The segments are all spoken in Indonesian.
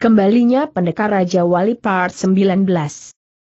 Kembalinya pendekar Raja Wali Part 19.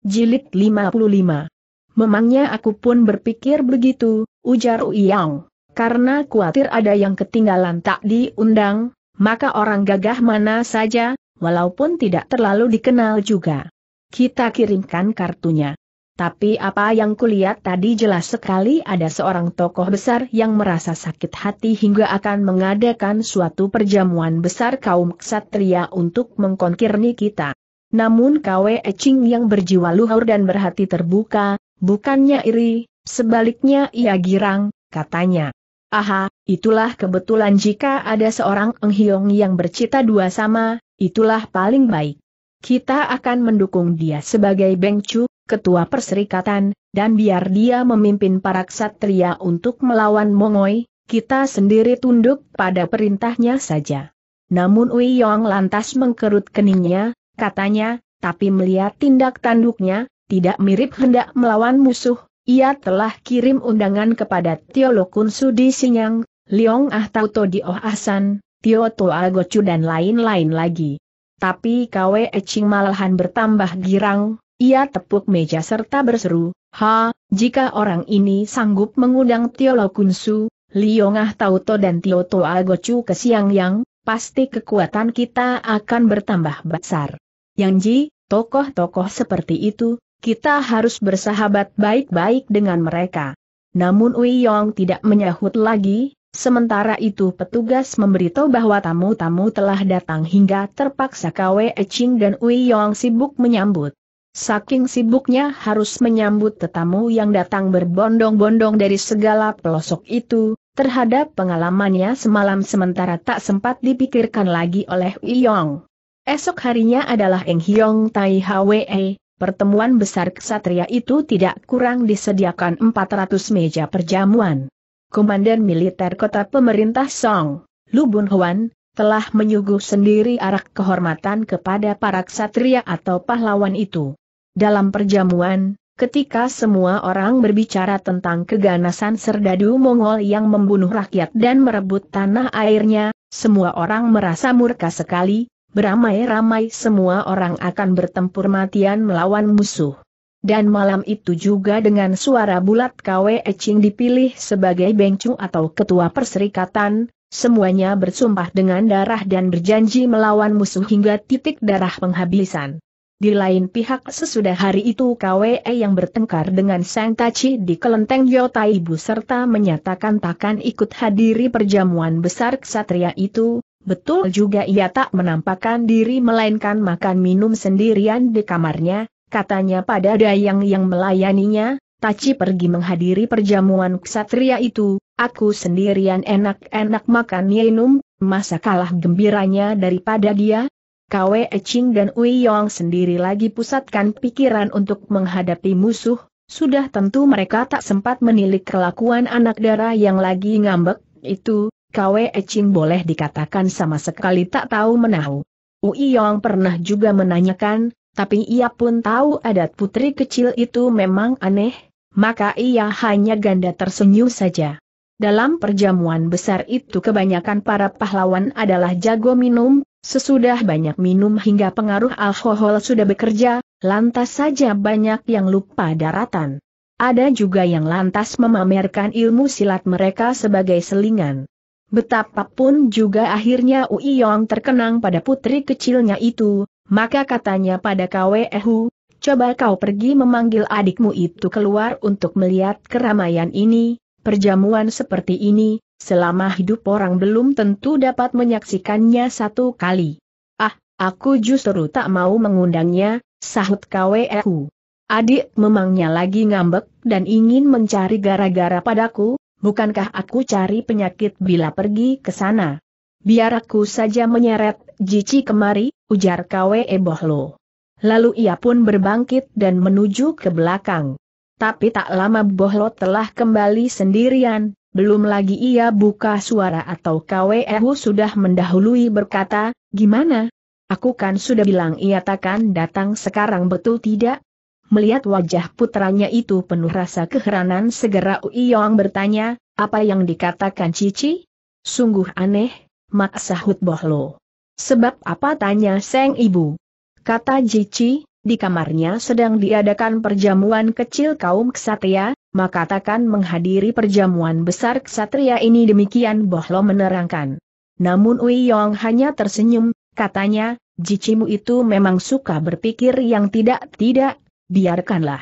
Jilid 55. Memangnya aku pun berpikir begitu, ujar Uyang. Karena khawatir ada yang ketinggalan tak diundang, maka orang gagah mana saja, walaupun tidak terlalu dikenal juga. Kita kirimkan kartunya. Tapi apa yang kulihat tadi jelas sekali ada seorang tokoh besar yang merasa sakit hati hingga akan mengadakan suatu perjamuan besar kaum ksatria untuk mengkonkir kita. Namun Kwe Eching yang berjiwa luhur dan berhati terbuka, bukannya iri, sebaliknya ia girang, katanya. Aha, itulah kebetulan jika ada seorang Enghiong yang bercita dua sama, itulah paling baik. Kita akan mendukung dia sebagai Chu, ketua perserikatan, dan biar dia memimpin para ksatria untuk melawan Mongoy, kita sendiri tunduk pada perintahnya saja. Namun Wei Yong lantas mengkerut keningnya, katanya, tapi melihat tindak tanduknya, tidak mirip hendak melawan musuh, ia telah kirim undangan kepada Tio Lokun di Sinyang, Liong Ah Tauto di Oh Asan, ah Tio Toa Gocu dan lain-lain lagi. Tapi Kwe Eching malahan bertambah girang, ia tepuk meja serta berseru, Ha, jika orang ini sanggup mengundang Tio Lau Kunsu, Liongah Tauto dan Tio Toa Gocu ke Siang Yang, pasti kekuatan kita akan bertambah besar. Yang Ji, tokoh-tokoh seperti itu, kita harus bersahabat baik-baik dengan mereka. Namun Ui Yong tidak menyahut lagi, sementara itu petugas memberitahu bahwa tamu-tamu telah datang hingga terpaksa Kwe Eching dan Ui Yong sibuk menyambut. Saking sibuknya harus menyambut tetamu yang datang berbondong-bondong dari segala pelosok itu, terhadap pengalamannya semalam sementara tak sempat dipikirkan lagi oleh Iyong. Esok harinya adalah Eng Hyong Tai Hwe, pertemuan besar ksatria itu tidak kurang disediakan 400 meja perjamuan. Komandan militer kota pemerintah Song, Lu Bun Hwan, telah menyuguh sendiri arak kehormatan kepada para ksatria atau pahlawan itu. Dalam perjamuan, ketika semua orang berbicara tentang keganasan serdadu Mongol yang membunuh rakyat dan merebut tanah airnya, semua orang merasa murka sekali, beramai-ramai semua orang akan bertempur matian melawan musuh. Dan malam itu juga dengan suara bulat Kwe Ching dipilih sebagai Bengcu atau Ketua Perserikatan, semuanya bersumpah dengan darah dan berjanji melawan musuh hingga titik darah penghabisan. Di lain pihak sesudah hari itu KWE yang bertengkar dengan Sang Tachi di kelenteng Yotai Ibu serta menyatakan takkan ikut hadiri perjamuan besar ksatria itu, betul juga ia tak menampakkan diri melainkan makan minum sendirian di kamarnya, katanya pada Dayang yang melayaninya, Tachi pergi menghadiri perjamuan ksatria itu, aku sendirian enak-enak makan minum, masa kalah gembiranya daripada dia, KW Eching dan Ui Yong sendiri lagi pusatkan pikiran untuk menghadapi musuh, sudah tentu mereka tak sempat menilik kelakuan anak darah yang lagi ngambek, itu, KW Eching boleh dikatakan sama sekali tak tahu menahu. Ui Yong pernah juga menanyakan, tapi ia pun tahu adat putri kecil itu memang aneh, maka ia hanya ganda tersenyum saja. Dalam perjamuan besar itu kebanyakan para pahlawan adalah jago minum, Sesudah banyak minum hingga pengaruh alkohol sudah bekerja, lantas saja banyak yang lupa daratan. Ada juga yang lantas memamerkan ilmu silat mereka sebagai selingan. Betapapun juga akhirnya Yong terkenang pada putri kecilnya itu, maka katanya pada Kwe Kwehu, coba kau pergi memanggil adikmu itu keluar untuk melihat keramaian ini, perjamuan seperti ini, Selama hidup orang belum tentu dapat menyaksikannya satu kali. Ah, aku justru tak mau mengundangnya, sahut KWEU. Adik memangnya lagi ngambek dan ingin mencari gara-gara padaku, bukankah aku cari penyakit bila pergi ke sana? Biar aku saja menyeret Jici kemari, ujar KWE Bohlo. Lalu ia pun berbangkit dan menuju ke belakang. Tapi tak lama Bohlo telah kembali sendirian, belum lagi ia buka suara atau KWEHU sudah mendahului berkata, gimana? Aku kan sudah bilang ia takkan datang sekarang betul tidak? Melihat wajah putranya itu penuh rasa keheranan segera Uiyong bertanya, apa yang dikatakan Cici? Sungguh aneh, mak sahut Bohlo. Sebab apa tanya Seng Ibu? Kata Cici, di kamarnya sedang diadakan perjamuan kecil kaum ksatria, maka takkan menghadiri perjamuan besar ksatria ini demikian Bohlo menerangkan. Namun Ui Yong hanya tersenyum, katanya, Jicimu itu memang suka berpikir yang tidak-tidak, biarkanlah.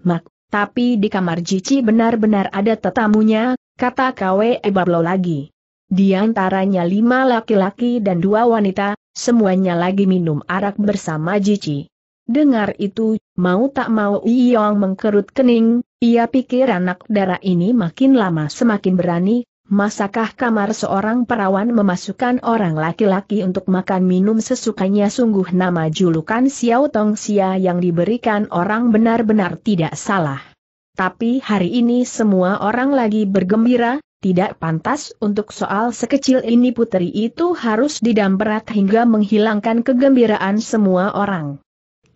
Mak, tapi di kamar Jici benar-benar ada tetamunya, kata Kwe Ebablo lagi. Di antaranya lima laki-laki dan dua wanita, semuanya lagi minum arak bersama Jici. Dengar itu, mau tak mau Yi Yong mengkerut kening, ia pikir anak darah ini makin lama semakin berani, masakah kamar seorang perawan memasukkan orang laki-laki untuk makan minum sesukanya sungguh nama julukan Xiao Tong Xia yang diberikan orang benar-benar tidak salah. Tapi hari ini semua orang lagi bergembira, tidak pantas untuk soal sekecil ini putri itu harus didamperat hingga menghilangkan kegembiraan semua orang.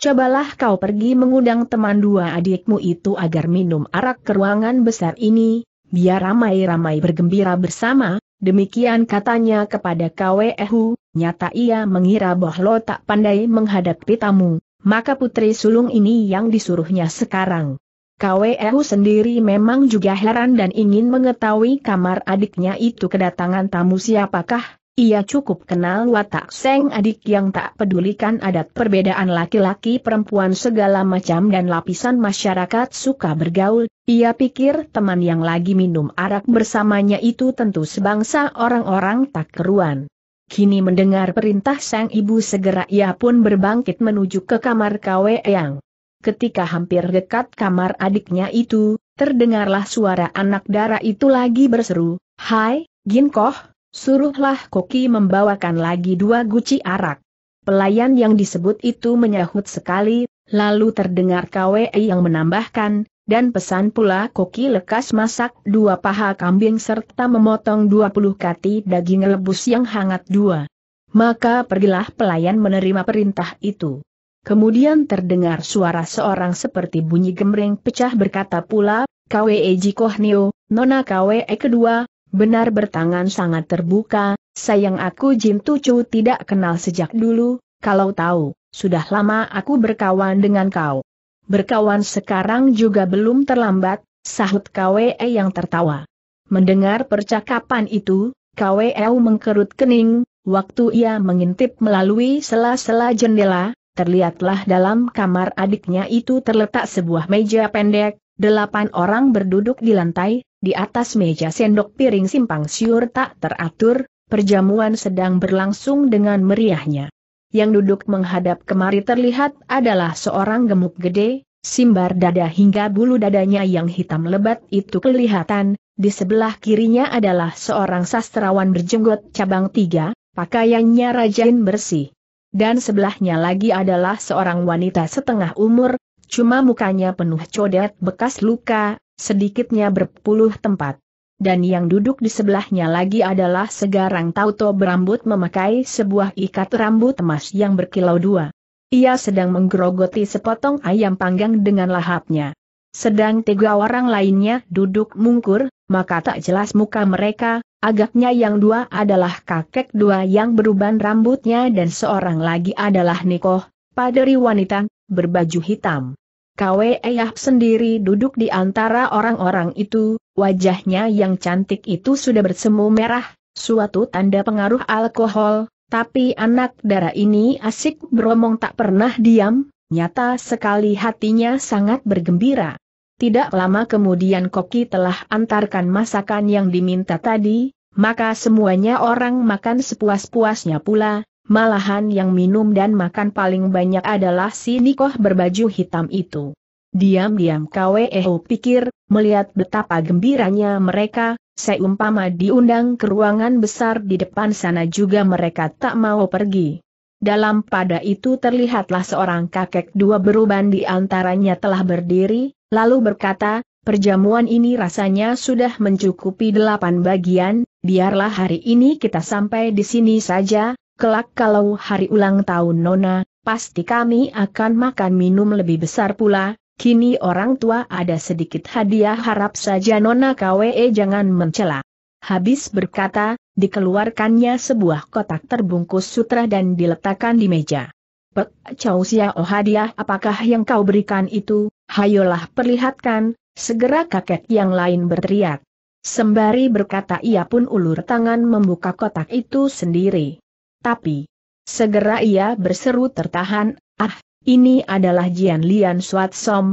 Cobalah kau pergi mengundang teman dua adikmu itu agar minum arak ke ruangan besar ini, biar ramai-ramai bergembira bersama, demikian katanya kepada Kwehu, nyata ia mengira bahwa tak pandai menghadapi tamu, maka putri sulung ini yang disuruhnya sekarang. Kwehu sendiri memang juga heran dan ingin mengetahui kamar adiknya itu kedatangan tamu siapakah, ia cukup kenal watak Seng adik yang tak pedulikan adat perbedaan laki-laki perempuan segala macam dan lapisan masyarakat suka bergaul, ia pikir teman yang lagi minum arak bersamanya itu tentu sebangsa orang-orang tak keruan. Kini mendengar perintah sang ibu segera ia pun berbangkit menuju ke kamar Kwe Yang. Ketika hampir dekat kamar adiknya itu, terdengarlah suara anak dara itu lagi berseru, Hai, Ginkoh, Suruhlah koki membawakan lagi dua guci arak. Pelayan yang disebut itu menyahut sekali, lalu terdengar KWE yang menambahkan, dan pesan pula koki lekas masak dua paha kambing serta memotong dua puluh kati daging rebus yang hangat dua. Maka pergilah pelayan menerima perintah itu. Kemudian terdengar suara seorang seperti bunyi gemreng pecah berkata pula, KWE Jikohnio, Nona KWE kedua, Benar bertangan sangat terbuka, sayang aku Jin Tucu tidak kenal sejak dulu, kalau tahu, sudah lama aku berkawan dengan kau. Berkawan sekarang juga belum terlambat, sahut KWE yang tertawa. Mendengar percakapan itu, KWE mengkerut kening, waktu ia mengintip melalui sela-sela jendela, terlihatlah dalam kamar adiknya itu terletak sebuah meja pendek, delapan orang berduduk di lantai, di atas meja sendok piring simpang siur tak teratur, perjamuan sedang berlangsung dengan meriahnya. Yang duduk menghadap kemari terlihat adalah seorang gemuk gede, simbar dada hingga bulu dadanya yang hitam lebat itu kelihatan, di sebelah kirinya adalah seorang sastrawan berjenggot cabang tiga, pakaiannya rajin bersih. Dan sebelahnya lagi adalah seorang wanita setengah umur, cuma mukanya penuh codet bekas luka, sedikitnya berpuluh tempat. Dan yang duduk di sebelahnya lagi adalah segarang tauto berambut memakai sebuah ikat rambut emas yang berkilau dua. Ia sedang menggerogoti sepotong ayam panggang dengan lahapnya. Sedang tiga orang lainnya duduk mungkur, maka tak jelas muka mereka, agaknya yang dua adalah kakek dua yang beruban rambutnya dan seorang lagi adalah Nikoh, paderi wanita, berbaju hitam. KW Eyah sendiri duduk di antara orang-orang itu, wajahnya yang cantik itu sudah bersemu merah, suatu tanda pengaruh alkohol, tapi anak darah ini asik beromong tak pernah diam, nyata sekali hatinya sangat bergembira. Tidak lama kemudian Koki telah antarkan masakan yang diminta tadi, maka semuanya orang makan sepuas-puasnya pula, malahan yang minum dan makan paling banyak adalah si Nikoh berbaju hitam itu. Diam-diam Kweo pikir, melihat betapa gembiranya mereka, seumpama diundang ke ruangan besar di depan sana juga mereka tak mau pergi. Dalam pada itu terlihatlah seorang kakek dua beruban di antaranya telah berdiri, lalu berkata, perjamuan ini rasanya sudah mencukupi delapan bagian, biarlah hari ini kita sampai di sini saja, Kelak kalau hari ulang tahun Nona, pasti kami akan makan minum lebih besar pula, kini orang tua ada sedikit hadiah harap saja Nona KWE jangan mencela. Habis berkata, dikeluarkannya sebuah kotak terbungkus sutra dan diletakkan di meja. Pek, Chow Oh hadiah apakah yang kau berikan itu, hayolah perlihatkan, segera kakek yang lain berteriak. Sembari berkata ia pun ulur tangan membuka kotak itu sendiri tapi segera ia berseru tertahan, "Ah, ini adalah Jian Lian Suat Som,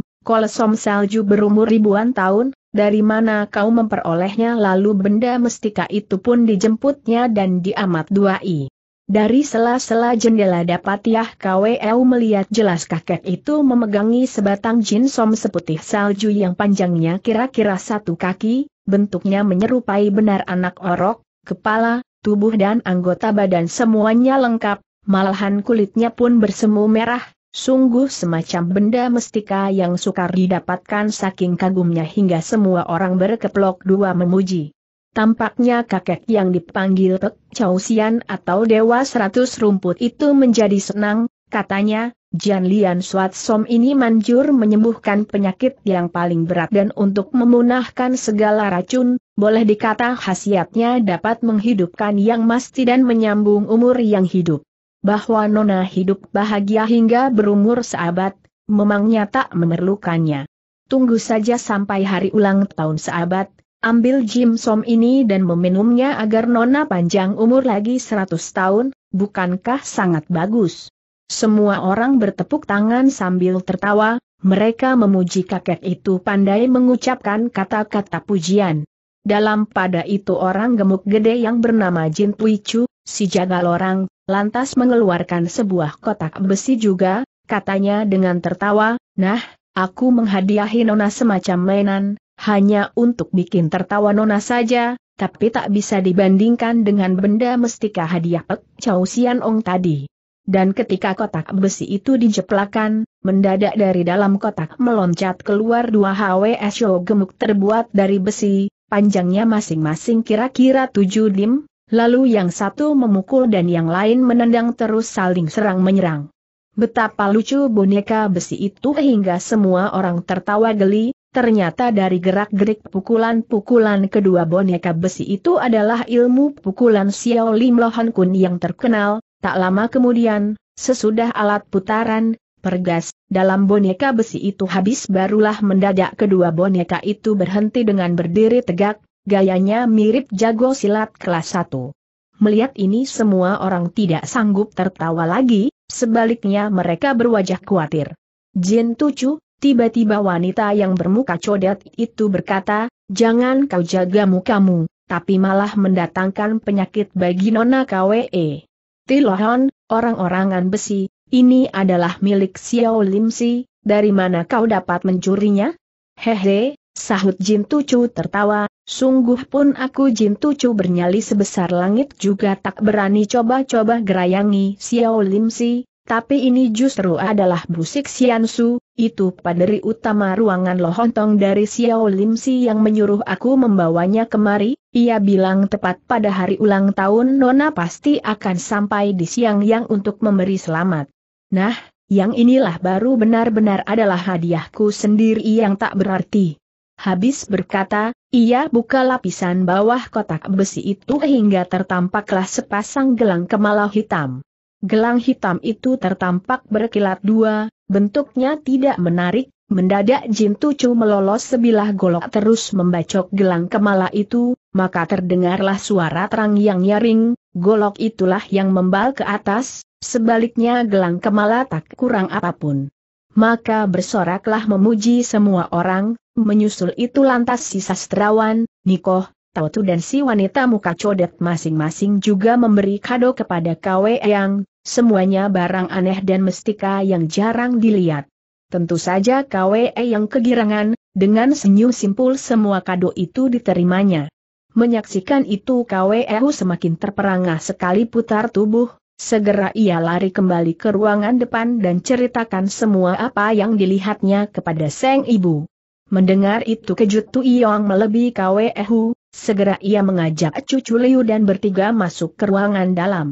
som salju berumur ribuan tahun, dari mana kau memperolehnya?" Lalu benda mestika itu pun dijemputnya dan diamat dua i. Dari sela-sela jendela dapat dapatiah kweu melihat jelas kakek itu memegangi sebatang Jin Som seputih salju yang panjangnya kira-kira satu kaki, bentuknya menyerupai benar anak orok, kepala, tubuh dan anggota badan semuanya lengkap, malahan kulitnya pun bersemu merah, sungguh semacam benda mestika yang sukar didapatkan saking kagumnya hingga semua orang berkeplok dua memuji. Tampaknya kakek yang dipanggil Pek Chausian atau Dewa Seratus Rumput itu menjadi senang, katanya, Jian Lian Suat Som ini manjur menyembuhkan penyakit yang paling berat dan untuk memunahkan segala racun, boleh dikata khasiatnya dapat menghidupkan yang mati dan menyambung umur yang hidup. Bahwa Nona hidup bahagia hingga berumur seabad, memangnya tak memerlukannya. Tunggu saja sampai hari ulang tahun seabad, ambil Jim Som ini dan meminumnya agar Nona panjang umur lagi seratus tahun, bukankah sangat bagus? Semua orang bertepuk tangan sambil tertawa, mereka memuji kakek itu pandai mengucapkan kata-kata pujian. Dalam pada itu orang gemuk gede yang bernama Jin Tui Chu, si jagal orang, lantas mengeluarkan sebuah kotak besi juga, katanya dengan tertawa, nah, aku menghadiahi Nona semacam mainan, hanya untuk bikin tertawa Nona saja, tapi tak bisa dibandingkan dengan benda mestika hadiah Pek Chow Sian Ong tadi. Dan ketika kotak besi itu dijeplakan, mendadak dari dalam kotak meloncat keluar dua HWSO gemuk terbuat dari besi, panjangnya masing-masing kira-kira tujuh dim, lalu yang satu memukul dan yang lain menendang terus saling serang-menyerang. Betapa lucu boneka besi itu hingga semua orang tertawa geli, Ternyata dari gerak-gerik pukulan-pukulan kedua boneka besi itu adalah ilmu pukulan Xiao Lim Lohan Kun yang terkenal, Tak lama kemudian, sesudah alat putaran, pergas, dalam boneka besi itu habis barulah mendadak kedua boneka itu berhenti dengan berdiri tegak, gayanya mirip jago silat kelas 1. Melihat ini semua orang tidak sanggup tertawa lagi, sebaliknya mereka berwajah khawatir. Jin Tucu, tiba-tiba wanita yang bermuka codet itu berkata, jangan kau jaga mukamu, tapi malah mendatangkan penyakit bagi Nona KWE. Tilohon, orang-orangan besi, ini adalah milik Xiao Lim Si, dari mana kau dapat mencurinya? Hehe, sahut Jin Tucu tertawa, sungguh pun aku Jin Tucu bernyali sebesar langit juga tak berani coba-coba gerayangi Xiao Lim Si, tapi ini justru adalah busik Xian Su. itu paderi utama ruangan lohontong dari Xiao Lim Si yang menyuruh aku membawanya kemari, ia bilang tepat pada hari ulang tahun Nona pasti akan sampai di siang yang untuk memberi selamat. Nah, yang inilah baru benar-benar adalah hadiahku sendiri yang tak berarti. Habis berkata, ia buka lapisan bawah kotak besi itu hingga tertampaklah sepasang gelang kemala hitam. Gelang hitam itu tertampak berkilat dua, bentuknya tidak menarik, Mendadak Jin Tucu melolos sebilah golok terus membacok gelang kemala itu, maka terdengarlah suara terang yang nyaring, golok itulah yang membal ke atas, sebaliknya gelang kemala tak kurang apapun. Maka bersoraklah memuji semua orang, menyusul itu lantas si sastrawan, Nikoh, Tautu dan si wanita muka codet masing-masing juga memberi kado kepada Kwe Yang, semuanya barang aneh dan mestika yang jarang dilihat. Tentu saja KWE yang kegirangan, dengan senyum simpul semua kado itu diterimanya. Menyaksikan itu KWE semakin terperangah sekali putar tubuh, segera ia lari kembali ke ruangan depan dan ceritakan semua apa yang dilihatnya kepada Seng Ibu. Mendengar itu kejut Yong melebihi KWE segera ia mengajak cucu Liu dan bertiga masuk ke ruangan dalam.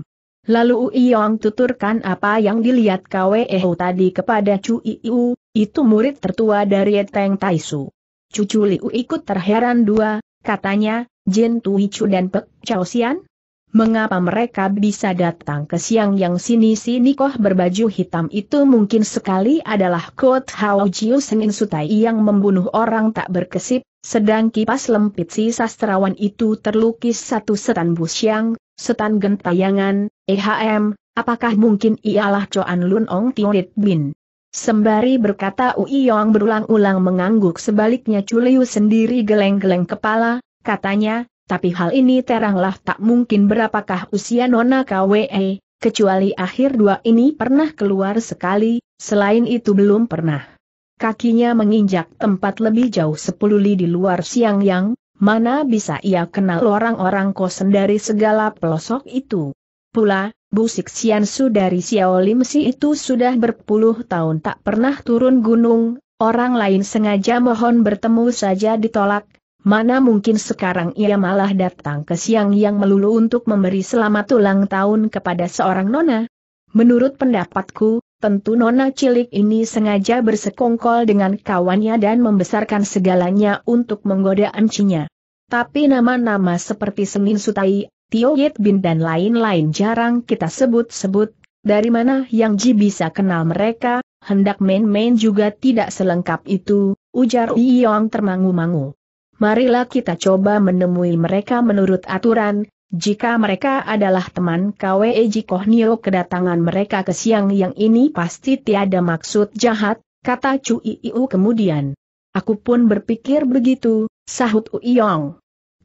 Lalu Yong tuturkan apa yang dilihat Kweo tadi kepada Chu Iu, itu murid tertua dari Teng Taisu. Cucu Liu ikut terheran dua, katanya, Jin Tui Chu dan Pek Chao Xian? Mengapa mereka bisa datang ke siang yang sini-sini koh berbaju hitam itu mungkin sekali adalah Kot Hao Jiu Senin Sutai yang membunuh orang tak berkesip, sedang kipas lempit si sastrawan itu terlukis satu setan busyang, Setan gentayangan, EHM, apakah mungkin ialah Coan Lun Ong Tionit Bin? Sembari berkata Yong berulang-ulang mengangguk sebaliknya Chuliu sendiri geleng-geleng kepala, katanya, tapi hal ini teranglah tak mungkin berapakah usia Nona KWE, kecuali akhir dua ini pernah keluar sekali, selain itu belum pernah. Kakinya menginjak tempat lebih jauh sepuluh li di luar siang yang, Mana bisa ia kenal orang-orang kosen dari segala pelosok itu? Pula, Busik Siansu dari Xiao si itu sudah berpuluh tahun tak pernah turun gunung, orang lain sengaja mohon bertemu saja ditolak, mana mungkin sekarang ia malah datang ke siang yang melulu untuk memberi selamat ulang tahun kepada seorang nona? Menurut pendapatku, Tentu nona cilik ini sengaja bersekongkol dengan kawannya dan membesarkan segalanya untuk menggoda encinya. Tapi nama-nama seperti Senin Sutai, Tio Yit Bin dan lain-lain jarang kita sebut-sebut, dari mana yang Ji bisa kenal mereka, hendak main-main juga tidak selengkap itu, ujar Yong termangu-mangu. Marilah kita coba menemui mereka menurut aturan, jika mereka adalah teman Kwe Nio kedatangan mereka ke siang yang ini pasti tiada maksud jahat, kata Cui Iiu kemudian. Aku pun berpikir begitu, sahut Uyong.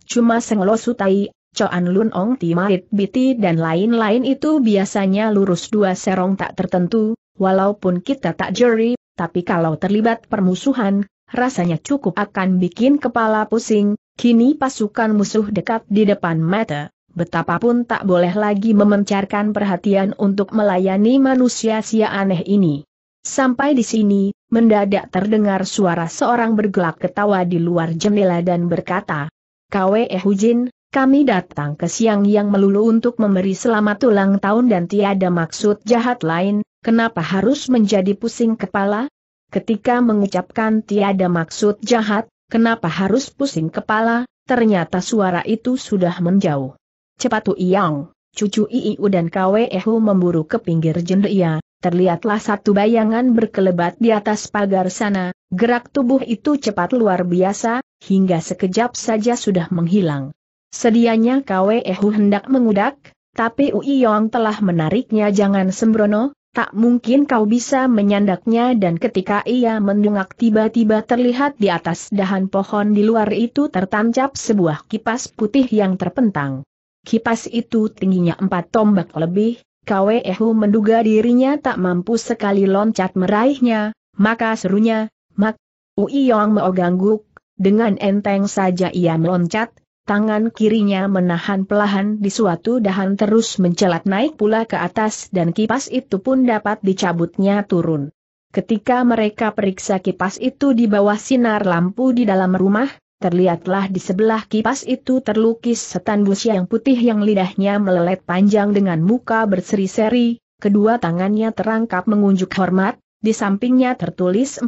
Cuma Seng Lo Sutai, Choan Lun Ong Timait Biti dan lain-lain itu biasanya lurus dua serong tak tertentu, walaupun kita tak jeri, tapi kalau terlibat permusuhan, rasanya cukup akan bikin kepala pusing, Kini pasukan musuh dekat di depan mata, betapapun tak boleh lagi memencarkan perhatian untuk melayani manusia sia aneh ini. Sampai di sini, mendadak terdengar suara seorang bergelak ketawa di luar jendela dan berkata, Kwe Hujin, kami datang ke siang yang melulu untuk memberi selamat ulang tahun dan tiada maksud jahat lain, kenapa harus menjadi pusing kepala? Ketika mengucapkan tiada maksud jahat, Kenapa harus pusing kepala? Ternyata suara itu sudah menjauh. Cepat Tu Iyang, cucu Iiu dan Kwe Ehu memburu ke pinggir jendela. Terlihatlah satu bayangan berkelebat di atas pagar sana, gerak tubuh itu cepat luar biasa, hingga sekejap saja sudah menghilang. Sedianya Kwe Ehu hendak mengudak, tapi Ui Yong telah menariknya jangan sembrono, Tak mungkin kau bisa menyandaknya dan ketika ia mendungak tiba-tiba terlihat di atas dahan pohon di luar itu tertancap sebuah kipas putih yang terpentang. Kipas itu tingginya empat tombak lebih, Kwehu menduga dirinya tak mampu sekali loncat meraihnya, maka serunya, Mak, Uiyong Meo gangguk, dengan enteng saja ia meloncat, tangan kirinya menahan pelahan di suatu dahan terus mencelat naik pula ke atas dan kipas itu pun dapat dicabutnya turun. Ketika mereka periksa kipas itu di bawah sinar lampu di dalam rumah, terlihatlah di sebelah kipas itu terlukis setan busi yang putih yang lidahnya melelet panjang dengan muka berseri-seri, kedua tangannya terangkap mengunjuk hormat, di sampingnya tertulis 14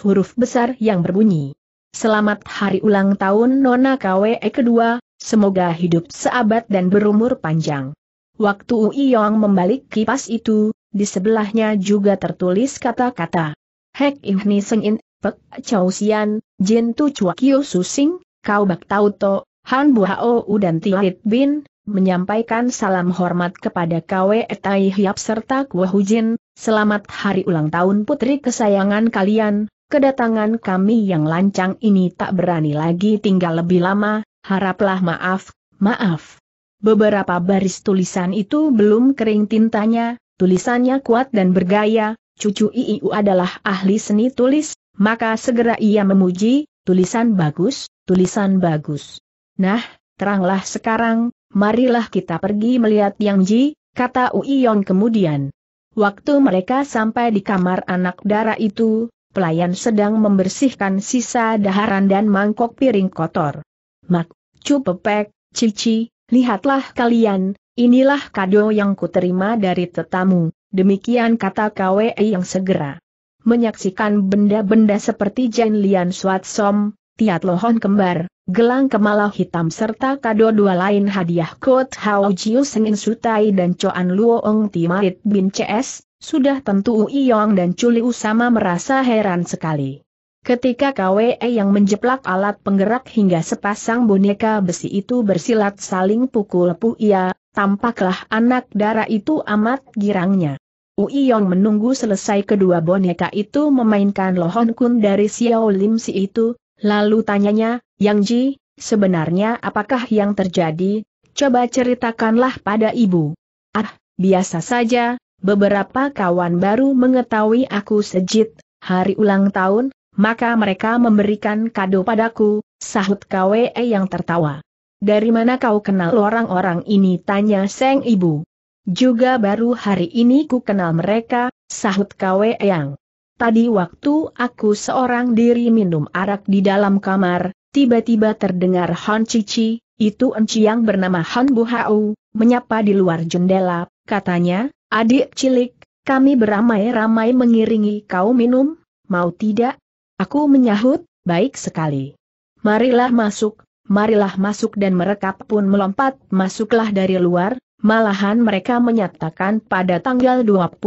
huruf besar yang berbunyi. Selamat hari ulang tahun Nona KWE kedua, semoga hidup seabad dan berumur panjang. Waktu Ui Yong membalik kipas itu, di sebelahnya juga tertulis kata-kata. Hek Ihni Sengin, Pek Chow Sian, Jin Tu Chua Susing, Kau Bak Tau To, Han Buhao dan Tiarit Bin, menyampaikan salam hormat kepada Kwe Tai Hiap serta Kuo Hujin, selamat hari ulang tahun putri kesayangan kalian, kedatangan kami yang lancang ini tak berani lagi tinggal lebih lama, haraplah maaf, maaf. Beberapa baris tulisan itu belum kering tintanya, tulisannya kuat dan bergaya, cucu IIU adalah ahli seni tulis, maka segera ia memuji, tulisan bagus, tulisan bagus. Nah, teranglah sekarang, marilah kita pergi melihat Yang Ji, kata Uiyong kemudian. Waktu mereka sampai di kamar anak dara itu, pelayan sedang membersihkan sisa daharan dan mangkok piring kotor. Mak, cupepek, cici, lihatlah kalian, inilah kado yang kuterima dari tetamu, demikian kata KWE yang segera. Menyaksikan benda-benda seperti Jan Lian Suat Som, Tiat Lohon Kembar, gelang kemala hitam serta kado dua lain hadiah Kot Hao Jiu Sengin Sutai dan Coan Luo Ong Timarit Bin CS, sudah tentu Yong dan Chuli Usama merasa heran sekali. Ketika KWE yang menjeplak alat penggerak hingga sepasang boneka besi itu bersilat saling pukul ia, tampaklah anak darah itu amat girangnya. Uiyong menunggu selesai kedua boneka itu memainkan lohon kun dari Xiao Lim Si itu, lalu tanyanya, Yang Ji, sebenarnya apakah yang terjadi? Coba ceritakanlah pada ibu. Ah, biasa saja, Beberapa kawan baru mengetahui aku sejit, hari ulang tahun, maka mereka memberikan kado padaku, sahut KWE yang tertawa. Dari mana kau kenal orang-orang ini tanya Seng Ibu. Juga baru hari ini ku kenal mereka, sahut KWE yang. Tadi waktu aku seorang diri minum arak di dalam kamar, tiba-tiba terdengar Hon Cici, itu enci yang bernama Han Buhau, menyapa di luar jendela, katanya, Adik cilik, kami beramai-ramai mengiringi kau minum, mau tidak? Aku menyahut, baik sekali. Marilah masuk, marilah masuk dan mereka pun melompat masuklah dari luar, malahan mereka menyatakan pada tanggal 24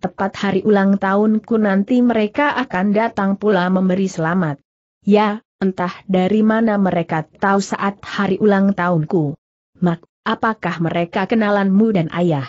tepat hari ulang tahunku nanti mereka akan datang pula memberi selamat. Ya, entah dari mana mereka tahu saat hari ulang tahunku. Mak, apakah mereka kenalanmu dan ayah?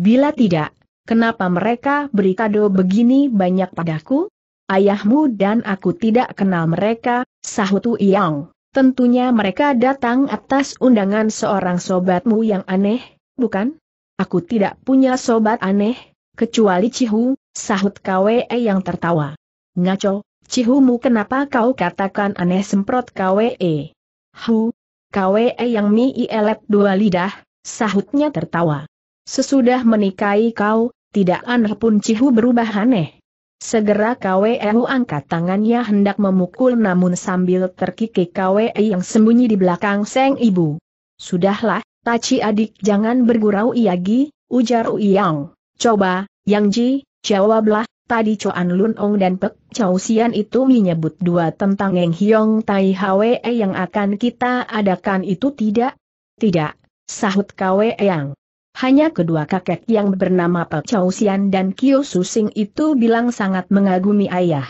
Bila tidak, kenapa mereka beri kado begini banyak padaku? Ayahmu dan aku tidak kenal mereka, sahutu Iyang. Tentunya mereka datang atas undangan seorang sobatmu yang aneh, bukan? Aku tidak punya sobat aneh, kecuali Cihu, sahut KWE yang tertawa. Ngaco, Cihumu kenapa kau katakan aneh semprot KWE? Hu, KWE yang mi elep dua lidah, sahutnya tertawa. Sesudah menikahi kau, tidak aneh pun Cihu berubah aneh. Segera KWEU angkat tangannya hendak memukul namun sambil terkikik KWE yang sembunyi di belakang Seng Ibu. Sudahlah, Taci adik jangan bergurau iagi, ujar Uyang. Coba, Yang Ji, jawablah, tadi Coan Lun Ong dan Pek Chow Sian itu menyebut dua tentang Eng Hiong Tai Hwe yang akan kita adakan itu tidak? Tidak, sahut KWE Yang. Hanya kedua kakek yang bernama Pak Chausian Sian dan Kyo Susing itu bilang sangat mengagumi ayah.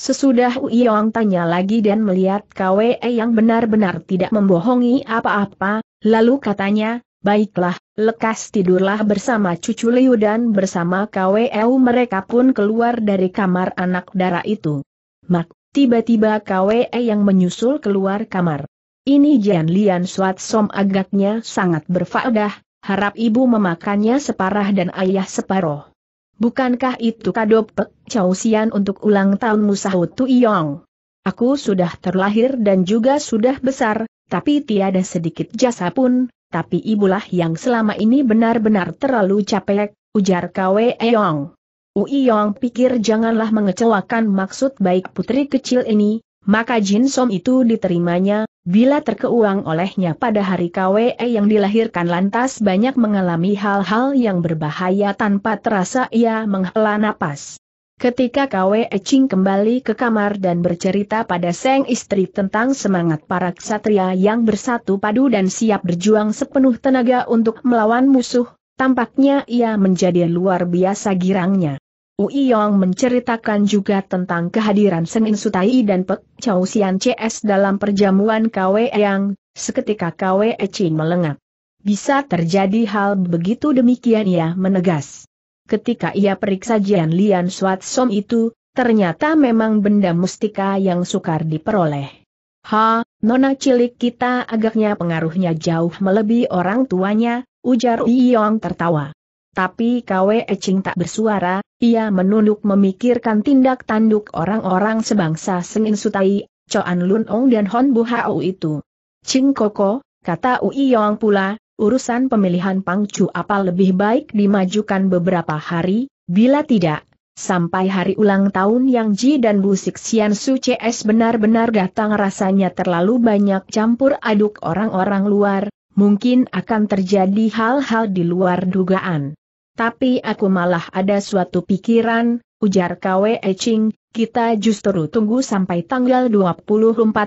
Sesudah Yong tanya lagi dan melihat KWE yang benar-benar tidak membohongi apa-apa, lalu katanya, Baiklah, lekas tidurlah bersama cucu Liu dan bersama KWE mereka pun keluar dari kamar anak dara itu. Mak, tiba-tiba KWE yang menyusul keluar kamar. Ini Jian Lian Suat Som agaknya sangat berfaedah, harap ibu memakannya separah dan ayah separoh. Bukankah itu kado Pek Chow Sian untuk ulang tahun sahut Tu Yong? Aku sudah terlahir dan juga sudah besar, tapi tiada sedikit jasa pun, tapi ibulah yang selama ini benar-benar terlalu capek, ujar Kwe Yong. Ui Yong pikir janganlah mengecewakan maksud baik putri kecil ini, maka Jin Som itu diterimanya, Bila terkeuang olehnya pada hari KWE yang dilahirkan lantas banyak mengalami hal-hal yang berbahaya tanpa terasa ia menghela napas. Ketika KWE Ching kembali ke kamar dan bercerita pada sang istri tentang semangat para ksatria yang bersatu padu dan siap berjuang sepenuh tenaga untuk melawan musuh, tampaknya ia menjadi luar biasa girangnya. Yong menceritakan juga tentang kehadiran Senin Sutai dan Pek Chow Sian CS dalam perjamuan KWE yang, seketika KWE Chin melengak. Bisa terjadi hal begitu demikian ia menegas. Ketika ia periksa Jian Lian Suat Som itu, ternyata memang benda mustika yang sukar diperoleh. Ha, nona cilik kita agaknya pengaruhnya jauh melebihi orang tuanya, ujar Yong tertawa. Tapi Kwe Ching tak bersuara, ia menunduk memikirkan tindak tanduk orang-orang sebangsa Sengin Sutai, Coan Lun Ong dan Hon Bu Hao itu. Ching Koko, kata Ui Yong pula, urusan pemilihan pangcu apa lebih baik dimajukan beberapa hari, bila tidak, sampai hari ulang tahun yang Ji dan Bu Sixian Su CS benar-benar datang rasanya terlalu banyak campur aduk orang-orang luar, mungkin akan terjadi hal-hal di luar dugaan. Tapi aku malah ada suatu pikiran, ujar Kwe Eching, kita justru tunggu sampai tanggal 24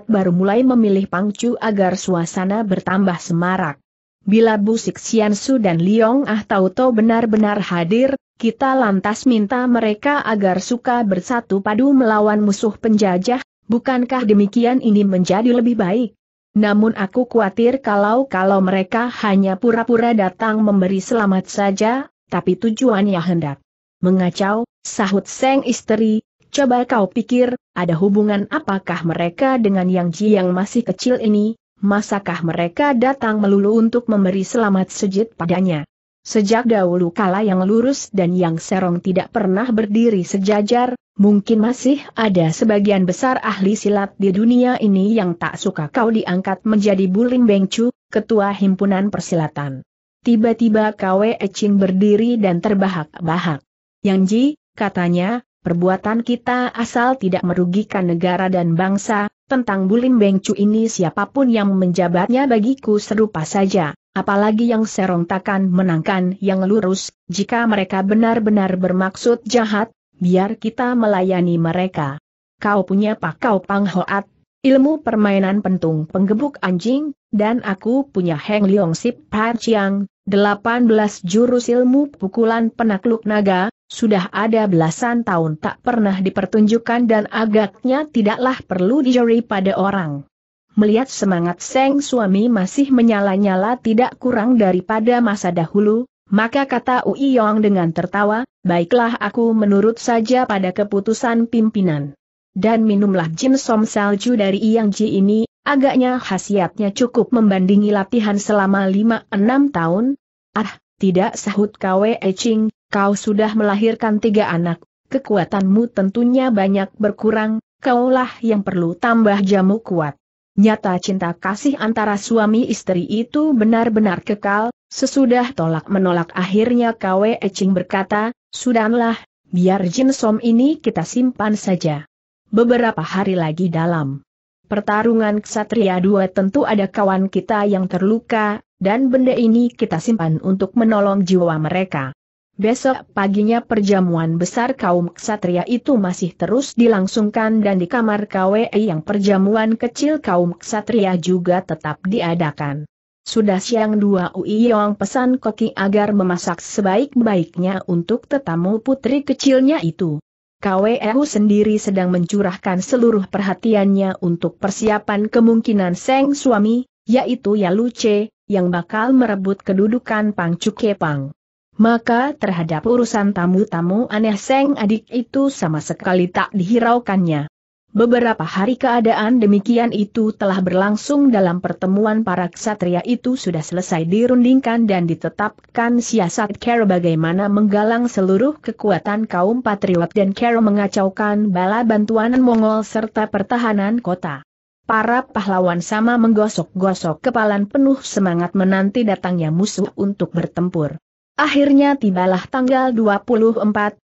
baru mulai memilih pangcu agar suasana bertambah semarak. Bila Bu Xiansu dan Liong Ah Tauto benar-benar hadir, kita lantas minta mereka agar suka bersatu padu melawan musuh penjajah, bukankah demikian ini menjadi lebih baik? Namun aku khawatir kalau-kalau mereka hanya pura-pura datang memberi selamat saja, tapi tujuannya hendak mengacau, sahut Seng istri, coba kau pikir, ada hubungan apakah mereka dengan Yang Ji yang masih kecil ini, masakah mereka datang melulu untuk memberi selamat sejid padanya. Sejak dahulu kala yang lurus dan yang serong tidak pernah berdiri sejajar, mungkin masih ada sebagian besar ahli silat di dunia ini yang tak suka kau diangkat menjadi Bulim Bengcu, ketua himpunan persilatan. Tiba-tiba Kwe Ecing berdiri dan terbahak-bahak. Yang Ji, katanya, perbuatan kita asal tidak merugikan negara dan bangsa, tentang Bulim Bengcu ini siapapun yang menjabatnya bagiku serupa saja, apalagi yang serong takkan menangkan yang lurus, jika mereka benar-benar bermaksud jahat, biar kita melayani mereka. Kau punya pakau panghoat, ilmu permainan pentung penggebuk anjing, dan aku punya Heng Leong Sip Pan Chiang, 18 jurus ilmu pukulan penakluk naga, sudah ada belasan tahun tak pernah dipertunjukkan dan agaknya tidaklah perlu dijari pada orang. Melihat semangat Seng suami masih menyala-nyala tidak kurang daripada masa dahulu, maka kata Ui Yong dengan tertawa, baiklah aku menurut saja pada keputusan pimpinan dan minumlah jinsom salju dari Yang Ji ini, agaknya khasiatnya cukup membandingi latihan selama lima enam tahun. Ah, tidak sahut Kwe Eching, kau sudah melahirkan tiga anak, kekuatanmu tentunya banyak berkurang, kaulah yang perlu tambah jamu kuat. Nyata cinta kasih antara suami istri itu benar-benar kekal, sesudah tolak-menolak akhirnya Kwe Eching berkata, sudahlah, biar Jin Som ini kita simpan saja beberapa hari lagi dalam pertarungan Ksatria dua tentu ada kawan kita yang terluka, dan benda ini kita simpan untuk menolong jiwa mereka. Besok paginya perjamuan besar kaum ksatria itu masih terus dilangsungkan dan di kamar KWI yang perjamuan kecil kaum ksatria juga tetap diadakan. Sudah siang dua Ui Yong pesan koki agar memasak sebaik-baiknya untuk tetamu putri kecilnya itu. KWEU sendiri sedang mencurahkan seluruh perhatiannya untuk persiapan kemungkinan Seng suami, yaitu Yaluce, yang bakal merebut kedudukan Pang Cukepang. Maka terhadap urusan tamu-tamu aneh Seng adik itu sama sekali tak dihiraukannya. Beberapa hari keadaan demikian itu telah berlangsung dalam pertemuan para ksatria itu sudah selesai dirundingkan dan ditetapkan siasat Kero bagaimana menggalang seluruh kekuatan kaum patriot dan Kero mengacaukan bala bantuan Mongol serta pertahanan kota. Para pahlawan sama menggosok-gosok kepalan penuh semangat menanti datangnya musuh untuk bertempur. Akhirnya tibalah tanggal 24,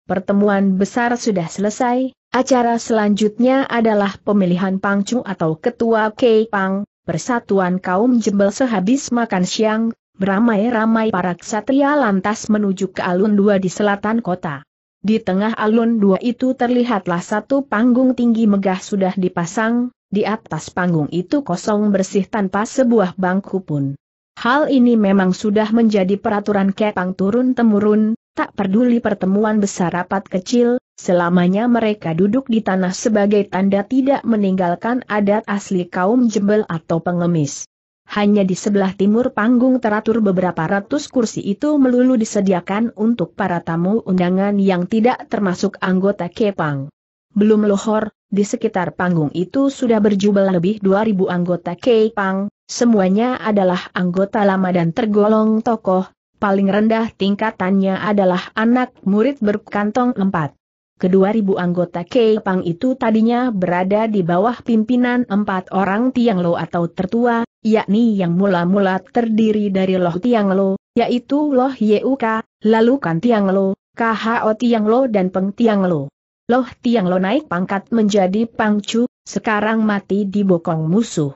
pertemuan besar sudah selesai, Acara selanjutnya adalah pemilihan pangcu atau ketua Pang, persatuan kaum jembel sehabis makan siang, beramai-ramai para ksatria lantas menuju ke alun dua di selatan kota. Di tengah alun dua itu terlihatlah satu panggung tinggi megah sudah dipasang, di atas panggung itu kosong bersih tanpa sebuah bangku pun. Hal ini memang sudah menjadi peraturan kepang turun-temurun, Tak peduli pertemuan besar rapat kecil, selamanya mereka duduk di tanah sebagai tanda tidak meninggalkan adat asli kaum jembel atau pengemis. Hanya di sebelah timur panggung teratur beberapa ratus kursi itu melulu disediakan untuk para tamu undangan yang tidak termasuk anggota Kepang. Belum lohor, di sekitar panggung itu sudah berjubel lebih 2000 anggota Kepang, semuanya adalah anggota lama dan tergolong tokoh, paling rendah tingkatannya adalah anak murid berkantong empat. Kedua ribu anggota Kepang itu tadinya berada di bawah pimpinan empat orang Tiang Lo atau tertua, yakni yang mula-mula terdiri dari Loh Tiang Lo, yaitu Loh Yeuka, lalu Kan Tianglo, KHO Lo dan Peng Lo. Loh Tiang Lo naik pangkat menjadi Pangcu, sekarang mati di bokong musuh.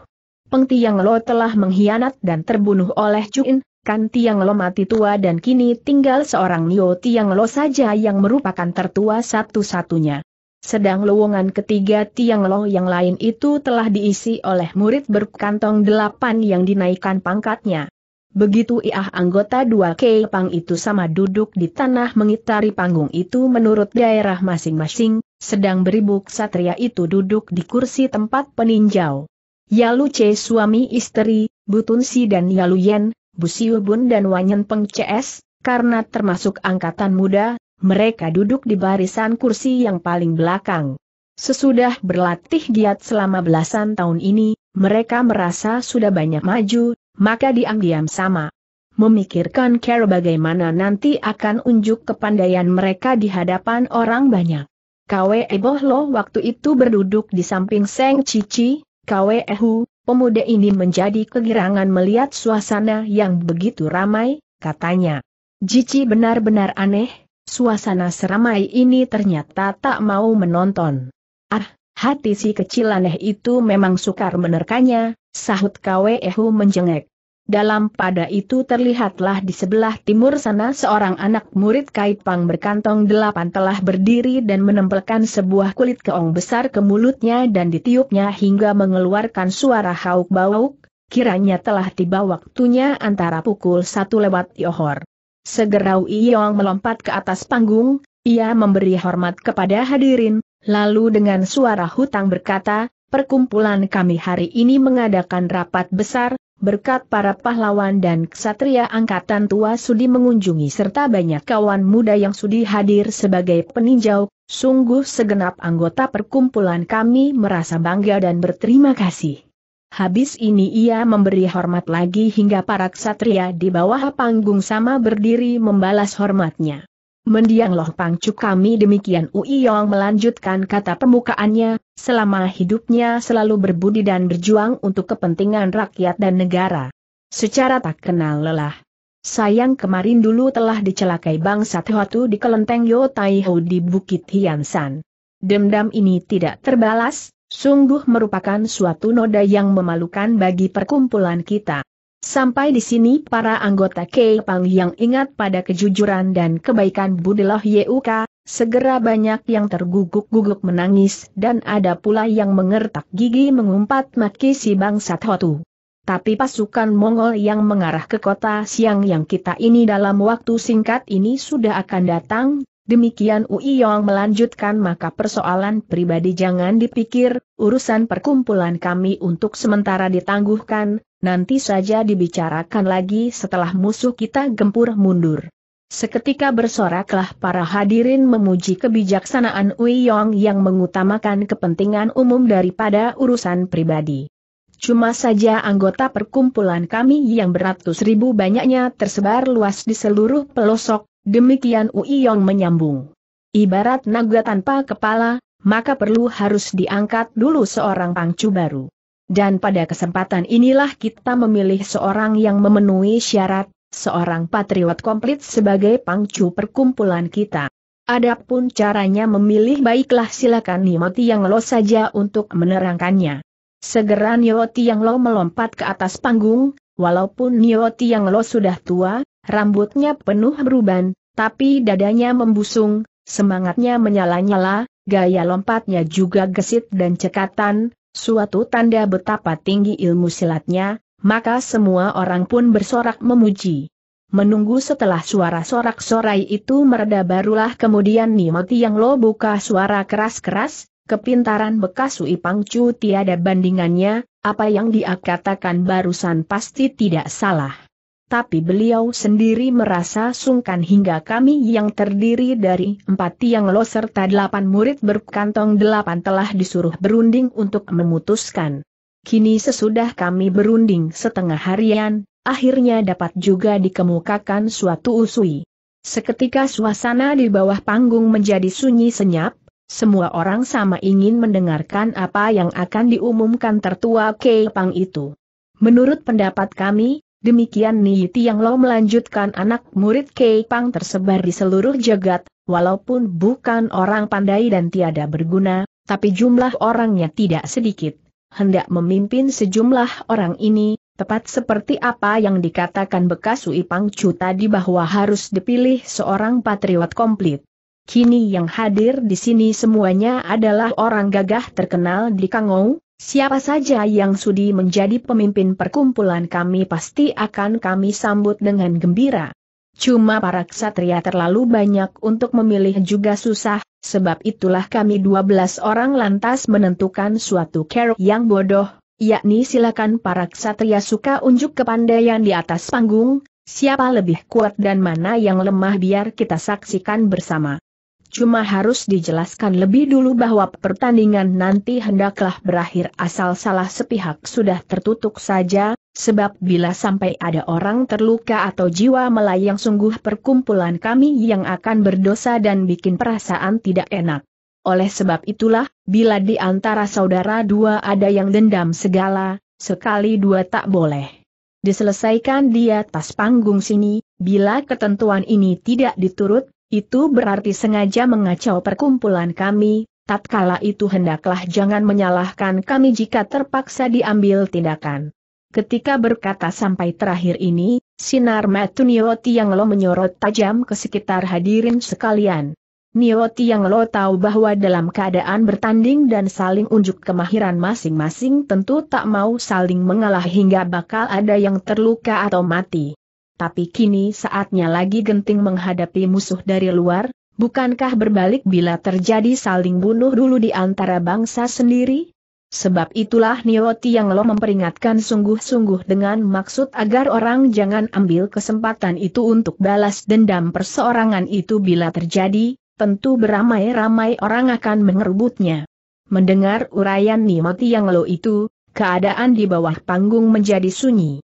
Peng Lo telah mengkhianat dan terbunuh oleh Cuin, bahkan Tiang Lo mati tua dan kini tinggal seorang Nio Tiang Lo saja yang merupakan tertua satu-satunya. Sedang lowongan ketiga Tiang Lo yang lain itu telah diisi oleh murid berkantong delapan yang dinaikkan pangkatnya. Begitu ia anggota 2K Pang itu sama duduk di tanah mengitari panggung itu menurut daerah masing-masing, sedang beribu satria itu duduk di kursi tempat peninjau. Yalu C suami istri, Butun Si dan Yalu Yen, Busiu Bun dan Wanyen Peng CS, karena termasuk angkatan muda, mereka duduk di barisan kursi yang paling belakang. Sesudah berlatih giat selama belasan tahun ini, mereka merasa sudah banyak maju, maka diam-diam sama. Memikirkan cara bagaimana nanti akan unjuk kepandaian mereka di hadapan orang banyak. Kwe Lo waktu itu berduduk di samping Seng Cici, Kwe Hu. Pemuda ini menjadi kegirangan melihat suasana yang begitu ramai, katanya. Jici benar-benar aneh, suasana seramai ini ternyata tak mau menonton. Ah, hati si kecil aneh itu memang sukar menerkanya, sahut Kwehu menjengek. Dalam pada itu terlihatlah di sebelah timur sana seorang anak murid Kaipang berkantong delapan telah berdiri dan menempelkan sebuah kulit keong besar ke mulutnya dan ditiupnya hingga mengeluarkan suara hauk bauk, kiranya telah tiba waktunya antara pukul satu lewat Yohor. Segera Iyong melompat ke atas panggung, ia memberi hormat kepada hadirin, lalu dengan suara hutang berkata, Perkumpulan kami hari ini mengadakan rapat besar, berkat para pahlawan dan ksatria angkatan tua Sudi mengunjungi serta banyak kawan muda yang Sudi hadir sebagai peninjau, sungguh segenap anggota perkumpulan kami merasa bangga dan berterima kasih. Habis ini ia memberi hormat lagi hingga para ksatria di bawah panggung sama berdiri membalas hormatnya. Mendiang Loh Pangcu kami demikian Uiyong melanjutkan kata pembukaannya, selama hidupnya selalu berbudi dan berjuang untuk kepentingan rakyat dan negara. Secara tak kenal lelah. Sayang kemarin dulu telah dicelakai bangsa Tehotu di kelenteng Yotaiho di Bukit Hiansan. Dendam ini tidak terbalas, sungguh merupakan suatu noda yang memalukan bagi perkumpulan kita. Sampai di sini para anggota Kepang yang ingat pada kejujuran dan kebaikan Budilah Yuka, segera banyak yang terguguk-guguk menangis dan ada pula yang mengertak gigi mengumpat maki si bangsat Hotu. Tapi pasukan Mongol yang mengarah ke kota Siang yang kita ini dalam waktu singkat ini sudah akan datang, demikian Ui Yong melanjutkan maka persoalan pribadi jangan dipikir, urusan perkumpulan kami untuk sementara ditangguhkan, Nanti saja dibicarakan lagi setelah musuh kita gempur mundur. Seketika bersoraklah para hadirin memuji kebijaksanaan Wei Yong yang mengutamakan kepentingan umum daripada urusan pribadi. Cuma saja anggota perkumpulan kami yang beratus ribu banyaknya tersebar luas di seluruh pelosok, demikian Wei Yong menyambung. Ibarat naga tanpa kepala, maka perlu harus diangkat dulu seorang pangcu baru. Dan pada kesempatan inilah kita memilih seorang yang memenuhi syarat, seorang patriot komplit sebagai pangcu perkumpulan kita. Adapun caranya memilih baiklah silakan Nioti Yang Lo saja untuk menerangkannya. Segera Nioti Yang Lo melompat ke atas panggung, walaupun Nioti Yang Lo sudah tua, rambutnya penuh beruban, tapi dadanya membusung, semangatnya menyala-nyala, gaya lompatnya juga gesit dan cekatan, suatu tanda betapa tinggi ilmu silatnya, maka semua orang pun bersorak memuji. Menunggu setelah suara sorak-sorai itu mereda barulah kemudian Nimoti yang lo buka suara keras-keras, kepintaran bekas Ui Pangcu tiada bandingannya, apa yang dia katakan barusan pasti tidak salah tapi beliau sendiri merasa sungkan hingga kami yang terdiri dari empat tiang lo serta delapan murid berkantong delapan telah disuruh berunding untuk memutuskan. Kini sesudah kami berunding setengah harian, akhirnya dapat juga dikemukakan suatu usui. Seketika suasana di bawah panggung menjadi sunyi senyap, semua orang sama ingin mendengarkan apa yang akan diumumkan tertua Kepang itu. Menurut pendapat kami, Demikian nih Tiang Lo melanjutkan anak murid Kei Pang tersebar di seluruh jagat, walaupun bukan orang pandai dan tiada berguna, tapi jumlah orangnya tidak sedikit. Hendak memimpin sejumlah orang ini, tepat seperti apa yang dikatakan bekas Ui Pang Chu tadi bahwa harus dipilih seorang patriot komplit. Kini yang hadir di sini semuanya adalah orang gagah terkenal di Kangou, Siapa saja yang sudi menjadi pemimpin perkumpulan kami pasti akan kami sambut dengan gembira. Cuma para ksatria terlalu banyak untuk memilih juga susah, sebab itulah kami 12 orang lantas menentukan suatu kerok yang bodoh, yakni silakan para ksatria suka unjuk kepandaian di atas panggung, siapa lebih kuat dan mana yang lemah biar kita saksikan bersama. Cuma harus dijelaskan lebih dulu bahwa pertandingan nanti hendaklah berakhir asal salah sepihak sudah tertutup saja, sebab bila sampai ada orang terluka atau jiwa melayang sungguh perkumpulan kami yang akan berdosa dan bikin perasaan tidak enak. Oleh sebab itulah, bila di antara saudara dua ada yang dendam segala, sekali dua tak boleh diselesaikan di atas panggung sini, bila ketentuan ini tidak diturut, itu berarti sengaja mengacau perkumpulan kami, tatkala itu hendaklah jangan menyalahkan kami jika terpaksa diambil tindakan. Ketika berkata sampai terakhir ini, sinar metu Nioti yang Lo menyorot tajam ke sekitar hadirin sekalian. Nioti yang Lo tahu bahwa dalam keadaan bertanding dan saling unjuk kemahiran masing-masing tentu tak mau saling mengalah hingga bakal ada yang terluka atau mati tapi kini saatnya lagi genting menghadapi musuh dari luar, bukankah berbalik bila terjadi saling bunuh dulu di antara bangsa sendiri? Sebab itulah Nioti yang lo memperingatkan sungguh-sungguh dengan maksud agar orang jangan ambil kesempatan itu untuk balas dendam perseorangan itu bila terjadi, tentu beramai-ramai orang akan mengerubutnya. Mendengar uraian Nioti yang lo itu, keadaan di bawah panggung menjadi sunyi.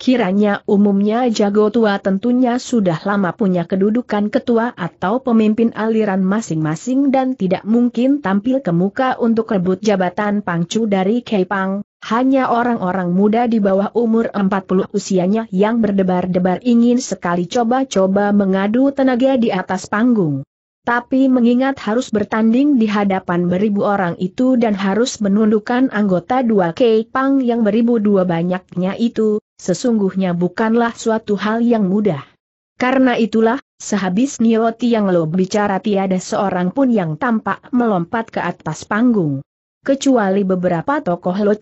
Kiranya umumnya jago tua tentunya sudah lama punya kedudukan ketua atau pemimpin aliran masing-masing dan tidak mungkin tampil ke muka untuk rebut jabatan pangcu dari Kepang. hanya orang-orang muda di bawah umur 40 usianya yang berdebar-debar ingin sekali coba-coba mengadu tenaga di atas panggung. Tapi mengingat harus bertanding di hadapan beribu orang itu dan harus menundukkan anggota dua Kepang yang beribu dua banyaknya itu, sesungguhnya bukanlah suatu hal yang mudah. Karena itulah, sehabis Nioti yang lo bicara tiada seorang pun yang tampak melompat ke atas panggung. Kecuali beberapa tokoh Lo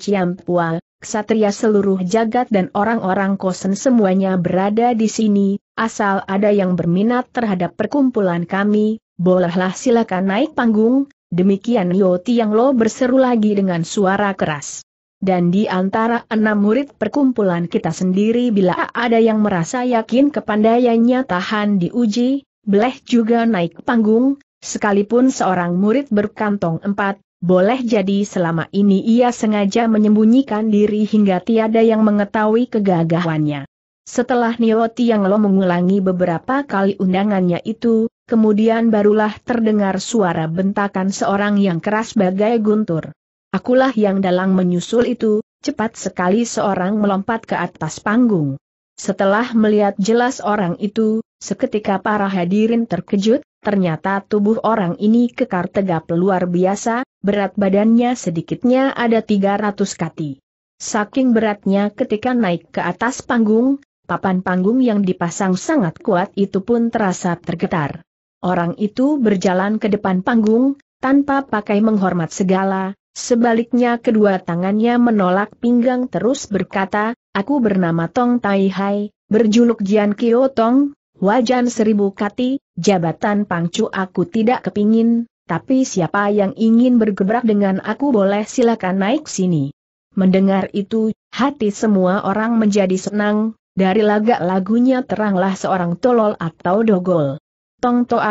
Pua, ksatria seluruh jagat dan orang-orang kosen semuanya berada di sini, asal ada yang berminat terhadap perkumpulan kami, bolehlah silakan naik panggung, demikian Nioti yang Lo berseru lagi dengan suara keras. Dan di antara enam murid perkumpulan kita sendiri bila ada yang merasa yakin kepandaiannya tahan diuji, boleh juga naik panggung, sekalipun seorang murid berkantong empat, boleh jadi selama ini ia sengaja menyembunyikan diri hingga tiada yang mengetahui kegagahannya. Setelah Nio yang Lo mengulangi beberapa kali undangannya itu, kemudian barulah terdengar suara bentakan seorang yang keras bagai guntur. Akulah yang dalang menyusul itu, cepat sekali seorang melompat ke atas panggung. Setelah melihat jelas orang itu, seketika para hadirin terkejut, ternyata tubuh orang ini kekar tegap luar biasa, berat badannya sedikitnya ada 300 kati. Saking beratnya ketika naik ke atas panggung, papan panggung yang dipasang sangat kuat itu pun terasa tergetar. Orang itu berjalan ke depan panggung, tanpa pakai menghormat segala, Sebaliknya kedua tangannya menolak pinggang terus berkata, aku bernama Tong Tai Hai, berjuluk Jian Kio Tong, wajan seribu kati, jabatan pangcu aku tidak kepingin, tapi siapa yang ingin bergebrak dengan aku boleh silakan naik sini. Mendengar itu, hati semua orang menjadi senang, dari lagak lagunya teranglah seorang tolol atau dogol. Tong To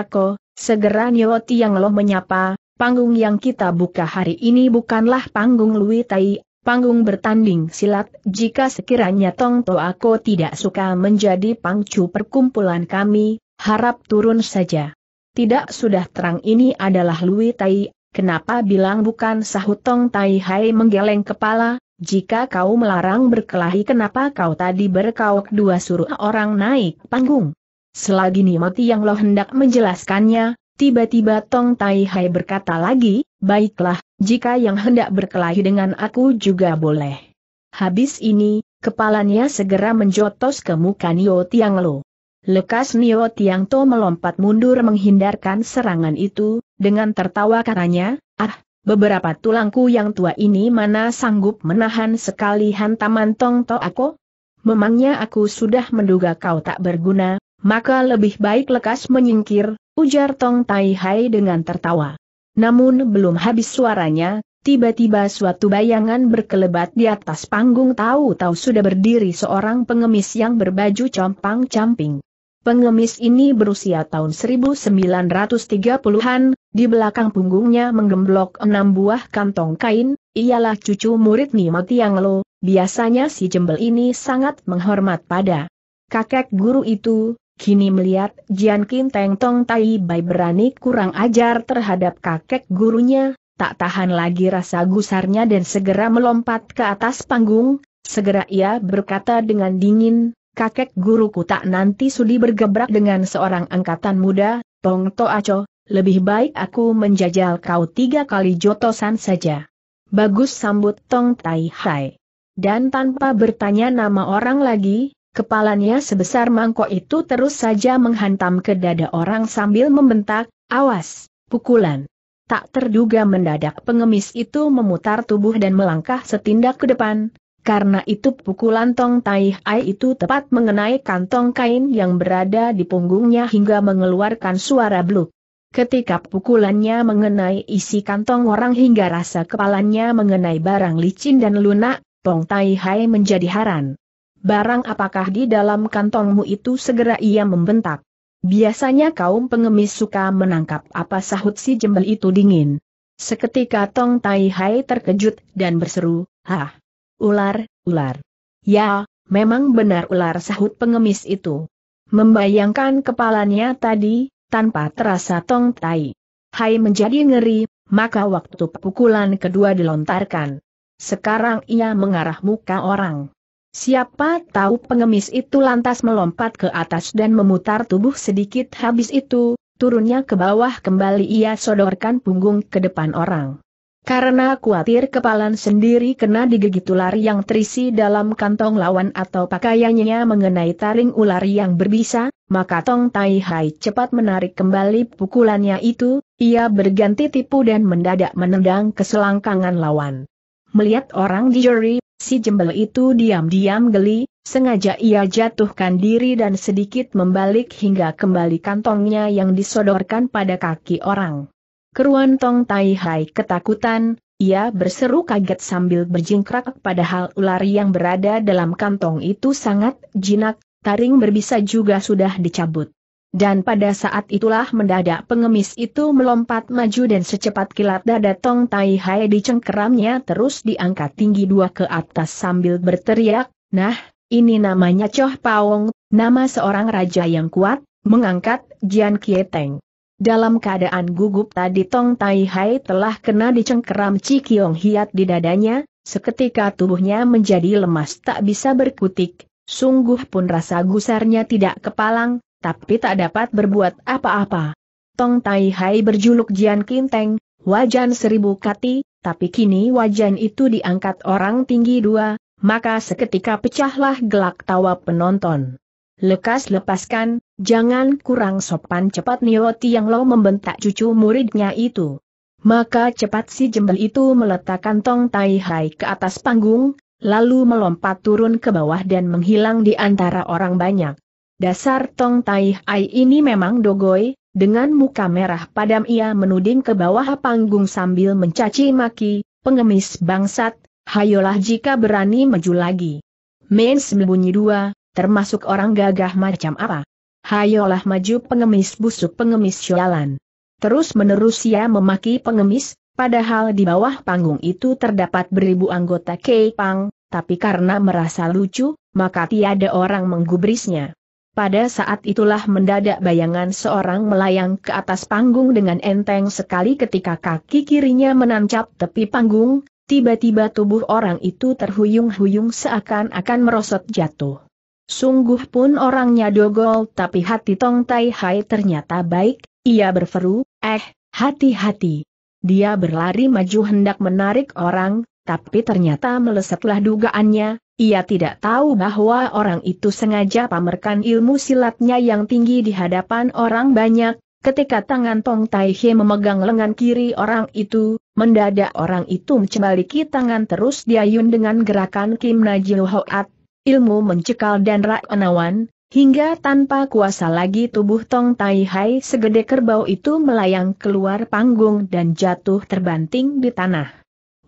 segera Nyo Tiang Lo menyapa, panggung yang kita buka hari ini bukanlah panggung Lui Tai, panggung bertanding silat, jika sekiranya Tong To Ako tidak suka menjadi pangcu perkumpulan kami, harap turun saja. Tidak sudah terang ini adalah Lui Tai, kenapa bilang bukan sahut Tong Tai Hai menggeleng kepala, jika kau melarang berkelahi kenapa kau tadi berkauk dua suruh orang naik panggung? Selagi Nimoti yang lo hendak menjelaskannya, Tiba-tiba Tong Tai Hai berkata lagi, baiklah, jika yang hendak berkelahi dengan aku juga boleh. Habis ini, kepalanya segera menjotos ke muka Nio Tiang Lo. Lekas Nio Tiang To melompat mundur menghindarkan serangan itu, dengan tertawa katanya, ah, beberapa tulangku yang tua ini mana sanggup menahan sekali hantaman Tong To aku? Memangnya aku sudah menduga kau tak berguna, maka lebih baik lekas menyingkir, ujar Tong Tai Hai dengan tertawa. Namun belum habis suaranya, tiba-tiba suatu bayangan berkelebat di atas panggung tahu-tahu sudah berdiri seorang pengemis yang berbaju compang-camping. Pengemis ini berusia tahun 1930-an, di belakang punggungnya menggemblok enam buah kantong kain, ialah cucu murid Nima Tianglo, biasanya si jembel ini sangat menghormat pada kakek guru itu, Kini melihat Jian Kin Teng Tong Tai Bai berani kurang ajar terhadap kakek gurunya, tak tahan lagi rasa gusarnya dan segera melompat ke atas panggung, segera ia berkata dengan dingin, kakek guruku tak nanti sudi bergebrak dengan seorang angkatan muda, Tong To Aco, lebih baik aku menjajal kau tiga kali jotosan saja. Bagus sambut Tong Tai Hai. Dan tanpa bertanya nama orang lagi, Kepalanya sebesar mangkok itu terus saja menghantam ke dada orang sambil membentak, awas, pukulan. Tak terduga mendadak pengemis itu memutar tubuh dan melangkah setindak ke depan, karena itu pukulan Tong Tai Hai itu tepat mengenai kantong kain yang berada di punggungnya hingga mengeluarkan suara bluk. Ketika pukulannya mengenai isi kantong orang hingga rasa kepalanya mengenai barang licin dan lunak, Tong Tai Hai menjadi haran barang apakah di dalam kantongmu itu segera ia membentak. Biasanya kaum pengemis suka menangkap apa sahut si jembel itu dingin. Seketika Tong Tai Hai terkejut dan berseru, Hah! Ular, ular. Ya, memang benar ular sahut pengemis itu. Membayangkan kepalanya tadi, tanpa terasa Tong Tai Hai menjadi ngeri, maka waktu pukulan kedua dilontarkan. Sekarang ia mengarah muka orang. Siapa tahu pengemis itu lantas melompat ke atas dan memutar tubuh sedikit habis itu, turunnya ke bawah kembali ia sodorkan punggung ke depan orang. Karena khawatir kepalan sendiri kena digigit ular yang terisi dalam kantong lawan atau pakaiannya mengenai taring ular yang berbisa, maka Tong Tai Hai cepat menarik kembali pukulannya itu, ia berganti tipu dan mendadak menendang keselangkangan lawan. Melihat orang di juri, Si jembel itu diam-diam geli, sengaja ia jatuhkan diri dan sedikit membalik hingga kembali kantongnya yang disodorkan pada kaki orang. Keruan Tong Tai Hai ketakutan, ia berseru kaget sambil berjingkrak padahal ular yang berada dalam kantong itu sangat jinak, taring berbisa juga sudah dicabut. Dan pada saat itulah mendadak pengemis itu melompat maju dan secepat kilat dada Tong Tai Hai di cengkeramnya terus diangkat tinggi dua ke atas sambil berteriak, Nah, ini namanya Choh Paong, nama seorang raja yang kuat, mengangkat Jian Kieteng. Dalam keadaan gugup tadi Tong Tai Hai telah kena dicengkeram Kiong Hiat di dadanya, seketika tubuhnya menjadi lemas tak bisa berkutik, sungguh pun rasa gusarnya tidak kepalang, tapi tak dapat berbuat apa-apa. Tong Tai Hai berjuluk Jian Kinteng, wajan seribu kati, tapi kini wajan itu diangkat orang tinggi dua, maka seketika pecahlah gelak tawa penonton. Lekas lepaskan, jangan kurang sopan cepat Nio Tiang Lo membentak cucu muridnya itu. Maka cepat si jembel itu meletakkan Tong Tai Hai ke atas panggung, lalu melompat turun ke bawah dan menghilang di antara orang banyak. Dasar Tong Tai Ai ini memang dogoi, dengan muka merah padam ia menuding ke bawah panggung sambil mencaci maki, pengemis bangsat, hayolah jika berani maju lagi. Main sembunyi dua, termasuk orang gagah macam apa. Hayolah maju pengemis busuk pengemis sialan. Terus-menerus ia memaki pengemis, padahal di bawah panggung itu terdapat beribu anggota Pang, tapi karena merasa lucu, maka tiada orang menggubrisnya. Pada saat itulah mendadak bayangan seorang melayang ke atas panggung dengan enteng sekali ketika kaki kirinya menancap tepi panggung, tiba-tiba tubuh orang itu terhuyung-huyung seakan-akan merosot jatuh. Sungguh pun orangnya dogol tapi hati Tong Tai Hai ternyata baik, ia berferu, eh, hati-hati. Dia berlari maju hendak menarik orang, tapi ternyata melesetlah dugaannya, ia tidak tahu bahwa orang itu sengaja pamerkan ilmu silatnya yang tinggi di hadapan orang banyak, ketika tangan Tong Tai He memegang lengan kiri orang itu, mendadak orang itu mencembaliki tangan terus diayun dengan gerakan Kim Najil Hoat, ilmu mencekal dan rak enawan, Hingga tanpa kuasa lagi tubuh Tong Tai Hai segede kerbau itu melayang keluar panggung dan jatuh terbanting di tanah.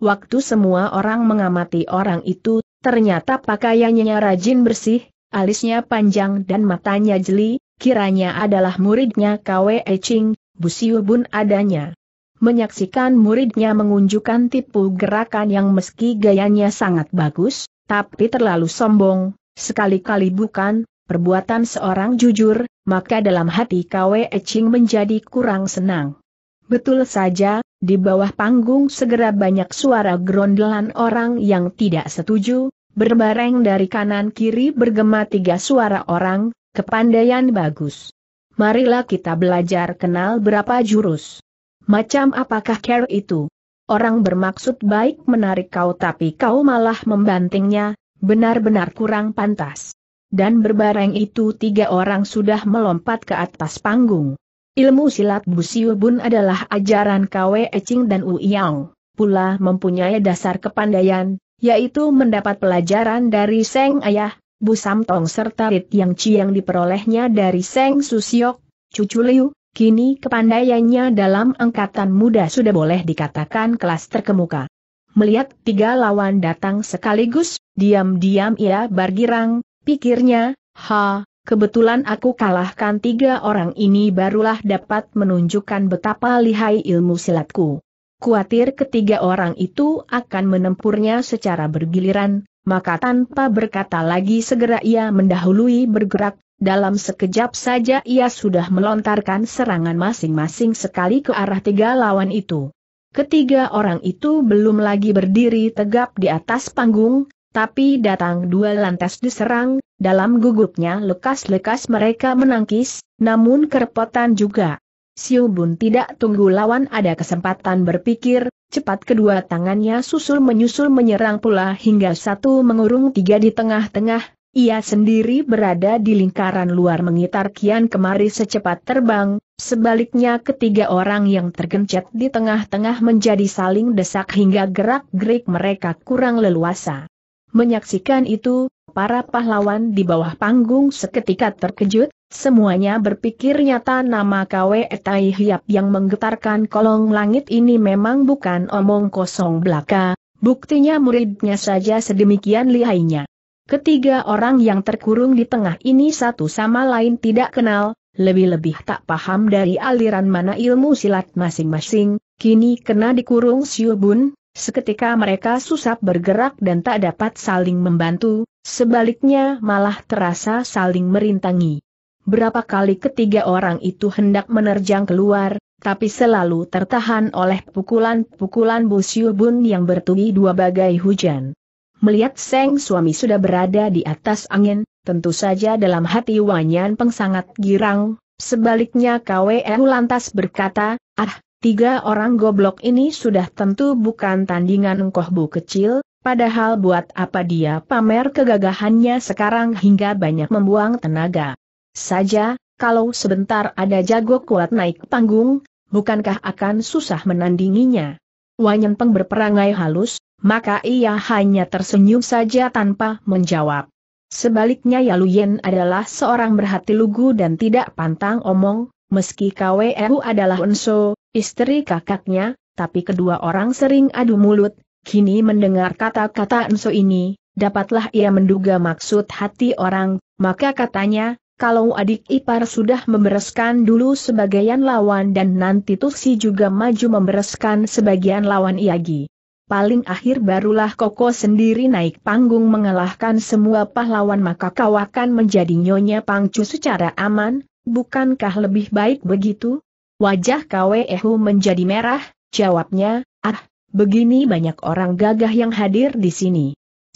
Waktu semua orang mengamati orang itu, Ternyata pakaiannya rajin bersih, alisnya panjang dan matanya jeli, kiranya adalah muridnya Kwe Eching, Busiu Bun adanya. Menyaksikan muridnya mengunjukkan tipu gerakan yang meski gayanya sangat bagus, tapi terlalu sombong, sekali-kali bukan, perbuatan seorang jujur, maka dalam hati Kwe Eching menjadi kurang senang. Betul saja, di bawah panggung segera banyak suara gerondelan orang yang tidak setuju, berbareng dari kanan kiri bergema tiga suara orang, kepandaian bagus. Marilah kita belajar kenal berapa jurus. Macam apakah care itu? Orang bermaksud baik menarik kau tapi kau malah membantingnya, benar-benar kurang pantas. Dan berbareng itu tiga orang sudah melompat ke atas panggung. Ilmu silat Busiu Bun adalah ajaran Kwe Eching dan Uyang, pula mempunyai dasar kepandaian, yaitu mendapat pelajaran dari Seng Ayah, Bu Tong serta Rit Yang Chi yang diperolehnya dari Seng Susiok, Cucu Liu, kini kepandaiannya dalam angkatan muda sudah boleh dikatakan kelas terkemuka. Melihat tiga lawan datang sekaligus, diam-diam ia bergirang, pikirnya, ha, Kebetulan aku kalahkan tiga orang ini barulah dapat menunjukkan betapa lihai ilmu silatku. Kuatir ketiga orang itu akan menempurnya secara bergiliran, maka tanpa berkata lagi segera ia mendahului bergerak, dalam sekejap saja ia sudah melontarkan serangan masing-masing sekali ke arah tiga lawan itu. Ketiga orang itu belum lagi berdiri tegap di atas panggung, tapi datang dua lantas diserang, dalam gugupnya lekas-lekas mereka menangkis, namun kerepotan juga. Siu Bun tidak tunggu lawan ada kesempatan berpikir, cepat kedua tangannya susul menyusul menyerang pula hingga satu mengurung tiga di tengah-tengah, ia sendiri berada di lingkaran luar mengitar kian kemari secepat terbang, sebaliknya ketiga orang yang tergencet di tengah-tengah menjadi saling desak hingga gerak-gerik mereka kurang leluasa. Menyaksikan itu, para pahlawan di bawah panggung seketika terkejut, semuanya berpikir nyata nama KW Etai Hiap yang menggetarkan kolong langit ini memang bukan omong kosong belaka, buktinya muridnya saja sedemikian lihainya. Ketiga orang yang terkurung di tengah ini satu sama lain tidak kenal, lebih-lebih tak paham dari aliran mana ilmu silat masing-masing, kini kena dikurung Siobun, Seketika mereka susah bergerak dan tak dapat saling membantu, sebaliknya malah terasa saling merintangi. Berapa kali ketiga orang itu hendak menerjang keluar, tapi selalu tertahan oleh pukulan-pukulan bun yang bertubi dua bagai hujan. Melihat Seng suami sudah berada di atas angin, tentu saja dalam hati Wanyan Peng sangat girang, sebaliknya KWU e lantas berkata, ah, Tiga orang goblok ini sudah tentu bukan tandingan engkoh bu kecil, padahal buat apa dia pamer kegagahannya sekarang hingga banyak membuang tenaga. Saja, kalau sebentar ada jago kuat naik panggung, bukankah akan susah menandinginya? Wanyan Peng berperangai halus, maka ia hanya tersenyum saja tanpa menjawab. Sebaliknya Yalu Yen adalah seorang berhati lugu dan tidak pantang omong, meski KWU e adalah unsur istri kakaknya, tapi kedua orang sering adu mulut, kini mendengar kata-kata Enso ini, dapatlah ia menduga maksud hati orang, maka katanya, kalau adik ipar sudah membereskan dulu sebagian lawan dan nanti Tusi juga maju membereskan sebagian lawan Iagi. Paling akhir barulah Koko sendiri naik panggung mengalahkan semua pahlawan maka kau akan menjadi nyonya pangcu secara aman, bukankah lebih baik begitu? Wajah Kwe menjadi merah, jawabnya, ah, begini banyak orang gagah yang hadir di sini.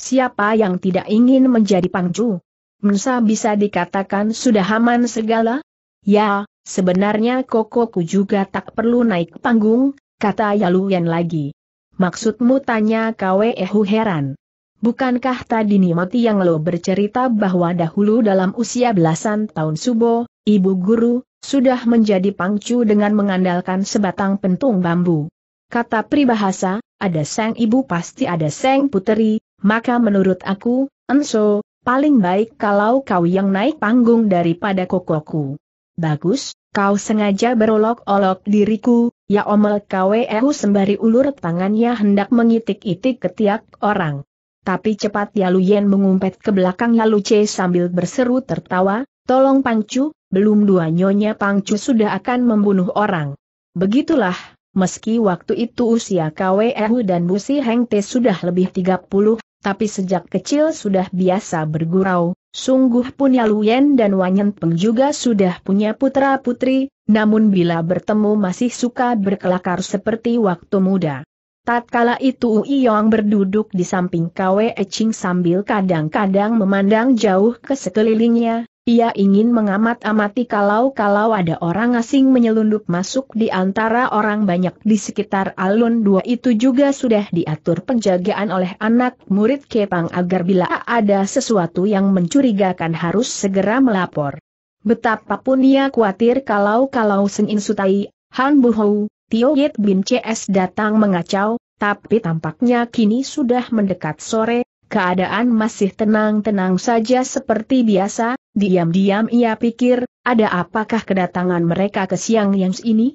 Siapa yang tidak ingin menjadi pangcu? Mensa bisa dikatakan sudah aman segala? Ya, sebenarnya kokoku juga tak perlu naik panggung, kata Yaluyan lagi. Maksudmu tanya Kwe heran. Bukankah tadi Nimoti yang lo bercerita bahwa dahulu dalam usia belasan tahun Subo, ibu guru, sudah menjadi pangcu dengan mengandalkan sebatang pentung bambu. Kata pribahasa, ada sang ibu pasti ada sang puteri, maka menurut aku, Enso, paling baik kalau kau yang naik panggung daripada kokoku. Bagus, kau sengaja berolok-olok diriku, ya omel ehu sembari ulur tangannya hendak mengitik-itik ketiak orang. Tapi cepat ya Luyen mengumpet ke belakang Lalu C sambil berseru tertawa, tolong pangcu, belum dua nyonya Pangcu sudah akan membunuh orang. Begitulah, meski waktu itu usia KWEU dan Busi Hengte sudah lebih 30, tapi sejak kecil sudah biasa bergurau, sungguh punya Luyen dan Wanyen Peng juga sudah punya putra-putri, namun bila bertemu masih suka berkelakar seperti waktu muda. Tatkala itu Ui Yong berduduk di samping Kwe Eching sambil kadang-kadang memandang jauh ke sekelilingnya, ia ingin mengamat-amati kalau-kalau ada orang asing menyelundup masuk di antara orang banyak di sekitar alun dua itu juga sudah diatur penjagaan oleh anak murid Kepang agar bila ada sesuatu yang mencurigakan harus segera melapor. Betapapun ia khawatir kalau-kalau Sen Insutai, Han Buhou, Tio Yit Bin CS datang mengacau, tapi tampaknya kini sudah mendekat sore, keadaan masih tenang-tenang saja seperti biasa, Diam-diam ia pikir, ada apakah kedatangan mereka ke Siang Yang ini?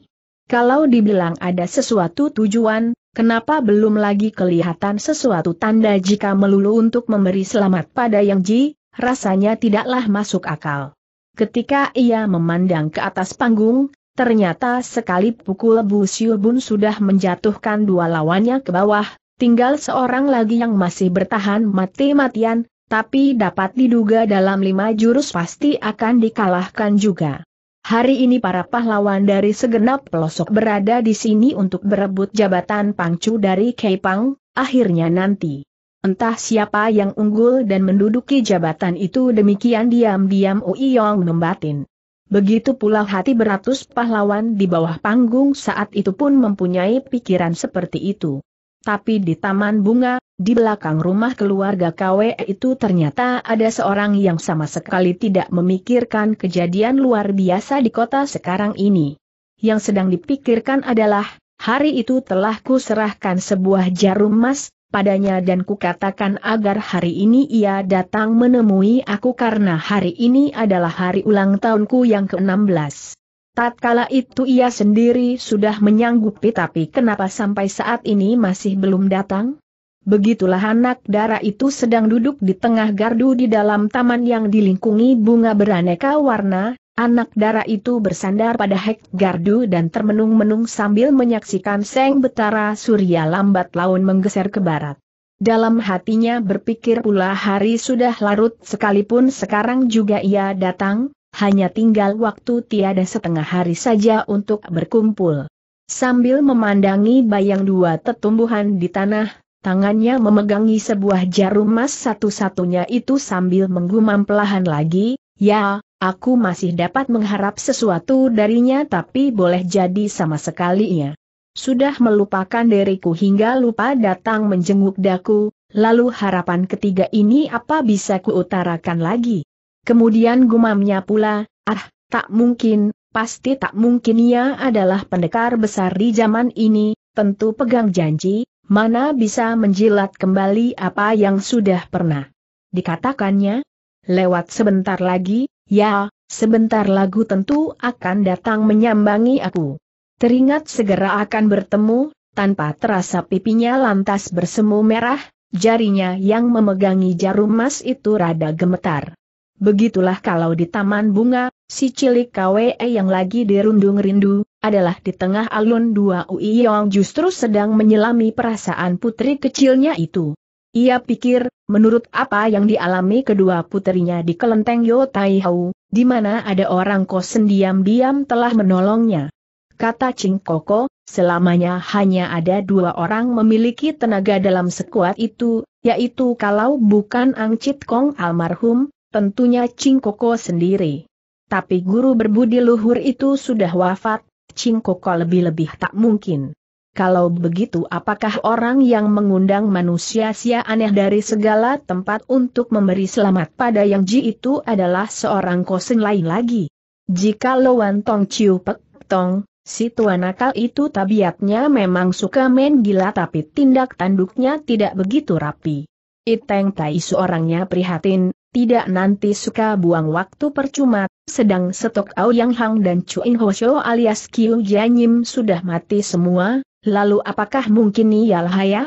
Kalau dibilang ada sesuatu tujuan, kenapa belum lagi kelihatan sesuatu tanda jika melulu untuk memberi selamat pada Yang Ji, rasanya tidaklah masuk akal. Ketika ia memandang ke atas panggung, ternyata sekali pukul Bu Siu Bun sudah menjatuhkan dua lawannya ke bawah, tinggal seorang lagi yang masih bertahan mati-matian, tapi dapat diduga dalam lima jurus pasti akan dikalahkan juga. Hari ini para pahlawan dari segenap pelosok berada di sini untuk berebut jabatan pangcu dari Keipang, akhirnya nanti. Entah siapa yang unggul dan menduduki jabatan itu demikian diam-diam Ui Uiyong membatin. Begitu pula hati beratus pahlawan di bawah panggung saat itu pun mempunyai pikiran seperti itu. Tapi di taman bunga, di belakang rumah keluarga Kwe itu ternyata ada seorang yang sama sekali tidak memikirkan kejadian luar biasa di kota sekarang ini. Yang sedang dipikirkan adalah, hari itu telah kuserahkan sebuah jarum emas, padanya dan kukatakan agar hari ini ia datang menemui aku karena hari ini adalah hari ulang tahunku yang ke-16. Tatkala itu ia sendiri sudah menyanggupi tapi kenapa sampai saat ini masih belum datang? Begitulah anak dara itu sedang duduk di tengah gardu di dalam taman yang dilingkungi bunga beraneka warna, anak dara itu bersandar pada hek gardu dan termenung-menung sambil menyaksikan seng betara surya lambat laun menggeser ke barat. Dalam hatinya berpikir pula hari sudah larut sekalipun sekarang juga ia datang, hanya tinggal waktu tiada setengah hari saja untuk berkumpul. Sambil memandangi bayang dua tetumbuhan di tanah, tangannya memegangi sebuah jarum emas satu-satunya itu sambil menggumam pelahan lagi, ya, aku masih dapat mengharap sesuatu darinya tapi boleh jadi sama sekali ya. Sudah melupakan diriku hingga lupa datang menjenguk daku, lalu harapan ketiga ini apa bisa kuutarakan lagi? Kemudian gumamnya pula, ah, tak mungkin, pasti tak mungkin ia ya, adalah pendekar besar di zaman ini, tentu pegang janji, mana bisa menjilat kembali apa yang sudah pernah dikatakannya? Lewat sebentar lagi, ya, sebentar lagu tentu akan datang menyambangi aku. Teringat segera akan bertemu, tanpa terasa pipinya lantas bersemu merah, jarinya yang memegangi jarum emas itu rada gemetar. Begitulah kalau di taman bunga, si cilik KWE yang lagi dirundung rindu, adalah di tengah alun dua Ui Yong justru sedang menyelami perasaan putri kecilnya itu. Ia pikir, menurut apa yang dialami kedua putrinya di kelenteng Yo Tai Hau, di mana ada orang kosen diam-diam telah menolongnya. Kata Ching Koko, selamanya hanya ada dua orang memiliki tenaga dalam sekuat itu, yaitu kalau bukan Ang Chit Kong almarhum, tentunya Ching Koko sendiri. Tapi guru berbudi luhur itu sudah wafat, Cingkoko lebih-lebih tak mungkin. Kalau begitu apakah orang yang mengundang manusia sia aneh dari segala tempat untuk memberi selamat pada yang ji itu adalah seorang kosen lain lagi? Jika Loan Tong Chiu Pek Tong, si tua nakal itu tabiatnya memang suka main gila tapi tindak tanduknya tidak begitu rapi. Iteng Tai seorangnya prihatin, tidak nanti suka buang waktu percuma, sedang setok stok Yang Hang dan Chuin Shou alias Kiu Jianyim sudah mati semua, lalu apakah mungkin ialah ya?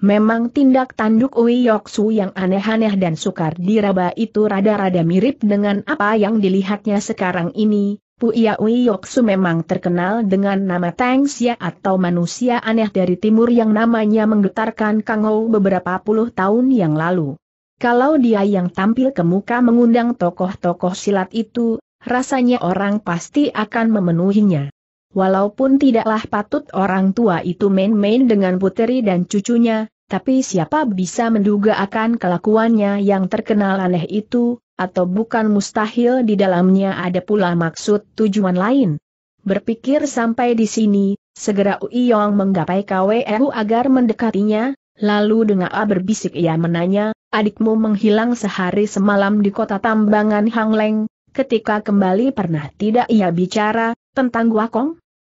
Memang tindak tanduk Ui Su yang aneh-aneh dan sukar diraba itu rada-rada mirip dengan apa yang dilihatnya sekarang ini, Puya Ui Su memang terkenal dengan nama Tang Xia atau manusia aneh dari timur yang namanya menggetarkan Kang Kangou beberapa puluh tahun yang lalu. Kalau dia yang tampil ke muka mengundang tokoh-tokoh silat itu, rasanya orang pasti akan memenuhinya. Walaupun tidaklah patut orang tua itu main-main dengan puteri dan cucunya, tapi siapa bisa menduga akan kelakuannya yang terkenal aneh itu, atau bukan mustahil di dalamnya ada pula maksud tujuan lain. Berpikir sampai di sini, segera Uiyong menggapai KWRU e agar mendekatinya, lalu dengan A berbisik ia menanya, adikmu menghilang sehari semalam di kota tambangan Hang Leng, ketika kembali pernah tidak ia bicara, tentang Guakong?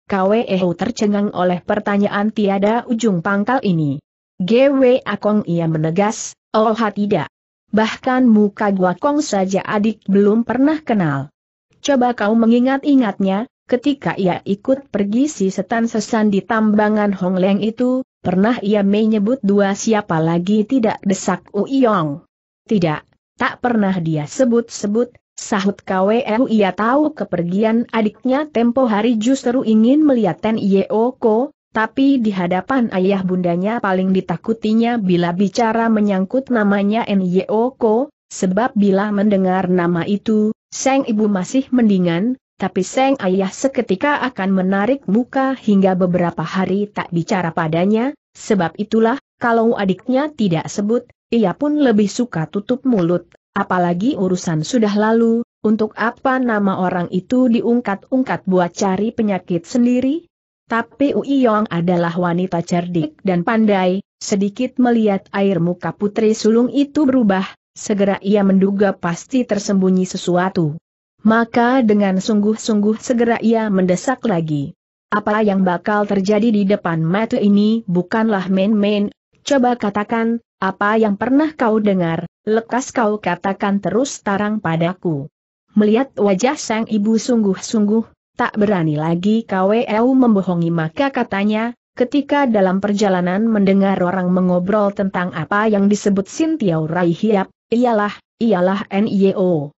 KWEO tercengang oleh pertanyaan tiada ujung pangkal ini. GW Akong ia menegas, oh tidak. Bahkan muka Guakong saja adik belum pernah kenal. Coba kau mengingat-ingatnya, ketika ia ikut pergi si setan sesan di tambangan Hong Hongleng itu, Pernah ia menyebut dua siapa lagi tidak desak Uyong? Tidak, tak pernah dia sebut-sebut, sahut KWU ia tahu kepergian adiknya tempo hari justru ingin melihat Ten Yeoko, tapi di hadapan ayah bundanya paling ditakutinya bila bicara menyangkut namanya N.Y.O.K.O., sebab bila mendengar nama itu, sang ibu masih mendingan, tapi Seng Ayah seketika akan menarik muka hingga beberapa hari tak bicara padanya, sebab itulah, kalau adiknya tidak sebut, ia pun lebih suka tutup mulut, apalagi urusan sudah lalu, untuk apa nama orang itu diungkat-ungkat buat cari penyakit sendiri? Tapi Uiyong adalah wanita cerdik dan pandai, sedikit melihat air muka putri sulung itu berubah, segera ia menduga pasti tersembunyi sesuatu. Maka dengan sungguh-sungguh segera ia mendesak lagi. Apa yang bakal terjadi di depan mata ini bukanlah main-main, coba katakan, apa yang pernah kau dengar, lekas kau katakan terus tarang padaku. Melihat wajah sang ibu sungguh-sungguh, tak berani lagi KWU membohongi maka katanya, ketika dalam perjalanan mendengar orang mengobrol tentang apa yang disebut Sintiau Raihiap, ialah, ialah NIO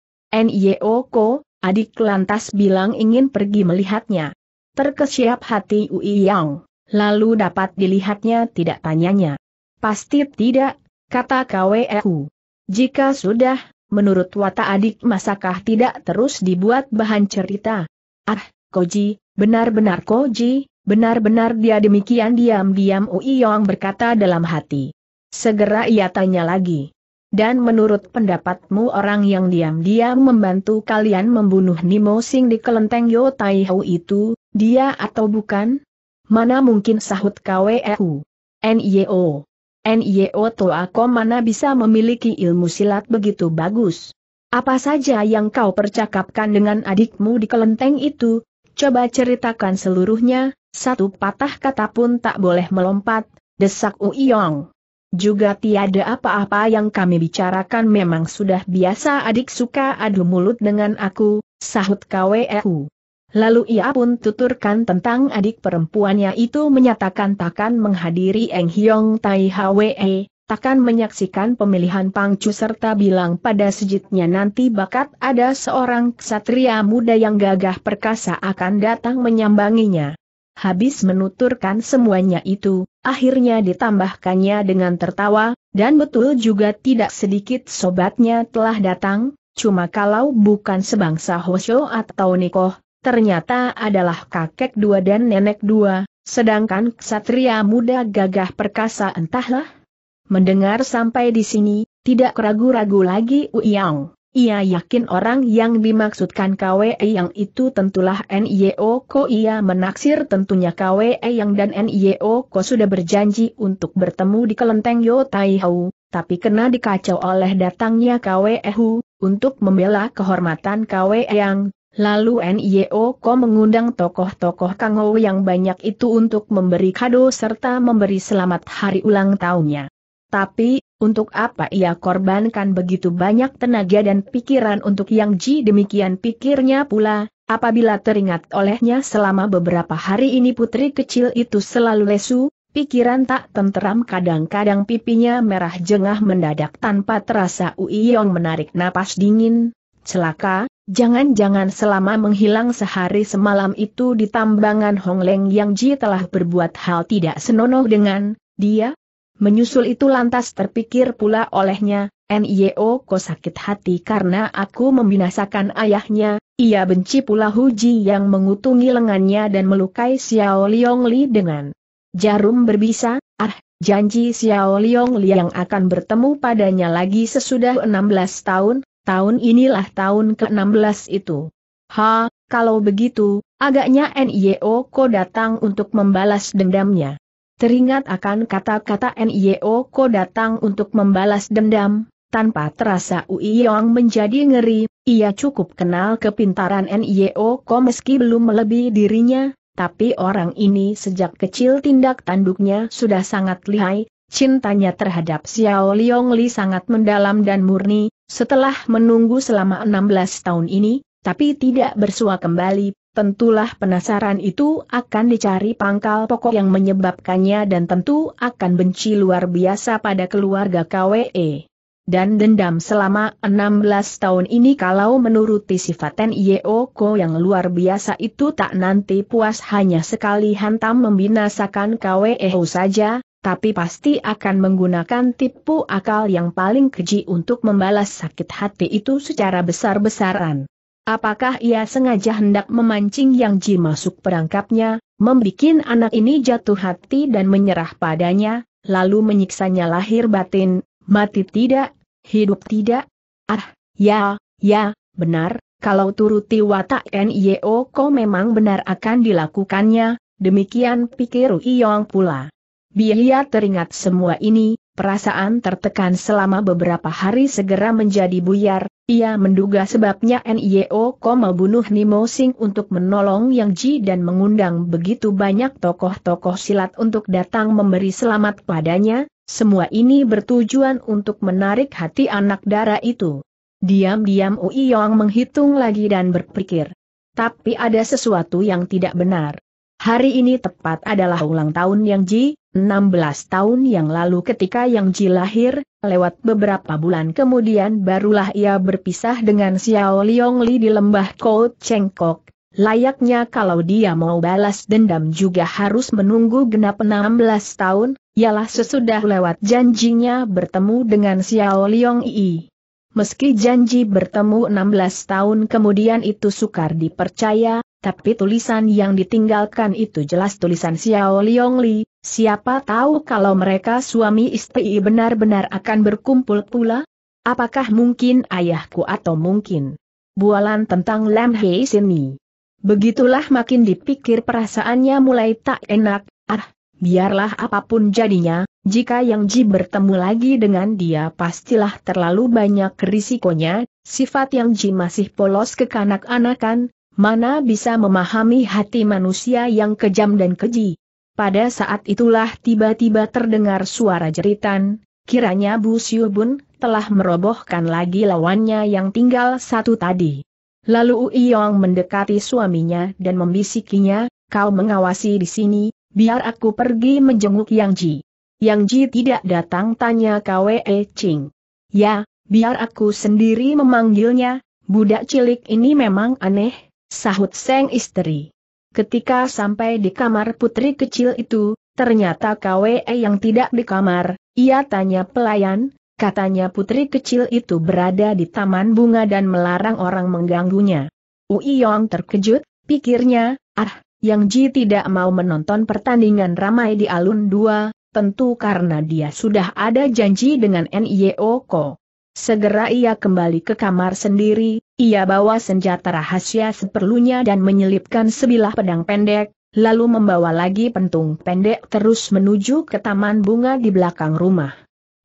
ko, adik lantas bilang ingin pergi melihatnya. Terkesiap hati Ui Yang, lalu dapat dilihatnya tidak tanyanya. Pasti tidak, kata KWEU. Jika sudah, menurut watak adik masakah tidak terus dibuat bahan cerita? Ah, Koji, benar-benar Koji, benar-benar dia demikian diam-diam Ui Yang berkata dalam hati. Segera ia tanya lagi. Dan menurut pendapatmu orang yang diam-diam membantu kalian membunuh Nimo Sing di kelenteng Yo Tai Hau itu, dia atau bukan? Mana mungkin sahut KWEU? NIO. NIO Toako mana bisa memiliki ilmu silat begitu bagus? Apa saja yang kau percakapkan dengan adikmu di kelenteng itu? Coba ceritakan seluruhnya, satu patah kata pun tak boleh melompat, desak Uiyong. Juga tiada apa-apa yang kami bicarakan memang sudah biasa adik suka adu mulut dengan aku, sahut KWEU. Lalu ia pun tuturkan tentang adik perempuannya itu menyatakan takkan menghadiri Eng Hyong Tai Hwe, takkan menyaksikan pemilihan Pangcu serta bilang pada sejitnya nanti bakat ada seorang ksatria muda yang gagah perkasa akan datang menyambanginya. Habis menuturkan semuanya itu, akhirnya ditambahkannya dengan tertawa, dan betul juga tidak sedikit sobatnya telah datang, cuma kalau bukan sebangsa Hosho atau Nikoh, ternyata adalah kakek dua dan nenek dua, sedangkan ksatria muda gagah perkasa entahlah. Mendengar sampai di sini, tidak ragu-ragu lagi Uyang. Ia yakin orang yang dimaksudkan KWE yang itu tentulah NIO Ko ia menaksir tentunya KWE yang dan NIO Ko sudah berjanji untuk bertemu di kelenteng Yo Tai Hau, tapi kena dikacau oleh datangnya KWE Hu, untuk membela kehormatan KWE yang, lalu NIO Ko mengundang tokoh-tokoh Kang Kangou yang banyak itu untuk memberi kado serta memberi selamat hari ulang tahunnya. Tapi, untuk apa ia korbankan begitu banyak tenaga dan pikiran untuk yang ji demikian pikirnya pula, apabila teringat olehnya selama beberapa hari ini putri kecil itu selalu lesu, pikiran tak tenteram kadang-kadang pipinya merah jengah mendadak tanpa terasa Yong menarik napas dingin. Celaka, jangan-jangan selama menghilang sehari semalam itu di tambangan Leng Yang Ji telah berbuat hal tidak senonoh dengan dia, Menyusul itu lantas terpikir pula olehnya, NIO kau sakit hati karena aku membinasakan ayahnya, ia benci pula Huji yang mengutungi lengannya dan melukai Xiao Liong Li dengan jarum berbisa, ah, janji Xiao Liong Li yang akan bertemu padanya lagi sesudah 16 tahun, tahun inilah tahun ke-16 itu. Ha, kalau begitu, agaknya NIO kau datang untuk membalas dendamnya. Teringat akan kata-kata Ko datang untuk membalas dendam, tanpa terasa Ui Yong menjadi ngeri, ia cukup kenal kepintaran Ko meski belum melebihi dirinya, tapi orang ini sejak kecil tindak tanduknya sudah sangat lihai, cintanya terhadap Xiao Liong Li sangat mendalam dan murni, setelah menunggu selama 16 tahun ini, tapi tidak bersua kembali, tentulah penasaran itu akan dicari pangkal pokok yang menyebabkannya dan tentu akan benci luar biasa pada keluarga KWE. Dan dendam selama 16 tahun ini kalau menuruti sifat Yeoko yang luar biasa itu tak nanti puas hanya sekali hantam membinasakan KWEO saja, tapi pasti akan menggunakan tipu akal yang paling keji untuk membalas sakit hati itu secara besar-besaran. Apakah ia sengaja hendak memancing Yang Ji masuk perangkapnya, membuat anak ini jatuh hati dan menyerah padanya, lalu menyiksanya lahir batin, mati tidak, hidup tidak? Ah, ya, ya, benar, kalau turuti watak NIO kau memang benar akan dilakukannya, demikian pikir Yong pula. Biaya teringat semua ini, perasaan tertekan selama beberapa hari segera menjadi buyar, ia menduga sebabnya NIO membunuh Nimosing Nimo Sing untuk menolong Yang Ji dan mengundang begitu banyak tokoh-tokoh silat untuk datang memberi selamat padanya, semua ini bertujuan untuk menarik hati anak darah itu. Diam-diam Ui Yong menghitung lagi dan berpikir. Tapi ada sesuatu yang tidak benar. Hari ini tepat adalah ulang tahun Yang Ji, 16 tahun yang lalu ketika Yang Ji lahir, Lewat beberapa bulan kemudian barulah ia berpisah dengan Xiao Li di lembah Kout Cengkok. Layaknya kalau dia mau balas dendam juga harus menunggu genap 16 tahun, ialah sesudah lewat janjinya bertemu dengan Xiao Yi. Meski janji bertemu 16 tahun kemudian itu sukar dipercaya, tapi tulisan yang ditinggalkan itu jelas tulisan Xiao Li, Siapa tahu kalau mereka suami istri benar-benar akan berkumpul pula? Apakah mungkin ayahku atau mungkin bualan tentang Lam Hei sini? Begitulah makin dipikir perasaannya mulai tak enak, ah, biarlah apapun jadinya, jika Yang Ji bertemu lagi dengan dia pastilah terlalu banyak risikonya, sifat Yang Ji masih polos kekanak-anakan, mana bisa memahami hati manusia yang kejam dan keji. Pada saat itulah tiba-tiba terdengar suara jeritan, kiranya Bu Bun telah merobohkan lagi lawannya yang tinggal satu tadi. Lalu Yong mendekati suaminya dan membisikinya, kau mengawasi di sini, biar aku pergi menjenguk Yang Ji. Yang Ji tidak datang tanya Kwe Ching. Ya, biar aku sendiri memanggilnya, budak cilik ini memang aneh, sahut Seng istri. Ketika sampai di kamar putri kecil itu, ternyata KWE yang tidak di kamar, ia tanya pelayan, katanya putri kecil itu berada di taman bunga dan melarang orang mengganggunya. Ui Yong terkejut, pikirnya, ah, Yang Ji tidak mau menonton pertandingan ramai di alun dua, tentu karena dia sudah ada janji dengan NIO Ko. Segera ia kembali ke kamar sendiri, ia bawa senjata rahasia seperlunya dan menyelipkan sebilah pedang pendek, lalu membawa lagi pentung pendek terus menuju ke taman bunga di belakang rumah.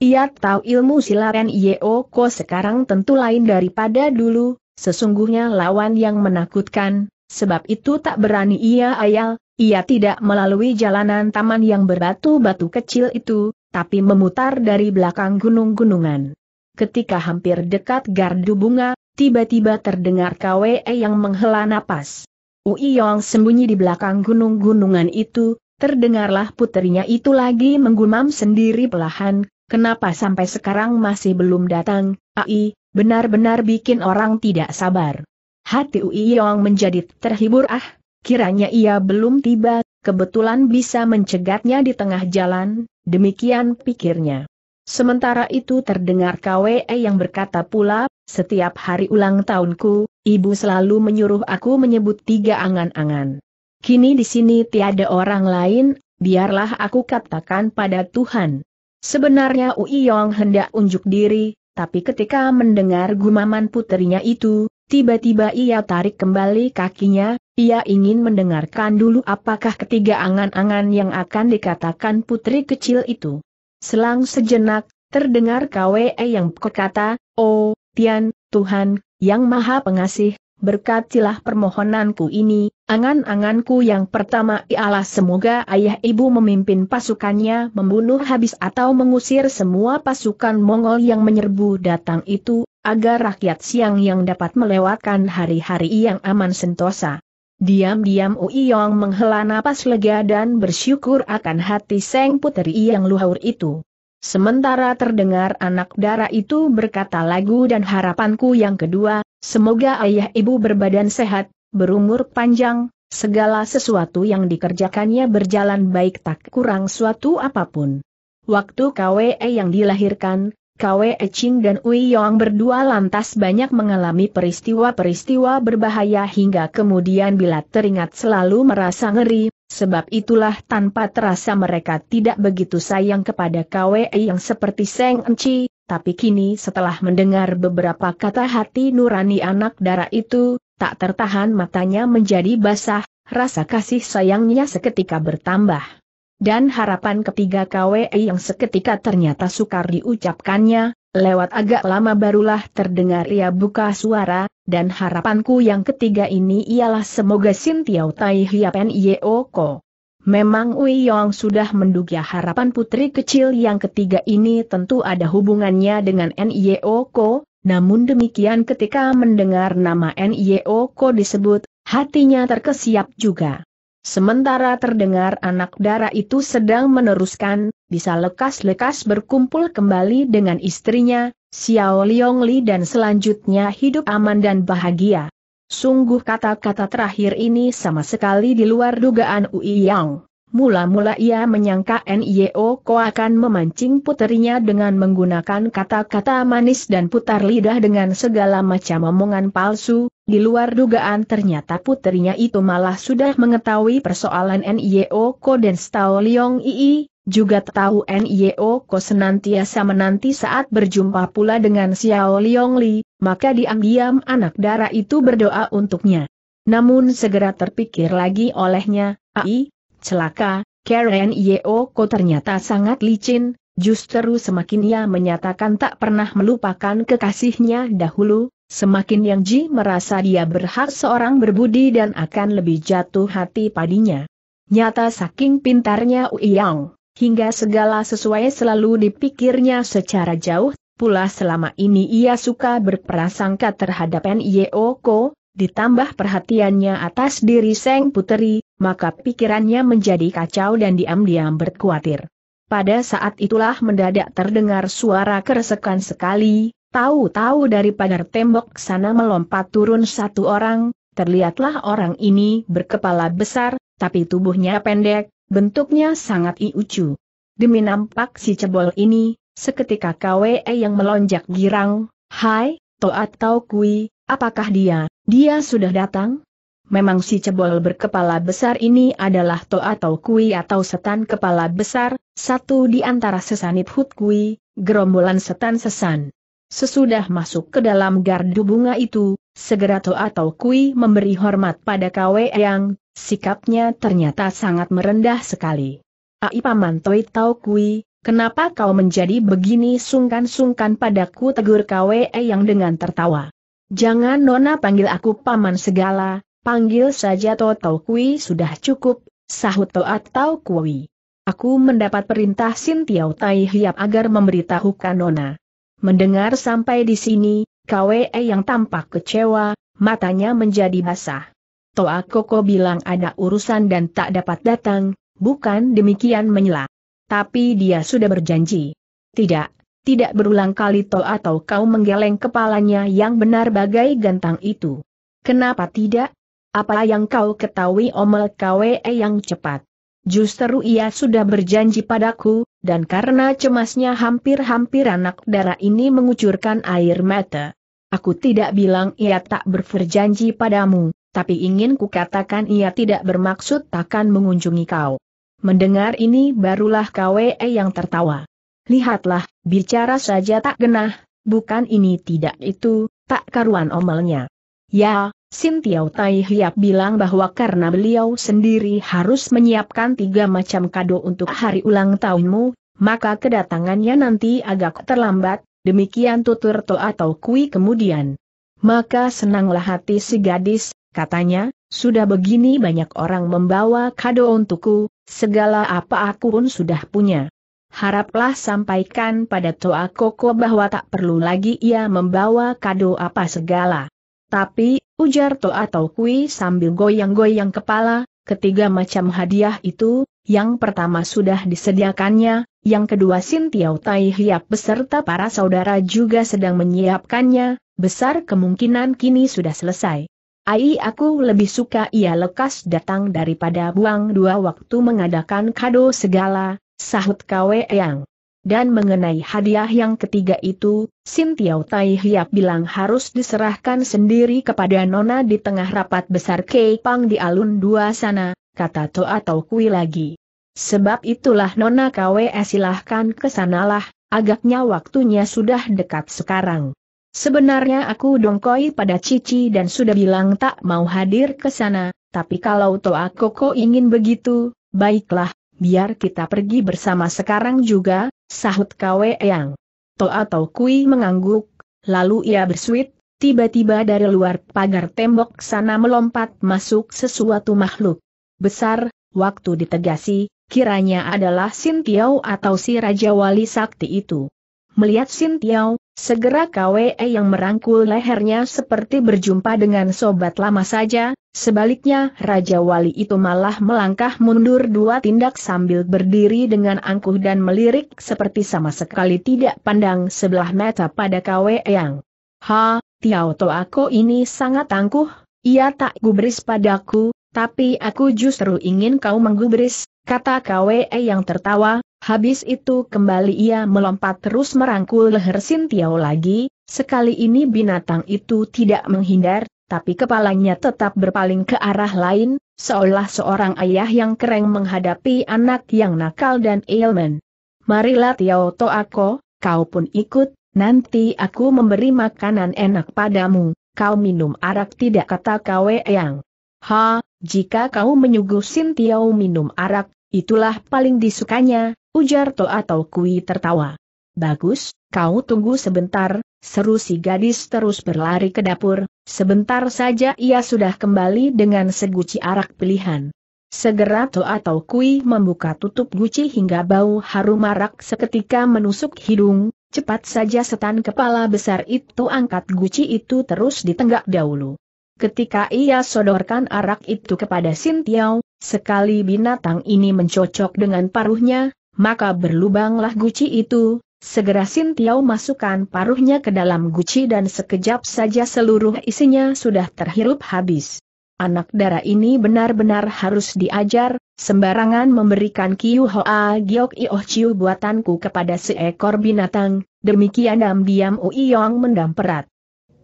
Ia tahu ilmu silaren Yeoko sekarang tentu lain daripada dulu, sesungguhnya lawan yang menakutkan, sebab itu tak berani ia ayal, ia tidak melalui jalanan taman yang berbatu-batu kecil itu, tapi memutar dari belakang gunung-gunungan ketika hampir dekat gardu bunga, tiba-tiba terdengar KWE yang menghela napas. Uiyong sembunyi di belakang gunung-gunungan itu, terdengarlah putrinya itu lagi menggumam sendiri pelahan, kenapa sampai sekarang masih belum datang, ai, benar-benar bikin orang tidak sabar. Hati Uiyong menjadi terhibur ah, kiranya ia belum tiba, kebetulan bisa mencegatnya di tengah jalan, demikian pikirnya. Sementara itu terdengar KWE yang berkata pula, setiap hari ulang tahunku, ibu selalu menyuruh aku menyebut tiga angan-angan. Kini di sini tiada orang lain, biarlah aku katakan pada Tuhan. Sebenarnya Uiyong hendak unjuk diri, tapi ketika mendengar gumaman putrinya itu, tiba-tiba ia tarik kembali kakinya, ia ingin mendengarkan dulu apakah ketiga angan-angan yang akan dikatakan putri kecil itu. Selang sejenak, terdengar Kwe yang berkata, Oh, Tian, Tuhan, Yang Maha Pengasih, berkatilah permohonanku ini, angan-anganku yang pertama ialah semoga ayah ibu memimpin pasukannya membunuh habis atau mengusir semua pasukan Mongol yang menyerbu datang itu, agar rakyat siang yang dapat melewatkan hari-hari yang aman sentosa. Diam-diam Uiyong menghela napas lega dan bersyukur akan hati Seng Puteri yang luhur itu. Sementara terdengar anak dara itu berkata lagu dan harapanku yang kedua, semoga ayah ibu berbadan sehat, berumur panjang, segala sesuatu yang dikerjakannya berjalan baik tak kurang suatu apapun. Waktu KWE yang dilahirkan, Kwe Ching dan Ui Yong berdua lantas banyak mengalami peristiwa-peristiwa berbahaya hingga kemudian bila teringat selalu merasa ngeri, sebab itulah tanpa terasa mereka tidak begitu sayang kepada Kwe yang seperti Seng Enci, tapi kini setelah mendengar beberapa kata hati nurani anak darah itu, tak tertahan matanya menjadi basah, rasa kasih sayangnya seketika bertambah dan harapan ketiga kwe yang seketika ternyata sukar diucapkannya, lewat agak lama barulah terdengar ia buka suara, dan harapanku yang ketiga ini ialah semoga Sintiau Tai Hiapen Yeoko. Memang Ui Yong sudah menduga harapan putri kecil yang ketiga ini tentu ada hubungannya dengan Nyeoko, namun demikian ketika mendengar nama Nyeoko disebut, hatinya terkesiap juga. Sementara terdengar anak darah itu sedang meneruskan, bisa lekas-lekas berkumpul kembali dengan istrinya, Xiao Liong Li dan selanjutnya hidup aman dan bahagia. Sungguh kata-kata terakhir ini sama sekali di luar dugaan Ui Yang. Mula-mula ia menyangka Nio Ko akan memancing puterinya dengan menggunakan kata-kata manis dan putar lidah dengan segala macam omongan palsu, di luar dugaan ternyata puterinya itu malah sudah mengetahui persoalan Nio Ko dan Stao Liong Ii, juga tahu Nio Ko senantiasa menanti saat berjumpa pula dengan Xiao Liong Li, maka diam-diam anak darah itu berdoa untuknya. Namun segera terpikir lagi olehnya, Ai, celaka, Karen Yeoko ternyata sangat licin, justru semakin ia menyatakan tak pernah melupakan kekasihnya dahulu, semakin Yang Ji merasa dia berhak seorang berbudi dan akan lebih jatuh hati padinya. Nyata saking pintarnya Uyang, hingga segala sesuai selalu dipikirnya secara jauh, pula selama ini ia suka berprasangka terhadap Nyeoko, ditambah perhatiannya atas diri Seng Puteri, maka pikirannya menjadi kacau dan diam-diam berkuatir. Pada saat itulah mendadak terdengar suara keresekan sekali, tahu-tahu dari pagar tembok sana melompat turun satu orang, terlihatlah orang ini berkepala besar, tapi tubuhnya pendek, bentuknya sangat iucu. Demi nampak si cebol ini, seketika KWE yang melonjak girang, Hai, Toat Tau Kui, apakah dia? Dia sudah datang? Memang si cebol berkepala besar ini adalah To atau Kui atau setan kepala besar, satu di antara sesanit Hut Kui, gerombolan setan sesan. Sesudah masuk ke dalam gardu bunga itu, segera To atau Kui memberi hormat pada Kwe yang, sikapnya ternyata sangat merendah sekali. Ai Paman Toi Tau Kui, kenapa kau menjadi begini sungkan-sungkan padaku tegur Kwe yang dengan tertawa. Jangan Nona panggil aku paman segala, panggil saja Toto Kui sudah cukup, sahut Toa atau Kui. Aku mendapat perintah Sintiau Tai Hiap agar memberitahukan Nona. Mendengar sampai di sini, KWE yang tampak kecewa, matanya menjadi basah. Toa Koko bilang ada urusan dan tak dapat datang, bukan demikian menyela. Tapi dia sudah berjanji. Tidak, tidak berulang kali to atau kau menggeleng kepalanya yang benar bagai gantang itu. Kenapa tidak? Apa yang kau ketahui omel KWE yang cepat? Justru ia sudah berjanji padaku, dan karena cemasnya hampir-hampir anak darah ini mengucurkan air mata. Aku tidak bilang ia tak berjanji padamu, tapi ingin kukatakan ia tidak bermaksud takkan mengunjungi kau. Mendengar ini barulah KWE yang tertawa lihatlah, bicara saja tak genah, bukan ini tidak itu, tak karuan omelnya. Ya, Sin Tiao Tai Hiap bilang bahwa karena beliau sendiri harus menyiapkan tiga macam kado untuk hari ulang tahunmu, maka kedatangannya nanti agak terlambat, demikian tutur to atau kui kemudian. Maka senanglah hati si gadis, katanya, sudah begini banyak orang membawa kado untukku, segala apa aku pun sudah punya haraplah sampaikan pada Toa Koko bahwa tak perlu lagi ia membawa kado apa segala. Tapi, ujar Toa Kui sambil goyang-goyang kepala, ketiga macam hadiah itu, yang pertama sudah disediakannya, yang kedua Sin Tiao Tai Hiap beserta para saudara juga sedang menyiapkannya, besar kemungkinan kini sudah selesai. Ai aku lebih suka ia lekas datang daripada buang dua waktu mengadakan kado segala, Sahut Kwe Yang. Dan mengenai hadiah yang ketiga itu, Sin Tiao Tai Hiap bilang harus diserahkan sendiri kepada Nona di tengah rapat besar Kei Pang di alun dua sana, kata To atau Kui lagi. Sebab itulah Nona Kwe e silahkan kesanalah, agaknya waktunya sudah dekat sekarang. Sebenarnya aku dongkoi pada Cici dan sudah bilang tak mau hadir ke sana, tapi kalau Toa Koko ingin begitu, baiklah, biar kita pergi bersama sekarang juga, sahut Kwe Yang. To atau Kui mengangguk, lalu ia bersuit, tiba-tiba dari luar pagar tembok sana melompat masuk sesuatu makhluk. Besar, waktu ditegasi, kiranya adalah Sintiau atau si Raja Wali Sakti itu. Melihat Sintiau, Segera KWE yang merangkul lehernya seperti berjumpa dengan sobat lama saja, sebaliknya Raja Wali itu malah melangkah mundur dua tindak sambil berdiri dengan angkuh dan melirik seperti sama sekali tidak pandang sebelah mata pada KWE yang. Ha, Tiao aku ini sangat angkuh, ia tak gubris padaku, tapi aku justru ingin kau menggubris, kata KWE yang tertawa, habis itu kembali ia melompat terus merangkul leher Sintiau lagi, sekali ini binatang itu tidak menghindar, tapi kepalanya tetap berpaling ke arah lain, seolah seorang ayah yang kereng menghadapi anak yang nakal dan ailman. Marilah Tiao Toako, kau pun ikut, nanti aku memberi makanan enak padamu, kau minum arak tidak kata Kwe yang. Ha, jika kau menyuguh Sintiau minum arak, itulah paling disukanya, ujar To atau Kui tertawa. Bagus, kau tunggu sebentar, seru si gadis terus berlari ke dapur, sebentar saja ia sudah kembali dengan seguci arak pilihan. Segera To atau Kui membuka tutup guci hingga bau harum arak seketika menusuk hidung, cepat saja setan kepala besar itu angkat guci itu terus ditenggak dahulu. Ketika ia sodorkan arak itu kepada Sintiau, sekali binatang ini mencocok dengan paruhnya, maka berlubanglah guci itu, Segera Sintiau masukkan paruhnya ke dalam guci dan sekejap saja seluruh isinya sudah terhirup habis. Anak darah ini benar-benar harus diajar, sembarangan memberikan Kiu Hoa Giok Ioh Chiu buatanku kepada seekor binatang, demikian diam-diam Yong mendamperat.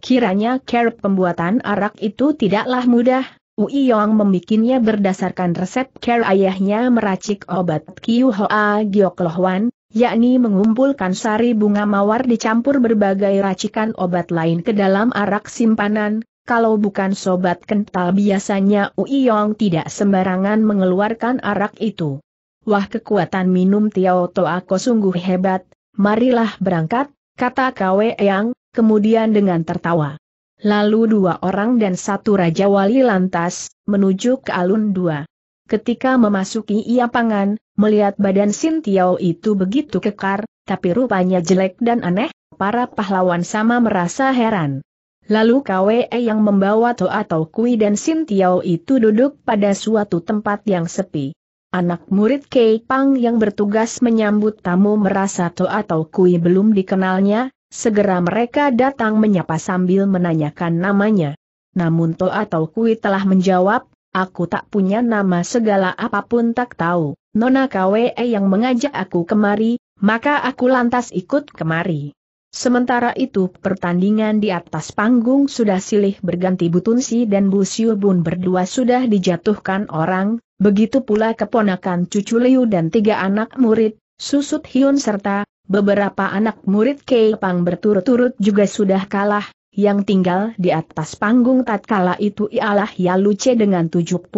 Kiranya care pembuatan arak itu tidaklah mudah. Ui Yong membikinnya berdasarkan resep care ayahnya meracik obat Kiu Hoa Giok Lohwan, yakni mengumpulkan sari bunga mawar dicampur berbagai racikan obat lain ke dalam arak simpanan, kalau bukan sobat kental biasanya Ui Yong tidak sembarangan mengeluarkan arak itu. Wah kekuatan minum Tiao Toako sungguh hebat, marilah berangkat, kata Kwe Yang, kemudian dengan tertawa. Lalu dua orang dan satu Raja Wali lantas, menuju ke alun dua. Ketika memasuki ia pangan, melihat badan Sintiao itu begitu kekar, tapi rupanya jelek dan aneh, para pahlawan sama merasa heran. Lalu KWE yang membawa To atau Kui dan Sintiao itu duduk pada suatu tempat yang sepi. Anak murid Kei Pang yang bertugas menyambut tamu merasa To atau Kui belum dikenalnya, Segera mereka datang menyapa sambil menanyakan namanya. Namun To atau Kui telah menjawab, aku tak punya nama segala apapun tak tahu. Nona KWE yang mengajak aku kemari, maka aku lantas ikut kemari. Sementara itu pertandingan di atas panggung sudah silih berganti Butunsi dan Bu Siubun berdua sudah dijatuhkan orang, begitu pula keponakan cucu Liu dan tiga anak murid, Susut Hyun serta Beberapa anak murid Kei Pang berturut-turut juga sudah kalah, yang tinggal di atas panggung tatkala itu ialah Yaluce dengan 72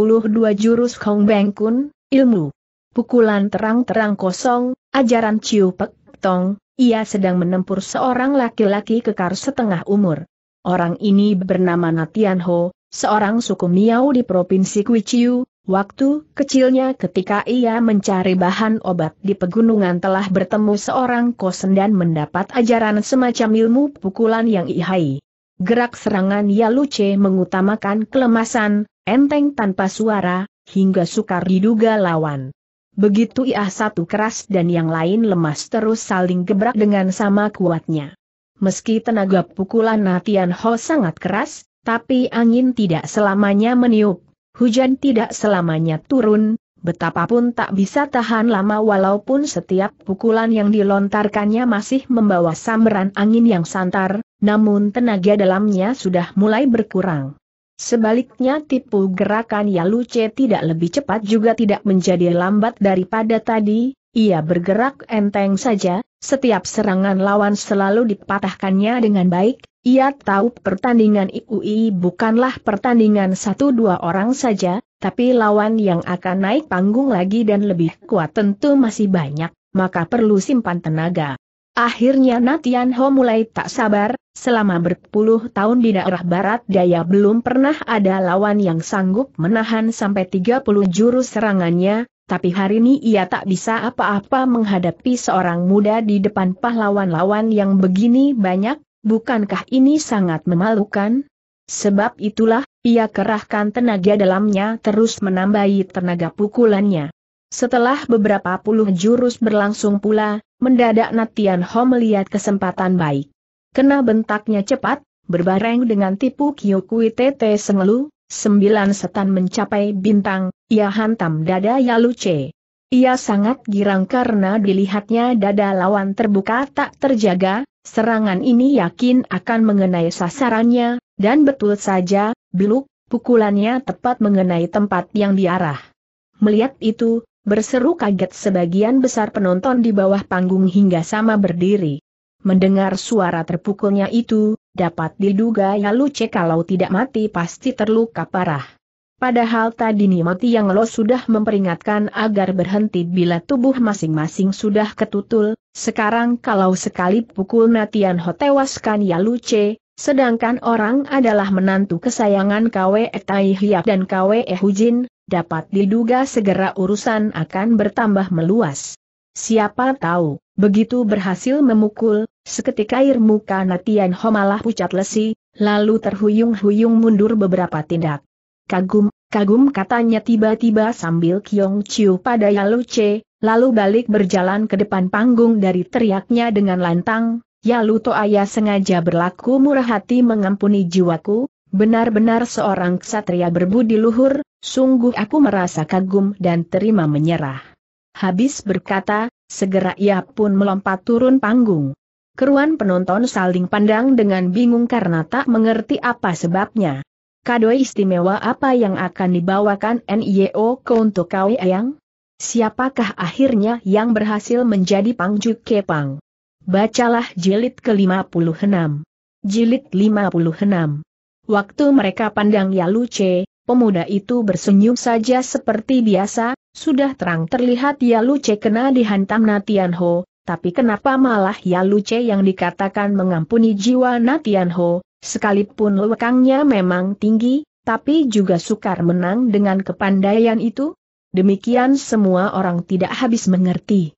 jurus Hong Beng Kun, ilmu. Pukulan terang-terang kosong, ajaran Ciu Pek Tong, ia sedang menempur seorang laki-laki kekar setengah umur. Orang ini bernama Natian Ho, seorang suku Miao di Provinsi Kuichiu, waktu kecilnya ketika ia mencari bahan obat di pegunungan telah bertemu seorang kosen dan mendapat ajaran semacam ilmu pukulan yang ihai. Gerak serangan Yaluce mengutamakan kelemasan, enteng tanpa suara, hingga sukar diduga lawan. Begitu ia satu keras dan yang lain lemas terus saling gebrak dengan sama kuatnya. Meski tenaga pukulan Natian Ho sangat keras, tapi angin tidak selamanya meniup, hujan tidak selamanya turun, betapapun tak bisa tahan lama walaupun setiap pukulan yang dilontarkannya masih membawa sambaran angin yang santar, namun tenaga dalamnya sudah mulai berkurang. Sebaliknya tipu gerakan Yaluce tidak lebih cepat juga tidak menjadi lambat daripada tadi, ia bergerak enteng saja, setiap serangan lawan selalu dipatahkannya dengan baik, ia tahu pertandingan IUI bukanlah pertandingan satu dua orang saja, tapi lawan yang akan naik panggung lagi dan lebih kuat tentu masih banyak, maka perlu simpan tenaga. Akhirnya Natian Ho mulai tak sabar, selama berpuluh tahun di daerah barat daya belum pernah ada lawan yang sanggup menahan sampai 30 jurus serangannya, tapi hari ini ia tak bisa apa-apa menghadapi seorang muda di depan pahlawan-lawan yang begini banyak, Bukankah ini sangat memalukan? Sebab itulah, ia kerahkan tenaga dalamnya terus menambahi tenaga pukulannya. Setelah beberapa puluh jurus berlangsung pula, mendadak Natian Ho melihat kesempatan baik. Kena bentaknya cepat, berbareng dengan tipu Kyokui Tete Sengelu, sembilan setan mencapai bintang, ia hantam dada Yalu Che. Ia sangat girang karena dilihatnya dada lawan terbuka tak terjaga, serangan ini yakin akan mengenai sasarannya, dan betul saja, beluk, pukulannya tepat mengenai tempat yang diarah. Melihat itu, berseru kaget sebagian besar penonton di bawah panggung hingga sama berdiri. Mendengar suara terpukulnya itu, dapat diduga ya lucu kalau tidak mati pasti terluka parah. Padahal tadi Nimoti yang lo sudah memperingatkan agar berhenti bila tubuh masing-masing sudah ketutul, sekarang kalau sekali pukul Natian ya luce, sedangkan orang adalah menantu kesayangan Kwe Tai Hiap dan Kwe Hujin, dapat diduga segera urusan akan bertambah meluas. Siapa tahu, begitu berhasil memukul, seketika air muka Natian Ho malah pucat lesi, lalu terhuyung-huyung mundur beberapa tindak. Kagum, kagum katanya tiba-tiba sambil Kiong Chiu pada Yalu Che, lalu balik berjalan ke depan panggung dari teriaknya dengan lantang, Yalu Toaya sengaja berlaku murah hati mengampuni jiwaku, benar-benar seorang ksatria berbudi luhur, sungguh aku merasa kagum dan terima menyerah. Habis berkata, segera ia pun melompat turun panggung. Keruan penonton saling pandang dengan bingung karena tak mengerti apa sebabnya kado istimewa apa yang akan dibawakan NIO ke untuk Kau Eyang? Siapakah akhirnya yang berhasil menjadi Pangju Kepang? Bacalah jilid ke-56. Jilid 56. Waktu mereka pandang Yalu Che, pemuda itu bersenyum saja seperti biasa, sudah terang terlihat Yalu Che kena dihantam Natian Ho, tapi kenapa malah Yalu Che yang dikatakan mengampuni jiwa Natian Ho, Sekalipun lekangnya memang tinggi, tapi juga sukar menang dengan kepandaian itu. Demikian semua orang tidak habis mengerti.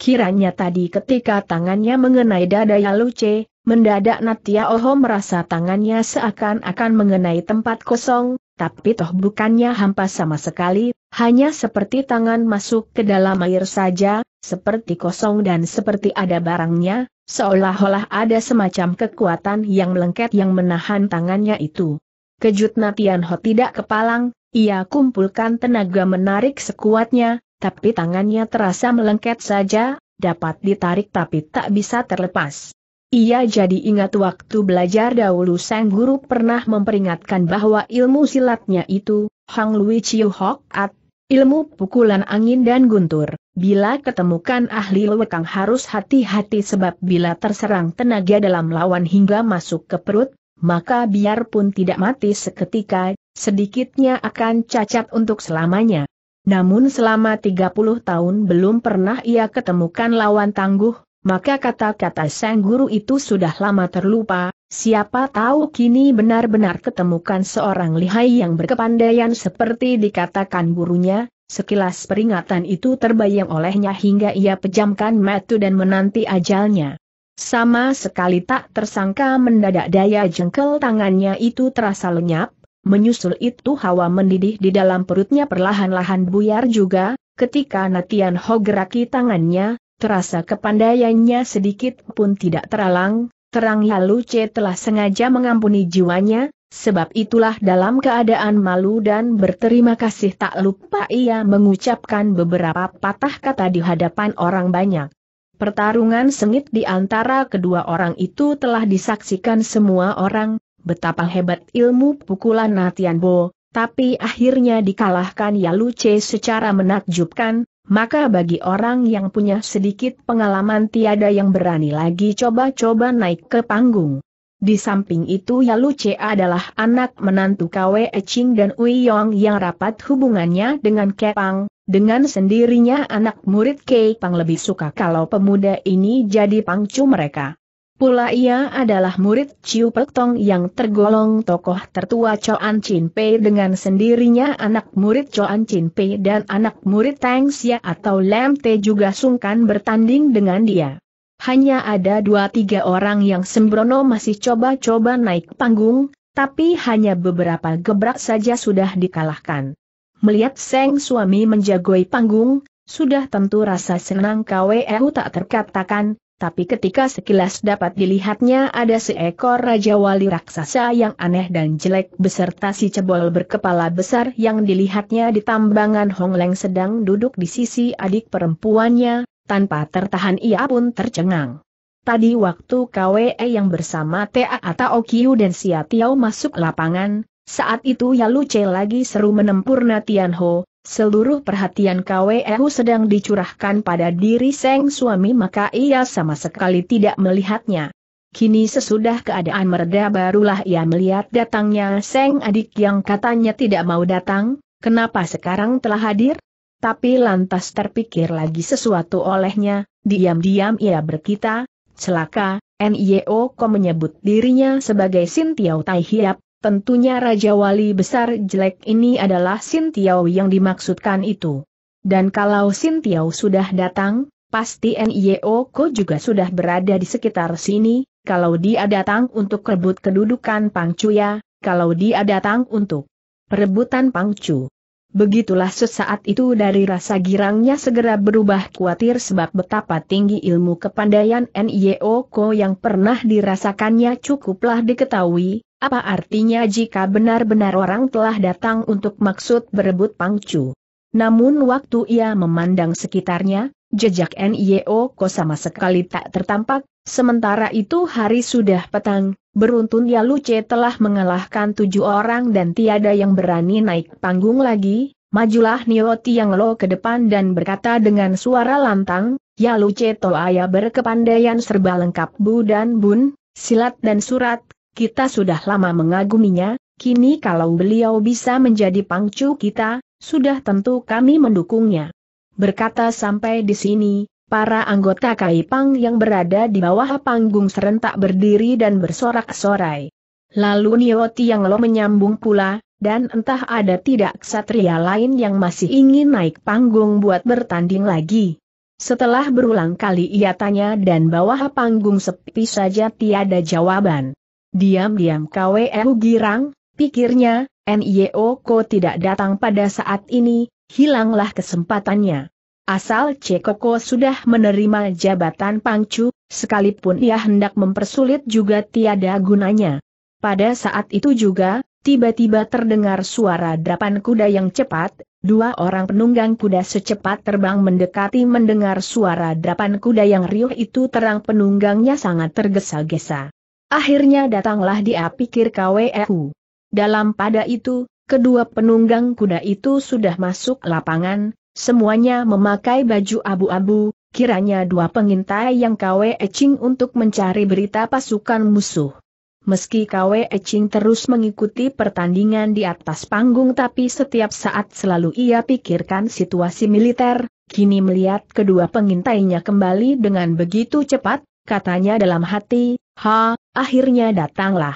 Kiranya tadi ketika tangannya mengenai dada Yaluce, mendadak Natia Oho merasa tangannya seakan-akan mengenai tempat kosong, tapi toh bukannya hampa sama sekali, hanya seperti tangan masuk ke dalam air saja, seperti kosong dan seperti ada barangnya, seolah-olah ada semacam kekuatan yang melengket yang menahan tangannya itu. Kejut Natian Ho tidak kepalang, ia kumpulkan tenaga menarik sekuatnya, tapi tangannya terasa melengket saja, dapat ditarik tapi tak bisa terlepas. Ia jadi ingat waktu belajar dahulu sang guru pernah memperingatkan bahwa ilmu silatnya itu, Hang Lui Chiu Hok At Ilmu pukulan angin dan guntur, bila ketemukan ahli lewekang harus hati-hati sebab bila terserang tenaga dalam lawan hingga masuk ke perut, maka biarpun tidak mati seketika, sedikitnya akan cacat untuk selamanya. Namun selama 30 tahun belum pernah ia ketemukan lawan tangguh, maka kata-kata sang guru itu sudah lama terlupa, siapa tahu kini benar-benar ketemukan seorang lihai yang berkepandaian seperti dikatakan gurunya, sekilas peringatan itu terbayang olehnya hingga ia pejamkan mata dan menanti ajalnya. Sama sekali tak tersangka mendadak daya jengkel tangannya itu terasa lenyap, menyusul itu hawa mendidih di dalam perutnya perlahan-lahan buyar juga, ketika Natian Ho geraki tangannya, terasa kepandaiannya sedikit pun tidak teralang, terang lalu C telah sengaja mengampuni jiwanya, sebab itulah dalam keadaan malu dan berterima kasih tak lupa ia mengucapkan beberapa patah kata di hadapan orang banyak. Pertarungan sengit di antara kedua orang itu telah disaksikan semua orang, betapa hebat ilmu pukulan Natian Bo, tapi akhirnya dikalahkan Yaluce secara menakjubkan, maka bagi orang yang punya sedikit pengalaman tiada yang berani lagi coba-coba naik ke panggung. Di samping itu Yalu Ce adalah anak menantu Kwe Eching dan Ui Yong yang rapat hubungannya dengan Ke Pang. dengan sendirinya anak murid Ke Pang lebih suka kalau pemuda ini jadi pangcu mereka. Pula ia adalah murid Ciu Pek yang tergolong tokoh tertua Choan Chin Pei dengan sendirinya anak murid Choan Chin Pei dan anak murid Tang Xia atau Lam Te juga sungkan bertanding dengan dia. Hanya ada dua tiga orang yang sembrono masih coba-coba naik panggung, tapi hanya beberapa gebrak saja sudah dikalahkan. Melihat Seng suami menjagoi panggung, sudah tentu rasa senang KWU e tak terkatakan, tapi ketika sekilas dapat dilihatnya ada seekor Raja Wali Raksasa yang aneh dan jelek beserta si cebol berkepala besar yang dilihatnya di tambangan Hong Leng sedang duduk di sisi adik perempuannya, tanpa tertahan ia pun tercengang. Tadi waktu KWE yang bersama T.A. atau Kiu dan Sia Tiao masuk lapangan, saat itu Yalu Che lagi seru menempur Natian Ho, Seluruh perhatian KWEU sedang dicurahkan pada diri Seng suami maka ia sama sekali tidak melihatnya. Kini sesudah keadaan mereda barulah ia melihat datangnya Seng adik yang katanya tidak mau datang, kenapa sekarang telah hadir? Tapi lantas terpikir lagi sesuatu olehnya, diam-diam ia berkita, celaka, NIO kau menyebut dirinya sebagai Sintiau Taihia. Tentunya Raja Wali Besar Jelek ini adalah Sin Tiao yang dimaksudkan itu. Dan kalau Sin Tiao sudah datang, pasti NIO Ko juga sudah berada di sekitar sini, kalau dia datang untuk rebut kedudukan ya. kalau dia datang untuk perebutan Pangcu. Begitulah sesaat itu dari rasa girangnya segera berubah khawatir sebab betapa tinggi ilmu kepandaian NIO Ko yang pernah dirasakannya cukuplah diketahui, apa artinya jika benar-benar orang telah datang untuk maksud berebut Pangcu? Namun waktu ia memandang sekitarnya, jejak NIO Ko sama sekali tak tertampak, sementara itu hari sudah petang, beruntun Luce telah mengalahkan tujuh orang dan tiada yang berani naik panggung lagi, majulah Nio Tiang Lo ke depan dan berkata dengan suara lantang, ya Yaluce ayah berkepandaian serba lengkap Bu dan Bun, silat dan surat, kita sudah lama mengaguminya, kini kalau beliau bisa menjadi pangcu kita, sudah tentu kami mendukungnya. Berkata sampai di sini, para anggota Kaipang yang berada di bawah panggung serentak berdiri dan bersorak-sorai. Lalu Nio Tiang Lo menyambung pula, dan entah ada tidak ksatria lain yang masih ingin naik panggung buat bertanding lagi. Setelah berulang kali ia tanya dan bawah panggung sepi saja tiada jawaban. Diam-diam KWU girang, pikirnya, Nio ko tidak datang pada saat ini, hilanglah kesempatannya. Asal Cekoko sudah menerima jabatan pangcu, sekalipun ia hendak mempersulit juga tiada gunanya. Pada saat itu juga, tiba-tiba terdengar suara drapan kuda yang cepat, dua orang penunggang kuda secepat terbang mendekati mendengar suara drapan kuda yang riuh itu terang penunggangnya sangat tergesa-gesa. Akhirnya datanglah dia pikir KWEU. Dalam pada itu, kedua penunggang kuda itu sudah masuk lapangan, semuanya memakai baju abu-abu, kiranya dua pengintai yang KWE Ecing untuk mencari berita pasukan musuh. Meski KWE Ecing terus mengikuti pertandingan di atas panggung tapi setiap saat selalu ia pikirkan situasi militer, kini melihat kedua pengintainya kembali dengan begitu cepat, katanya dalam hati, ha, akhirnya datanglah.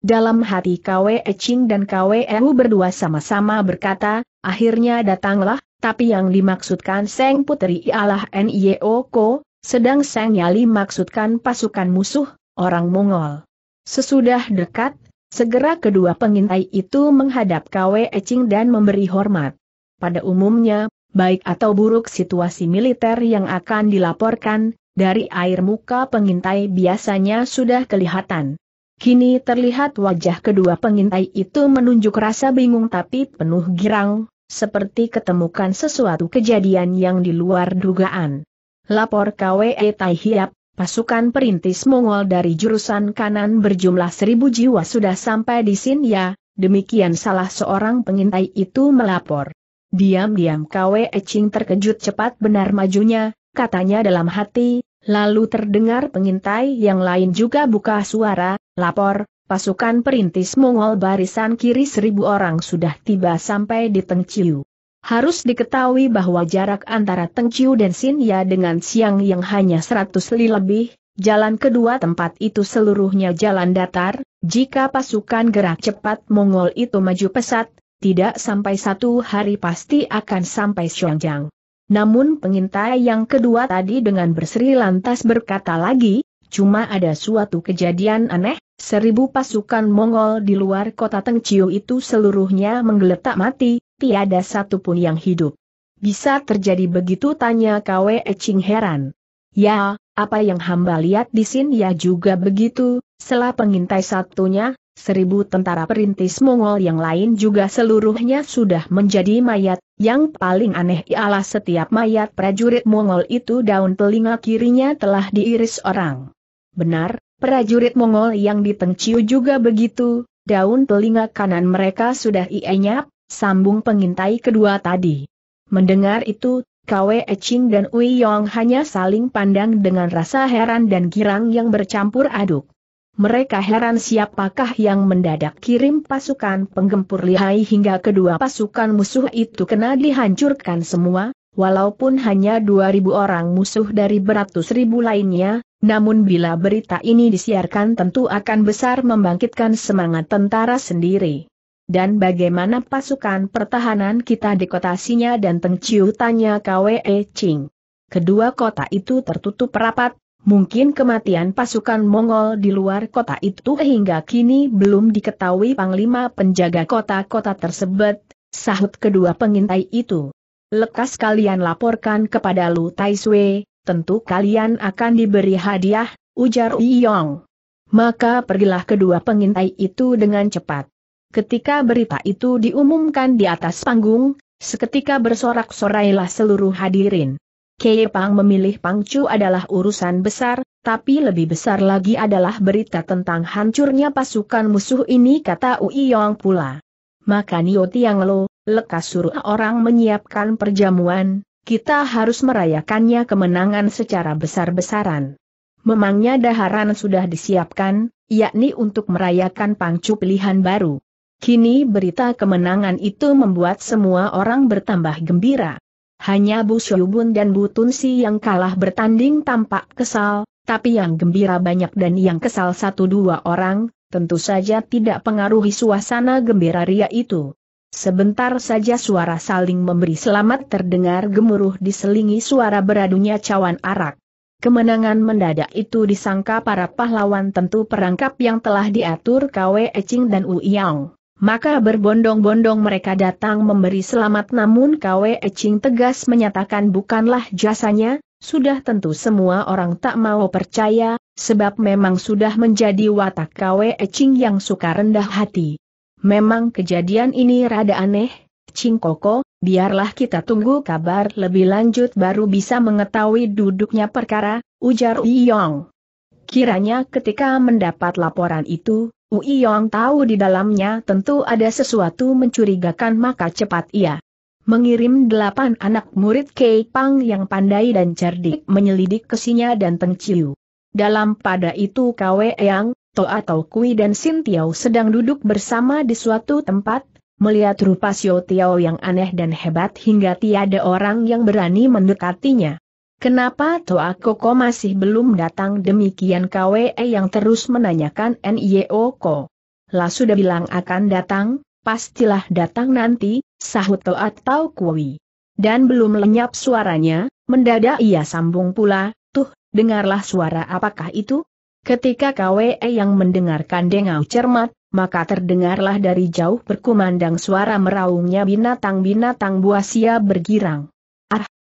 Dalam hati Kwe Ching dan Kwe Wu berdua sama-sama berkata, akhirnya datanglah, tapi yang dimaksudkan Seng Putri ialah Nio Ko, sedang Seng Yali maksudkan pasukan musuh, orang Mongol. Sesudah dekat, segera kedua pengintai itu menghadap Kwe Ching dan memberi hormat. Pada umumnya, baik atau buruk situasi militer yang akan dilaporkan, dari air muka pengintai biasanya sudah kelihatan. Kini terlihat wajah kedua pengintai itu menunjuk rasa bingung tapi penuh girang, seperti ketemukan sesuatu kejadian yang di luar dugaan. Lapor KWE Tai Hiap, pasukan perintis Mongol dari jurusan kanan berjumlah seribu jiwa sudah sampai di sini ya, demikian salah seorang pengintai itu melapor. Diam-diam KWE Ching terkejut cepat benar majunya, katanya dalam hati, lalu terdengar pengintai yang lain juga buka suara, lapor, pasukan perintis Mongol barisan kiri seribu orang sudah tiba sampai di Tengciu. Harus diketahui bahwa jarak antara Tengciu dan Sinya dengan Siang yang hanya 100 li lebih, jalan kedua tempat itu seluruhnya jalan datar, jika pasukan gerak cepat Mongol itu maju pesat, tidak sampai satu hari pasti akan sampai Xiongjang. Namun pengintai yang kedua tadi dengan berseri lantas berkata lagi, cuma ada suatu kejadian aneh, seribu pasukan Mongol di luar kota Tengciu itu seluruhnya menggeletak mati, tiada satupun yang hidup. Bisa terjadi begitu tanya Kwe Ching heran. Ya, apa yang hamba lihat di sini ya juga begitu, selah pengintai satunya, seribu tentara perintis Mongol yang lain juga seluruhnya sudah menjadi mayat, yang paling aneh ialah setiap mayat prajurit Mongol itu daun telinga kirinya telah diiris orang. Benar, prajurit Mongol yang ditengciu juga begitu, daun telinga kanan mereka sudah ienyap, sambung pengintai kedua tadi. Mendengar itu, Kwe Eching dan Ui Yong hanya saling pandang dengan rasa heran dan girang yang bercampur aduk mereka heran siapakah yang mendadak kirim pasukan penggempur lihai hingga kedua pasukan musuh itu kena dihancurkan semua, walaupun hanya 2.000 orang musuh dari beratus ribu lainnya, namun bila berita ini disiarkan tentu akan besar membangkitkan semangat tentara sendiri. Dan bagaimana pasukan pertahanan kita di kota Sinya dan Tengciu tanya KWE Ching. Kedua kota itu tertutup rapat, Mungkin kematian pasukan Mongol di luar kota itu hingga kini belum diketahui Panglima penjaga kota-kota tersebut, sahut kedua pengintai itu. Lekas kalian laporkan kepada Lu Taiswe, tentu kalian akan diberi hadiah, ujar Yong. Maka pergilah kedua pengintai itu dengan cepat. Ketika berita itu diumumkan di atas panggung, seketika bersorak-sorailah seluruh hadirin. Kei Pang memilih Pangcu adalah urusan besar, tapi lebih besar lagi adalah berita tentang hancurnya pasukan musuh ini kata Ui Yong pula. Maka Nio Tiang Lo, lekas suruh orang menyiapkan perjamuan, kita harus merayakannya kemenangan secara besar-besaran. Memangnya daharan sudah disiapkan, yakni untuk merayakan Pangcu pilihan baru. Kini berita kemenangan itu membuat semua orang bertambah gembira. Hanya Bu Syubun dan Bu Tunsi yang kalah bertanding tampak kesal, tapi yang gembira banyak dan yang kesal satu dua orang, tentu saja tidak pengaruhi suasana gembira ria itu. Sebentar saja suara saling memberi selamat terdengar gemuruh diselingi suara beradunya cawan arak. Kemenangan mendadak itu disangka para pahlawan tentu perangkap yang telah diatur KW Ecing dan Yang. Maka berbondong-bondong mereka datang memberi selamat namun Kwe Ching tegas menyatakan bukanlah jasanya, sudah tentu semua orang tak mau percaya, sebab memang sudah menjadi watak Kwe Ching yang suka rendah hati. Memang kejadian ini rada aneh, Ching Koko, biarlah kita tunggu kabar lebih lanjut baru bisa mengetahui duduknya perkara, ujar Yi Yong. Kiranya ketika mendapat laporan itu, Ui Yong tahu di dalamnya tentu ada sesuatu mencurigakan maka cepat ia mengirim delapan anak murid Kei Pang yang pandai dan cerdik menyelidik kesinya dan Teng Chiu. Dalam pada itu Kwe Yang, To atau Kui dan Sin Tiao sedang duduk bersama di suatu tempat, melihat rupa Sio Tiao yang aneh dan hebat hingga tiada orang yang berani mendekatinya. Kenapa Toa Koko masih belum datang demikian KWE yang terus menanyakan NIO e Ko. Lah sudah bilang akan datang, pastilah datang nanti, sahut Toa Tau Kui. Dan belum lenyap suaranya, mendadak ia sambung pula, tuh, dengarlah suara apakah itu? Ketika KWE yang mendengarkan dengau cermat, maka terdengarlah dari jauh berkumandang suara meraungnya binatang-binatang buasia bergirang.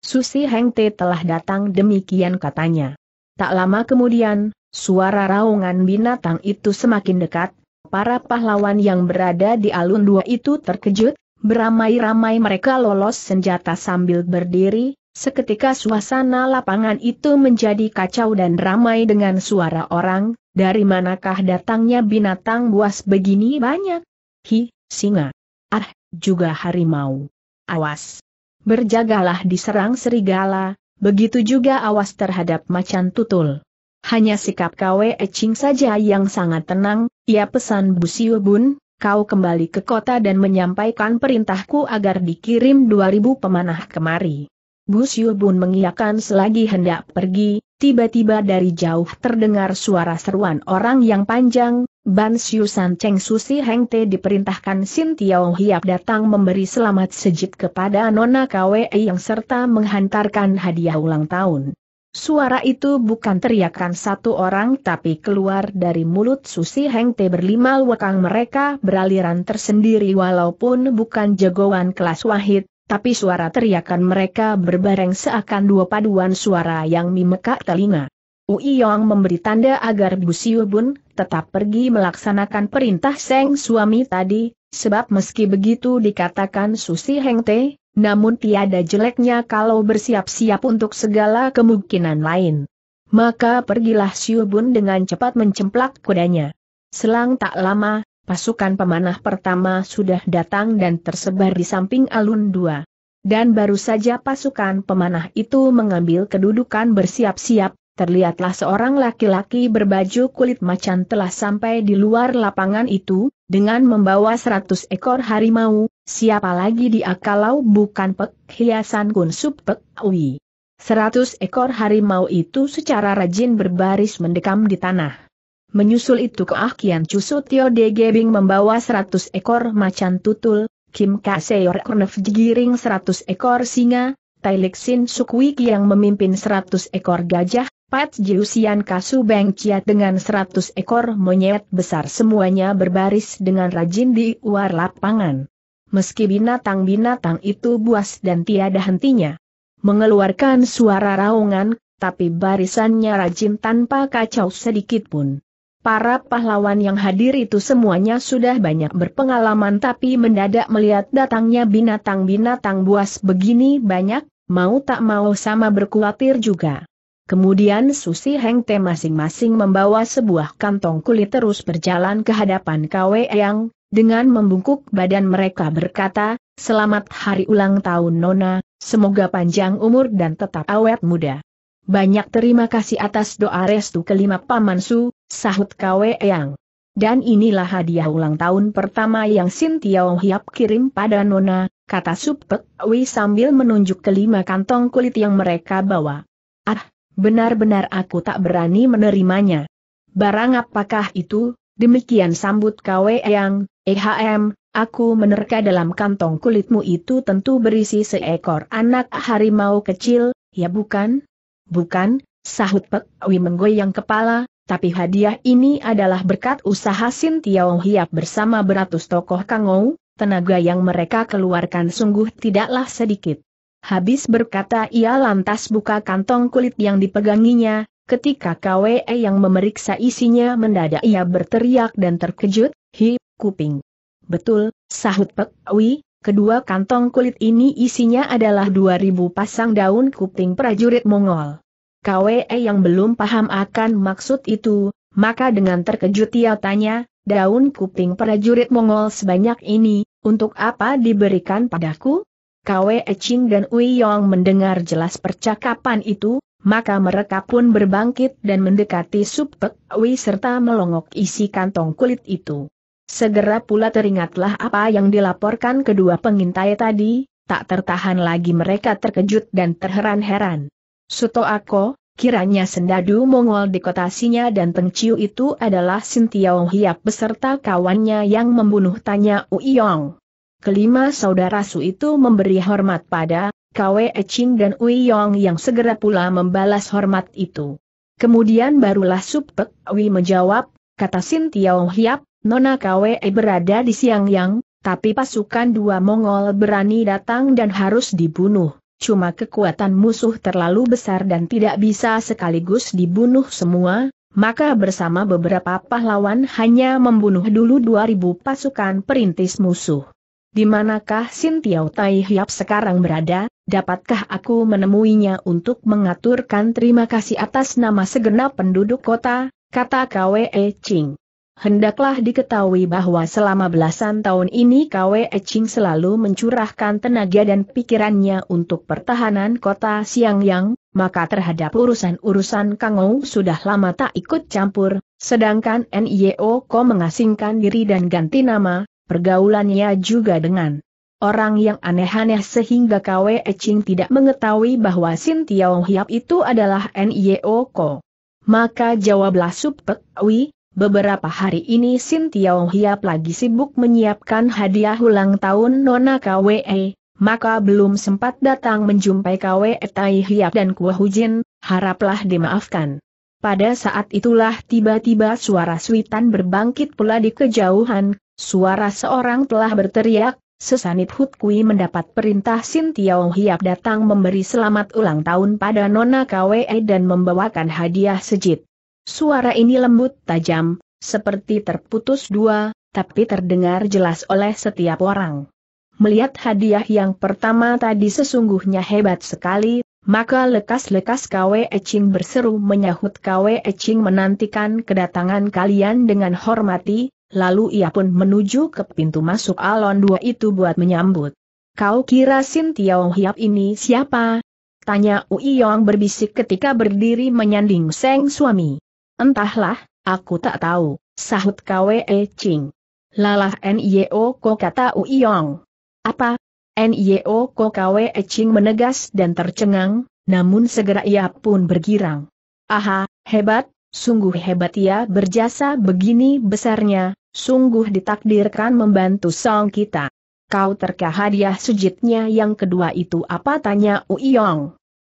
Susi Heng Te telah datang demikian katanya. Tak lama kemudian, suara raungan binatang itu semakin dekat, para pahlawan yang berada di alun dua itu terkejut, beramai-ramai mereka lolos senjata sambil berdiri, seketika suasana lapangan itu menjadi kacau dan ramai dengan suara orang, dari manakah datangnya binatang buas begini banyak? Hi, singa. Ah, juga harimau. Awas. Berjagalah diserang serigala, begitu juga awas terhadap macan tutul. Hanya sikap Kwe Eching saja yang sangat tenang, ia pesan Bu Siu Bun, kau kembali ke kota dan menyampaikan perintahku agar dikirim 2000 pemanah kemari. Bu Siu Bun mengiyakan selagi hendak pergi, tiba-tiba dari jauh terdengar suara seruan orang yang panjang, Ban Siu San Cheng Susi Heng Te diperintahkan Sin Tiao Hiap datang memberi selamat sejit kepada Nona KWE yang serta menghantarkan hadiah ulang tahun. Suara itu bukan teriakan satu orang tapi keluar dari mulut Susi Heng Te berlima wakang mereka beraliran tersendiri walaupun bukan jagoan kelas wahid, tapi suara teriakan mereka berbareng seakan dua paduan suara yang memekak telinga. yong memberi tanda agar Bu Siu tetap pergi melaksanakan perintah Seng suami tadi, sebab meski begitu dikatakan Susi hengte, namun tiada jeleknya kalau bersiap-siap untuk segala kemungkinan lain. Maka pergilah Siu dengan cepat mencemplak kudanya. Selang tak lama, pasukan pemanah pertama sudah datang dan tersebar di samping alun dua. Dan baru saja pasukan pemanah itu mengambil kedudukan bersiap-siap, terlihatlah seorang laki-laki berbaju kulit macan telah sampai di luar lapangan itu, dengan membawa seratus ekor harimau, siapa lagi dia kalau bukan Pek Hiasan gunsup Pek Ui. Seratus ekor harimau itu secara rajin berbaris mendekam di tanah. Menyusul itu ke Ah Kian Chusutio De Gebing membawa 100 ekor macan tutul, Kim Seor Kornef Jigiring 100 ekor singa, Lik Sin Sukwik yang memimpin 100 ekor gajah, Pat Jiusian Kasu Beng Chiat dengan 100 ekor monyet besar semuanya berbaris dengan rajin di luar lapangan. Meski binatang-binatang itu buas dan tiada hentinya mengeluarkan suara raungan, tapi barisannya rajin tanpa kacau sedikit pun. Para pahlawan yang hadir itu semuanya sudah banyak berpengalaman tapi mendadak melihat datangnya binatang-binatang buas begini banyak, mau tak mau sama berkuatir juga. Kemudian Susi Heng Te masing-masing membawa sebuah kantong kulit terus berjalan ke hadapan KW Yang, dengan membungkuk badan mereka berkata, Selamat hari ulang tahun Nona, semoga panjang umur dan tetap awet muda. Banyak terima kasih atas doa restu kelima Paman Su, sahut Kwe Yang. Dan inilah hadiah ulang tahun pertama yang Sin Tiao Hiap kirim pada Nona, kata Supek wei sambil menunjuk kelima kantong kulit yang mereka bawa. Ah, benar-benar aku tak berani menerimanya. Barang apakah itu? Demikian sambut Kwe Yang, EHM, aku menerka dalam kantong kulitmu itu tentu berisi seekor anak harimau kecil, ya bukan? Bukan, sahut Pek Wi menggoyang kepala, tapi hadiah ini adalah berkat usaha Sin Tiao Hiap bersama beratus tokoh Kangou, tenaga yang mereka keluarkan sungguh tidaklah sedikit. Habis berkata ia lantas buka kantong kulit yang dipeganginya, ketika KWE yang memeriksa isinya mendadak ia berteriak dan terkejut, hi, kuping. Betul, sahut Pek Wi, kedua kantong kulit ini isinya adalah 2000 pasang daun kuping prajurit Mongol. KWE yang belum paham akan maksud itu, maka dengan terkejut ia tanya, daun kuping prajurit Mongol sebanyak ini, untuk apa diberikan padaku? Kwe Ching dan Ui Yong mendengar jelas percakapan itu, maka mereka pun berbangkit dan mendekati Subtek Ui serta melongok isi kantong kulit itu. Segera pula teringatlah apa yang dilaporkan kedua pengintai tadi, tak tertahan lagi mereka terkejut dan terheran-heran. Suto Ako, kiranya sendadu Mongol di kota Sinya dan Tengciu itu adalah Sintiao Hiap beserta kawannya yang membunuh Tanya Uiyong. Kelima saudara Su itu memberi hormat pada Kwe Eching dan Uiyong yang segera pula membalas hormat itu. Kemudian barulah Pek Wi menjawab, kata Sintiao Hiap, Nona Kwe berada di Siang Yang, tapi pasukan dua Mongol berani datang dan harus dibunuh cuma kekuatan musuh terlalu besar dan tidak bisa sekaligus dibunuh semua, maka bersama beberapa pahlawan hanya membunuh dulu 2000 pasukan perintis musuh. Di manakah Sin Tiao Tai Hiap sekarang berada, dapatkah aku menemuinya untuk mengaturkan terima kasih atas nama segenap penduduk kota, kata Kwe Ching. Hendaklah diketahui bahwa selama belasan tahun ini Kwe Ching selalu mencurahkan tenaga dan pikirannya untuk pertahanan kota Siangyang, maka terhadap urusan-urusan Kangou sudah lama tak ikut campur, sedangkan NIO Ko mengasingkan diri dan ganti nama, pergaulannya juga dengan orang yang aneh-aneh sehingga Kwe Ching tidak mengetahui bahwa Sin Tiao Hiap itu adalah NIO Ko. Maka jawablah Supek Wi, Beberapa hari ini Sin Tiao Hiap lagi sibuk menyiapkan hadiah ulang tahun Nona KWE, maka belum sempat datang menjumpai KWE Tai Hiap dan Kua Hujin, haraplah dimaafkan. Pada saat itulah tiba-tiba suara suitan berbangkit pula di kejauhan, suara seorang telah berteriak, Sesanit Hut Kui mendapat perintah Sin Tiao Hiap datang memberi selamat ulang tahun pada Nona KWE dan membawakan hadiah sejit. Suara ini lembut tajam, seperti terputus dua, tapi terdengar jelas oleh setiap orang. Melihat hadiah yang pertama tadi sesungguhnya hebat sekali, maka lekas-lekas Kwe Ching berseru menyahut Kwe Ching menantikan kedatangan kalian dengan hormati, lalu ia pun menuju ke pintu masuk alon dua itu buat menyambut. Kau kira Sin Tiao Hiap ini siapa? Tanya Ui Yong berbisik ketika berdiri menyanding Seng suami. Entahlah, aku tak tahu, sahut Kwe Ching. Lalah Nio Ko kata Uiyong. Apa? Nio Ko Kwe Ching menegas dan tercengang, namun segera ia pun bergirang. Aha, hebat, sungguh hebat ia berjasa begini besarnya, sungguh ditakdirkan membantu song kita. Kau terkah hadiah sujitnya yang kedua itu apa tanya Uiyong?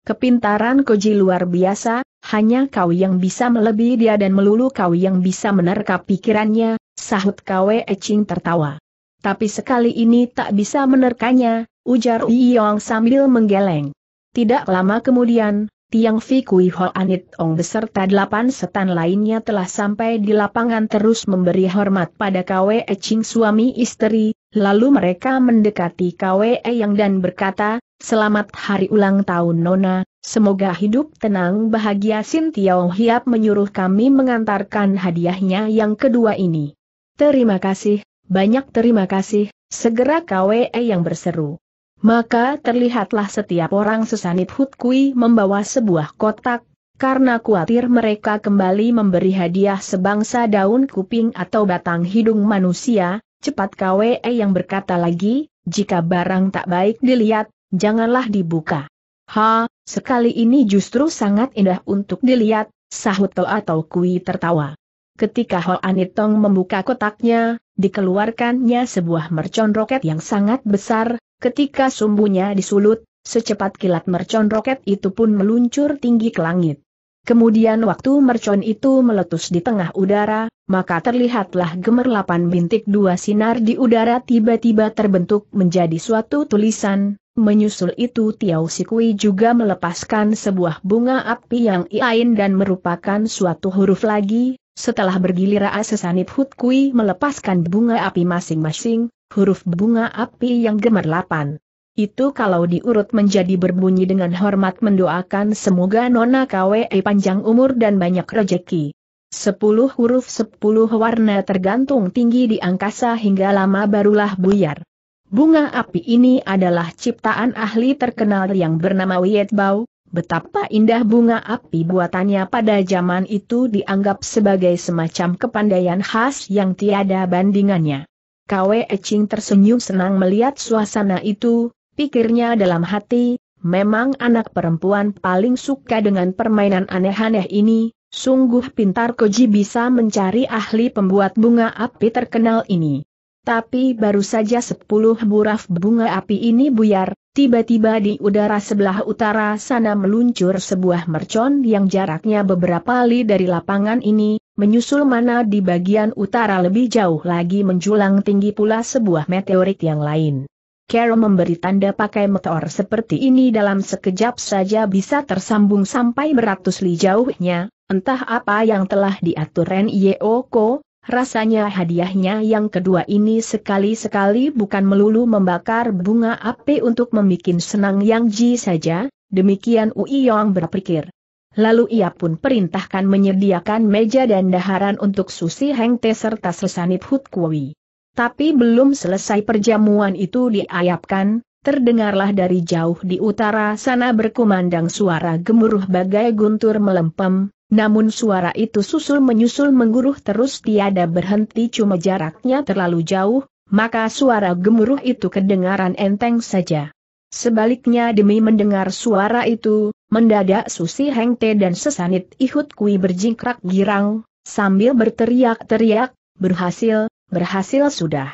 Kepintaran Koji luar biasa, hanya kau yang bisa melebihi dia dan melulu kau yang bisa menerka pikirannya, sahut Kwe Eching tertawa. Tapi sekali ini tak bisa menerkanya, ujar Yong sambil menggeleng. Tidak lama kemudian, Tiang Fi Kui Ho Anit Ong beserta delapan setan lainnya telah sampai di lapangan terus memberi hormat pada Kwe Eching suami istri, lalu mereka mendekati Kwe Eyang dan berkata, Selamat hari ulang tahun Nona, semoga hidup tenang bahagia Sin Tiao Hiap menyuruh kami mengantarkan hadiahnya yang kedua ini. Terima kasih, banyak terima kasih, segera KWE yang berseru. Maka terlihatlah setiap orang sesanit Hut Kui membawa sebuah kotak, karena khawatir mereka kembali memberi hadiah sebangsa daun kuping atau batang hidung manusia, cepat KWE yang berkata lagi, jika barang tak baik dilihat, janganlah dibuka. Ha, sekali ini justru sangat indah untuk dilihat, sahut To atau Kui tertawa. Ketika Ho Anitong membuka kotaknya, dikeluarkannya sebuah mercon roket yang sangat besar, ketika sumbunya disulut, secepat kilat mercon roket itu pun meluncur tinggi ke langit. Kemudian waktu mercon itu meletus di tengah udara, maka terlihatlah gemerlapan bintik dua sinar di udara tiba-tiba terbentuk menjadi suatu tulisan, Menyusul itu Tiausikui Sikui juga melepaskan sebuah bunga api yang iain dan merupakan suatu huruf lagi, setelah bergilir Asesanit Hut Kui melepaskan bunga api masing-masing, huruf bunga api yang gemerlapan. Itu kalau diurut menjadi berbunyi dengan hormat mendoakan semoga Nona KWE panjang umur dan banyak rejeki. Sepuluh huruf sepuluh warna tergantung tinggi di angkasa hingga lama barulah buyar. Bunga api ini adalah ciptaan ahli terkenal yang bernama Wiet Bao, Betapa indah bunga api buatannya pada zaman itu dianggap sebagai semacam kepandaian khas yang tiada bandingannya. Kwe Eching tersenyum senang melihat suasana itu, pikirnya dalam hati, memang anak perempuan paling suka dengan permainan aneh-aneh ini, sungguh pintar Koji bisa mencari ahli pembuat bunga api terkenal ini. Tapi baru saja sepuluh buraf bunga api ini buyar, tiba-tiba di udara sebelah utara sana meluncur sebuah mercon yang jaraknya beberapa li dari lapangan ini, menyusul mana di bagian utara lebih jauh lagi menjulang tinggi pula sebuah meteorit yang lain. Carol memberi tanda pakai meteor seperti ini dalam sekejap saja bisa tersambung sampai beratus li jauhnya, entah apa yang telah diatur Ren Yeoko, Rasanya hadiahnya yang kedua ini sekali-sekali bukan melulu membakar bunga api untuk membuat senang Yang Ji saja, demikian Ui Yong berpikir. Lalu ia pun perintahkan menyediakan meja dan daharan untuk Susi Heng Te serta Sesanip Hut Kui. Tapi belum selesai perjamuan itu diayapkan, terdengarlah dari jauh di utara sana berkumandang suara gemuruh bagai guntur melempem, namun suara itu susul menyusul mengguruh terus tiada berhenti cuma jaraknya terlalu jauh, maka suara gemuruh itu kedengaran enteng saja. Sebaliknya demi mendengar suara itu, mendadak Susi Hengte dan sesanit Ihut Kui berjingkrak girang, sambil berteriak-teriak, berhasil, berhasil sudah.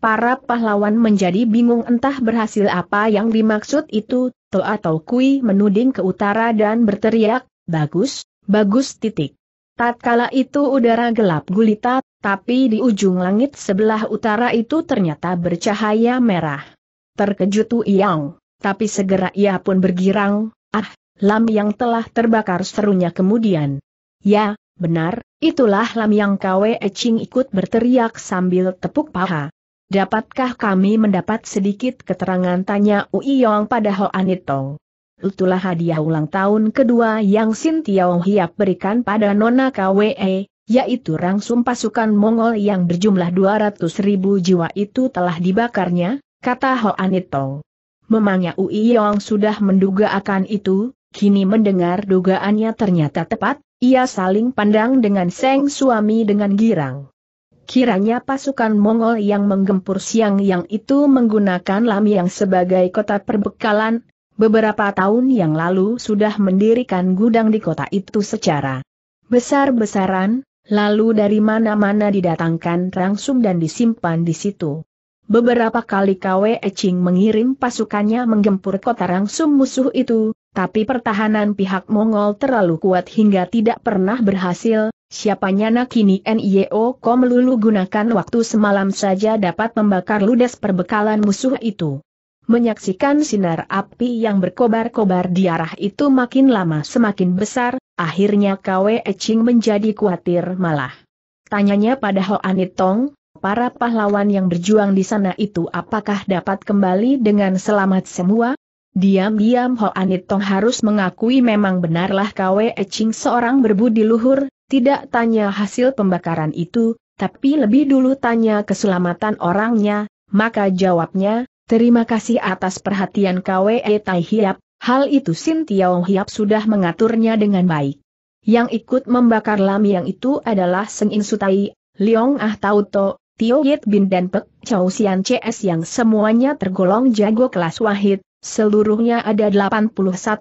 Para pahlawan menjadi bingung entah berhasil apa yang dimaksud itu, To atau Kui menuding ke utara dan berteriak, bagus, Bagus titik. Tatkala itu udara gelap gulita, tapi di ujung langit sebelah utara itu ternyata bercahaya merah. Terkejut Uyang, tapi segera ia pun bergirang, ah, lam yang telah terbakar serunya kemudian. Ya, benar, itulah lam yang Kwe Ecing ikut berteriak sambil tepuk paha. Dapatkah kami mendapat sedikit keterangan tanya Uyong pada Hoanitong? itulah hadiah ulang tahun kedua yang Sin Tiao Hiap berikan pada Nona KWE, yaitu rangsum pasukan Mongol yang berjumlah 200 ribu jiwa itu telah dibakarnya, kata Ho Anitong. Memangnya Ui Yong sudah menduga akan itu, kini mendengar dugaannya ternyata tepat, ia saling pandang dengan Seng suami dengan girang. Kiranya pasukan Mongol yang menggempur siang yang itu menggunakan Lam yang sebagai kota perbekalan, beberapa tahun yang lalu sudah mendirikan gudang di kota itu secara besar-besaran, lalu dari mana-mana didatangkan langsung dan disimpan di situ. Beberapa kali Kwe Eching mengirim pasukannya menggempur kota Rangsum musuh itu, tapi pertahanan pihak Mongol terlalu kuat hingga tidak pernah berhasil, siapanya nakini NIO lulu gunakan waktu semalam saja dapat membakar ludes perbekalan musuh itu. Menyaksikan sinar api yang berkobar-kobar di arah itu makin lama semakin besar, akhirnya Kwe Eching menjadi khawatir malah. Tanyanya pada Ho Anitong, para pahlawan yang berjuang di sana itu apakah dapat kembali dengan selamat semua? Diam-diam Ho Anitong harus mengakui memang benarlah Kwe Eching seorang berbudi luhur, tidak tanya hasil pembakaran itu, tapi lebih dulu tanya keselamatan orangnya, maka jawabnya, Terima kasih atas perhatian KWE Tai Hiap, hal itu Sin Tiao Hiap sudah mengaturnya dengan baik. Yang ikut membakar lam yang itu adalah Seng In Sutai, Liong Ah Tauto, Tio Yit Bin dan Pek Chow Sian CS yang semuanya tergolong jago kelas wahid, seluruhnya ada 81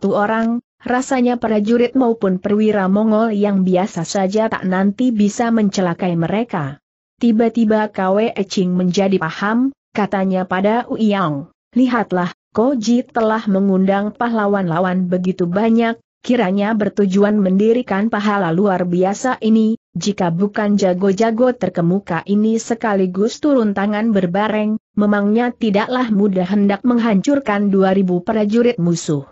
orang, rasanya prajurit maupun perwira Mongol yang biasa saja tak nanti bisa mencelakai mereka. Tiba-tiba Kwe Ching menjadi paham, katanya pada Uyang, lihatlah, Koji telah mengundang pahlawan-lawan begitu banyak, kiranya bertujuan mendirikan pahala luar biasa ini, jika bukan jago-jago terkemuka ini sekaligus turun tangan berbareng, memangnya tidaklah mudah hendak menghancurkan 2000 prajurit musuh.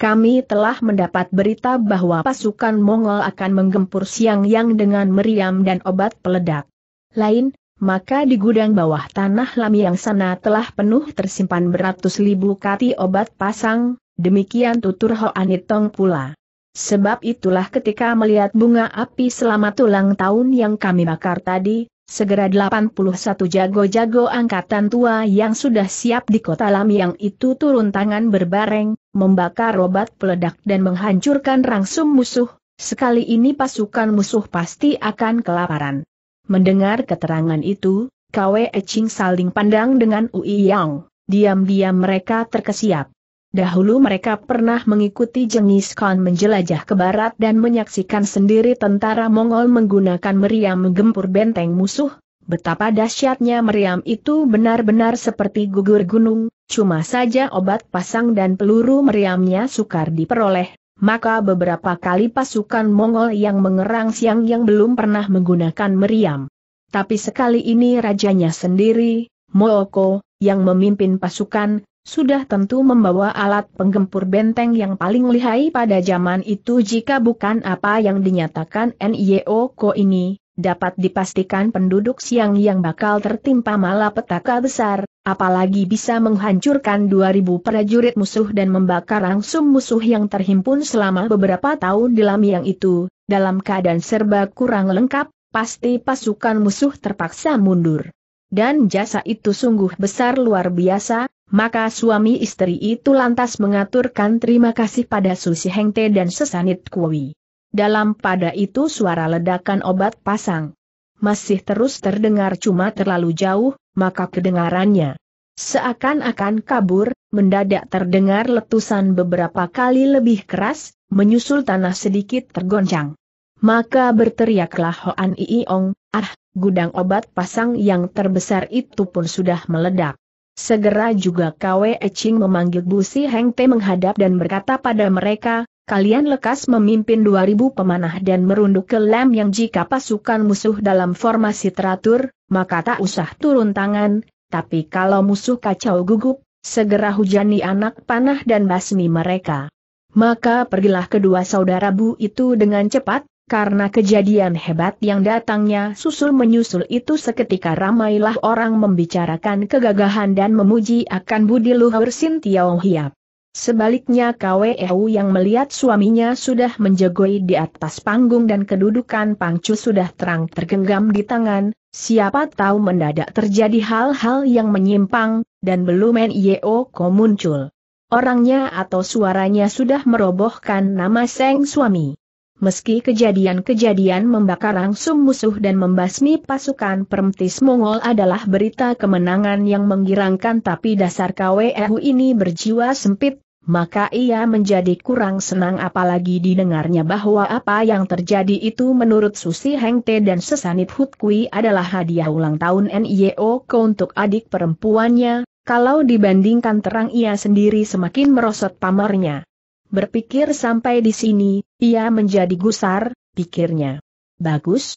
Kami telah mendapat berita bahwa pasukan Mongol akan menggempur Siang Yang dengan meriam dan obat peledak. Lain, maka di gudang bawah tanah yang sana telah penuh tersimpan beratus ribu kati obat pasang, demikian tutur Ho Anitong pula. Sebab itulah ketika melihat bunga api selama tulang tahun yang kami bakar tadi, segera 81 jago-jago angkatan tua yang sudah siap di kota yang itu turun tangan berbareng, membakar obat peledak dan menghancurkan rangsum musuh, sekali ini pasukan musuh pasti akan kelaparan. Mendengar keterangan itu, Kwe Eching saling pandang dengan Ui Yang, diam-diam mereka terkesiap. Dahulu mereka pernah mengikuti Jengis Khan menjelajah ke barat dan menyaksikan sendiri tentara Mongol menggunakan meriam menggempur benteng musuh, betapa dahsyatnya meriam itu benar-benar seperti gugur gunung, cuma saja obat pasang dan peluru meriamnya sukar diperoleh, maka beberapa kali pasukan Mongol yang mengerang siang yang belum pernah menggunakan meriam. Tapi sekali ini rajanya sendiri, Mooko, yang memimpin pasukan, sudah tentu membawa alat penggempur benteng yang paling lihai pada zaman itu jika bukan apa yang dinyatakan Ko ini, dapat dipastikan penduduk siang yang bakal tertimpa malapetaka besar, apalagi bisa menghancurkan 2000 prajurit musuh dan membakar langsung musuh yang terhimpun selama beberapa tahun di Lamiang itu, dalam keadaan serba kurang lengkap, pasti pasukan musuh terpaksa mundur. Dan jasa itu sungguh besar luar biasa, maka suami istri itu lantas mengaturkan terima kasih pada Susi Hengte dan Sesanit Kui. Dalam pada itu suara ledakan obat pasang. Masih terus terdengar cuma terlalu jauh, maka kedengarannya. Seakan-akan kabur, mendadak terdengar letusan beberapa kali lebih keras, menyusul tanah sedikit tergoncang. Maka berteriaklah Hoan Iiong, ah, gudang obat pasang yang terbesar itu pun sudah meledak. Segera juga Kwe Eching memanggil Busi Heng Te menghadap dan berkata pada mereka, kalian lekas memimpin 2000 pemanah dan merunduk ke lem yang jika pasukan musuh dalam formasi teratur, maka tak usah turun tangan, tapi kalau musuh kacau gugup, segera hujani anak panah dan basmi mereka. Maka pergilah kedua saudara Bu itu dengan cepat, karena kejadian hebat yang datangnya susul menyusul itu seketika ramailah orang membicarakan kegagahan dan memuji akan budi luhur sintiau Hiap. Sebaliknya KWEU yang melihat suaminya sudah menjegoi di atas panggung dan kedudukan pangcu sudah terang tergenggam di tangan, siapa tahu mendadak terjadi hal-hal yang menyimpang, dan belum Ko muncul. Orangnya atau suaranya sudah merobohkan nama Seng suami. Meski kejadian-kejadian membakar langsung musuh dan membasmi pasukan permtis Mongol adalah berita kemenangan yang menggirangkan tapi dasar KWU ini berjiwa sempit, maka ia menjadi kurang senang apalagi didengarnya bahwa apa yang terjadi itu menurut Susi Hengte dan Sesanit Hut Kui adalah hadiah ulang tahun Nio ke untuk adik perempuannya, kalau dibandingkan terang ia sendiri semakin merosot pamarnya. Berpikir sampai di sini, ia menjadi gusar, pikirnya. Bagus,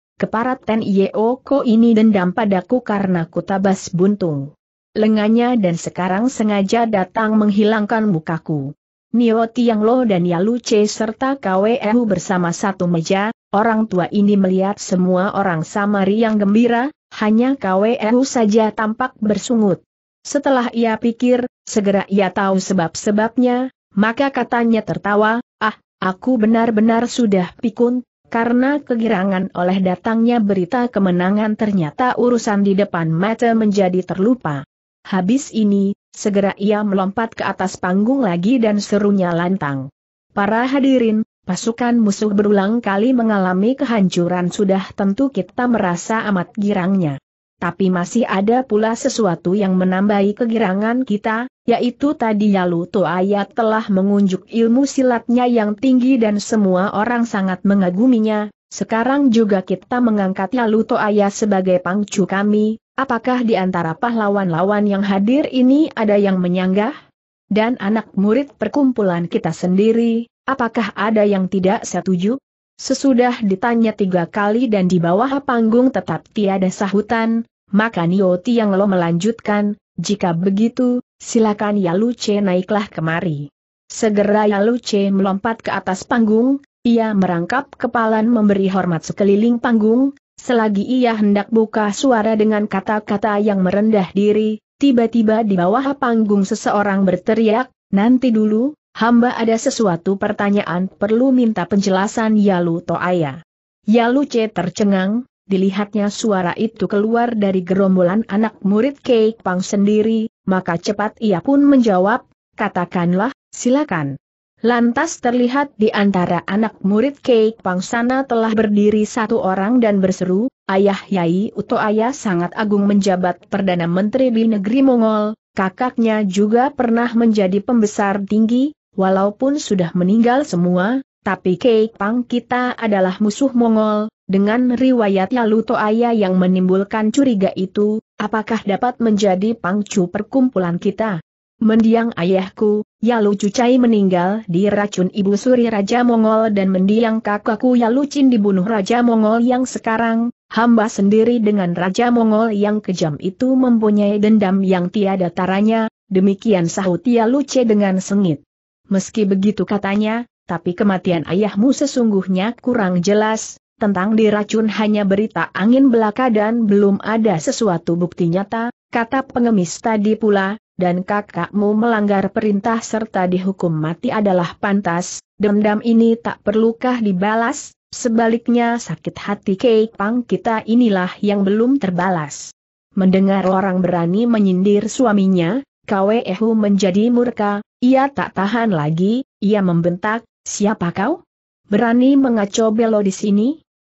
Yeo ko ini dendam padaku karena kutabas buntung. Lengannya dan sekarang sengaja datang menghilangkan mukaku. Nio Tiang Lo dan Yalu C serta KWEU bersama satu meja, orang tua ini melihat semua orang Samari yang gembira, hanya KWEU saja tampak bersungut. Setelah ia pikir, segera ia tahu sebab-sebabnya, maka katanya tertawa, ah, aku benar-benar sudah pikun, karena kegirangan oleh datangnya berita kemenangan ternyata urusan di depan mata menjadi terlupa. Habis ini, segera ia melompat ke atas panggung lagi dan serunya lantang. Para hadirin, pasukan musuh berulang kali mengalami kehancuran sudah tentu kita merasa amat girangnya. Tapi masih ada pula sesuatu yang menambahi kegirangan kita, yaitu tadi Yalu Toayat telah mengunjuk ilmu silatnya yang tinggi dan semua orang sangat mengaguminya, sekarang juga kita mengangkat Yalu Toayat sebagai pangcu kami, apakah di antara pahlawan-lawan yang hadir ini ada yang menyanggah? Dan anak murid perkumpulan kita sendiri, apakah ada yang tidak setuju? Sesudah ditanya tiga kali dan di bawah panggung tetap tiada sahutan, maka Nioti yang Lo melanjutkan, jika begitu, silakan Yaluce naiklah kemari. Segera Yaluce melompat ke atas panggung, ia merangkap kepalan memberi hormat sekeliling panggung, selagi ia hendak buka suara dengan kata-kata yang merendah diri, tiba-tiba di bawah panggung seseorang berteriak, nanti dulu, hamba ada sesuatu pertanyaan perlu minta penjelasan Yalu Toaya. Yalu C tercengang, dilihatnya suara itu keluar dari gerombolan anak murid Kek Pang sendiri, maka cepat ia pun menjawab, katakanlah, silakan. Lantas terlihat di antara anak murid Kek Pang sana telah berdiri satu orang dan berseru, Ayah Yai Uto Ayah sangat agung menjabat Perdana Menteri di negeri Mongol, kakaknya juga pernah menjadi pembesar tinggi, walaupun sudah meninggal semua, tapi Kei Pang kita adalah musuh Mongol, dengan riwayat Yalu Toaya yang menimbulkan curiga itu, apakah dapat menjadi pangcu perkumpulan kita? Mendiang ayahku, Yalu Cucai meninggal di racun ibu suri Raja Mongol dan mendiang kakakku Yalu Cin dibunuh Raja Mongol yang sekarang, hamba sendiri dengan Raja Mongol yang kejam itu mempunyai dendam yang tiada taranya, demikian sahut Yalu C dengan sengit. Meski begitu katanya, tapi kematian ayahmu sesungguhnya kurang jelas, tentang diracun hanya berita angin belaka dan belum ada sesuatu bukti nyata, kata pengemis tadi pula, dan kakakmu melanggar perintah serta dihukum mati adalah pantas, dendam ini tak perlukah dibalas, sebaliknya sakit hati keipang Pang kita inilah yang belum terbalas. Mendengar orang berani menyindir suaminya, Kwe Ehu menjadi murka, ia tak tahan lagi, ia membentak, Siapa kau? Berani mengacau belo di sini?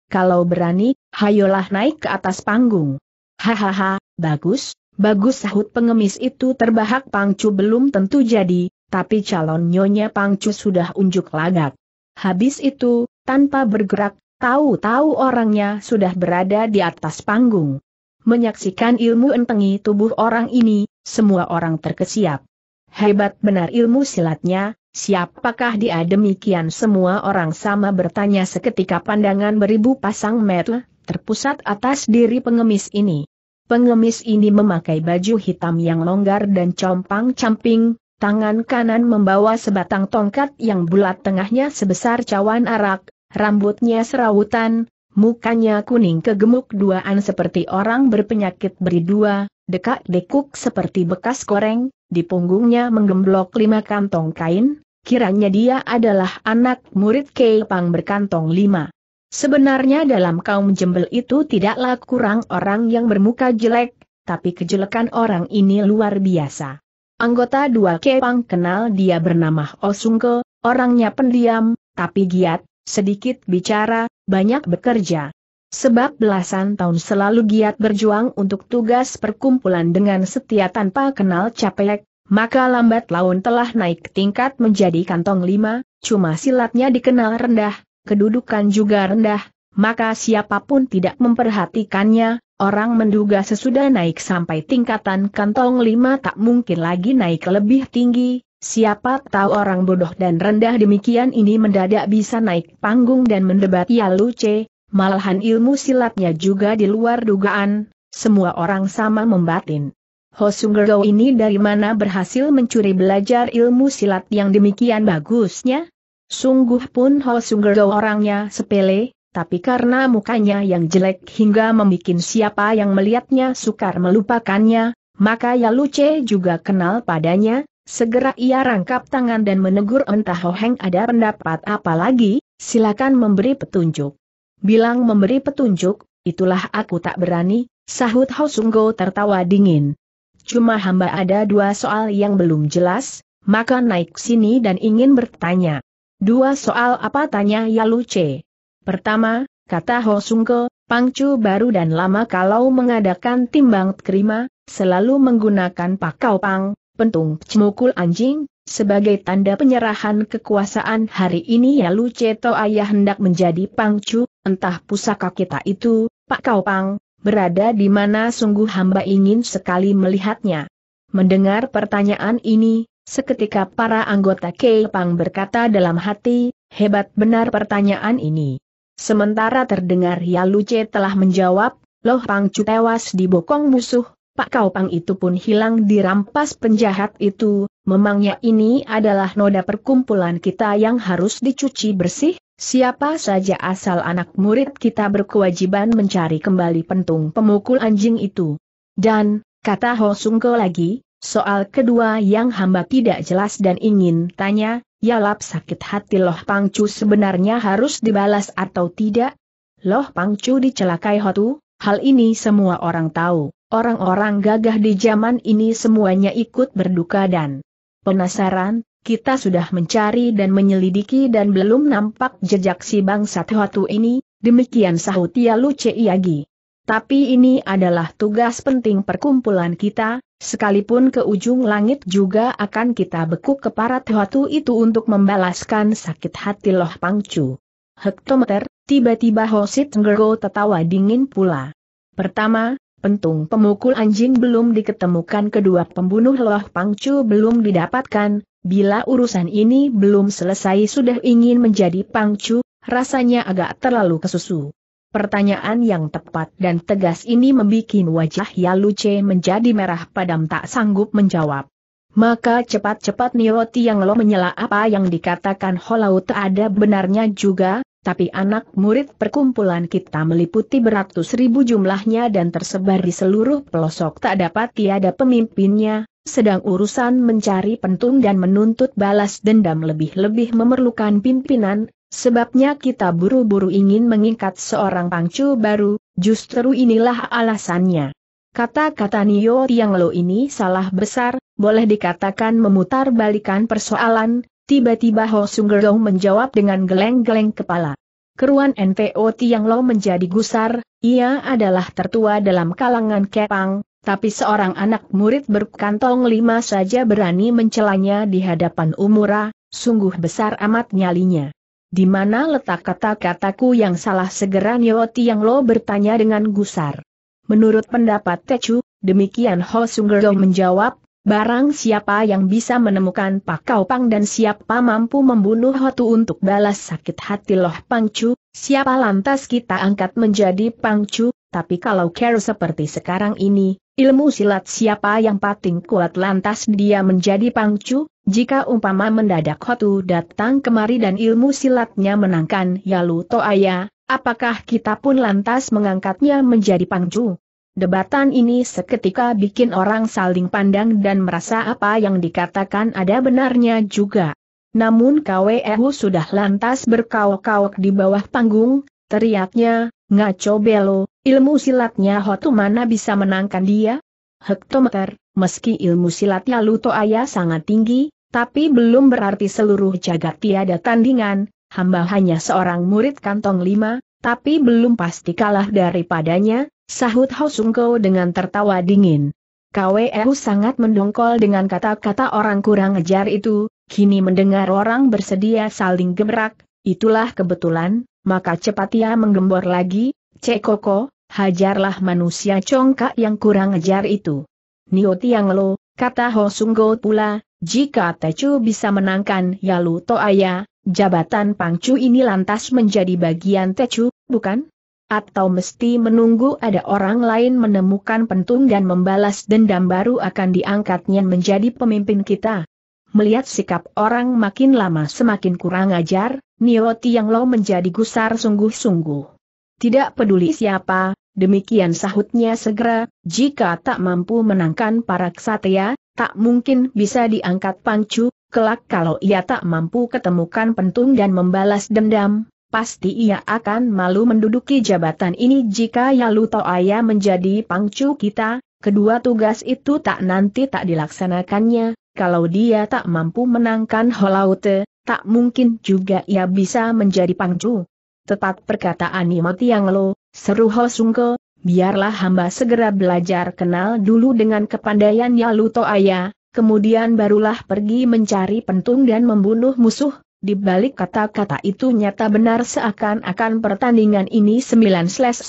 Kalau berani, hayolah naik ke atas panggung. Hahaha, bagus, bagus sahut pengemis itu terbahak pangcu belum tentu jadi, tapi calon nyonya pangcu sudah unjuk lagak. Habis itu, tanpa bergerak, tahu-tahu orangnya sudah berada di atas panggung. Menyaksikan ilmu entengi tubuh orang ini, semua orang terkesiap. Hebat benar ilmu silatnya, Siapakah dia demikian semua orang sama bertanya seketika pandangan beribu pasang mata terpusat atas diri pengemis ini. Pengemis ini memakai baju hitam yang longgar dan compang-camping, tangan kanan membawa sebatang tongkat yang bulat tengahnya sebesar cawan arak, rambutnya serautan, mukanya kuning kegemuk duaan seperti orang berpenyakit beri dua, dekak-dekuk seperti bekas koreng, di punggungnya menggemblok lima kantong kain, kiranya dia adalah anak murid Keipang berkantong lima. Sebenarnya dalam kaum jembel itu tidaklah kurang orang yang bermuka jelek, tapi kejelekan orang ini luar biasa. Anggota dua Kepang kenal dia bernama Osungke, oh orangnya pendiam, tapi giat, sedikit bicara, banyak bekerja. Sebab belasan tahun selalu giat berjuang untuk tugas perkumpulan dengan setia tanpa kenal capek, maka lambat laun telah naik tingkat menjadi kantong lima, cuma silatnya dikenal rendah, kedudukan juga rendah, maka siapapun tidak memperhatikannya, orang menduga sesudah naik sampai tingkatan kantong lima tak mungkin lagi naik lebih tinggi, Siapa tahu orang bodoh dan rendah demikian ini mendadak bisa naik panggung dan mendebat Yalu C, Malahan ilmu silatnya juga di luar dugaan, semua orang sama membatin. Ho Hosungergo ini dari mana berhasil mencuri belajar ilmu silat yang demikian bagusnya? Sungguh pun Ho Hosungergo orangnya sepele, tapi karena mukanya yang jelek hingga membuat siapa yang melihatnya sukar melupakannya, maka Ya Yaluce juga kenal padanya, segera ia rangkap tangan dan menegur entah Heng ada pendapat apa lagi, silakan memberi petunjuk bilang memberi petunjuk, itulah aku tak berani, sahut Hosunggo tertawa dingin. Cuma hamba ada dua soal yang belum jelas, maka naik sini dan ingin bertanya. Dua soal apa tanya Yalu Pertama, kata Hosunggo, Pangcu baru dan lama kalau mengadakan timbang terima, selalu menggunakan pakau pang, pentung cemukul anjing, sebagai tanda penyerahan kekuasaan hari ini Yalu to ayah hendak menjadi Pangcu, entah pusaka kita itu, Pak Kaupang, berada di mana sungguh hamba ingin sekali melihatnya. Mendengar pertanyaan ini, seketika para anggota Kepang berkata dalam hati, hebat benar pertanyaan ini. Sementara terdengar Yaluce telah menjawab, Loh Pangcu tewas di bokong musuh, Pak Kaupang itu pun hilang dirampas penjahat itu, memangnya ini adalah noda perkumpulan kita yang harus dicuci bersih? Siapa saja asal anak murid kita berkewajiban mencari kembali pentung pemukul anjing itu. Dan, kata Ho Sungko lagi, soal kedua yang hamba tidak jelas dan ingin tanya, ya lap sakit hati Loh Pangcu sebenarnya harus dibalas atau tidak? Loh Pangcu dicelakai Hotu, hal ini semua orang tahu. Orang-orang gagah di zaman ini semuanya ikut berduka dan penasaran, kita sudah mencari dan menyelidiki dan belum nampak jejak si bangsa Tehotu ini, demikian sahut Yalu Ciagi. Tapi ini adalah tugas penting perkumpulan kita, sekalipun ke ujung langit juga akan kita bekuk ke para Tehotu itu untuk membalaskan sakit hati Loh Pangcu. Hektometer, tiba-tiba Hosit Ngergo tertawa dingin pula. Pertama, pentung pemukul anjing belum diketemukan kedua pembunuh Loh Pangcu belum didapatkan, Bila urusan ini belum selesai sudah ingin menjadi pangcu, rasanya agak terlalu kesusu. Pertanyaan yang tepat dan tegas ini membuat wajah Yaluce menjadi merah padam tak sanggup menjawab. Maka cepat-cepat Nioti yang lo menyela apa yang dikatakan Holau ada benarnya juga, tapi anak murid perkumpulan kita meliputi beratus ribu jumlahnya dan tersebar di seluruh pelosok tak dapat tiada pemimpinnya, sedang urusan mencari pentung dan menuntut balas dendam lebih-lebih memerlukan pimpinan, sebabnya kita buru-buru ingin mengikat seorang pangcu baru, justru inilah alasannya. Kata-kata Nio Tiang Lo ini salah besar, boleh dikatakan memutar balikan persoalan, tiba-tiba Ho Sunggerong menjawab dengan geleng-geleng kepala. Keruan NPO Tiang Lo menjadi gusar, ia adalah tertua dalam kalangan Kepang, tapi seorang anak murid berkantong lima saja berani mencelanya di hadapan umura, sungguh besar amat nyalinya. Di mana letak kata-kataku yang salah segera Nyoti yang Lo bertanya dengan gusar. Menurut pendapat Techu, demikian Ho Sunggerdo menjawab, barang siapa yang bisa menemukan Pak Kau Pang dan siapa mampu membunuh Ho Tu untuk balas sakit hati Loh Pangcu, Siapa lantas kita angkat menjadi pangcu, tapi kalau care seperti sekarang ini, ilmu silat siapa yang pating kuat lantas dia menjadi pangcu, jika umpama mendadak Hotu datang kemari dan ilmu silatnya menangkan Yalu Toaya, apakah kita pun lantas mengangkatnya menjadi pangcu? Debatan ini seketika bikin orang saling pandang dan merasa apa yang dikatakan ada benarnya juga. Namun Kwehu sudah lantas berkauk-kauk di bawah panggung, teriaknya, Ngaco Belo, ilmu silatnya Hotu mana bisa menangkan dia? Hektometer, meski ilmu silatnya Luto Ayah sangat tinggi, tapi belum berarti seluruh jagat tiada tandingan, hamba hanya seorang murid kantong lima, tapi belum pasti kalah daripadanya, sahut Hosungko dengan tertawa dingin. Kwehu sangat mendongkol dengan kata-kata orang kurang ajar itu, kini mendengar orang bersedia saling gemerak, itulah kebetulan, maka cepat ia menggembor lagi, Cek hajarlah manusia congkak yang kurang ajar itu. Nio Tiang Lo, kata Ho Sunggo pula, jika Tecu bisa menangkan Yalu Toaya, jabatan Pangcu ini lantas menjadi bagian Tecu, bukan? Atau mesti menunggu ada orang lain menemukan pentung dan membalas dendam baru akan diangkatnya menjadi pemimpin kita? Melihat sikap orang makin lama semakin kurang ajar, Nio Tiang Lo menjadi gusar sungguh-sungguh. Tidak peduli siapa, demikian sahutnya segera, jika tak mampu menangkan para ksatria, tak mungkin bisa diangkat pangcu. kelak kalau ia tak mampu ketemukan pentung dan membalas dendam, pasti ia akan malu menduduki jabatan ini jika Yalu Toaya menjadi pangcu kita, kedua tugas itu tak nanti tak dilaksanakannya, kalau dia tak mampu menangkan Holaute, tak mungkin juga ia bisa menjadi pangcu. Tepat perkataan Nimo Tiang Lo, seru Ho Sungke, biarlah hamba segera belajar kenal dulu dengan kepandaian Yaluto Ayah, kemudian barulah pergi mencari pentung dan membunuh musuh. Di balik kata-kata itu nyata benar seakan-akan pertandingan ini 9-10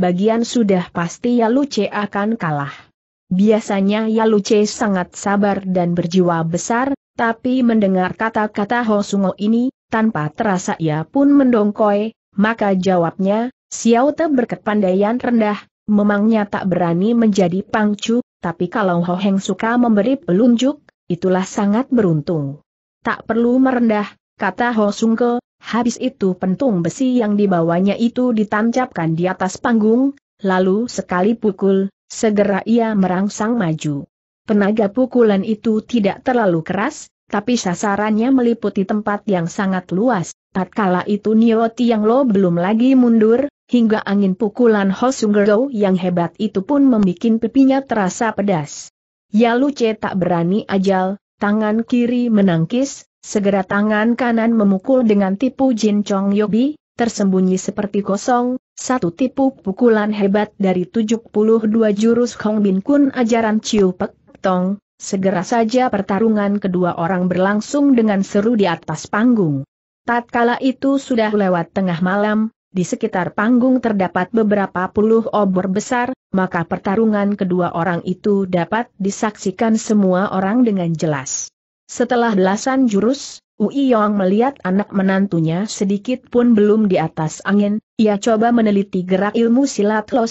bagian sudah pasti Yaluce akan kalah. Biasanya Yaluce sangat sabar dan berjiwa besar, tapi mendengar kata-kata Ho Sungo ini, tanpa terasa ia pun mendongkoi, maka jawabnya, Xiao Te berkepandaian rendah, memangnya tak berani menjadi pangcu, tapi kalau Ho Heng suka memberi pelunjuk, itulah sangat beruntung. Tak perlu merendah, kata Ho Sungo. habis itu pentung besi yang dibawanya itu ditancapkan di atas panggung, lalu sekali pukul, Segera ia merangsang maju. Penaga pukulan itu tidak terlalu keras, tapi sasarannya meliputi tempat yang sangat luas. Tatkala itu Nio Tiang Lo belum lagi mundur, hingga angin pukulan Ho Sunggero yang hebat itu pun membuat pipinya terasa pedas. Ya Ce tak berani ajal, tangan kiri menangkis, segera tangan kanan memukul dengan tipu Jin Chong Yobi, tersembunyi seperti kosong, satu tipu pukulan hebat dari 72 jurus Hong Bin Kun ajaran Chiu Pek Tong, segera saja pertarungan kedua orang berlangsung dengan seru di atas panggung. Tatkala itu sudah lewat tengah malam, di sekitar panggung terdapat beberapa puluh obor besar, maka pertarungan kedua orang itu dapat disaksikan semua orang dengan jelas. Setelah belasan jurus, Ui Yong melihat anak menantunya sedikit pun belum di atas angin, ia coba meneliti gerak ilmu silat Lo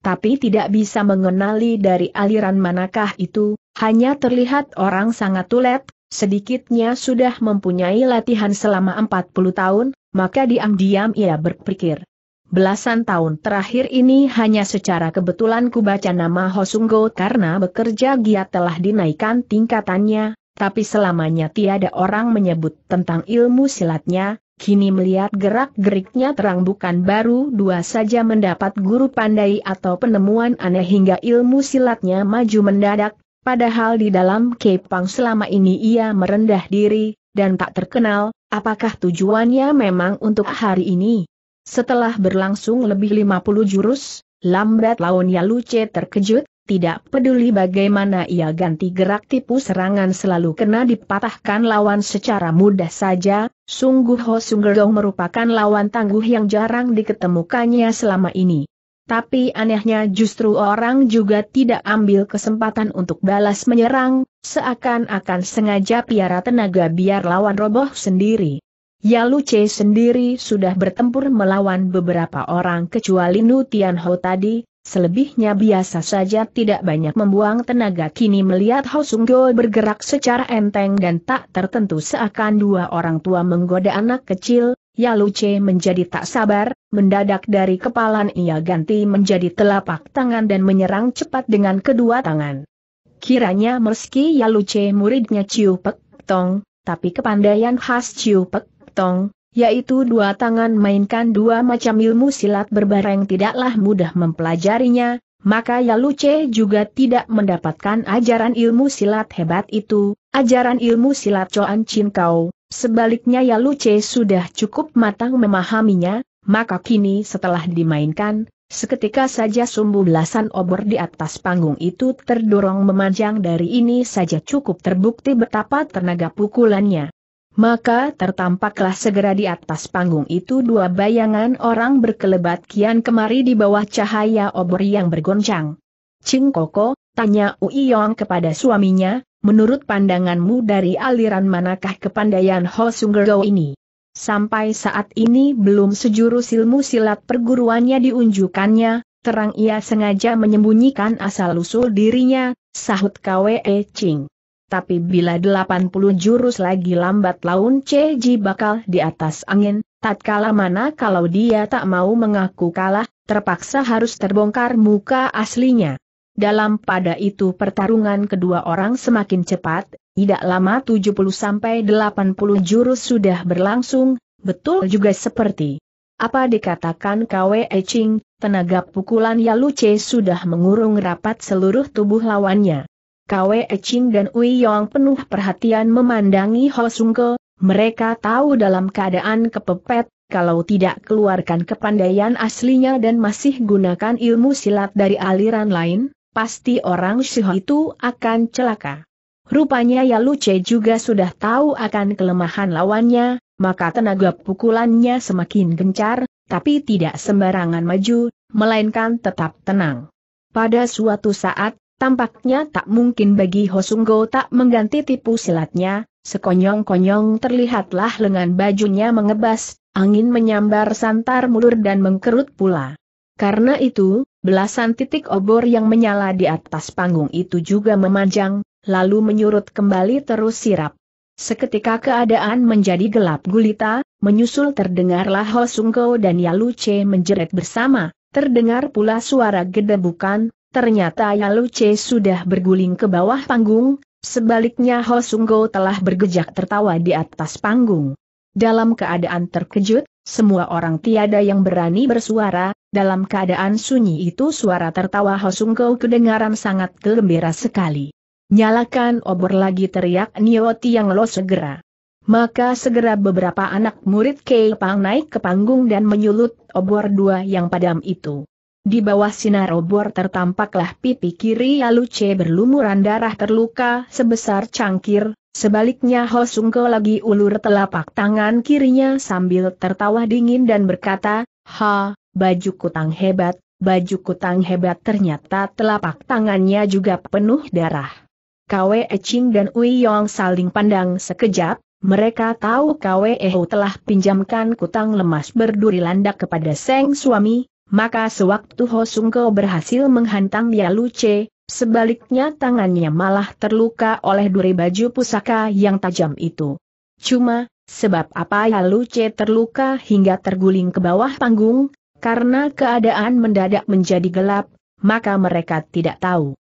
tapi tidak bisa mengenali dari aliran manakah itu, hanya terlihat orang sangat tulet, sedikitnya sudah mempunyai latihan selama 40 tahun, maka diam-diam ia berpikir. Belasan tahun terakhir ini hanya secara kebetulan kubaca nama Hosunggo karena bekerja giat telah dinaikkan tingkatannya, tapi selamanya tiada orang menyebut tentang ilmu silatnya, kini melihat gerak-geriknya terang bukan baru dua saja mendapat guru pandai atau penemuan aneh hingga ilmu silatnya maju mendadak, padahal di dalam kepang selama ini ia merendah diri, dan tak terkenal, apakah tujuannya memang untuk hari ini? Setelah berlangsung lebih 50 jurus, lambat launya Luce terkejut, tidak peduli bagaimana ia ganti gerak tipu serangan selalu kena dipatahkan lawan secara mudah saja, sungguh Ho Sunggerong merupakan lawan tangguh yang jarang diketemukannya selama ini. Tapi anehnya justru orang juga tidak ambil kesempatan untuk balas menyerang, seakan-akan sengaja piara tenaga biar lawan roboh sendiri. Yalu Che sendiri sudah bertempur melawan beberapa orang kecuali Nu Tian Ho tadi, Selebihnya biasa saja tidak banyak membuang tenaga kini melihat Ho Sung bergerak secara enteng dan tak tertentu seakan dua orang tua menggoda anak kecil, Yaluce Che menjadi tak sabar, mendadak dari kepalan ia ganti menjadi telapak tangan dan menyerang cepat dengan kedua tangan. Kiranya meski Yaluce Che muridnya Ciu Pek Tong, tapi kepandaian khas Ciu Pek Tong, yaitu dua tangan mainkan dua macam ilmu silat berbareng tidaklah mudah mempelajarinya, maka Yaluce juga tidak mendapatkan ajaran ilmu silat hebat itu, ajaran ilmu silat Coan Chin Kau, sebaliknya Yaluce sudah cukup matang memahaminya, maka kini setelah dimainkan, Seketika saja sumbu belasan obor di atas panggung itu terdorong memanjang dari ini saja cukup terbukti betapa tenaga pukulannya. Maka tertampaklah segera di atas panggung itu dua bayangan orang berkelebat kian kemari di bawah cahaya obor yang bergoncang. Ching Koko, tanya Ui kepada suaminya, menurut pandanganmu dari aliran manakah kepandaian Ho Sunggergo ini? Sampai saat ini belum sejurus ilmu silat perguruannya diunjukkannya, terang ia sengaja menyembunyikan asal-usul dirinya, sahut Kwe Ching. Tapi bila 80 jurus lagi lambat laun Ceji bakal di atas angin, tatkala mana kalau dia tak mau mengaku kalah, terpaksa harus terbongkar muka aslinya. Dalam pada itu pertarungan kedua orang semakin cepat, tidak lama 70-80 sampai jurus sudah berlangsung, betul juga seperti apa dikatakan KWE Ching, tenaga pukulan Yalu Che sudah mengurung rapat seluruh tubuh lawannya. Kwe Ching dan Ui Yong penuh perhatian memandangi Ho Sung Ke, mereka tahu dalam keadaan kepepet, kalau tidak keluarkan kepandaian aslinya dan masih gunakan ilmu silat dari aliran lain, pasti orang Shiho itu akan celaka. Rupanya Ya Che juga sudah tahu akan kelemahan lawannya, maka tenaga pukulannya semakin gencar, tapi tidak sembarangan maju, melainkan tetap tenang. Pada suatu saat, Tampaknya tak mungkin bagi Hosunggo tak mengganti tipu silatnya, sekonyong-konyong terlihatlah lengan bajunya mengebas, angin menyambar santar mulur dan mengkerut pula. Karena itu, belasan titik obor yang menyala di atas panggung itu juga memanjang, lalu menyurut kembali terus sirap. Seketika keadaan menjadi gelap gulita, menyusul terdengarlah Hosunggo dan Yaluce menjerit bersama, terdengar pula suara gedebukan, Ternyata Yalu Che sudah berguling ke bawah panggung, sebaliknya Ho Sunggo telah bergejak tertawa di atas panggung. Dalam keadaan terkejut, semua orang tiada yang berani bersuara, dalam keadaan sunyi itu suara tertawa Ho Sunggo kedengaran sangat gembira sekali. Nyalakan obor lagi teriak Nio Tiang Lo segera. Maka segera beberapa anak murid Kei Pang naik ke panggung dan menyulut obor dua yang padam itu. Di bawah sinar obor tertampaklah pipi kiri C berlumuran darah terluka sebesar cangkir, sebaliknya Ho Sungko lagi ulur telapak tangan kirinya sambil tertawa dingin dan berkata, Ha, baju kutang hebat, baju kutang hebat ternyata telapak tangannya juga penuh darah. Kwe Eching dan Ui Yong saling pandang sekejap, mereka tahu Kwe Eho telah pinjamkan kutang lemas berduri landak kepada Seng suami, maka sewaktu Ho Sungko berhasil menghantam Yaluce, Che, sebaliknya tangannya malah terluka oleh duri baju pusaka yang tajam itu. Cuma, sebab apa Yaluce Che terluka hingga terguling ke bawah panggung, karena keadaan mendadak menjadi gelap, maka mereka tidak tahu.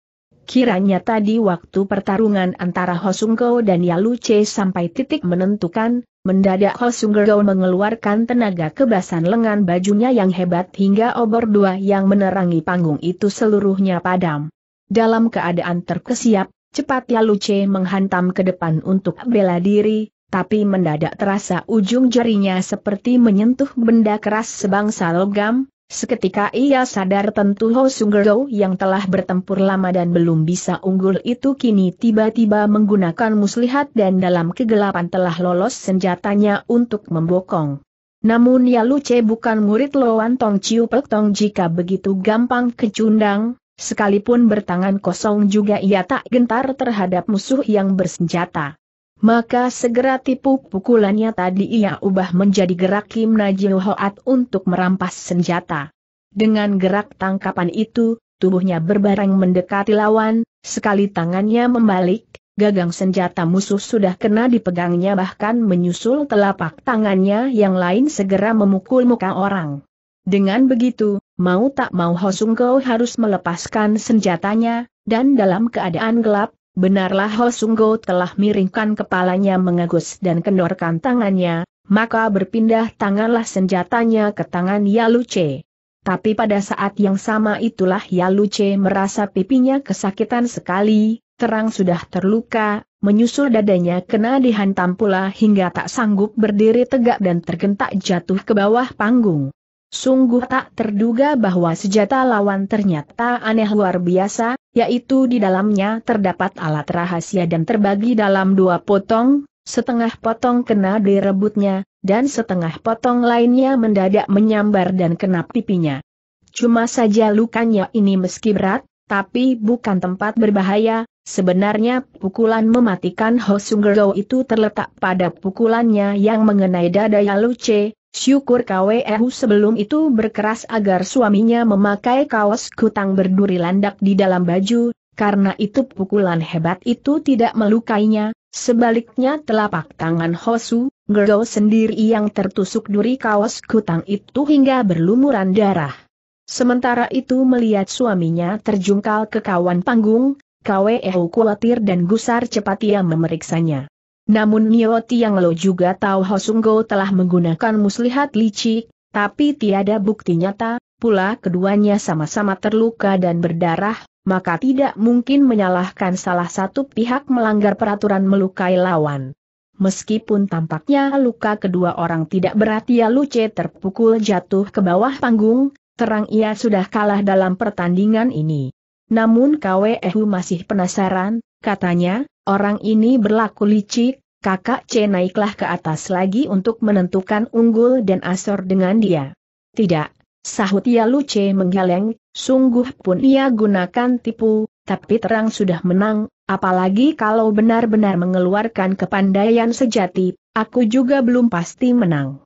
Kiranya tadi waktu pertarungan antara Hosunggo dan Yaluce sampai titik menentukan, mendadak Hosunggo mengeluarkan tenaga kebasan lengan bajunya yang hebat hingga obor dua yang menerangi panggung itu seluruhnya padam. Dalam keadaan terkesiap, cepat Yaluce menghantam ke depan untuk bela diri, tapi mendadak terasa ujung jarinya seperti menyentuh benda keras sebangsa logam, Seketika ia sadar tentu Ho Sunggero yang telah bertempur lama dan belum bisa unggul itu kini tiba-tiba menggunakan muslihat dan dalam kegelapan telah lolos senjatanya untuk membokong. Namun ya Luce bukan murid Loan Tong Chiu Pek Tong jika begitu gampang kecundang, sekalipun bertangan kosong juga ia tak gentar terhadap musuh yang bersenjata. Maka segera tipu pukulannya tadi ia ubah menjadi gerak Kim Najil Hoat untuk merampas senjata. Dengan gerak tangkapan itu, tubuhnya berbareng mendekati lawan, sekali tangannya membalik, gagang senjata musuh sudah kena dipegangnya bahkan menyusul telapak tangannya yang lain segera memukul muka orang. Dengan begitu, mau tak mau Hosung harus melepaskan senjatanya, dan dalam keadaan gelap, Benarlah Ho Hosunggo telah miringkan kepalanya mengagus dan kendorkan tangannya, maka berpindah tanganlah senjatanya ke tangan Yaluce. Tapi pada saat yang sama itulah Yaluce merasa pipinya kesakitan sekali, terang sudah terluka, menyusul dadanya kena dihantam pula hingga tak sanggup berdiri tegak dan tergentak jatuh ke bawah panggung. Sungguh tak terduga bahwa senjata lawan ternyata aneh luar biasa, yaitu di dalamnya terdapat alat rahasia dan terbagi dalam dua potong, setengah potong kena direbutnya, dan setengah potong lainnya mendadak menyambar dan kena pipinya. Cuma saja lukanya ini meski berat, tapi bukan tempat berbahaya, Sebenarnya, pukulan mematikan Ho Sung itu terletak pada pukulannya yang mengenai dada Yalu Syukur Hu sebelum itu berkeras agar suaminya memakai kaos kutang berduri landak di dalam baju, karena itu pukulan hebat itu tidak melukainya, sebaliknya telapak tangan Hosu, Gerdo sendiri yang tertusuk duri kaos kutang itu hingga berlumuran darah. Sementara itu melihat suaminya terjungkal ke kawan panggung, Hu khawatir dan gusar cepat ia memeriksanya. Namun Nio Tiang Lo juga tahu Hosunggo telah menggunakan muslihat licik, tapi tiada bukti nyata, pula keduanya sama-sama terluka dan berdarah, maka tidak mungkin menyalahkan salah satu pihak melanggar peraturan melukai lawan. Meskipun tampaknya luka kedua orang tidak berat ia Luce terpukul jatuh ke bawah panggung, terang ia sudah kalah dalam pertandingan ini. Namun Kwe masih penasaran, katanya, orang ini berlaku licik, kakak C naiklah ke atas lagi untuk menentukan unggul dan asor dengan dia. Tidak, sahut Yalu C menggeleng, sungguh pun ia gunakan tipu, tapi terang sudah menang, apalagi kalau benar-benar mengeluarkan kepandaian sejati, aku juga belum pasti menang.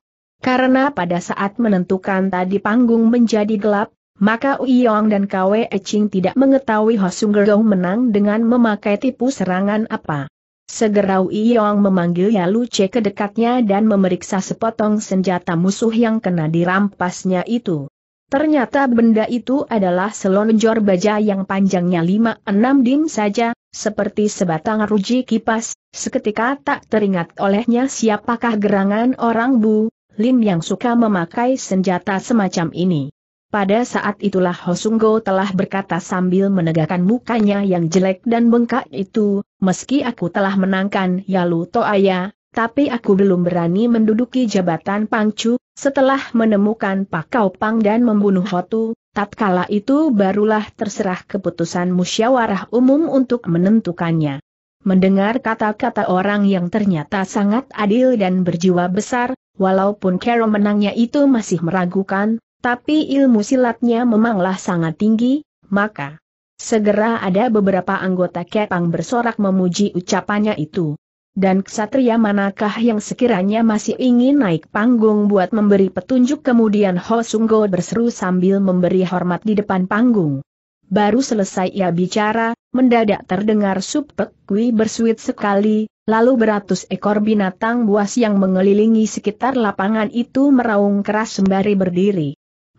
Karena pada saat menentukan tadi panggung menjadi gelap, maka Uyong dan Kwe Eching tidak mengetahui Gerong menang dengan memakai tipu serangan apa. Segera Uyong memanggil Yalu Che ke dekatnya dan memeriksa sepotong senjata musuh yang kena dirampasnya itu. Ternyata benda itu adalah selonjor baja yang panjangnya 5-6 dim saja, seperti sebatang ruji kipas, seketika tak teringat olehnya siapakah gerangan orang Bu, Lim yang suka memakai senjata semacam ini. Pada saat itulah Hosunggo telah berkata sambil menegakkan mukanya yang jelek dan bengkak itu, meski aku telah menangkan Yalu Toaya, tapi aku belum berani menduduki jabatan Pangcu, setelah menemukan Pak Pakau Pang dan membunuh Hotu, tatkala itu barulah terserah keputusan musyawarah umum untuk menentukannya. Mendengar kata-kata orang yang ternyata sangat adil dan berjiwa besar, walaupun Carol menangnya itu masih meragukan, tapi ilmu silatnya memanglah sangat tinggi, maka segera ada beberapa anggota Kepang bersorak memuji ucapannya itu. Dan ksatria manakah yang sekiranya masih ingin naik panggung buat memberi petunjuk kemudian Ho Sunggo berseru sambil memberi hormat di depan panggung. Baru selesai ia bicara, mendadak terdengar sup Kui bersuit sekali, lalu beratus ekor binatang buas yang mengelilingi sekitar lapangan itu meraung keras sembari berdiri.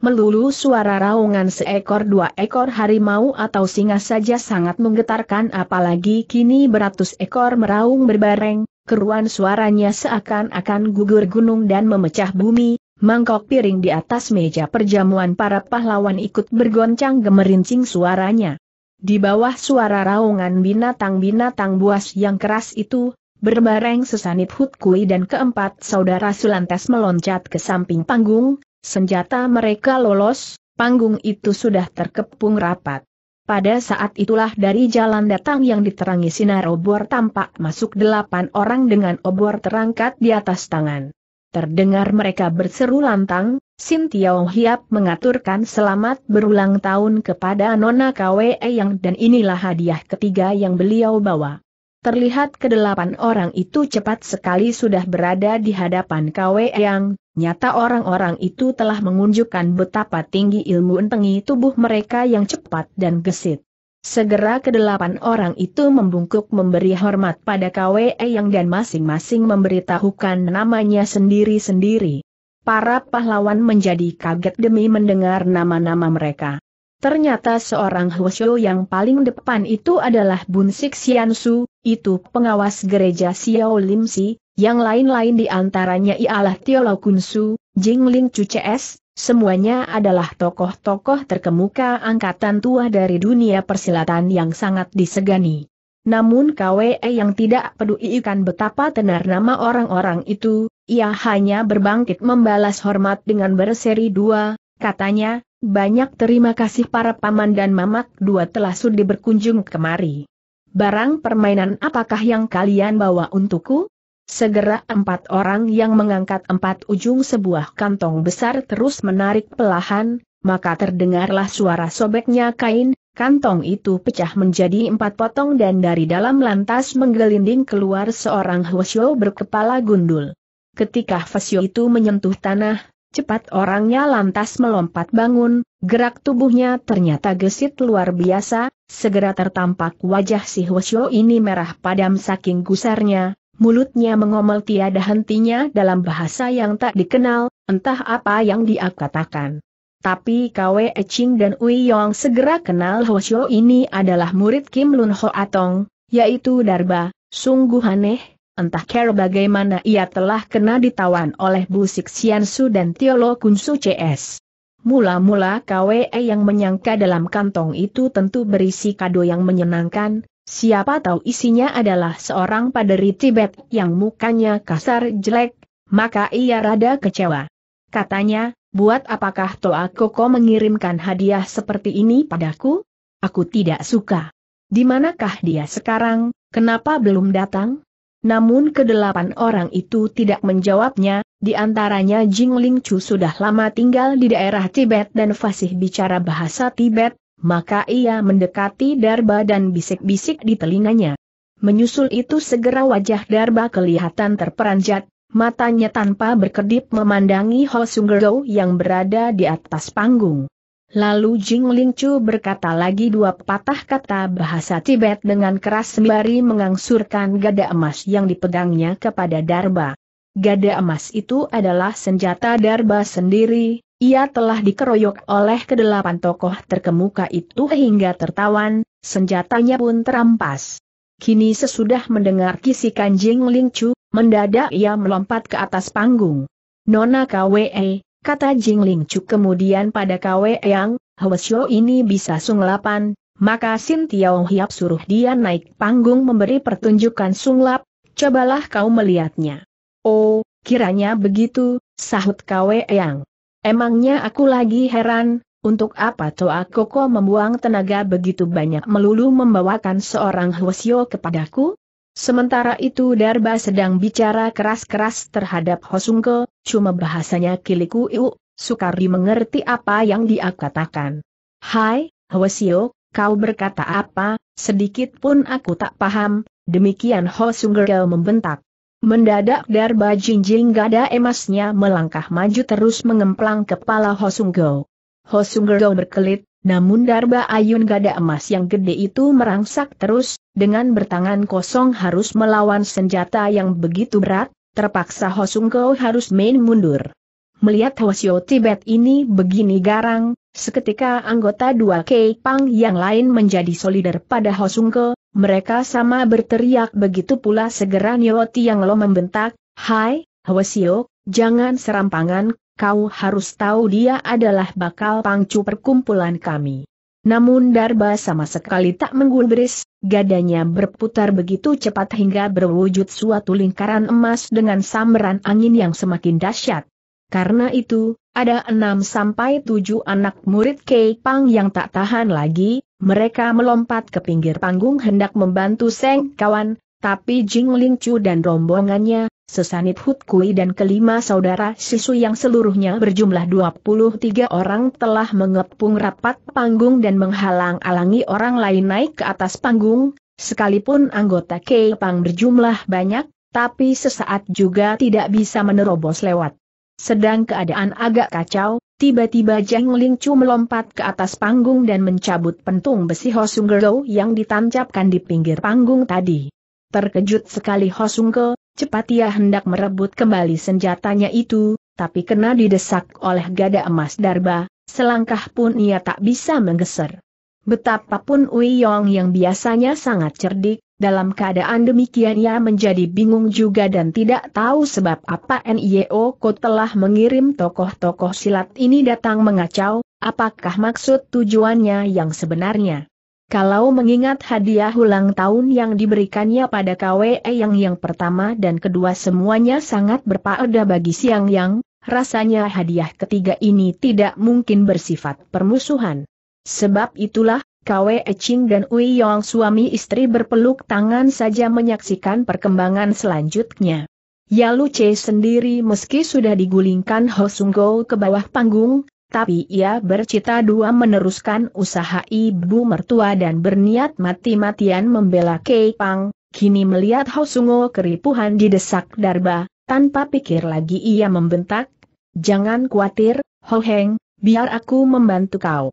Melulu suara raungan seekor dua ekor harimau atau singa saja sangat menggetarkan apalagi kini beratus ekor meraung berbareng, keruan suaranya seakan-akan gugur gunung dan memecah bumi, mangkok piring di atas meja perjamuan para pahlawan ikut bergoncang gemerincing suaranya. Di bawah suara raungan binatang-binatang buas yang keras itu, Berbareng sesanit Hut dan keempat saudara Sulantas meloncat ke samping panggung, Senjata mereka lolos, panggung itu sudah terkepung rapat. Pada saat itulah dari jalan datang yang diterangi sinar obor tampak masuk delapan orang dengan obor terangkat di atas tangan. Terdengar mereka berseru lantang, Sin Tiao Hiap mengaturkan selamat berulang tahun kepada Nona KWE yang dan inilah hadiah ketiga yang beliau bawa. Terlihat kedelapan orang itu cepat sekali sudah berada di hadapan Kwe yang nyata orang-orang itu telah mengunjukkan betapa tinggi ilmu entengi tubuh mereka yang cepat dan gesit. Segera kedelapan orang itu membungkuk memberi hormat pada KWE yang dan masing-masing memberitahukan namanya sendiri-sendiri. Para pahlawan menjadi kaget demi mendengar nama-nama mereka. Ternyata seorang Hwasyo yang paling depan itu adalah Bun Sik Sian itu pengawas gereja Xiao Lim Si, yang lain-lain di antaranya ialah Tiolo Kun Su, Jing Ling Chu CS, semuanya adalah tokoh-tokoh terkemuka angkatan tua dari dunia persilatan yang sangat disegani. Namun KWE yang tidak peduli ikan betapa tenar nama orang-orang itu, ia hanya berbangkit membalas hormat dengan berseri dua, katanya, banyak terima kasih para paman dan mamak dua telah sudi berkunjung kemari. Barang permainan apakah yang kalian bawa untukku? Segera empat orang yang mengangkat empat ujung sebuah kantong besar terus menarik pelahan, maka terdengarlah suara sobeknya kain, kantong itu pecah menjadi empat potong dan dari dalam lantas menggelinding keluar seorang Hwasyo berkepala gundul. Ketika Hwasyo itu menyentuh tanah, Cepat orangnya lantas melompat bangun, gerak tubuhnya ternyata gesit luar biasa, segera tertampak wajah si Hwasyo ini merah padam saking gusarnya, mulutnya mengomel tiada hentinya dalam bahasa yang tak dikenal, entah apa yang dia katakan. Tapi Kwe Eching dan Ui Yong segera kenal Hwasyo ini adalah murid Kim Lun Ho Atong, yaitu Darba, sungguh aneh, Entah care bagaimana ia telah kena ditawan oleh Busik Siansu dan Tiolo Kunsu CS. Mula-mula KWE yang menyangka dalam kantong itu tentu berisi kado yang menyenangkan, siapa tahu isinya adalah seorang paderi Tibet yang mukanya kasar jelek, maka ia rada kecewa. Katanya, buat apakah Toa Koko mengirimkan hadiah seperti ini padaku? Aku tidak suka. Di manakah dia sekarang, kenapa belum datang? Namun kedelapan orang itu tidak menjawabnya, di antaranya Jing Ling Chu sudah lama tinggal di daerah Tibet dan fasih bicara bahasa Tibet, maka ia mendekati Darba dan bisik-bisik di telinganya. Menyusul itu segera wajah Darba kelihatan terperanjat, matanya tanpa berkedip memandangi Ho Sung Gerou yang berada di atas panggung. Lalu Jing Lingcu berkata lagi dua patah kata bahasa Tibet dengan keras sembari mengangsurkan gada emas yang dipegangnya kepada Darba. Gada emas itu adalah senjata Darba sendiri, ia telah dikeroyok oleh kedelapan tokoh terkemuka itu hingga tertawan, senjatanya pun terampas. Kini sesudah mendengar kisikan Jing Lingcu, mendadak ia melompat ke atas panggung. Nona KWE, kata Jing Ling Chu kemudian pada Kwe Yang, Hwasyo ini bisa sunglapan, maka Sin Tiao Hiap suruh dia naik panggung memberi pertunjukan sunglap, cobalah kau melihatnya. Oh, kiranya begitu, sahut Kwe Yang. Emangnya aku lagi heran, untuk apa Toa Koko membuang tenaga begitu banyak melulu membawakan seorang Hwasyo kepadaku? Sementara itu Darba sedang bicara keras-keras terhadap Hosungke, cuma bahasanya kiliku iu, sukar mengerti apa yang dia katakan. Hai, Hwasio, kau berkata apa, sedikit pun aku tak paham, demikian Hosungke membentak. Mendadak Darba jinjing gada emasnya melangkah maju terus mengemplang kepala Hosungke. Hosungke berkelit, namun Darba ayun gada emas yang gede itu merangsak terus, dengan bertangan kosong harus melawan senjata yang begitu berat, terpaksa Hosung harus main mundur. Melihat Hosio Tibet ini begini garang, seketika anggota dua k Pang yang lain menjadi solider pada Hosung mereka sama berteriak begitu pula segera Nioti yang lo membentak, Hai, Hosio, jangan serampangan, kau harus tahu dia adalah bakal pangcu perkumpulan kami. Namun Darba sama sekali tak menggulbris, gadanya berputar begitu cepat hingga berwujud suatu lingkaran emas dengan sambaran angin yang semakin dahsyat. Karena itu, ada enam sampai tujuh anak murid Kei Pang yang tak tahan lagi, mereka melompat ke pinggir panggung hendak membantu Seng Kawan, tapi Jing Ling Chu dan rombongannya, Sesanit Hut Kui dan kelima saudara Sisu yang seluruhnya berjumlah 23 orang telah mengepung rapat panggung dan menghalang-alangi orang lain naik ke atas panggung, sekalipun anggota K-Pang berjumlah banyak, tapi sesaat juga tidak bisa menerobos lewat. Sedang keadaan agak kacau, tiba-tiba Jeng Lingchu melompat ke atas panggung dan mencabut pentung besi Hosung Gerlo yang ditancapkan di pinggir panggung tadi. Terkejut sekali Hosung Ge. Cepat ia hendak merebut kembali senjatanya itu, tapi kena didesak oleh gada emas Darba, selangkah pun ia tak bisa menggeser. Betapapun Wei Yong yang biasanya sangat cerdik, dalam keadaan demikian ia menjadi bingung juga dan tidak tahu sebab apa NIO Ko telah mengirim tokoh-tokoh silat ini datang mengacau, apakah maksud tujuannya yang sebenarnya. Kalau mengingat hadiah ulang tahun yang diberikannya pada KWE yang yang pertama dan kedua semuanya sangat berpaeda bagi Siang Yang, rasanya hadiah ketiga ini tidak mungkin bersifat permusuhan. Sebab itulah, KWE Ching dan Ui Yong suami istri berpeluk tangan saja menyaksikan perkembangan selanjutnya. Yalu Che sendiri meski sudah digulingkan Ho Sung Go ke bawah panggung, tapi ia bercita dua meneruskan usaha ibu mertua dan berniat mati-matian membela Kei Pang, kini melihat Hosungo keripuhan di desak Darba, tanpa pikir lagi ia membentak, Jangan khawatir, Ho Heng, biar aku membantu kau.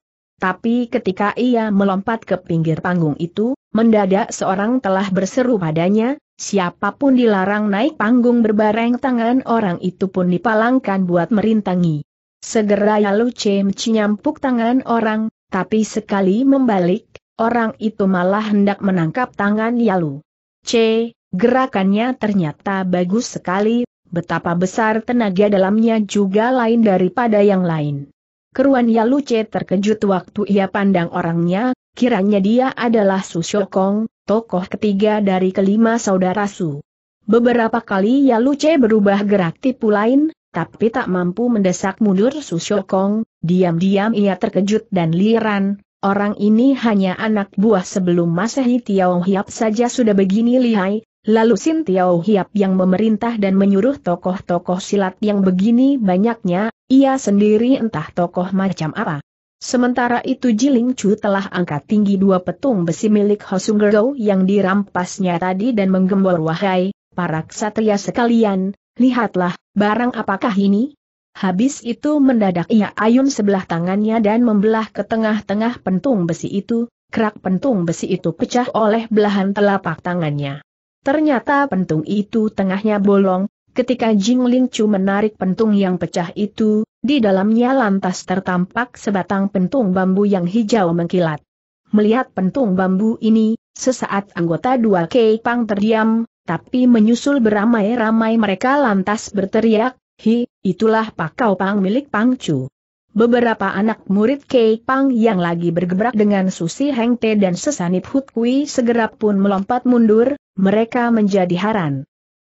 Tapi ketika ia melompat ke pinggir panggung itu, mendadak seorang telah berseru padanya, siapapun dilarang naik panggung berbareng tangan orang itu pun dipalangkan buat merintangi. Segera Yalu Cem nyampuk tangan orang, tapi sekali membalik, orang itu malah hendak menangkap tangan Yalu. C. Gerakannya ternyata bagus sekali, betapa besar tenaga dalamnya juga lain daripada yang lain. Keruan Yalu C terkejut waktu ia pandang orangnya, kiranya dia adalah Su Shokong, tokoh ketiga dari kelima saudara Su. Beberapa kali Yalu C berubah gerak tipu lain, tapi tak mampu mendesak mundur Susyokong, diam-diam ia terkejut dan liran, orang ini hanya anak buah sebelum Masehi Tiao Hiap saja sudah begini lihai, lalu Sin Tiao Hiap yang memerintah dan menyuruh tokoh-tokoh silat yang begini banyaknya, ia sendiri entah tokoh macam apa. Sementara itu Jiling Chu telah angkat tinggi dua petung besi milik Hosung Gerou yang dirampasnya tadi dan menggembor wahai, para ksatria sekalian, Lihatlah, barang apakah ini? Habis itu mendadak ia ayun sebelah tangannya dan membelah ke tengah-tengah pentung besi itu, kerak pentung besi itu pecah oleh belahan telapak tangannya. Ternyata pentung itu tengahnya bolong, ketika Jing Ling Chu menarik pentung yang pecah itu, di dalamnya lantas tertampak sebatang pentung bambu yang hijau mengkilat. Melihat pentung bambu ini, sesaat anggota dua Kei Pang terdiam, tapi menyusul beramai-ramai mereka lantas berteriak, Hi, itulah Pak Kau pang milik Pang Chu. Beberapa anak murid Kei Pang yang lagi bergebrak dengan Susi Heng Te dan sesanip Hut Kui segera pun melompat mundur, mereka menjadi haran.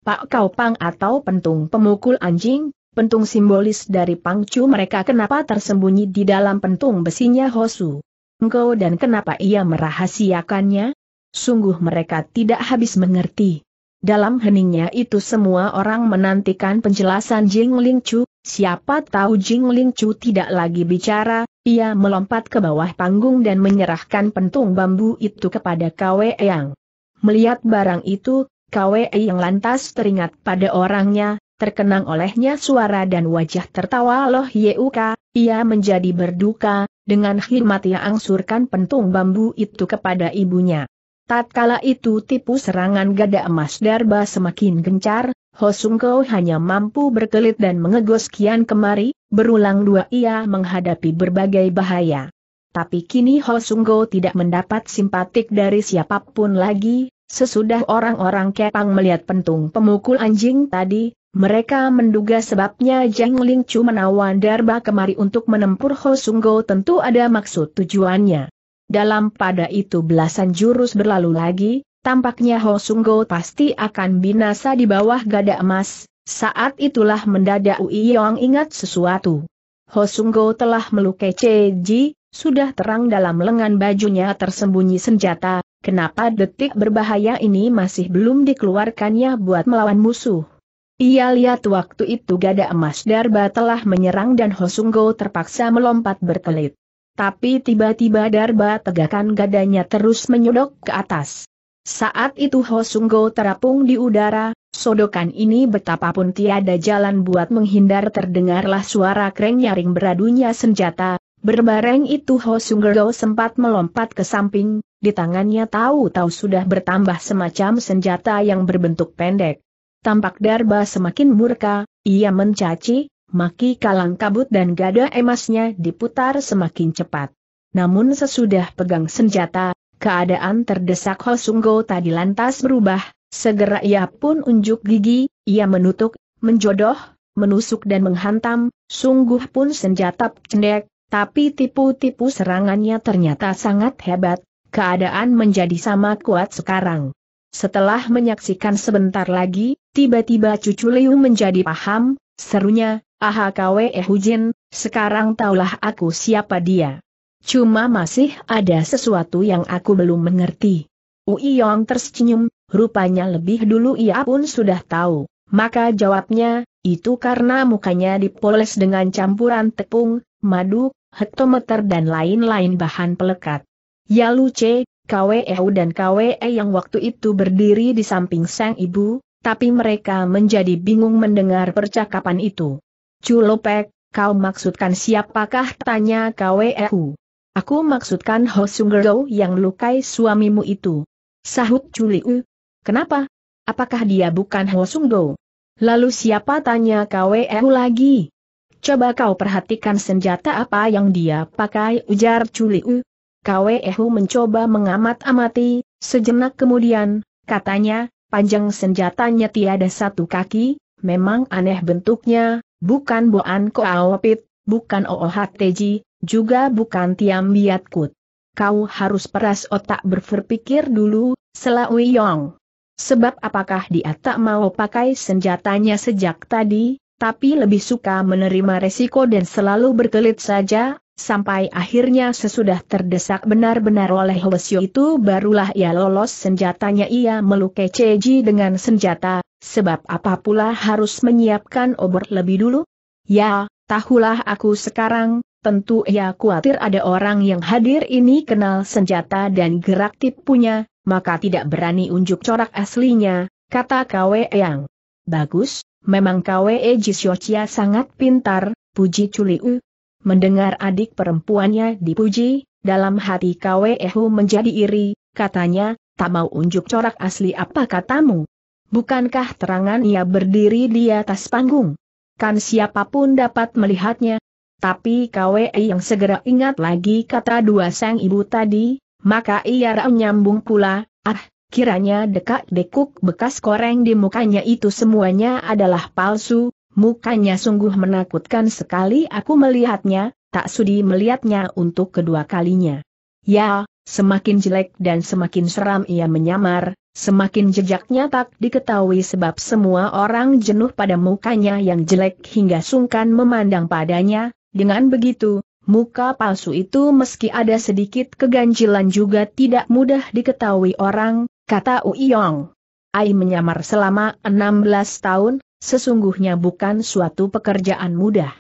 Pak Kau Pang atau pentung pemukul anjing, pentung simbolis dari Pang Chu mereka kenapa tersembunyi di dalam pentung besinya Hosu. Engkau dan kenapa ia merahasiakannya? Sungguh mereka tidak habis mengerti. Dalam heningnya itu semua orang menantikan penjelasan Jing Ling Chu, siapa tahu Jing Ling Chu tidak lagi bicara, ia melompat ke bawah panggung dan menyerahkan pentung bambu itu kepada Kwe Yang. Melihat barang itu, Kwe Yang lantas teringat pada orangnya, terkenang olehnya suara dan wajah tertawa Loh Yeuka, ia menjadi berduka, dengan khidmat ia angsurkan pentung bambu itu kepada ibunya. Tatkala itu tipu serangan gada emas Darba semakin gencar, Hosungko hanya mampu berkelit dan mengegos kian kemari, berulang dua ia menghadapi berbagai bahaya. Tapi kini Hosungko tidak mendapat simpatik dari siapapun lagi, sesudah orang-orang Kepang melihat pentung pemukul anjing tadi, mereka menduga sebabnya Jang Ling Chu menawan Darba kemari untuk menempuh Hosungko tentu ada maksud tujuannya dalam pada itu belasan jurus berlalu lagi, tampaknya Ho Sunggo pasti akan binasa di bawah gada emas, saat itulah mendadak Ui Yong ingat sesuatu. Ho Sunggo telah melukai Che Ji, sudah terang dalam lengan bajunya tersembunyi senjata, kenapa detik berbahaya ini masih belum dikeluarkannya buat melawan musuh. Ia lihat waktu itu gada emas Darba telah menyerang dan Hosunggo terpaksa melompat berkelit. Tapi tiba-tiba Darba tegakkan gadanya terus menyodok ke atas. Saat itu Hosunggo terapung di udara, sodokan ini betapapun tiada jalan buat menghindar terdengarlah suara kreng nyaring beradunya senjata, berbareng itu Hosunggo sempat melompat ke samping, di tangannya tahu-tahu sudah bertambah semacam senjata yang berbentuk pendek. Tampak Darba semakin murka, ia mencaci, maki kalang kabut dan gada emasnya diputar semakin cepat. Namun sesudah pegang senjata, keadaan terdesak Sungguh tadi lantas berubah, segera ia pun unjuk gigi, ia menutup, menjodoh, menusuk dan menghantam, sungguh pun senjata pendek, tapi tipu-tipu serangannya ternyata sangat hebat, keadaan menjadi sama kuat sekarang. Setelah menyaksikan sebentar lagi, tiba-tiba cucu Liu menjadi paham, serunya, AHKW Ehujin, eh, sekarang taulah aku siapa dia. Cuma masih ada sesuatu yang aku belum mengerti. Uiyong tersenyum, rupanya lebih dulu ia pun sudah tahu. Maka jawabnya, itu karena mukanya dipoles dengan campuran tepung, madu, hektometer dan lain-lain bahan pelekat. Yalu C, eh, Hu dan KWE eh, yang waktu itu berdiri di samping sang ibu, tapi mereka menjadi bingung mendengar percakapan itu. Culopek, kau maksudkan siapakah tanya KWEU? Aku maksudkan Ho yang lukai suamimu itu. Sahut Culiu. Kenapa? Apakah dia bukan Ho Lalu siapa tanya KWEU lagi? Coba kau perhatikan senjata apa yang dia pakai ujar Culiu. KWEU mencoba mengamat-amati, sejenak kemudian, katanya, panjang senjatanya tiada satu kaki, memang aneh bentuknya, Bukan Boan Koaopit, bukan Oohateji, juga bukan Tiam Biat Kut. Kau harus peras otak berpikir dulu, Selawi Yong. Sebab apakah dia tak mau pakai senjatanya sejak tadi, tapi lebih suka menerima resiko dan selalu berkelit saja, sampai akhirnya sesudah terdesak benar-benar oleh Hwesyo itu barulah ia lolos senjatanya ia melukai Ceji dengan senjata, sebab apa pula harus menyiapkan obor lebih dulu? Ya, tahulah aku sekarang, tentu ia khawatir ada orang yang hadir ini kenal senjata dan gerak tipunya, maka tidak berani unjuk corak aslinya, kata Kwe Yang. Bagus, memang Kwe Jisyochia sangat pintar, puji Culiu. Mendengar adik perempuannya dipuji, dalam hati Kwe Hu menjadi iri, katanya, tak mau unjuk corak asli apa katamu? Bukankah terangan ia berdiri di atas panggung? Kan siapapun dapat melihatnya. Tapi KWE yang segera ingat lagi kata dua sang ibu tadi, maka ia nyambung pula, ah, kiranya dekat dekuk bekas koreng di mukanya itu semuanya adalah palsu, mukanya sungguh menakutkan sekali aku melihatnya, tak sudi melihatnya untuk kedua kalinya. Ya, semakin jelek dan semakin seram ia menyamar, Semakin jejaknya tak diketahui sebab semua orang jenuh pada mukanya yang jelek hingga sungkan memandang padanya, dengan begitu, muka palsu itu meski ada sedikit keganjilan juga tidak mudah diketahui orang, kata Uiyong. Ai menyamar selama 16 tahun, sesungguhnya bukan suatu pekerjaan mudah.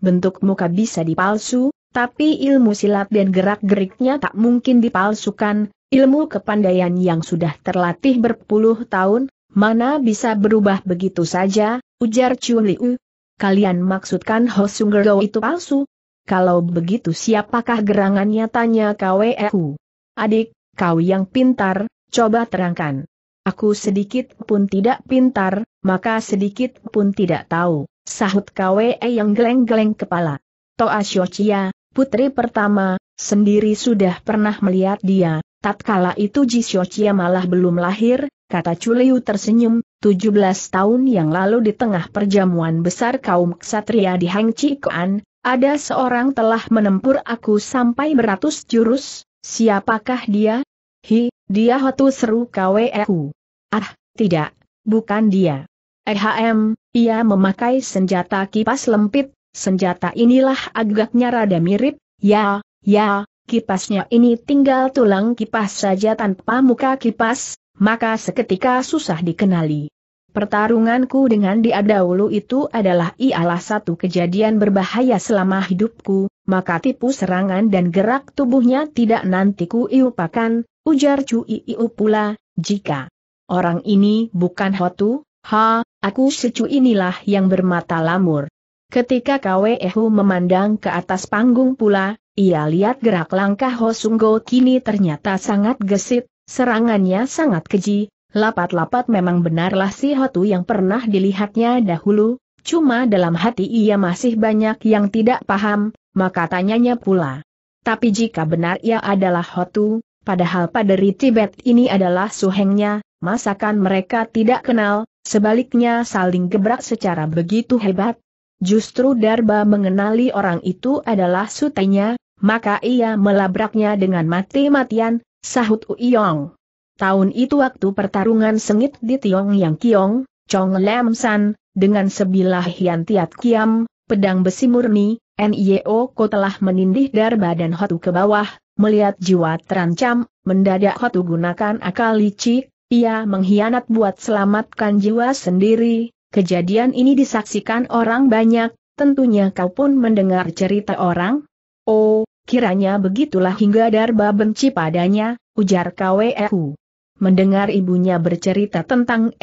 Bentuk muka bisa dipalsu, tapi ilmu silat dan gerak-geriknya tak mungkin dipalsukan, Ilmu kepandaian yang sudah terlatih berpuluh tahun, mana bisa berubah begitu saja, ujar Chu Liu. Kalian maksudkan Ho Sunggerlo itu palsu? Kalau begitu siapakah gerangannya tanya KWEU? Adik, kau yang pintar, coba terangkan. Aku sedikit pun tidak pintar, maka sedikit pun tidak tahu, sahut KWE yang geleng-geleng kepala. Toa Shochia, putri pertama, sendiri sudah pernah melihat dia, Tatkala itu Ji Jisyochia malah belum lahir, kata Chuliu tersenyum, 17 tahun yang lalu di tengah perjamuan besar kaum ksatria di Chikuan, ada seorang telah menempur aku sampai beratus jurus, siapakah dia? Hi, dia hotu seru aku. Ah, tidak, bukan dia. EHM, ia memakai senjata kipas lempit, senjata inilah agaknya rada mirip, ya, ya, kipasnya ini tinggal tulang kipas saja tanpa muka kipas, maka seketika susah dikenali. Pertarunganku dengan dia dahulu itu adalah ialah satu kejadian berbahaya selama hidupku, maka tipu serangan dan gerak tubuhnya tidak nanti ku iupakan, ujar Cui Iu pula, jika orang ini bukan Hotu, ha, aku secu inilah yang bermata lamur. Ketika Kwe Ehu memandang ke atas panggung pula, ia lihat gerak langkah Hosunggo kini ternyata sangat gesit, serangannya sangat keji, lapat-lapat memang benarlah si Hotu yang pernah dilihatnya dahulu, cuma dalam hati ia masih banyak yang tidak paham, maka tanyanya pula. Tapi jika benar ia adalah Hotu, padahal paderi Tibet ini adalah suhengnya, masakan mereka tidak kenal, sebaliknya saling gebrak secara begitu hebat, Justru Darba mengenali orang itu adalah sutenya, maka ia melabraknya dengan mati-matian, sahut Uyong. Tahun itu waktu pertarungan sengit di Tiong Yang Kiong, Chong Lam San, dengan sebilah Hian Tiat Kiam, pedang besi murni, NIO e Ko telah menindih Darba dan Hotu ke bawah, melihat jiwa terancam, mendadak Hotu gunakan akal licik, ia mengkhianat buat selamatkan jiwa sendiri, Kejadian ini disaksikan orang banyak, tentunya kau pun mendengar cerita orang. Oh, kiranya begitulah hingga Darba benci padanya, ujar KWEU. Mendengar ibunya bercerita tentang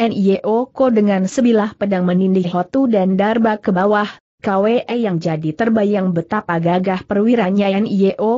Ko dengan sebilah pedang menindih Hotu dan Darba ke bawah, KWE yang jadi terbayang betapa gagah perwiranya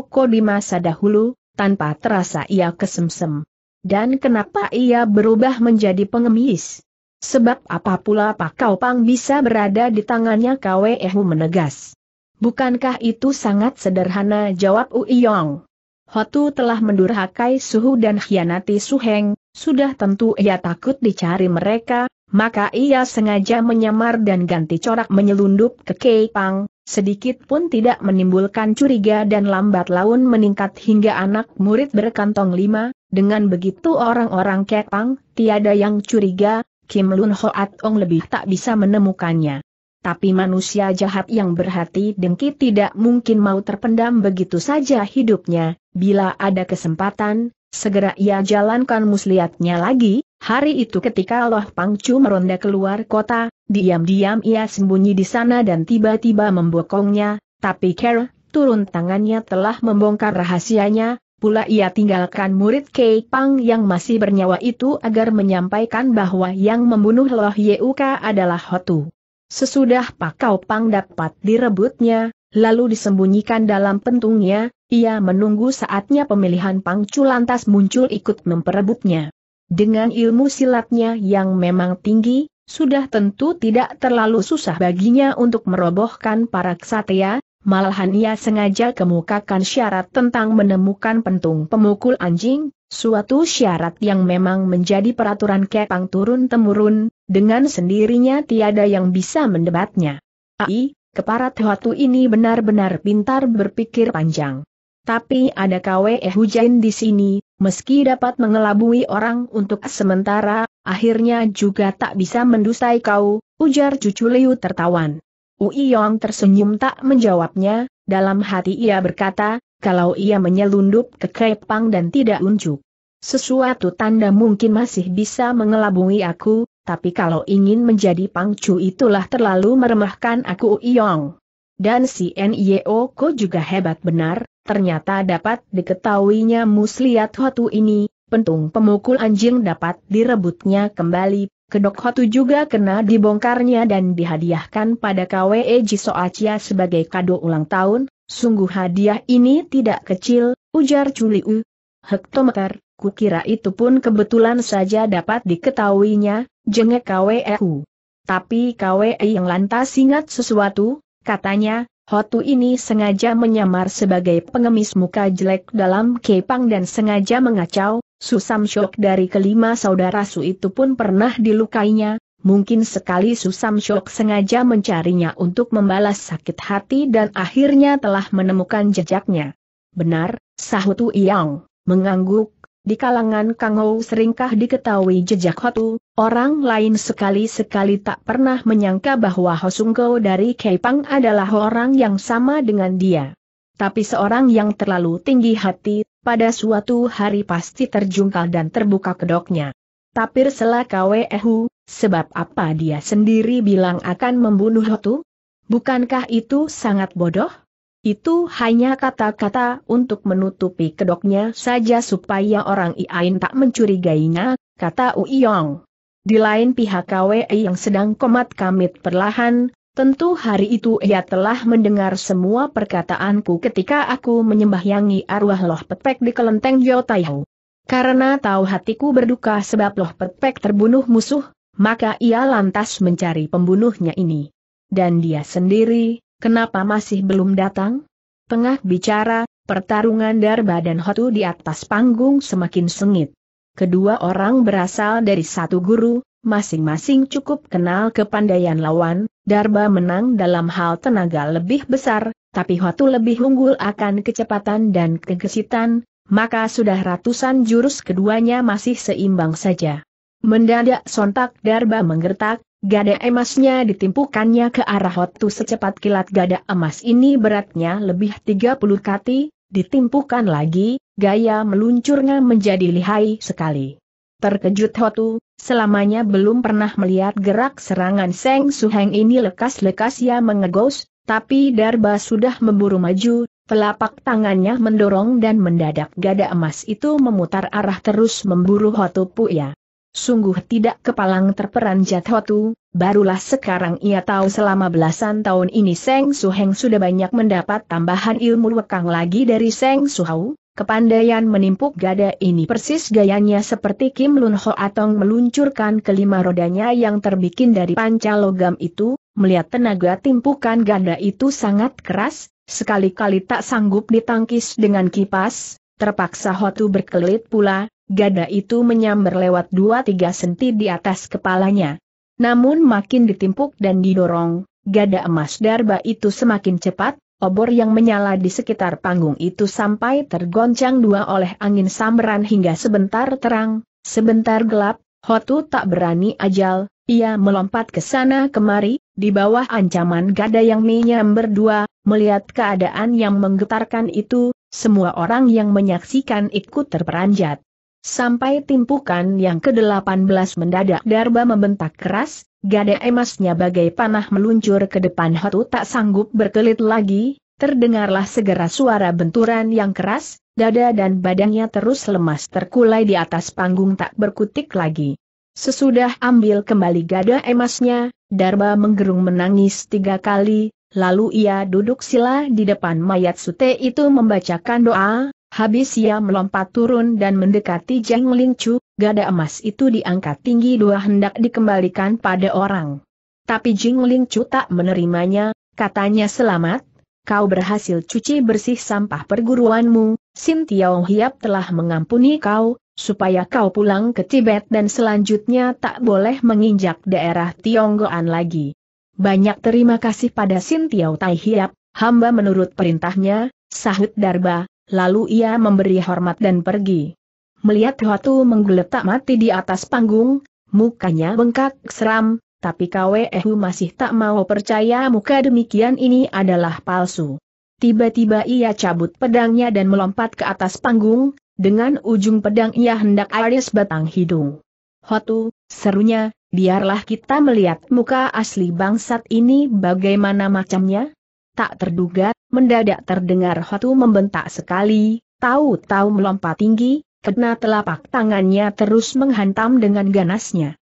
Ko di masa dahulu, tanpa terasa ia kesemsem. Dan kenapa ia berubah menjadi pengemis? Sebab apa pula Pak Kau Pang bisa berada di tangannya Kwehu menegas. Bukankah itu sangat sederhana jawab Uiyong. Hotu telah mendurhakai Suhu dan khianati Suheng, sudah tentu ia takut dicari mereka, maka ia sengaja menyamar dan ganti corak menyelundup ke Kepang. sedikit pun tidak menimbulkan curiga dan lambat laun meningkat hingga anak murid berkantong lima, dengan begitu orang-orang Kepang, tiada yang curiga, Kim Lun Hoat Ong lebih tak bisa menemukannya. Tapi manusia jahat yang berhati dengki tidak mungkin mau terpendam begitu saja hidupnya, bila ada kesempatan, segera ia jalankan muslihatnya lagi, hari itu ketika Loh Pangcu meronda keluar kota, diam-diam ia sembunyi di sana dan tiba-tiba membokongnya, tapi Kerr turun tangannya telah membongkar rahasianya, pula ia tinggalkan murid Kei Pang yang masih bernyawa itu agar menyampaikan bahwa yang membunuh Loh Yeuka adalah Hotu. Sesudah pak kau Pang dapat direbutnya, lalu disembunyikan dalam pentungnya, ia menunggu saatnya pemilihan Chu lantas muncul ikut memperebutnya. Dengan ilmu silatnya yang memang tinggi, sudah tentu tidak terlalu susah baginya untuk merobohkan para ksatria, Malahan ia sengaja kemukakan syarat tentang menemukan pentung pemukul anjing, suatu syarat yang memang menjadi peraturan kepang turun-temurun, dengan sendirinya tiada yang bisa mendebatnya. Ai, keparat waktu ini benar-benar pintar berpikir panjang. Tapi ada KWE hujan di sini, meski dapat mengelabui orang untuk sementara, akhirnya juga tak bisa mendustai kau, ujar Cucu Liu tertawan. Uiyong tersenyum tak menjawabnya, dalam hati ia berkata, kalau ia menyelundup ke Kepang dan tidak unjuk. Sesuatu tanda mungkin masih bisa mengelabui aku, tapi kalau ingin menjadi pangcu itulah terlalu meremahkan aku Uiyong. Dan si Nio Ko juga hebat benar, ternyata dapat diketahuinya muslihat hotu ini, pentung pemukul anjing dapat direbutnya kembali, Kedok Hotu juga kena dibongkarnya dan dihadiahkan pada KWE Jiso Acia sebagai kado ulang tahun, sungguh hadiah ini tidak kecil, ujar U. Hektometer, kukira itu pun kebetulan saja dapat diketahuinya, jengek e U. Tapi KWE yang lantas ingat sesuatu, katanya, Hotu ini sengaja menyamar sebagai pengemis muka jelek dalam kepang dan sengaja mengacau, Susam Syok dari kelima saudara Su itu pun pernah dilukainya, mungkin sekali Susam Syok sengaja mencarinya untuk membalas sakit hati dan akhirnya telah menemukan jejaknya. Benar, sahutu iang, mengangguk, di kalangan Kang seringkah diketahui jejak Hotu, orang lain sekali-sekali tak pernah menyangka bahwa Hosungko dari Keipang adalah orang yang sama dengan dia. Tapi seorang yang terlalu tinggi hati, pada suatu hari pasti terjungkal dan terbuka kedoknya. Tapir selakawe ehu, eh sebab apa dia sendiri bilang akan membunuh Hotu? Bukankah itu sangat bodoh? Itu hanya kata-kata untuk menutupi kedoknya saja supaya orang Iain tak mencurigainya, kata Uiyong. Di lain pihak KWE yang sedang komat kamit perlahan, tentu hari itu ia telah mendengar semua perkataanku ketika aku menyembahyangi arwah loh petek di kelenteng Yotayau. Karena tahu hatiku berduka sebab loh petek terbunuh musuh, maka ia lantas mencari pembunuhnya ini. Dan dia sendiri, Kenapa masih belum datang? Tengah bicara, pertarungan Darba dan Hotu di atas panggung semakin sengit. Kedua orang berasal dari satu guru, masing-masing cukup kenal kepandaian lawan, Darba menang dalam hal tenaga lebih besar, tapi Hotu lebih unggul akan kecepatan dan kegesitan, maka sudah ratusan jurus keduanya masih seimbang saja. Mendadak sontak Darba menggertak, Gada emasnya ditimpukannya ke arah Hotu secepat kilat gada emas ini beratnya lebih 30 kati, ditimpukan lagi, gaya meluncurnya menjadi lihai sekali. Terkejut Hotu, selamanya belum pernah melihat gerak serangan Seng Suheng ini lekas-lekas ia mengegos, tapi Darba sudah memburu maju, telapak tangannya mendorong dan mendadak gada emas itu memutar arah terus memburu Hotu Puya sungguh tidak kepalang terperanjat Hotu, barulah sekarang ia tahu selama belasan tahun ini Seng Heng sudah banyak mendapat tambahan ilmu wekang lagi dari Seng Suhau, kepandaian menimpuk gada ini persis gayanya seperti Kim Lun Ho Atong meluncurkan kelima rodanya yang terbikin dari panca logam itu, melihat tenaga timpukan gada itu sangat keras, sekali-kali tak sanggup ditangkis dengan kipas, terpaksa Hotu berkelit pula, gada itu menyambar lewat 2 tiga senti di atas kepalanya. Namun makin ditimpuk dan didorong, gada emas darba itu semakin cepat, obor yang menyala di sekitar panggung itu sampai tergoncang dua oleh angin samberan hingga sebentar terang, sebentar gelap, Hotu tak berani ajal, ia melompat ke sana kemari, di bawah ancaman gada yang menyambar berdua, melihat keadaan yang menggetarkan itu, semua orang yang menyaksikan ikut terperanjat. Sampai timpukan yang ke-18 mendadak Darba membentak keras, gada emasnya bagai panah meluncur ke depan Hotu tak sanggup berkelit lagi, terdengarlah segera suara benturan yang keras, dada dan badannya terus lemas terkulai di atas panggung tak berkutik lagi. Sesudah ambil kembali gada emasnya, Darba menggerung menangis tiga kali, Lalu ia duduk sila di depan mayat sute itu membacakan doa, Habis ia melompat turun dan mendekati Jeng Ling gada emas itu diangkat tinggi dua hendak dikembalikan pada orang. Tapi Jeng Ling tak menerimanya, katanya selamat, kau berhasil cuci bersih sampah perguruanmu, Sin Tiao Hiap telah mengampuni kau, supaya kau pulang ke Tibet dan selanjutnya tak boleh menginjak daerah Tionggoan lagi. Banyak terima kasih pada Sin Tiao Tai Hiap, hamba menurut perintahnya, sahut Darba, lalu ia memberi hormat dan pergi. Melihat Hotu menggeletak mati di atas panggung, mukanya bengkak seram, tapi Kwe masih tak mau percaya muka demikian ini adalah palsu. Tiba-tiba ia cabut pedangnya dan melompat ke atas panggung, dengan ujung pedang ia hendak aris batang hidung. Hotu, serunya, biarlah kita melihat muka asli bangsat ini bagaimana macamnya? tak terduga, mendadak terdengar Hotu membentak sekali, tahu-tahu melompat tinggi, kena telapak tangannya terus menghantam dengan ganasnya.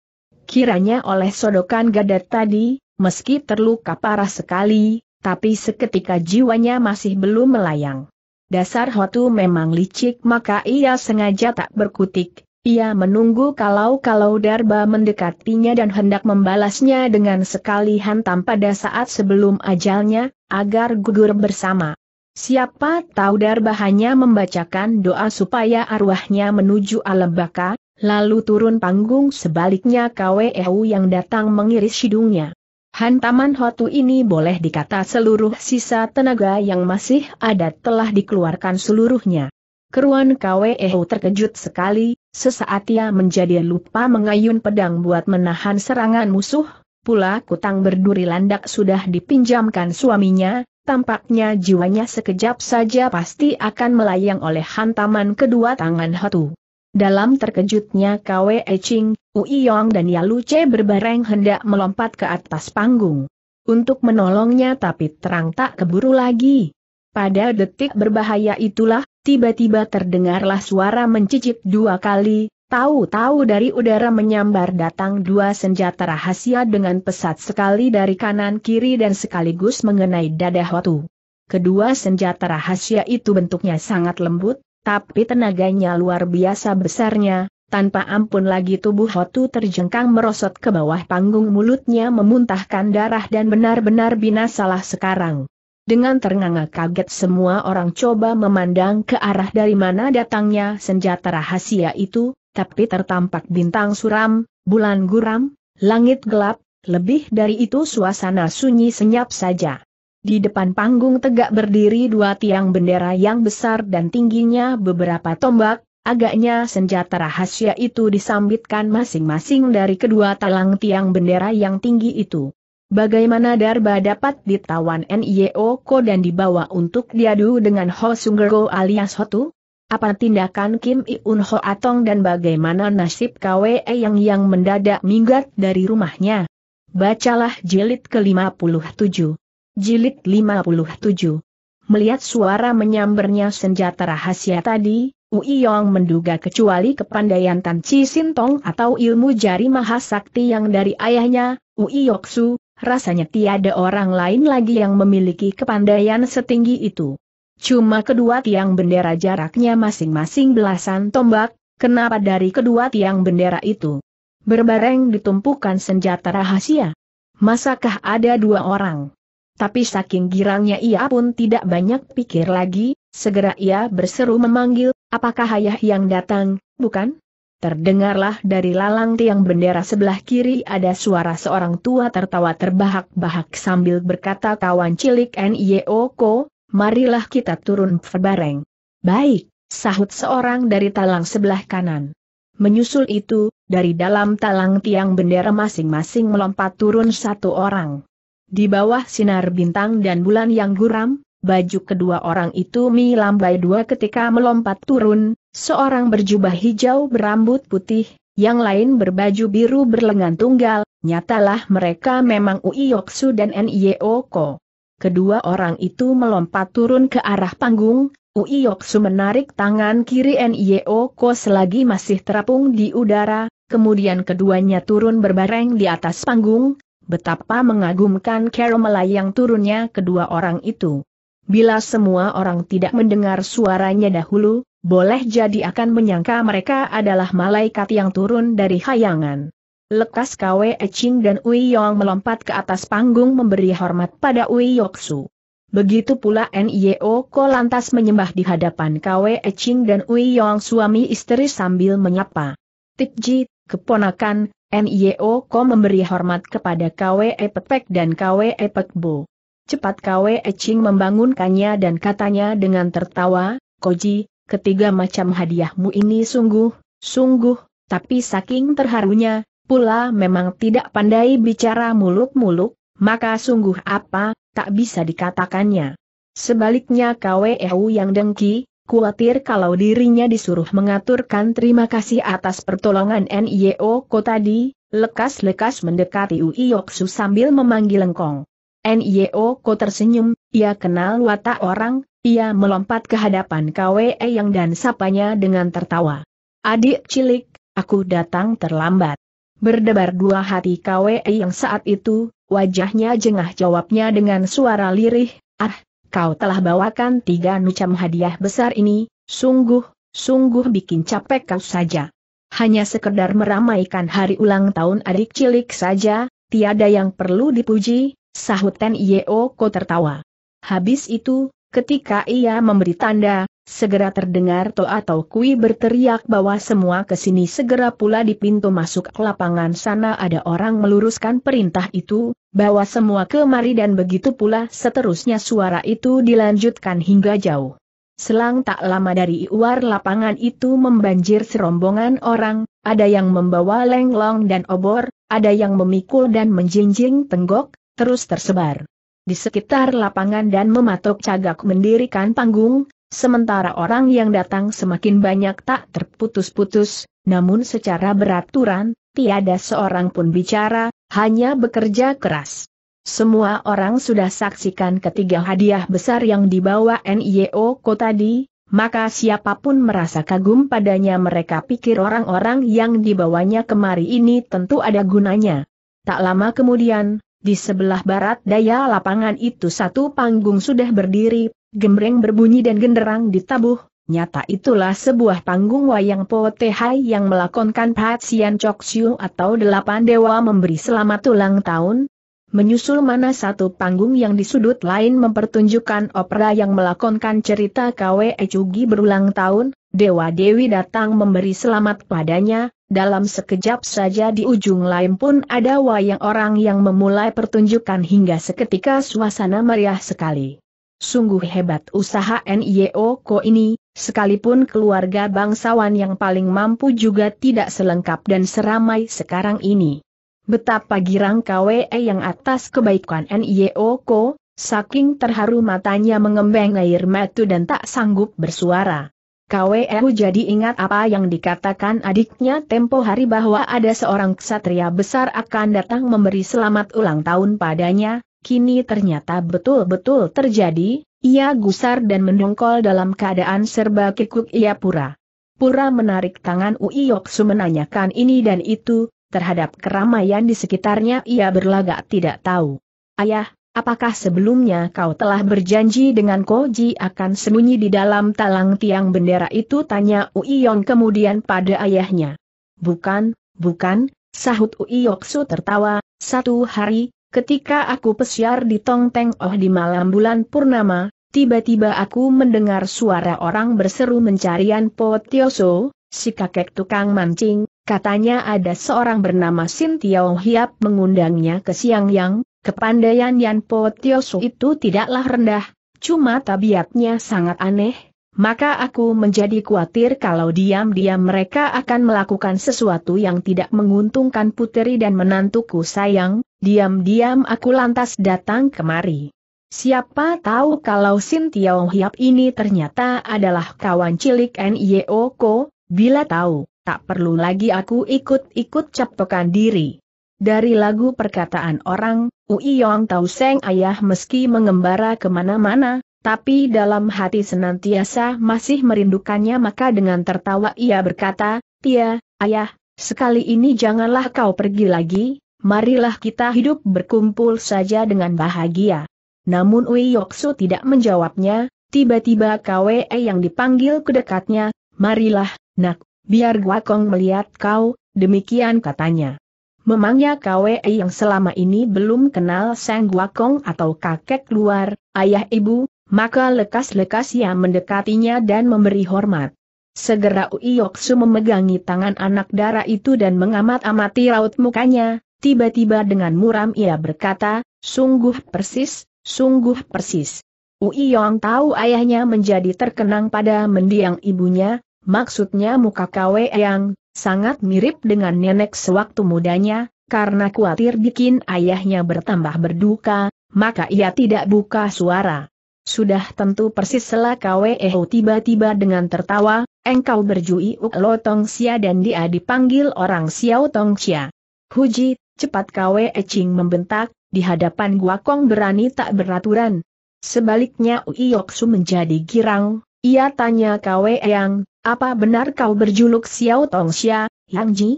Kiranya oleh sodokan gadat tadi, meski terluka parah sekali, tapi seketika jiwanya masih belum melayang. Dasar Hotu memang licik maka ia sengaja tak berkutik, ia menunggu kalau-kalau Darba mendekatinya dan hendak membalasnya dengan sekali hantam pada saat sebelum ajalnya, agar gugur bersama. Siapa tahu Darba hanya membacakan doa supaya arwahnya menuju alam baka, lalu turun panggung sebaliknya KWEU yang datang mengiris hidungnya. Hantaman Hotu ini boleh dikata seluruh sisa tenaga yang masih ada telah dikeluarkan seluruhnya. Keruan Kwehu terkejut sekali, sesaat ia menjadi lupa mengayun pedang buat menahan serangan musuh, pula kutang berduri landak sudah dipinjamkan suaminya, tampaknya jiwanya sekejap saja pasti akan melayang oleh hantaman kedua tangan Hotu. Dalam terkejutnya Kwe Ching, Ui Yong dan Yalu Che berbareng hendak melompat ke atas panggung. Untuk menolongnya tapi terang tak keburu lagi. Pada detik berbahaya itulah, Tiba-tiba terdengarlah suara mencicit dua kali, tahu-tahu dari udara menyambar datang dua senjata rahasia dengan pesat sekali dari kanan-kiri dan sekaligus mengenai dada Hotu. Kedua senjata rahasia itu bentuknya sangat lembut, tapi tenaganya luar biasa besarnya, tanpa ampun lagi tubuh Hotu terjengkang merosot ke bawah panggung mulutnya memuntahkan darah dan benar-benar binasalah sekarang. Dengan ternganga kaget semua orang coba memandang ke arah dari mana datangnya senjata rahasia itu, tapi tertampak bintang suram, bulan guram, langit gelap, lebih dari itu suasana sunyi senyap saja. Di depan panggung tegak berdiri dua tiang bendera yang besar dan tingginya beberapa tombak, agaknya senjata rahasia itu disambitkan masing-masing dari kedua talang tiang bendera yang tinggi itu. Bagaimana Darba dapat ditawan Nio Ko dan dibawa untuk diadu dengan Ho Sunggergo alias Hotu? Apa tindakan Kim Iun Ho Atong dan bagaimana nasib KWE yang yang mendadak minggat dari rumahnya? Bacalah jilid ke-57. Jilid 57. Melihat suara menyambernya senjata rahasia tadi, Ui Yong menduga kecuali kepandaian Tan Chi Sintong atau ilmu jari mahasakti yang dari ayahnya, Ui Yoksu, rasanya tiada orang lain lagi yang memiliki kepandaian setinggi itu. Cuma kedua tiang bendera jaraknya masing-masing belasan tombak, kenapa dari kedua tiang bendera itu berbareng ditumpukan senjata rahasia? Masakah ada dua orang? Tapi saking girangnya ia pun tidak banyak pikir lagi, segera ia berseru memanggil, apakah ayah yang datang, bukan? Terdengarlah dari lalang tiang bendera sebelah kiri ada suara seorang tua tertawa terbahak-bahak sambil berkata kawan cilik N.I.O.Ko, e marilah kita turun berbareng. Baik, sahut seorang dari talang sebelah kanan. Menyusul itu, dari dalam talang tiang bendera masing-masing melompat turun satu orang. Di bawah sinar bintang dan bulan yang guram, baju kedua orang itu melambai dua ketika melompat turun, seorang berjubah hijau berambut putih, yang lain berbaju biru berlengan tunggal, nyatalah mereka memang Uiyoksu dan Nyeoko. Kedua orang itu melompat turun ke arah panggung, Uiyoksu menarik tangan kiri Nyeoko selagi masih terapung di udara, kemudian keduanya turun berbareng di atas panggung, betapa mengagumkan Carol melayang turunnya kedua orang itu. Bila semua orang tidak mendengar suaranya dahulu, boleh jadi akan menyangka mereka adalah malaikat yang turun dari hayangan. Lekas Kwe Eching dan Ui Yong melompat ke atas panggung memberi hormat pada Ui Yoksu. Begitu pula N.I.O. Ko lantas menyembah di hadapan Kwe Eching dan Ui Yong suami istri sambil menyapa. Tikji, keponakan, N.I.O. Ko memberi hormat kepada Kwe Epepek dan Kwe Bo. Cepat Kwe Eching membangunkannya dan katanya dengan tertawa, Koji, ketiga macam hadiahmu ini sungguh, sungguh, tapi saking terharunya, pula memang tidak pandai bicara muluk-muluk, maka sungguh apa, tak bisa dikatakannya. Sebaliknya Ewu yang dengki, khawatir kalau dirinya disuruh mengaturkan terima kasih atas pertolongan NIO e Ko tadi, lekas-lekas mendekati Uiyoksu sambil memanggil lengkong. NIO Ko tersenyum, ia kenal watak orang, ia melompat ke hadapan KWE yang dan sapanya dengan tertawa. Adik cilik, aku datang terlambat. Berdebar dua hati KWE yang saat itu, wajahnya jengah jawabnya dengan suara lirih, ah, kau telah bawakan tiga nucam hadiah besar ini, sungguh, sungguh bikin capek kau saja. Hanya sekedar meramaikan hari ulang tahun adik cilik saja, tiada yang perlu dipuji, Sahut Ten Yeo Ko tertawa. Habis itu, ketika ia memberi tanda, segera terdengar To atau Kui berteriak bahwa semua kesini segera pula di pintu masuk lapangan sana ada orang meluruskan perintah itu, bahwa semua kemari dan begitu pula seterusnya suara itu dilanjutkan hingga jauh. Selang tak lama dari luar lapangan itu membanjir serombongan orang, ada yang membawa lenglong dan obor, ada yang memikul dan menjinjing tenggok, terus tersebar di sekitar lapangan dan mematok cagak mendirikan panggung, sementara orang yang datang semakin banyak tak terputus-putus, namun secara beraturan, tiada seorang pun bicara, hanya bekerja keras. Semua orang sudah saksikan ketiga hadiah besar yang dibawa NIO tadi, maka siapapun merasa kagum padanya mereka pikir orang-orang yang dibawanya kemari ini tentu ada gunanya. Tak lama kemudian, di sebelah barat daya lapangan itu satu panggung sudah berdiri, gembreng berbunyi dan genderang ditabuh, Nyata itulah sebuah panggung wayang potehai yang melakonkan Pat Sian Chok Siu atau delapan dewa memberi selamat ulang tahun. Menyusul mana satu panggung yang di sudut lain mempertunjukkan opera yang melakonkan cerita Kwe Ecugi berulang tahun, Dewa Dewi datang memberi selamat padanya, dalam sekejap saja di ujung lain pun ada wayang orang yang memulai pertunjukan hingga seketika suasana meriah sekali. Sungguh hebat usaha NIO Ko ini, sekalipun keluarga bangsawan yang paling mampu juga tidak selengkap dan seramai sekarang ini. Betapa girang KWE yang atas kebaikan NIO Ko, saking terharu matanya mengembang air mata dan tak sanggup bersuara. KWU jadi ingat apa yang dikatakan adiknya tempo hari bahwa ada seorang ksatria besar akan datang memberi selamat ulang tahun padanya, kini ternyata betul-betul terjadi, ia gusar dan mendongkol dalam keadaan serba kikuk ia pura. Pura menarik tangan Ui Yoksu menanyakan ini dan itu, terhadap keramaian di sekitarnya ia berlagak tidak tahu. Ayah, Apakah sebelumnya kau telah berjanji dengan Koji akan sembunyi di dalam talang tiang bendera itu? Tanya Uiyong kemudian pada ayahnya. Bukan, bukan, sahut Uiyoksu tertawa, satu hari, ketika aku pesiar di Tongteng Oh di malam bulan Purnama, tiba-tiba aku mendengar suara orang berseru mencarian Potioso, si kakek tukang mancing, katanya ada seorang bernama Sin Tiao Hiap mengundangnya ke Siang Yang, Kepandaian Yan Po Tiosu itu tidaklah rendah, cuma tabiatnya sangat aneh, maka aku menjadi khawatir kalau diam-diam mereka akan melakukan sesuatu yang tidak menguntungkan puteri dan menantuku sayang, diam-diam aku lantas datang kemari. Siapa tahu kalau Sin Tiao Hiap ini ternyata adalah kawan cilik N.Y.O.Ko, bila tahu, tak perlu lagi aku ikut-ikut capokan diri. Dari lagu perkataan orang, Ui Yong tahu Seng Ayah meski mengembara kemana-mana, tapi dalam hati senantiasa masih merindukannya maka dengan tertawa ia berkata, Tia, Ayah, sekali ini janganlah kau pergi lagi, marilah kita hidup berkumpul saja dengan bahagia. Namun Ui Yoksu tidak menjawabnya, tiba-tiba KWE yang dipanggil ke dekatnya, marilah, nak, biar gua kong melihat kau, demikian katanya. Memangnya Kwei yang selama ini belum kenal Sang Guakong atau kakek luar, ayah ibu, maka lekas-lekas ia mendekatinya dan memberi hormat. Segera Uiyoksu memegangi tangan anak dara itu dan mengamat-amati raut mukanya, tiba-tiba dengan muram ia berkata, sungguh persis, sungguh persis. Uiyong tahu ayahnya menjadi terkenang pada mendiang ibunya, maksudnya muka Kwei yang sangat mirip dengan nenek sewaktu mudanya, karena khawatir bikin ayahnya bertambah berduka, maka ia tidak buka suara. Sudah tentu persis sela Kweho tiba-tiba dengan tertawa, engkau berjui Uk Tong Sia dan dia dipanggil orang Xiao Tong Sia. Huji, cepat Kwe Eching membentak, di hadapan gua kong berani tak beraturan. Sebaliknya Uiyoksu menjadi girang, ia tanya Kwe Yang, apa benar kau berjuluk Xiao Xia, Yang Ji?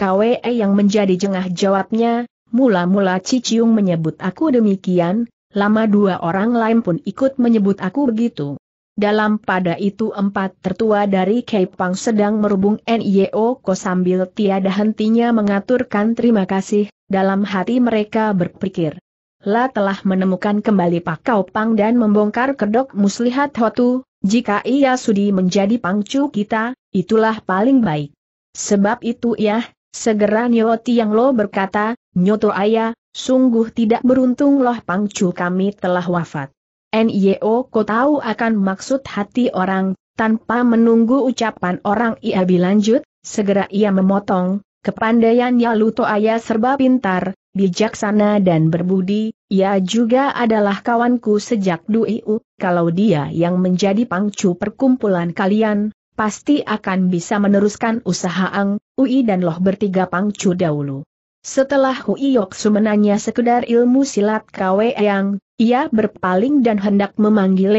Kwe Yang menjadi jengah jawabnya, mula-mula Ciciung menyebut aku demikian, lama dua orang lain pun ikut menyebut aku begitu. Dalam pada itu empat tertua dari Kepang sedang merubung NIO Ko sambil tiada hentinya mengaturkan terima kasih, dalam hati mereka berpikir. La telah menemukan kembali Pak Kaupang dan membongkar kedok muslihat Hotu, jika ia sudi menjadi pangcu kita, itulah paling baik. Sebab itu ya, segera Nyoti yang Lo berkata, Nyoto Ayah, sungguh tidak beruntung loh pangcu kami telah wafat. Nyo ko tahu akan maksud hati orang, tanpa menunggu ucapan orang ia bilanjut, segera ia memotong, kepandaian luto Ayah serba pintar, bijaksana dan berbudi, ia juga adalah kawanku sejak Duiu, kalau dia yang menjadi pangcu perkumpulan kalian, pasti akan bisa meneruskan usaha Ang, Ui dan Loh bertiga pangcu dahulu. Setelah Hui Yoksu menanya sekedar ilmu silat Kwe Yang, ia berpaling dan hendak memanggil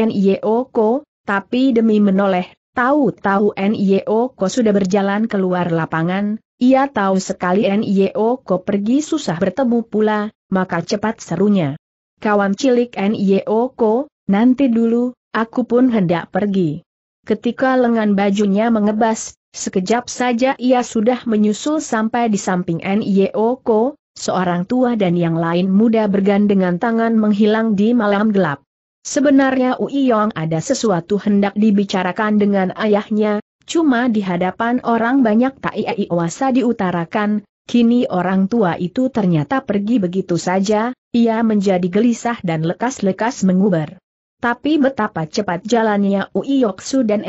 Ko, tapi demi menoleh, tahu-tahu Ko sudah berjalan keluar lapangan, ia tahu sekali N.I.O. Ko pergi susah bertemu pula, maka cepat serunya. Kawan cilik N.I.O. Ko, nanti dulu, aku pun hendak pergi. Ketika lengan bajunya mengebas, sekejap saja ia sudah menyusul sampai di samping N.I.O. Ko, seorang tua dan yang lain muda bergandengan tangan menghilang di malam gelap. Sebenarnya Uiyong ada sesuatu hendak dibicarakan dengan ayahnya, Cuma di hadapan orang banyak tak iaiwasa diutarakan, kini orang tua itu ternyata pergi begitu saja, ia menjadi gelisah dan lekas-lekas menguber. Tapi betapa cepat jalannya Ui Yoksu dan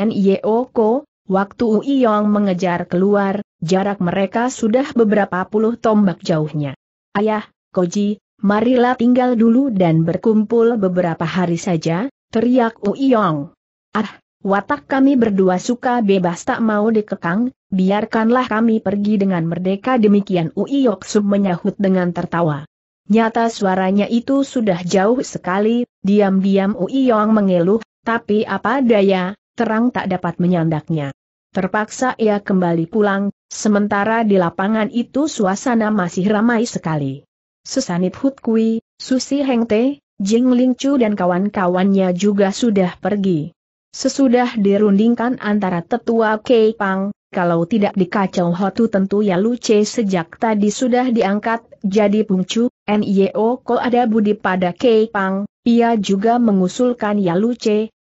Ko. waktu Ui Yong mengejar keluar, jarak mereka sudah beberapa puluh tombak jauhnya. Ayah, Koji, marilah tinggal dulu dan berkumpul beberapa hari saja, teriak Ui Yong. Ah, Watak kami berdua suka bebas tak mau dikekang, biarkanlah kami pergi dengan merdeka demikian Ui sub menyahut dengan tertawa. Nyata suaranya itu sudah jauh sekali, diam-diam Ui Yong mengeluh, tapi apa daya, terang tak dapat menyandaknya. Terpaksa ia kembali pulang, sementara di lapangan itu suasana masih ramai sekali. Sesanit Hut Kui, Susi Hengte, Jing Ling Chu dan kawan-kawannya juga sudah pergi. Sesudah dirundingkan antara tetua Kei Pang, kalau tidak dikacau Hotu tentu ya Lu sejak tadi sudah diangkat, jadi Pungcu, N.I.O. Ko ada budi pada Kei Pang, ia juga mengusulkan ya Lu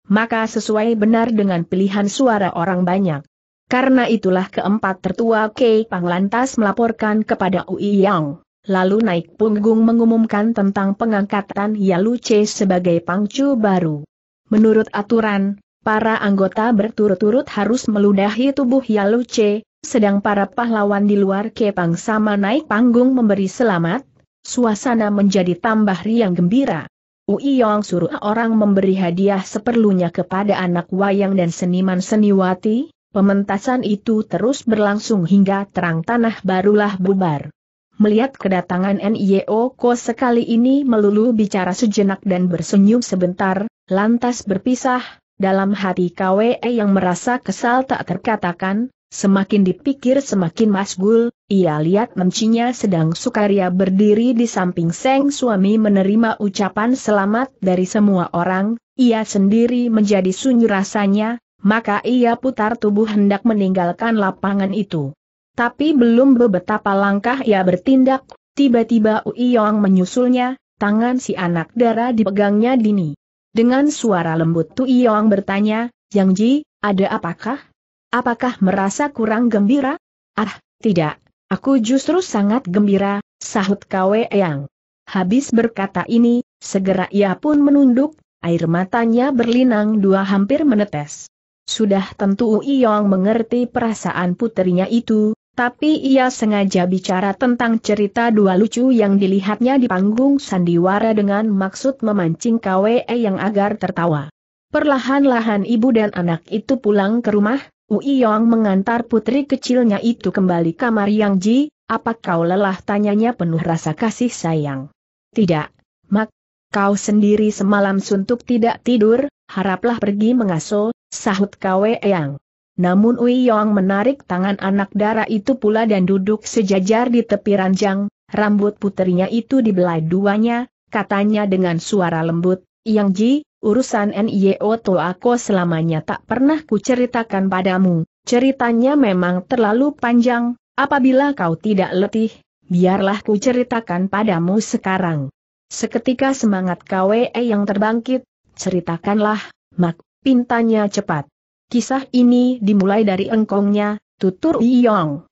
maka sesuai benar dengan pilihan suara orang banyak. Karena itulah keempat tertua Kei Pang lantas melaporkan kepada Ui Yang, lalu naik punggung mengumumkan tentang pengangkatan Yalu Che sebagai pangcu baru. Menurut aturan, Para anggota berturut-turut harus meludahi tubuh Yalu C, sedang para pahlawan di luar Kepang sama naik panggung memberi selamat, suasana menjadi tambah riang gembira. Ui Yong suruh orang memberi hadiah seperlunya kepada anak wayang dan seniman seniwati, pementasan itu terus berlangsung hingga terang tanah barulah bubar. Melihat kedatangan NIO e Ko sekali ini melulu bicara sejenak dan bersenyum sebentar, lantas berpisah, dalam hati KWE yang merasa kesal tak terkatakan, semakin dipikir semakin masgul, ia lihat mencinya sedang sukaria berdiri di samping Seng suami menerima ucapan selamat dari semua orang, ia sendiri menjadi sunyi rasanya, maka ia putar tubuh hendak meninggalkan lapangan itu. Tapi belum beberapa langkah ia bertindak, tiba-tiba Uiyong menyusulnya, tangan si anak darah dipegangnya dini. Dengan suara lembut Tu Yong bertanya, Yang Ji, ada apakah? Apakah merasa kurang gembira? Ah, tidak. Aku justru sangat gembira, sahut Kwe Yang. Habis berkata ini, segera ia pun menunduk, air matanya berlinang dua hampir menetes. Sudah tentu Uyong mengerti perasaan putrinya itu, tapi ia sengaja bicara tentang cerita dua lucu yang dilihatnya di panggung sandiwara dengan maksud memancing KWE yang agar tertawa. Perlahan-lahan ibu dan anak itu pulang ke rumah, Ui Yong mengantar putri kecilnya itu kembali kamar Yang Ji, apa kau lelah tanyanya penuh rasa kasih sayang. Tidak, Mak, kau sendiri semalam suntuk tidak tidur, haraplah pergi mengaso, sahut KWE Yang. Namun Ui Yong menarik tangan anak darah itu pula dan duduk sejajar di tepi ranjang, rambut putrinya itu dibelai duanya, katanya dengan suara lembut, Yang Ji, urusan NIO aku selamanya tak pernah kuceritakan padamu, ceritanya memang terlalu panjang, apabila kau tidak letih, biarlah kuceritakan padamu sekarang. Seketika semangat KWE yang terbangkit, ceritakanlah, Mak, pintanya cepat. Kisah ini dimulai dari engkongnya, tutur Yong.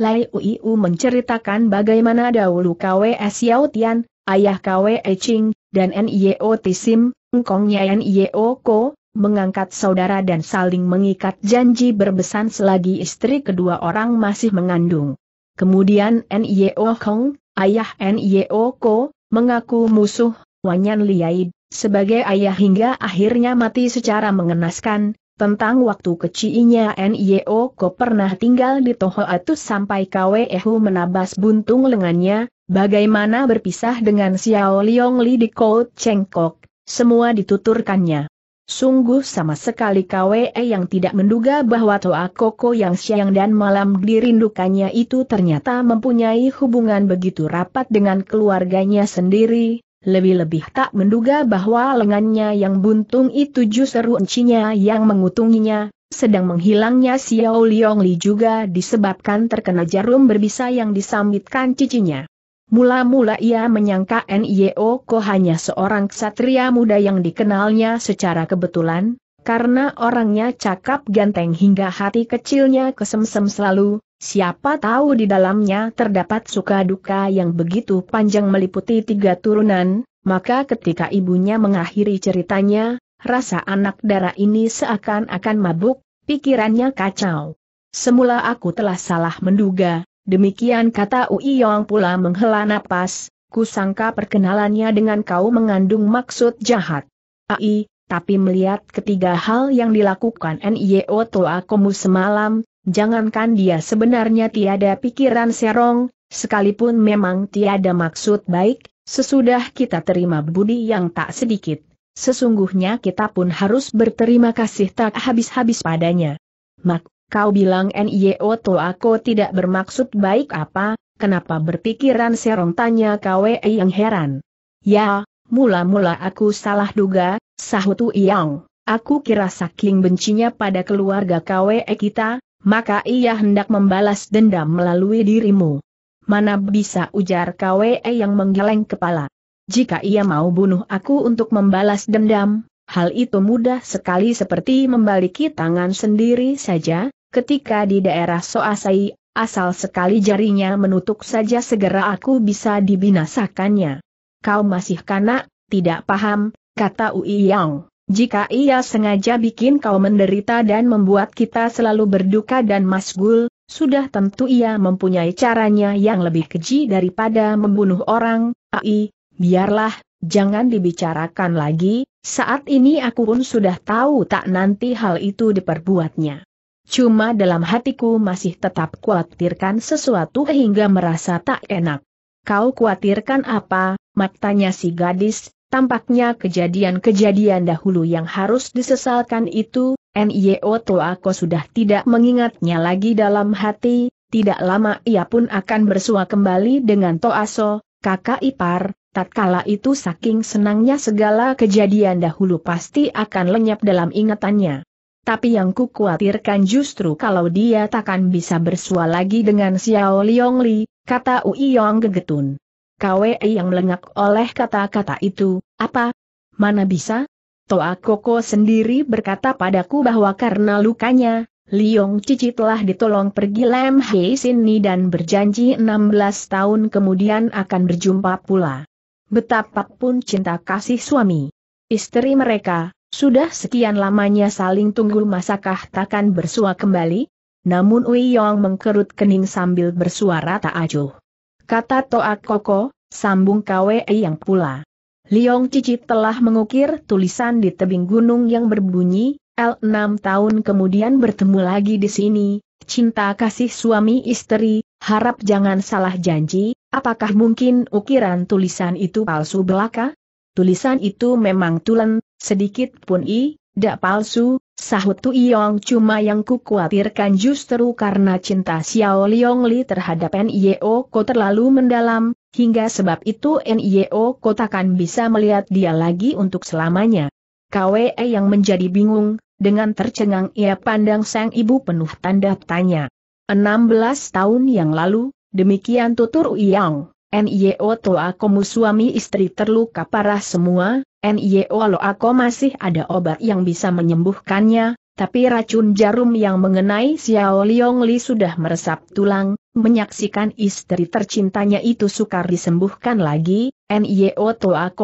Lai Uiu menceritakan bagaimana dahulu Kwe Yao Tian, ayah KW e Ching dan NIO Tisim, engkongnya NIO Ko, mengangkat saudara dan saling mengikat janji berbesan selagi istri kedua orang masih mengandung. Kemudian NIO Kong, ayah NIO Ko, mengaku musuh Wanyan Liaid, sebagai ayah hingga akhirnya mati secara mengenaskan, tentang waktu kecilnya Nio Ko pernah tinggal di Toho Atus sampai Kwehu menabas buntung lengannya, bagaimana berpisah dengan Xiao Liong Li di Kout Cengkok, semua dituturkannya. Sungguh sama sekali KWE yang tidak menduga bahwa Toa Koko yang siang dan malam dirindukannya itu ternyata mempunyai hubungan begitu rapat dengan keluarganya sendiri, lebih-lebih tak menduga bahwa lengannya yang buntung itu justru encinya yang mengutunginya, sedang menghilangnya Xiao Liong Li juga disebabkan terkena jarum berbisa yang disambitkan cicinya. Mula-mula ia menyangka N.I.O. Ko hanya seorang ksatria muda yang dikenalnya secara kebetulan, karena orangnya cakap ganteng hingga hati kecilnya kesemsem selalu, Siapa tahu di dalamnya terdapat suka duka yang begitu panjang meliputi tiga turunan, maka ketika ibunya mengakhiri ceritanya, rasa anak darah ini seakan-akan mabuk, pikirannya kacau. Semula aku telah salah menduga, demikian kata Ui Yong pula menghela napas, kusangka perkenalannya dengan kau mengandung maksud jahat. Ai, tapi melihat ketiga hal yang dilakukan Nio Toa Komu semalam, Jangankan dia sebenarnya tiada pikiran serong, sekalipun memang tiada maksud baik, sesudah kita terima budi yang tak sedikit, sesungguhnya kita pun harus berterima kasih tak habis-habis padanya. Mak, kau bilang NIO to aku tidak bermaksud baik apa, kenapa berpikiran serong tanya KWE yang heran. Ya, mula-mula aku salah duga, sahutu iang. aku kira saking bencinya pada keluarga KWE kita, maka ia hendak membalas dendam melalui dirimu. Mana bisa ujar KWE yang menggeleng kepala. Jika ia mau bunuh aku untuk membalas dendam, hal itu mudah sekali seperti membaliki tangan sendiri saja, ketika di daerah Soasai, asal sekali jarinya menutup saja segera aku bisa dibinasakannya. Kau masih kanak, tidak paham, kata Ui Yang. Jika ia sengaja bikin kau menderita dan membuat kita selalu berduka dan masgul, sudah tentu ia mempunyai caranya yang lebih keji daripada membunuh orang, ai, biarlah, jangan dibicarakan lagi, saat ini aku pun sudah tahu tak nanti hal itu diperbuatnya. Cuma dalam hatiku masih tetap khawatirkan sesuatu hingga merasa tak enak. Kau khawatirkan apa, matanya si gadis, Tampaknya kejadian-kejadian dahulu yang harus disesalkan itu, N.I.O. E Toako sudah tidak mengingatnya lagi dalam hati, tidak lama ia pun akan bersua kembali dengan Toaso, kakak ipar, tatkala itu saking senangnya segala kejadian dahulu pasti akan lenyap dalam ingatannya. Tapi yang kukhawatirkan justru kalau dia takkan bisa bersua lagi dengan Xiao Liongli, kata Ui Yong Gegetun. KWI yang melengak oleh kata-kata itu, apa? Mana bisa? Toa Koko sendiri berkata padaku bahwa karena lukanya, Liong Cici telah ditolong pergi Lem Hei Sini dan berjanji 16 tahun kemudian akan berjumpa pula. Betapapun cinta kasih suami. Istri mereka, sudah sekian lamanya saling tunggu masakah takkan bersua kembali? Namun Wei Yong mengkerut kening sambil bersuara tak acuh. Kata Toa Koko, sambung KWE yang pula. Liong Cici telah mengukir tulisan di tebing gunung yang berbunyi, L6 tahun kemudian bertemu lagi di sini, cinta kasih suami istri, harap jangan salah janji, apakah mungkin ukiran tulisan itu palsu belaka? Tulisan itu memang tulen, sedikit pun i, dak palsu, Sahut Tu Yong cuma yang kukhawatirkan justru karena cinta Xiao Liong Li terhadap N.I.O. Ko terlalu mendalam, hingga sebab itu N.I.O. Ko takkan bisa melihat dia lagi untuk selamanya. KWE yang menjadi bingung, dengan tercengang ia pandang sang ibu penuh tanda tanya. 16 tahun yang lalu, demikian tutur Uyang, N.I.O. Komu suami istri terluka parah semua, NIO lo aku masih ada obat yang bisa menyembuhkannya, tapi racun jarum yang mengenai Xiao Liong Li sudah meresap tulang, menyaksikan istri tercintanya itu sukar disembuhkan lagi, NIO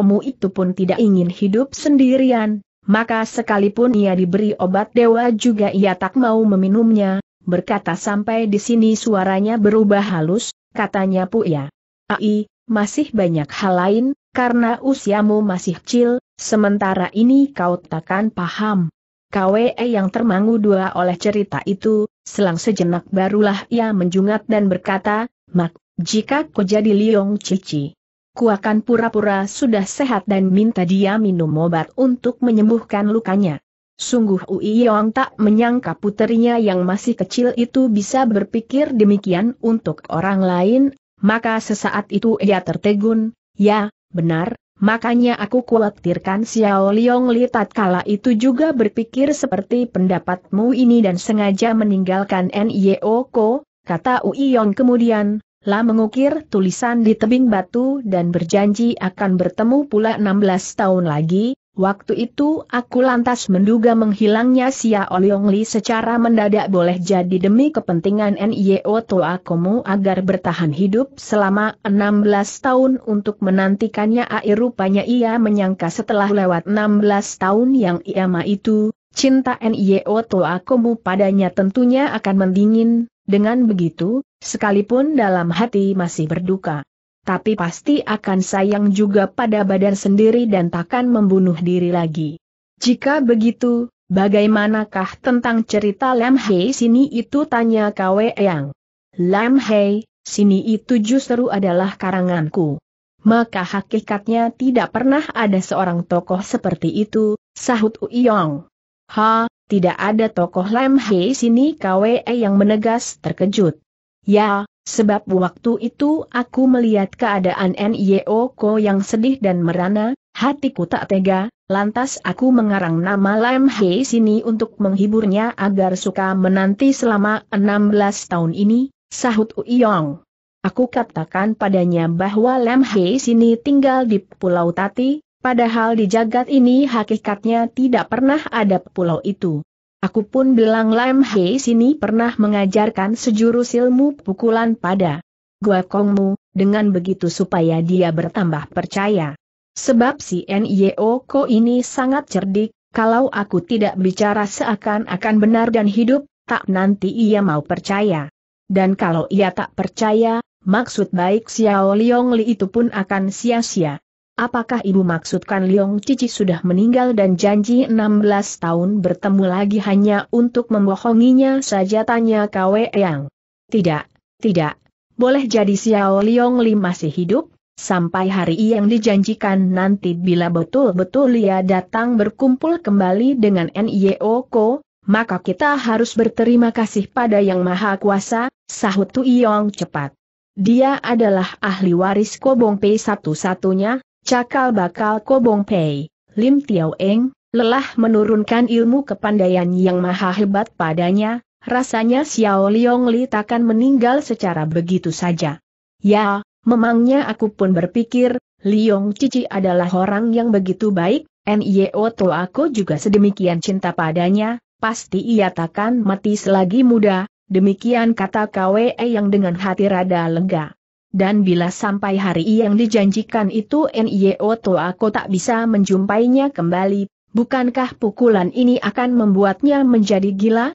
mu itu pun tidak ingin hidup sendirian, maka sekalipun ia diberi obat dewa juga ia tak mau meminumnya, berkata sampai di sini suaranya berubah halus, katanya Puya. Ai, masih banyak hal lain, karena usiamu masih kecil, sementara ini kau takkan paham. KWE yang termangu dua oleh cerita itu, selang sejenak barulah ia menjungat dan berkata, Mak, jika kau jadi Liong Cici, ku akan pura-pura sudah sehat dan minta dia minum obat untuk menyembuhkan lukanya. Sungguh Ui Yong tak menyangka puterinya yang masih kecil itu bisa berpikir demikian untuk orang lain, maka sesaat itu ia tertegun, ya, Benar, makanya aku khawatirkan Xiao Liong Li tatkala itu juga berpikir seperti pendapatmu ini dan sengaja meninggalkan NIO e Ko, kata Yong kemudian, La mengukir tulisan di tebing batu dan berjanji akan bertemu pula 16 tahun lagi, Waktu itu aku lantas menduga menghilangnya Sia Oliongli secara mendadak boleh jadi demi kepentingan NIO Komu agar bertahan hidup selama 16 tahun untuk menantikannya air rupanya ia menyangka setelah lewat 16 tahun yang ia ma itu, cinta NIO Komu padanya tentunya akan mendingin, dengan begitu, sekalipun dalam hati masih berduka tapi pasti akan sayang juga pada badan sendiri dan takkan membunuh diri lagi. Jika begitu, bagaimanakah tentang cerita Lam Hei sini itu tanya Kwe Yang. Lam Hei, sini itu justru adalah karanganku. Maka hakikatnya tidak pernah ada seorang tokoh seperti itu, sahut Uyong. Ha, tidak ada tokoh Lam Hei sini Kwe yang menegas terkejut. Ya, Sebab waktu itu aku melihat keadaan N.I.O. Ko yang sedih dan merana, hatiku tak tega, lantas aku mengarang nama Lam Hei sini untuk menghiburnya agar suka menanti selama 16 tahun ini, sahut Uyong. Aku katakan padanya bahwa Lam Hei sini tinggal di Pulau Tati, padahal di jagat ini hakikatnya tidak pernah ada pulau itu. Aku pun bilang Lam Hei sini pernah mengajarkan sejurus ilmu pukulan pada Gua Kongmu, dengan begitu supaya dia bertambah percaya. Sebab si N.Y.O. Ko ini sangat cerdik, kalau aku tidak bicara seakan-akan benar dan hidup, tak nanti ia mau percaya. Dan kalau ia tak percaya, maksud baik Xiao Liong Li itu pun akan sia-sia. Apakah ibu maksudkan Liong Cici sudah meninggal dan janji 16 tahun bertemu lagi hanya untuk membohonginya saja tanya Kwe Yang? Tidak, tidak. Boleh jadi Xiao Liong Li masih hidup, sampai hari yang dijanjikan nanti bila betul-betul ia datang berkumpul kembali dengan N.Y.O. Ko, maka kita harus berterima kasih pada Yang Maha Kuasa, sahut Tu Yong cepat. Dia adalah ahli waris Kobong P satu-satunya, Cakal bakal kobong pei, Lim Tiao Eng, lelah menurunkan ilmu kepandaian yang maha hebat padanya, rasanya Xiao Liong Li takkan meninggal secara begitu saja. Ya, memangnya aku pun berpikir, Liong Cici adalah orang yang begitu baik, Nio To aku juga sedemikian cinta padanya, pasti ia takkan mati selagi muda, demikian kata Kwee yang dengan hati rada lega dan bila sampai hari yang dijanjikan itu NIO To aku tak bisa menjumpainya kembali, bukankah pukulan ini akan membuatnya menjadi gila?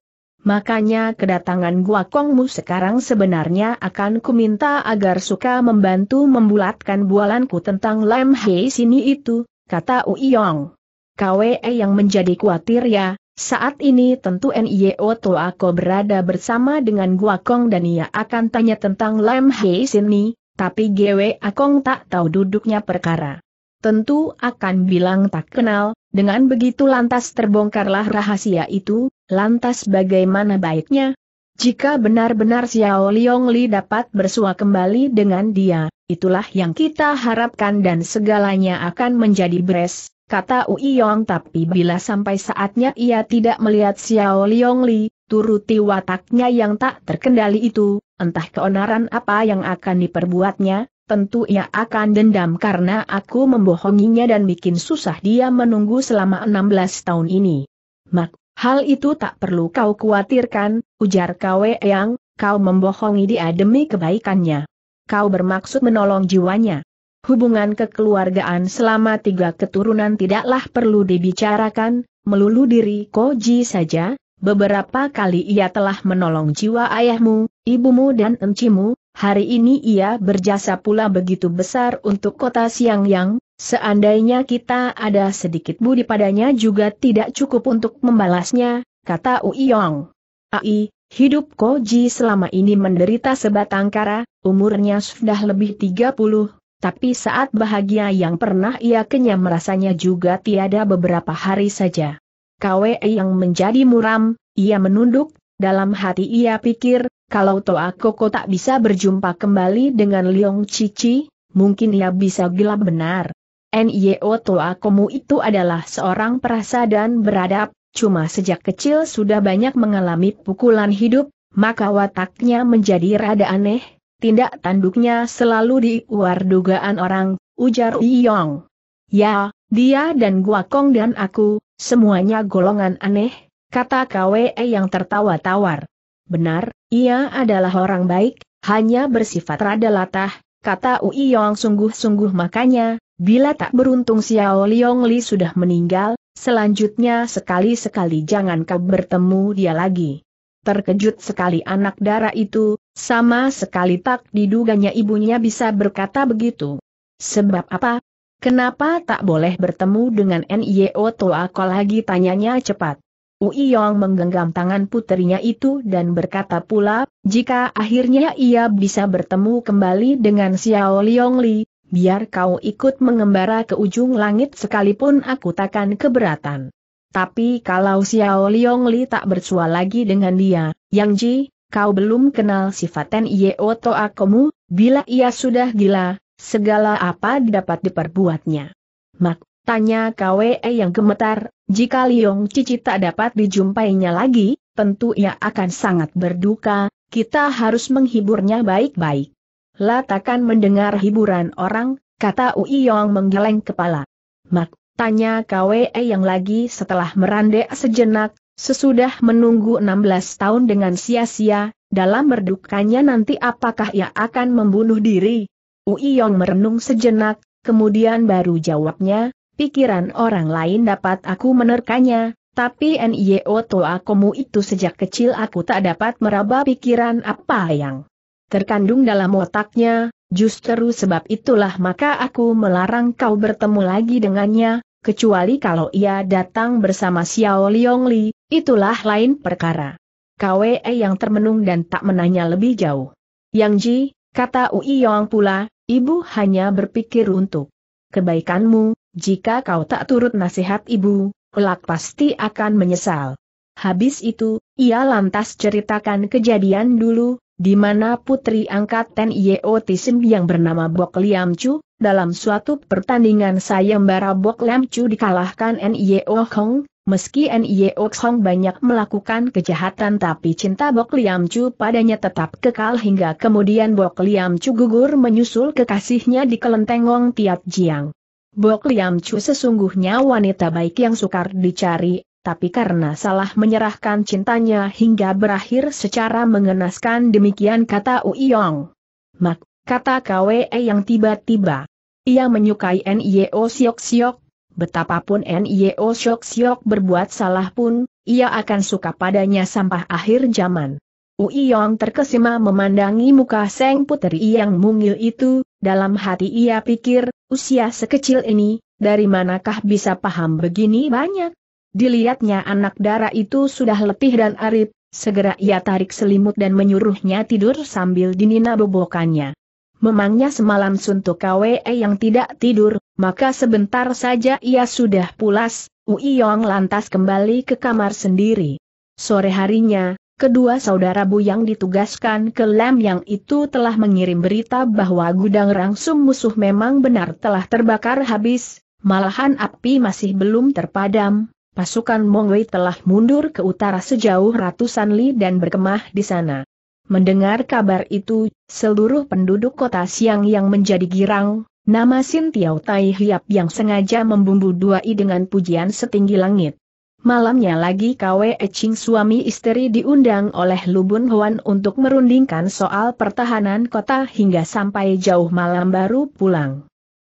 Makanya kedatangan gua Kongmu sekarang sebenarnya akan kuminta agar suka membantu membulatkan bualanku tentang Lam Hei sini itu, kata Uyong. Kwe yang menjadi khawatir ya, saat ini tentu NIO Toako berada bersama dengan Gua Kong dan ia akan tanya tentang Lam Hei Sini, tapi GW Akong tak tahu duduknya perkara. Tentu akan bilang tak kenal, dengan begitu lantas terbongkarlah rahasia itu, lantas bagaimana baiknya? Jika benar-benar Xiao Liong Li dapat bersua kembali dengan dia, itulah yang kita harapkan dan segalanya akan menjadi beres, kata Ui Yong tapi bila sampai saatnya ia tidak melihat Xiao Liong Li, turuti wataknya yang tak terkendali itu, entah keonaran apa yang akan diperbuatnya, tentu ia akan dendam karena aku membohonginya dan bikin susah dia menunggu selama 16 tahun ini. Mak, hal itu tak perlu kau khawatirkan, ujar Kwe Yang, kau membohongi dia demi kebaikannya. Kau bermaksud menolong jiwanya. Hubungan kekeluargaan selama tiga keturunan tidaklah perlu dibicarakan, melulu diri Koji saja, beberapa kali ia telah menolong jiwa ayahmu, ibumu dan encimu, hari ini ia berjasa pula begitu besar untuk kota Siangyang, seandainya kita ada sedikit budi padanya juga tidak cukup untuk membalasnya, kata Uiyong. Ai, Hidup Koji selama ini menderita sebatang kara, umurnya sudah lebih 30, tapi saat bahagia yang pernah ia kenyam merasanya juga tiada beberapa hari saja. KWE yang menjadi muram, ia menunduk, dalam hati ia pikir, kalau Toa Koko tak bisa berjumpa kembali dengan Liong Cici, mungkin ia bisa gelap benar. NIO Toa Komu itu adalah seorang perasa dan beradab, cuma sejak kecil sudah banyak mengalami pukulan hidup, maka wataknya menjadi rada aneh, tindak tanduknya selalu diuar dugaan orang, ujar Yong. Ya, dia dan Gua Kong dan aku, semuanya golongan aneh, kata KWE yang tertawa tawar. Benar, ia adalah orang baik, hanya bersifat rada latah, kata Ui Yong sungguh-sungguh makanya, bila tak beruntung Xiao Liong Li sudah meninggal, selanjutnya sekali-sekali jangan kau bertemu dia lagi. Terkejut sekali anak darah itu, sama sekali tak diduganya ibunya bisa berkata begitu. Sebab apa? Kenapa tak boleh bertemu dengan NIO Toako lagi tanyanya cepat. Yong menggenggam tangan putrinya itu dan berkata pula, jika akhirnya ia bisa bertemu kembali dengan Xiao Li, biar kau ikut mengembara ke ujung langit sekalipun aku takkan keberatan. Tapi kalau Xiao Li tak bersua lagi dengan dia, Yang Ji, kau belum kenal sifat Toa Komu, bila ia sudah gila, segala apa dapat diperbuatnya. Mak, tanya KWE yang gemetar, jika Liong Cici tak dapat dijumpainya lagi, tentu ia akan sangat berduka, kita harus menghiburnya baik-baik. Lah takkan mendengar hiburan orang, kata Uiyong menggeleng kepala. Mak, tanya KWE yang lagi setelah merandek sejenak, Sesudah menunggu 16 tahun dengan sia-sia, dalam berdukanya nanti apakah ia akan membunuh diri? Uiyong merenung sejenak, kemudian baru jawabnya, pikiran orang lain dapat aku menerkanya, tapi NIO Toa Komu itu sejak kecil aku tak dapat meraba pikiran apa yang terkandung dalam otaknya, justru sebab itulah maka aku melarang kau bertemu lagi dengannya, kecuali kalau ia datang bersama Xiao Liong Li, itulah lain perkara. KWE yang termenung dan tak menanya lebih jauh. Yang Ji, kata Ui Yong pula, ibu hanya berpikir untuk kebaikanmu, jika kau tak turut nasihat ibu, kelak pasti akan menyesal. Habis itu, ia lantas ceritakan kejadian dulu, di mana putri angkat Ten Yeo Tisim yang bernama Bok Liam Chu, dalam suatu pertandingan sayembara Bok Liam Chu dikalahkan Yeo Hong, meski Yeo Hong banyak melakukan kejahatan tapi cinta Bok Liam Chu padanya tetap kekal hingga kemudian Bok Liam Chu gugur menyusul kekasihnya di kelenteng Wong Tiat Jiang. Bok Liam Chu sesungguhnya wanita baik yang sukar dicari, tapi karena salah menyerahkan cintanya hingga berakhir secara mengenaskan demikian kata Uyong. Mak, kata KWE yang tiba-tiba. Ia menyukai NIO Siok Siok, betapapun NIO Siok Siok berbuat salah pun, ia akan suka padanya sampai akhir zaman. Uyong terkesima memandangi muka Seng Putri yang mungil itu, dalam hati ia pikir, usia sekecil ini, dari manakah bisa paham begini banyak? Dilihatnya anak dara itu sudah letih dan arif, segera ia tarik selimut dan menyuruhnya tidur sambil dinina bobokannya. Memangnya semalam suntuk KWE yang tidak tidur, maka sebentar saja ia sudah pulas, Yong lantas kembali ke kamar sendiri. Sore harinya, kedua saudara bu yang ditugaskan ke Lem yang itu telah mengirim berita bahwa gudang rangsum musuh memang benar telah terbakar habis, malahan api masih belum terpadam, pasukan Mongwei telah mundur ke utara sejauh ratusan li dan berkemah di sana. Mendengar kabar itu, seluruh penduduk kota Siang yang menjadi girang, nama Sin Tiao Tai Hiap yang sengaja membumbu dua i dengan pujian setinggi langit. Malamnya lagi Kwe Ching suami istri diundang oleh Lubun Huan untuk merundingkan soal pertahanan kota hingga sampai jauh malam baru pulang.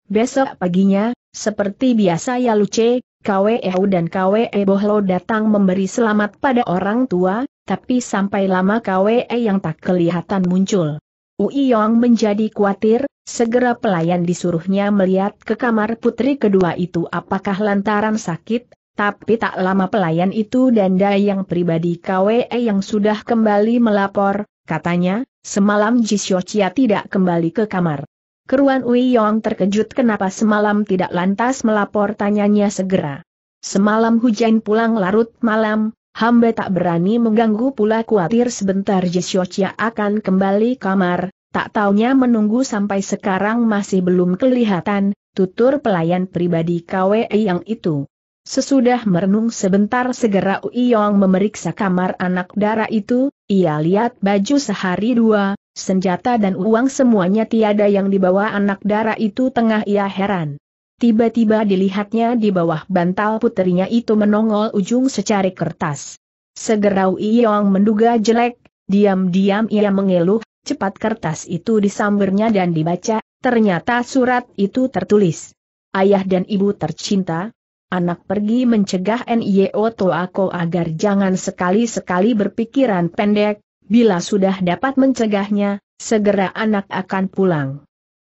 Besok paginya, seperti biasa Yaluce, KWE dan KWE Bohlo datang memberi selamat pada orang tua, tapi sampai lama KWE yang tak kelihatan muncul. Uiyong menjadi khawatir, segera pelayan disuruhnya melihat ke kamar putri kedua itu apakah lantaran sakit, tapi tak lama pelayan itu dan dayang pribadi KWE yang sudah kembali melapor, katanya, semalam Chia tidak kembali ke kamar. Keruan Yong terkejut kenapa semalam tidak lantas melapor tanyanya segera. Semalam hujan pulang larut malam, hamba tak berani mengganggu pula kuatir sebentar Jisyocia akan kembali kamar, tak taunya menunggu sampai sekarang masih belum kelihatan, tutur pelayan pribadi KWE yang itu. Sesudah merenung sebentar segera Uiyong memeriksa kamar anak dara itu, ia lihat baju sehari dua, senjata dan uang semuanya tiada yang dibawa anak dara itu tengah ia heran. Tiba-tiba dilihatnya di bawah bantal puterinya itu menongol ujung secari kertas. Segera Uiyong menduga jelek, diam-diam ia mengeluh, cepat kertas itu disambernya dan dibaca, ternyata surat itu tertulis. Ayah dan ibu tercinta, Anak pergi mencegah NIO Toako agar jangan sekali-sekali berpikiran pendek, bila sudah dapat mencegahnya, segera anak akan pulang.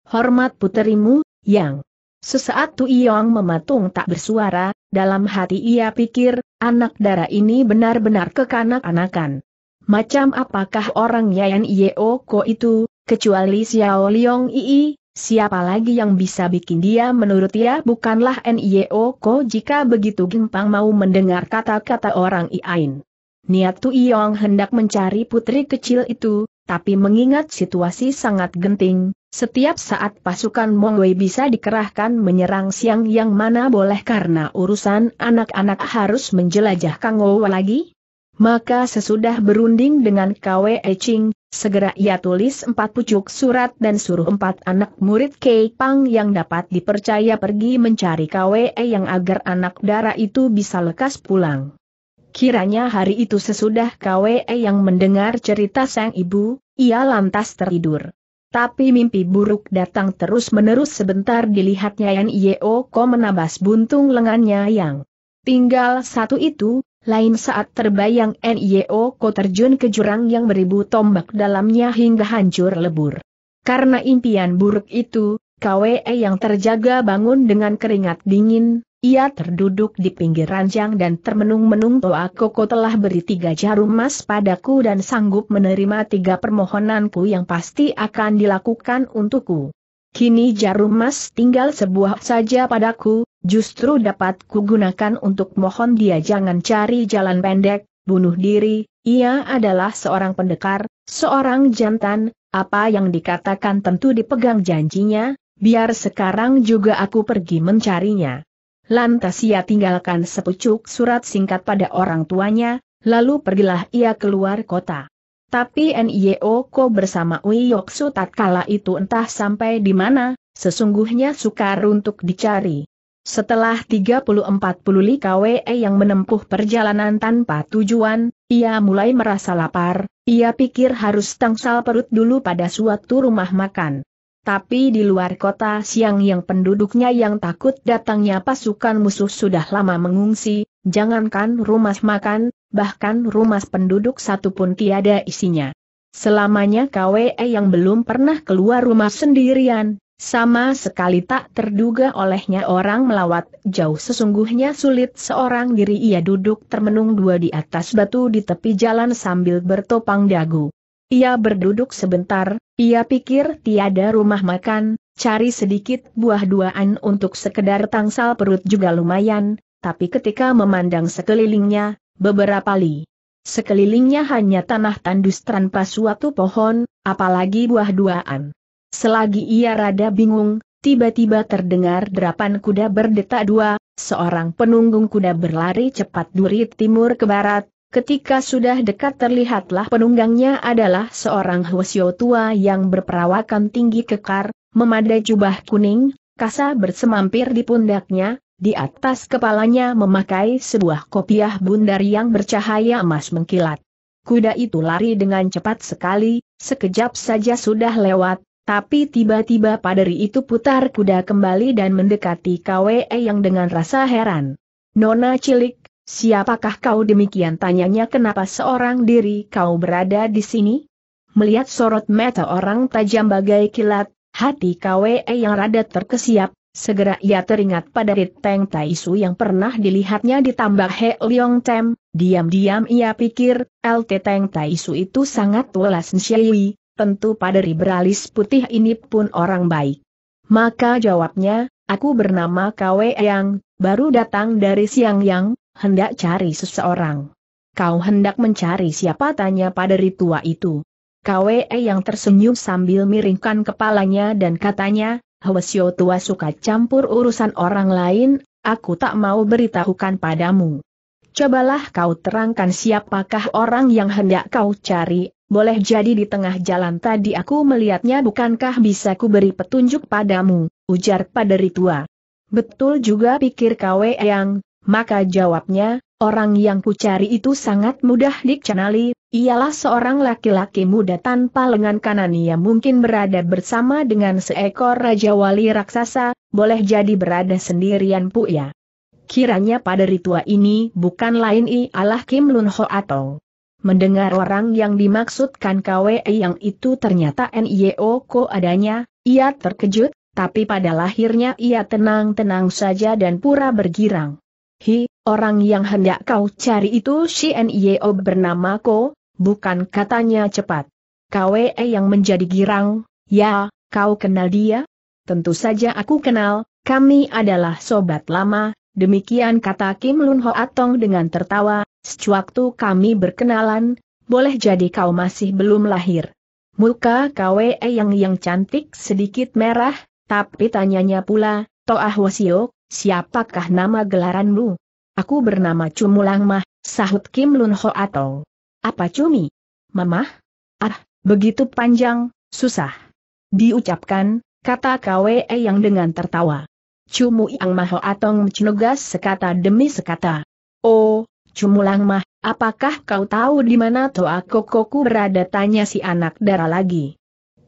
Hormat puterimu, yang sesaat Tu Iong mematung tak bersuara, dalam hati ia pikir, anak darah ini benar-benar kekanak-anakan. Macam apakah orang Yayan Yeo Ko itu, kecuali Xiao Liong Ii, Siapa lagi yang bisa bikin dia menurut ia ya? bukanlah N.I.O. Ko jika begitu Gimpang mau mendengar kata-kata orang Iain. Niat Tu Yong hendak mencari putri kecil itu, tapi mengingat situasi sangat genting, setiap saat pasukan Mongwei bisa dikerahkan menyerang siang yang mana boleh karena urusan anak-anak harus menjelajah Kang lagi? Maka sesudah berunding dengan KW e Ching, segera ia tulis empat pucuk surat dan suruh empat anak murid Kei Pang yang dapat dipercaya pergi mencari KWE yang agar anak darah itu bisa lekas pulang. Kiranya hari itu sesudah KWE yang mendengar cerita sang ibu, ia lantas tertidur. Tapi mimpi buruk datang terus-menerus sebentar dilihatnya Yan Yeo Ko menabas buntung lengannya yang tinggal satu itu, lain saat terbayang NIO Ko terjun ke jurang yang beribu tombak dalamnya hingga hancur lebur. Karena impian buruk itu, KWE yang terjaga bangun dengan keringat dingin, ia terduduk di pinggir ranjang dan termenung-menung Toa Koko telah beri tiga jarum emas padaku dan sanggup menerima tiga permohonanku yang pasti akan dilakukan untukku. Kini jarum emas tinggal sebuah saja padaku, justru dapat kugunakan untuk mohon dia jangan cari jalan pendek, bunuh diri, ia adalah seorang pendekar, seorang jantan, apa yang dikatakan tentu dipegang janjinya, biar sekarang juga aku pergi mencarinya. Lantas ia tinggalkan sepucuk surat singkat pada orang tuanya, lalu pergilah ia keluar kota. Tapi NIO Ko bersama tak tatkala itu entah sampai di mana, sesungguhnya sukar untuk dicari. Setelah 30-40 li KWE yang menempuh perjalanan tanpa tujuan, ia mulai merasa lapar, ia pikir harus tangsal perut dulu pada suatu rumah makan. Tapi di luar kota siang yang penduduknya yang takut datangnya pasukan musuh sudah lama mengungsi, jangankan rumah makan, bahkan rumah penduduk satu pun tiada isinya. Selamanya KWE yang belum pernah keluar rumah sendirian, sama sekali tak terduga olehnya orang melawat jauh sesungguhnya sulit seorang diri ia duduk termenung dua di atas batu di tepi jalan sambil bertopang dagu. Ia berduduk sebentar, ia pikir tiada rumah makan, cari sedikit buah duaan untuk sekedar tangsal perut juga lumayan, tapi ketika memandang sekelilingnya, beberapa li. Sekelilingnya hanya tanah tandus tanpa suatu pohon, apalagi buah-duaan. Selagi ia rada bingung, tiba-tiba terdengar derapan kuda berdetak dua, seorang penunggung kuda berlari cepat duri timur ke barat, Ketika sudah dekat terlihatlah penunggangnya adalah seorang Hwasyo tua yang berperawakan tinggi kekar, memadai jubah kuning, kasa bersemampir di pundaknya, di atas kepalanya memakai sebuah kopiah bundar yang bercahaya emas mengkilat. Kuda itu lari dengan cepat sekali, sekejap saja sudah lewat, tapi tiba-tiba paderi itu putar kuda kembali dan mendekati KWE yang dengan rasa heran. Nona cilik, siapakah kau demikian tanyanya kenapa seorang diri kau berada di sini? Melihat sorot mata orang tajam bagai kilat, hati KWE yang rada terkesiap, Segera ia teringat pada Riteng Taisu yang pernah dilihatnya di tambak He Leong Tem, diam-diam ia pikir, LT Teng Taisu itu sangat welas nsiwi, tentu pada liberalis putih ini pun orang baik. Maka jawabnya, aku bernama Kwe Yang, baru datang dari Siang Yang, hendak cari seseorang. Kau hendak mencari siapa tanya pada ritua itu. Kwe Yang tersenyum sambil miringkan kepalanya dan katanya, Hwasyo tua suka campur urusan orang lain, aku tak mau beritahukan padamu. Cobalah kau terangkan siapakah orang yang hendak kau cari, boleh jadi di tengah jalan tadi aku melihatnya bukankah bisa ku beri petunjuk padamu, ujar paderi tua. Betul juga pikir kau Yang. maka jawabnya, Orang yang kucari itu sangat mudah dikenali, ialah seorang laki-laki muda tanpa lengan kanan yang mungkin berada bersama dengan seekor Raja Wali Raksasa, boleh jadi berada sendirian ya. Kiranya pada ritual ini bukan lain ialah Kim Lun Ho atau Mendengar orang yang dimaksudkan KWE yang itu ternyata NIO Ko adanya, ia terkejut, tapi pada lahirnya ia tenang-tenang saja dan pura bergirang. Hi, Orang yang hendak kau cari itu si NIO bernama Ko, bukan katanya cepat. Kwe yang menjadi girang, ya, kau kenal dia? Tentu saja aku kenal, kami adalah sobat lama, demikian kata Kim Lun Ho Atong dengan tertawa, sewaktu kami berkenalan, boleh jadi kau masih belum lahir. Muka Kwe yang yang cantik sedikit merah, tapi tanyanya pula, Toah Wasio, siapakah nama gelaranmu? Aku bernama Cumulang Mah, sahut Kim Lun Ho atau apa Cumi? Mamah? Ah, begitu panjang, susah. Diucapkan, kata KWE yang dengan tertawa. Cumu Yang Maho Atong mencenogas sekata demi sekata. Oh, Cumulang Mah, apakah kau tahu di mana Toa Kokoku berada? Tanya si anak darah lagi.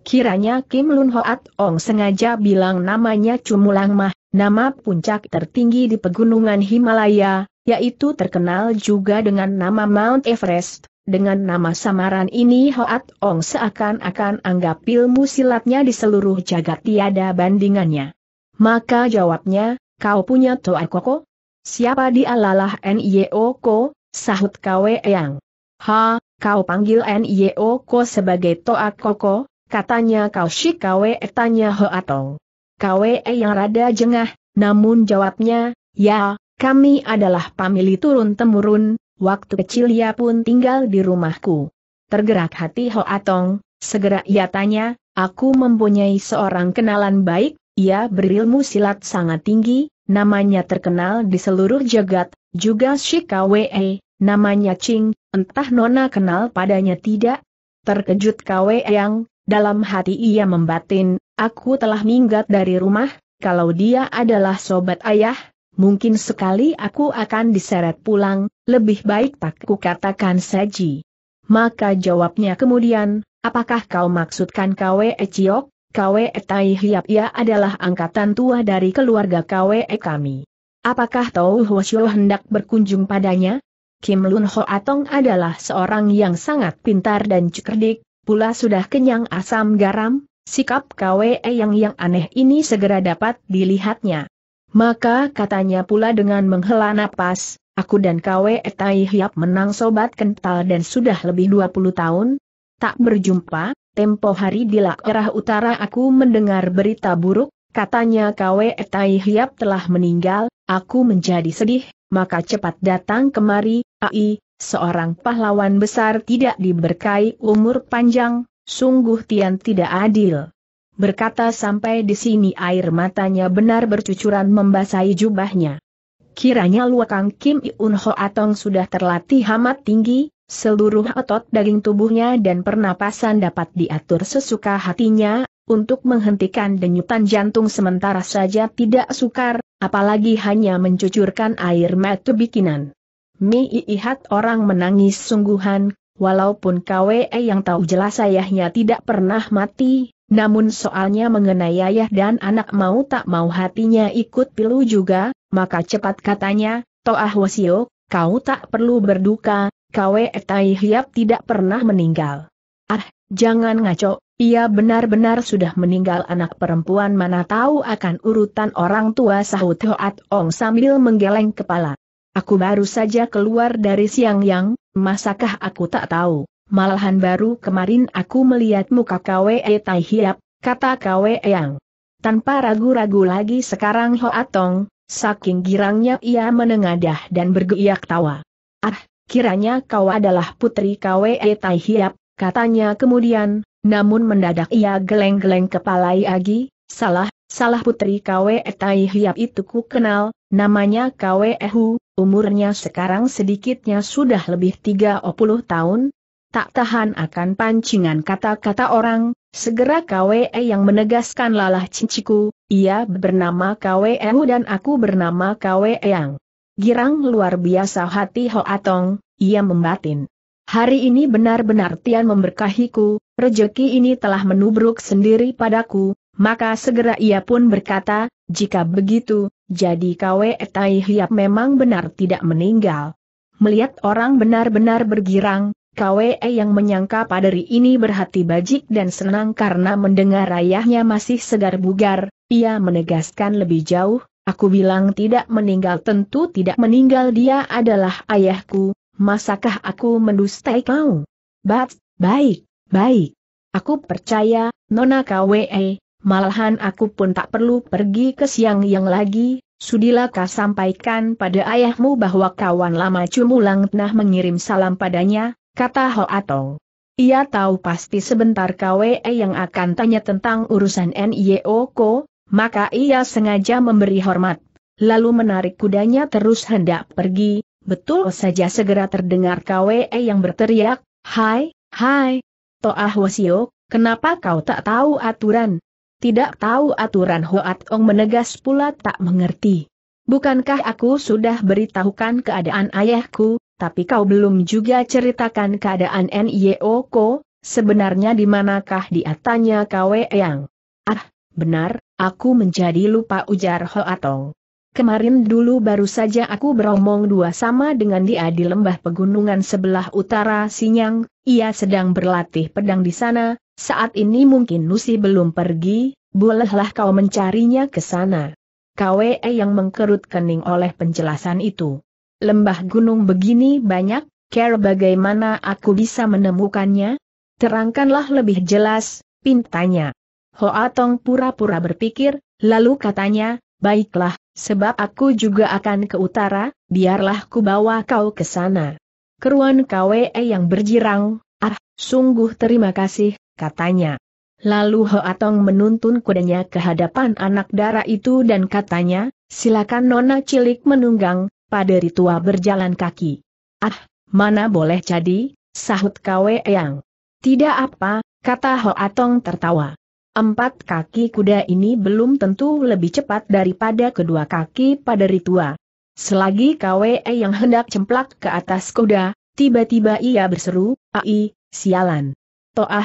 Kiranya Kim Lun Hoat Ong sengaja bilang namanya Cumulang Mah, nama puncak tertinggi di pegunungan Himalaya, yaitu terkenal juga dengan nama Mount Everest. Dengan nama samaran ini Hoat Ong seakan-akan anggap ilmu silatnya di seluruh jagat tiada bandingannya. Maka jawabnya, kau punya Toa Koko? Siapa dia lalah Nio Ko, sahut Kwe Yang. Ha, kau panggil Nyeoko Ko sebagai Toa Koko, Katanya kau si kawe e tanya ho Atong. Kawe e yang rada jengah, namun jawabnya, ya, kami adalah pamili turun-temurun, waktu kecil ia pun tinggal di rumahku. Tergerak hati Ho Atong, segera ia tanya, aku mempunyai seorang kenalan baik, ia berilmu silat sangat tinggi, namanya terkenal di seluruh jagat, juga Shikawe, e, namanya Ching, entah Nona kenal padanya tidak? Terkejut Kawe yang, dalam hati ia membatin, aku telah minggat dari rumah, kalau dia adalah sobat ayah, mungkin sekali aku akan diseret pulang, lebih baik tak kukatakan saji. Maka jawabnya kemudian, apakah kau maksudkan Kwe Ciok, Kwe Tai Hiap ia adalah angkatan tua dari keluarga Kwe e kami. Apakah Tau Hwasyo hendak berkunjung padanya? Kim Lun Ho Atong adalah seorang yang sangat pintar dan cekerdik, pula sudah kenyang asam garam, sikap KWE yang yang aneh ini segera dapat dilihatnya. Maka katanya pula dengan menghela napas, aku dan KWE Tai Hiap menang sobat kental dan sudah lebih 20 tahun, tak berjumpa, tempo hari di Lakerah utara aku mendengar berita buruk, katanya KWE Tai Hiap telah meninggal, aku menjadi sedih, maka cepat datang kemari, AI, seorang pahlawan besar tidak diberkai umur panjang, sungguh Tian tidak adil. Berkata sampai di sini air matanya benar bercucuran membasahi jubahnya. Kiranya Luakang Kim Iun Ho Atong sudah terlatih amat tinggi, seluruh otot daging tubuhnya dan pernapasan dapat diatur sesuka hatinya, untuk menghentikan denyutan jantung sementara saja tidak sukar, apalagi hanya mencucurkan air mata bikinan. Mi Iihat orang menangis sungguhan, walaupun KWE yang tahu jelas ayahnya tidak pernah mati, namun soalnya mengenai ayah dan anak mau tak mau hatinya ikut pilu juga, maka cepat katanya, Toah Wasio, kau tak perlu berduka, KWE Tai Hiap tidak pernah meninggal. Ah, jangan ngaco, ia benar-benar sudah meninggal anak perempuan mana tahu akan urutan orang tua sahut Hoat Ong sambil menggeleng kepala. Aku baru saja keluar dari siang yang, masakah aku tak tahu. Malahan baru kemarin aku melihat muka Kwe e Tai Hiap, kata KWE Yang. Tanpa ragu-ragu lagi sekarang Hoa Tong, saking girangnya ia menengadah dan bergeyak tawa. Ah, kiranya kau adalah putri KWE e Tai Hiap, katanya kemudian, namun mendadak ia geleng-geleng kepala lagi, salah, salah putri KWE e Tai Hiap itu ku kenal, namanya KWE Hu, Umurnya sekarang sedikitnya sudah lebih 30 tahun, tak tahan akan pancingan kata-kata orang, segera KWE yang menegaskan lalah cinciku, ia bernama KWE dan aku bernama KWE yang. Girang luar biasa hati Ho Atong. ia membatin. Hari ini benar-benar Tian memberkahiku, rejeki ini telah menubruk sendiri padaku, maka segera ia pun berkata, jika begitu, jadi Kwe Tai Hiap memang benar tidak meninggal. Melihat orang benar-benar bergirang, KWE yang menyangka paderi ini berhati bajik dan senang karena mendengar ayahnya masih segar bugar, ia menegaskan lebih jauh, aku bilang tidak meninggal tentu tidak meninggal dia adalah ayahku, masakah aku mendustai kau? Bat, baik, baik. Aku percaya, Nona KWE, Malahan aku pun tak perlu pergi ke siang yang lagi, sudilah kau sampaikan pada ayahmu bahwa kawan lama Cumulang tengah mengirim salam padanya, kata Ho Atol. Ia tahu pasti sebentar KWE eh yang akan tanya tentang urusan NIO Ko, maka ia sengaja memberi hormat. Lalu menarik kudanya terus hendak pergi, betul saja segera terdengar KWE eh yang berteriak, Hai, hai, Toah ahwasio, kenapa kau tak tahu aturan? Tidak tahu aturan Hoat Ong menegas pula tak mengerti. Bukankah aku sudah beritahukan keadaan ayahku, tapi kau belum juga ceritakan keadaan N.Y.O. Ko, sebenarnya di manakah dia tanya Kwe Yang. Ah, benar, aku menjadi lupa ujar Hoat Ong. Kemarin dulu baru saja aku beromong dua sama dengan dia di lembah pegunungan sebelah utara Sinyang, ia sedang berlatih pedang di sana, saat ini mungkin Nusi belum pergi, bolehlah kau mencarinya ke sana. KWE yang mengkerut kening oleh penjelasan itu. Lembah gunung begini banyak, care bagaimana aku bisa menemukannya? Terangkanlah lebih jelas, pintanya. Hoa Tong pura-pura berpikir, lalu katanya, baiklah, sebab aku juga akan ke utara, biarlah ku bawa kau ke sana. Keruan KWE yang berjirang, ah, sungguh terima kasih, katanya. Lalu Hoatong menuntun kudanya ke hadapan anak darah itu dan katanya, silakan nona cilik menunggang, pada tua berjalan kaki. Ah, mana boleh jadi, sahut kawe Eyang. Tidak apa, kata Hoatong tertawa. Empat kaki kuda ini belum tentu lebih cepat daripada kedua kaki pada tua. Selagi Kwe yang hendak cemplak ke atas kuda, tiba-tiba ia berseru, Ai, sialan. Toah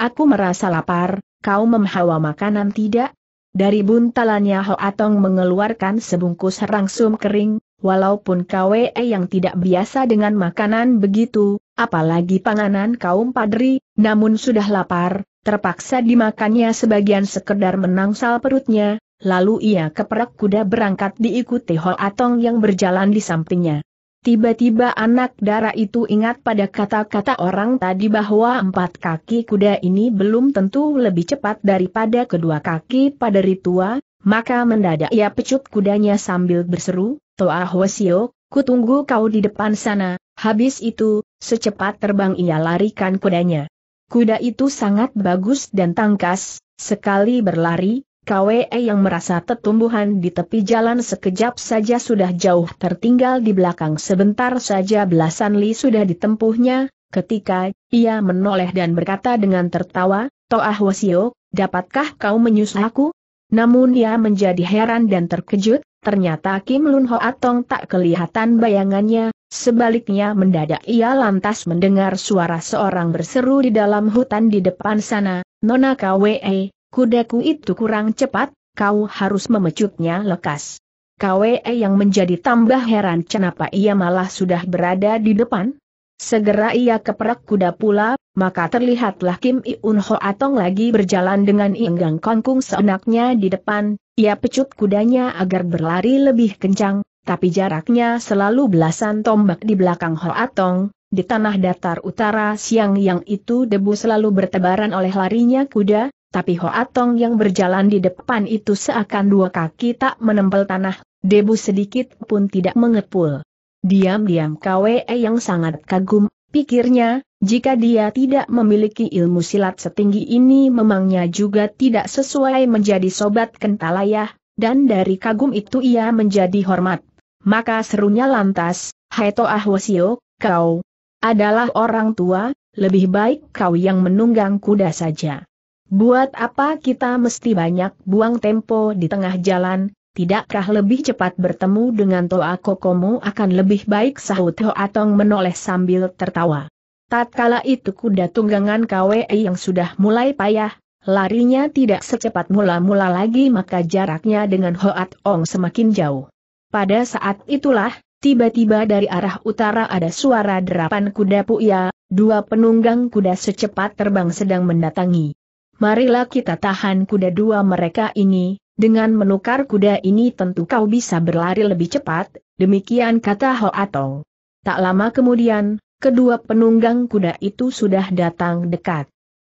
aku merasa lapar, kau memhawa makanan tidak? Dari buntalannya Hoatong mengeluarkan sebungkus rangsum kering, walaupun KWE yang tidak biasa dengan makanan begitu, apalagi panganan kaum padri, namun sudah lapar, terpaksa dimakannya sebagian sekedar menangsal perutnya, lalu ia keperak kuda berangkat diikuti Hoatong yang berjalan di sampingnya. Tiba-tiba anak darah itu ingat pada kata-kata orang tadi bahwa empat kaki kuda ini belum tentu lebih cepat daripada kedua kaki pada ritua, maka mendadak ia pecut kudanya sambil berseru, Toa Hwasio, ku tunggu kau di depan sana, habis itu, secepat terbang ia larikan kudanya. Kuda itu sangat bagus dan tangkas, sekali berlari, KWE yang merasa tetumbuhan di tepi jalan sekejap saja sudah jauh tertinggal di belakang sebentar saja belasan li sudah ditempuhnya, ketika ia menoleh dan berkata dengan tertawa, Toah Wasio, dapatkah kau menyusul aku? Namun ia menjadi heran dan terkejut, ternyata Kim Lun Ho Atong tak kelihatan bayangannya, sebaliknya mendadak ia lantas mendengar suara seorang berseru di dalam hutan di depan sana, Nona KWE, Kudaku itu kurang cepat, kau harus memecutnya lekas. KWE yang menjadi tambah heran kenapa ia malah sudah berada di depan. Segera ia keperak kuda pula, maka terlihatlah Kim Iun Ho Atong lagi berjalan dengan Inggang Kongkung seenaknya di depan, ia pecut kudanya agar berlari lebih kencang, tapi jaraknya selalu belasan tombak di belakang Ho Atong, di tanah datar utara siang yang itu debu selalu bertebaran oleh larinya kuda, tapi Hoa Tong yang berjalan di depan itu seakan dua kaki tak menempel tanah, debu sedikit pun tidak mengepul. Diam-diam KWE yang sangat kagum, pikirnya, jika dia tidak memiliki ilmu silat setinggi ini memangnya juga tidak sesuai menjadi sobat kentalayah, dan dari kagum itu ia menjadi hormat. Maka serunya lantas, Hai Toah kau adalah orang tua, lebih baik kau yang menunggang kuda saja. Buat apa kita mesti banyak buang tempo di tengah jalan, tidakkah lebih cepat bertemu dengan Toa Kokomo akan lebih baik sahut Ho Atong menoleh sambil tertawa. Tatkala itu kuda tunggangan KWE yang sudah mulai payah, larinya tidak secepat mula-mula lagi maka jaraknya dengan Ho Atong semakin jauh. Pada saat itulah, tiba-tiba dari arah utara ada suara derapan kuda Puya, dua penunggang kuda secepat terbang sedang mendatangi marilah kita tahan kuda dua mereka ini, dengan menukar kuda ini tentu kau bisa berlari lebih cepat, demikian kata Ho Atong. Tak lama kemudian, kedua penunggang kuda itu sudah datang dekat.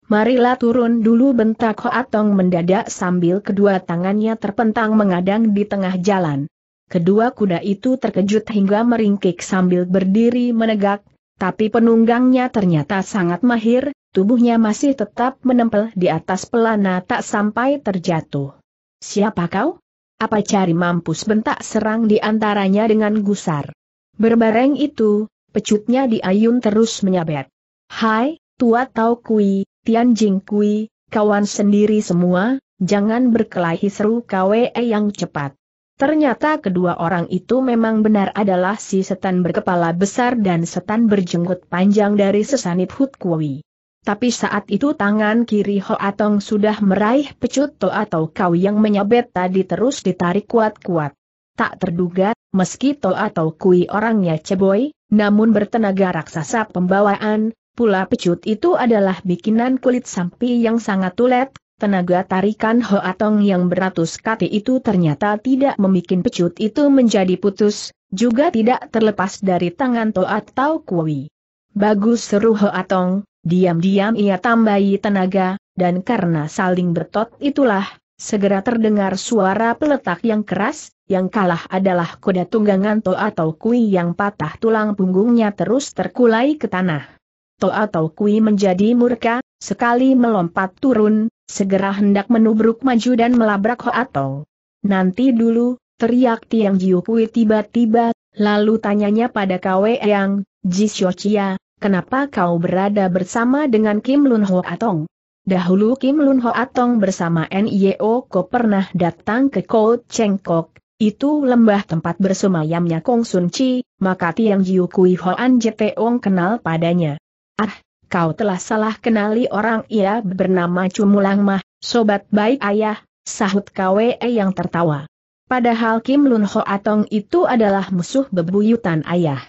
Marilah turun dulu bentak Ho Atong mendadak sambil kedua tangannya terpentang mengadang di tengah jalan. Kedua kuda itu terkejut hingga meringkik sambil berdiri menegak, tapi penunggangnya ternyata sangat mahir, Tubuhnya masih tetap menempel di atas pelana tak sampai terjatuh. Siapa kau? Apa cari mampus bentak serang di antaranya dengan gusar. Berbareng itu, pecutnya diayun terus menyabet. Hai, tua tau kui, tian jing kui, kawan sendiri semua, jangan berkelahi seru KWE yang cepat. Ternyata kedua orang itu memang benar adalah si setan berkepala besar dan setan berjenggot panjang dari sesanit Hut Kui. Tapi saat itu tangan kiri Ho Atong sudah meraih pecut to atau kau yang menyabet tadi terus ditarik kuat-kuat. Tak terduga, meski to atau kui orangnya ceboy, namun bertenaga raksasa pembawaan, pula pecut itu adalah bikinan kulit sampi yang sangat tulet, tenaga tarikan Ho Atong yang beratus kati itu ternyata tidak membuat pecut itu menjadi putus, juga tidak terlepas dari tangan to atau kui. Bagus seru Ho Atong. Diam-diam ia tambahi tenaga, dan karena saling bertot itulah, segera terdengar suara peletak yang keras, yang kalah adalah kuda tunggangan To atau Kui yang patah tulang punggungnya terus terkulai ke tanah. To atau Kui menjadi murka, sekali melompat turun, segera hendak menubruk maju dan melabrak Ho atau. Nanti dulu, teriak Tiang Kui tiba-tiba, lalu tanyanya pada Kwe Yang, Jisyochia, kenapa kau berada bersama dengan Kim Lun Ho Atong? Dahulu Kim Lun Ho Atong bersama NIO e Ko pernah datang ke Ko Chengkok, itu lembah tempat bersemayamnya Kong Sun Chi, maka Tiang Jiu Kui Hoan Ong kenal padanya. Ah, kau telah salah kenali orang ia bernama Cumulang Mah, sobat baik ayah, sahut KWE yang tertawa. Padahal Kim Lun Ho Atong itu adalah musuh bebuyutan ayah.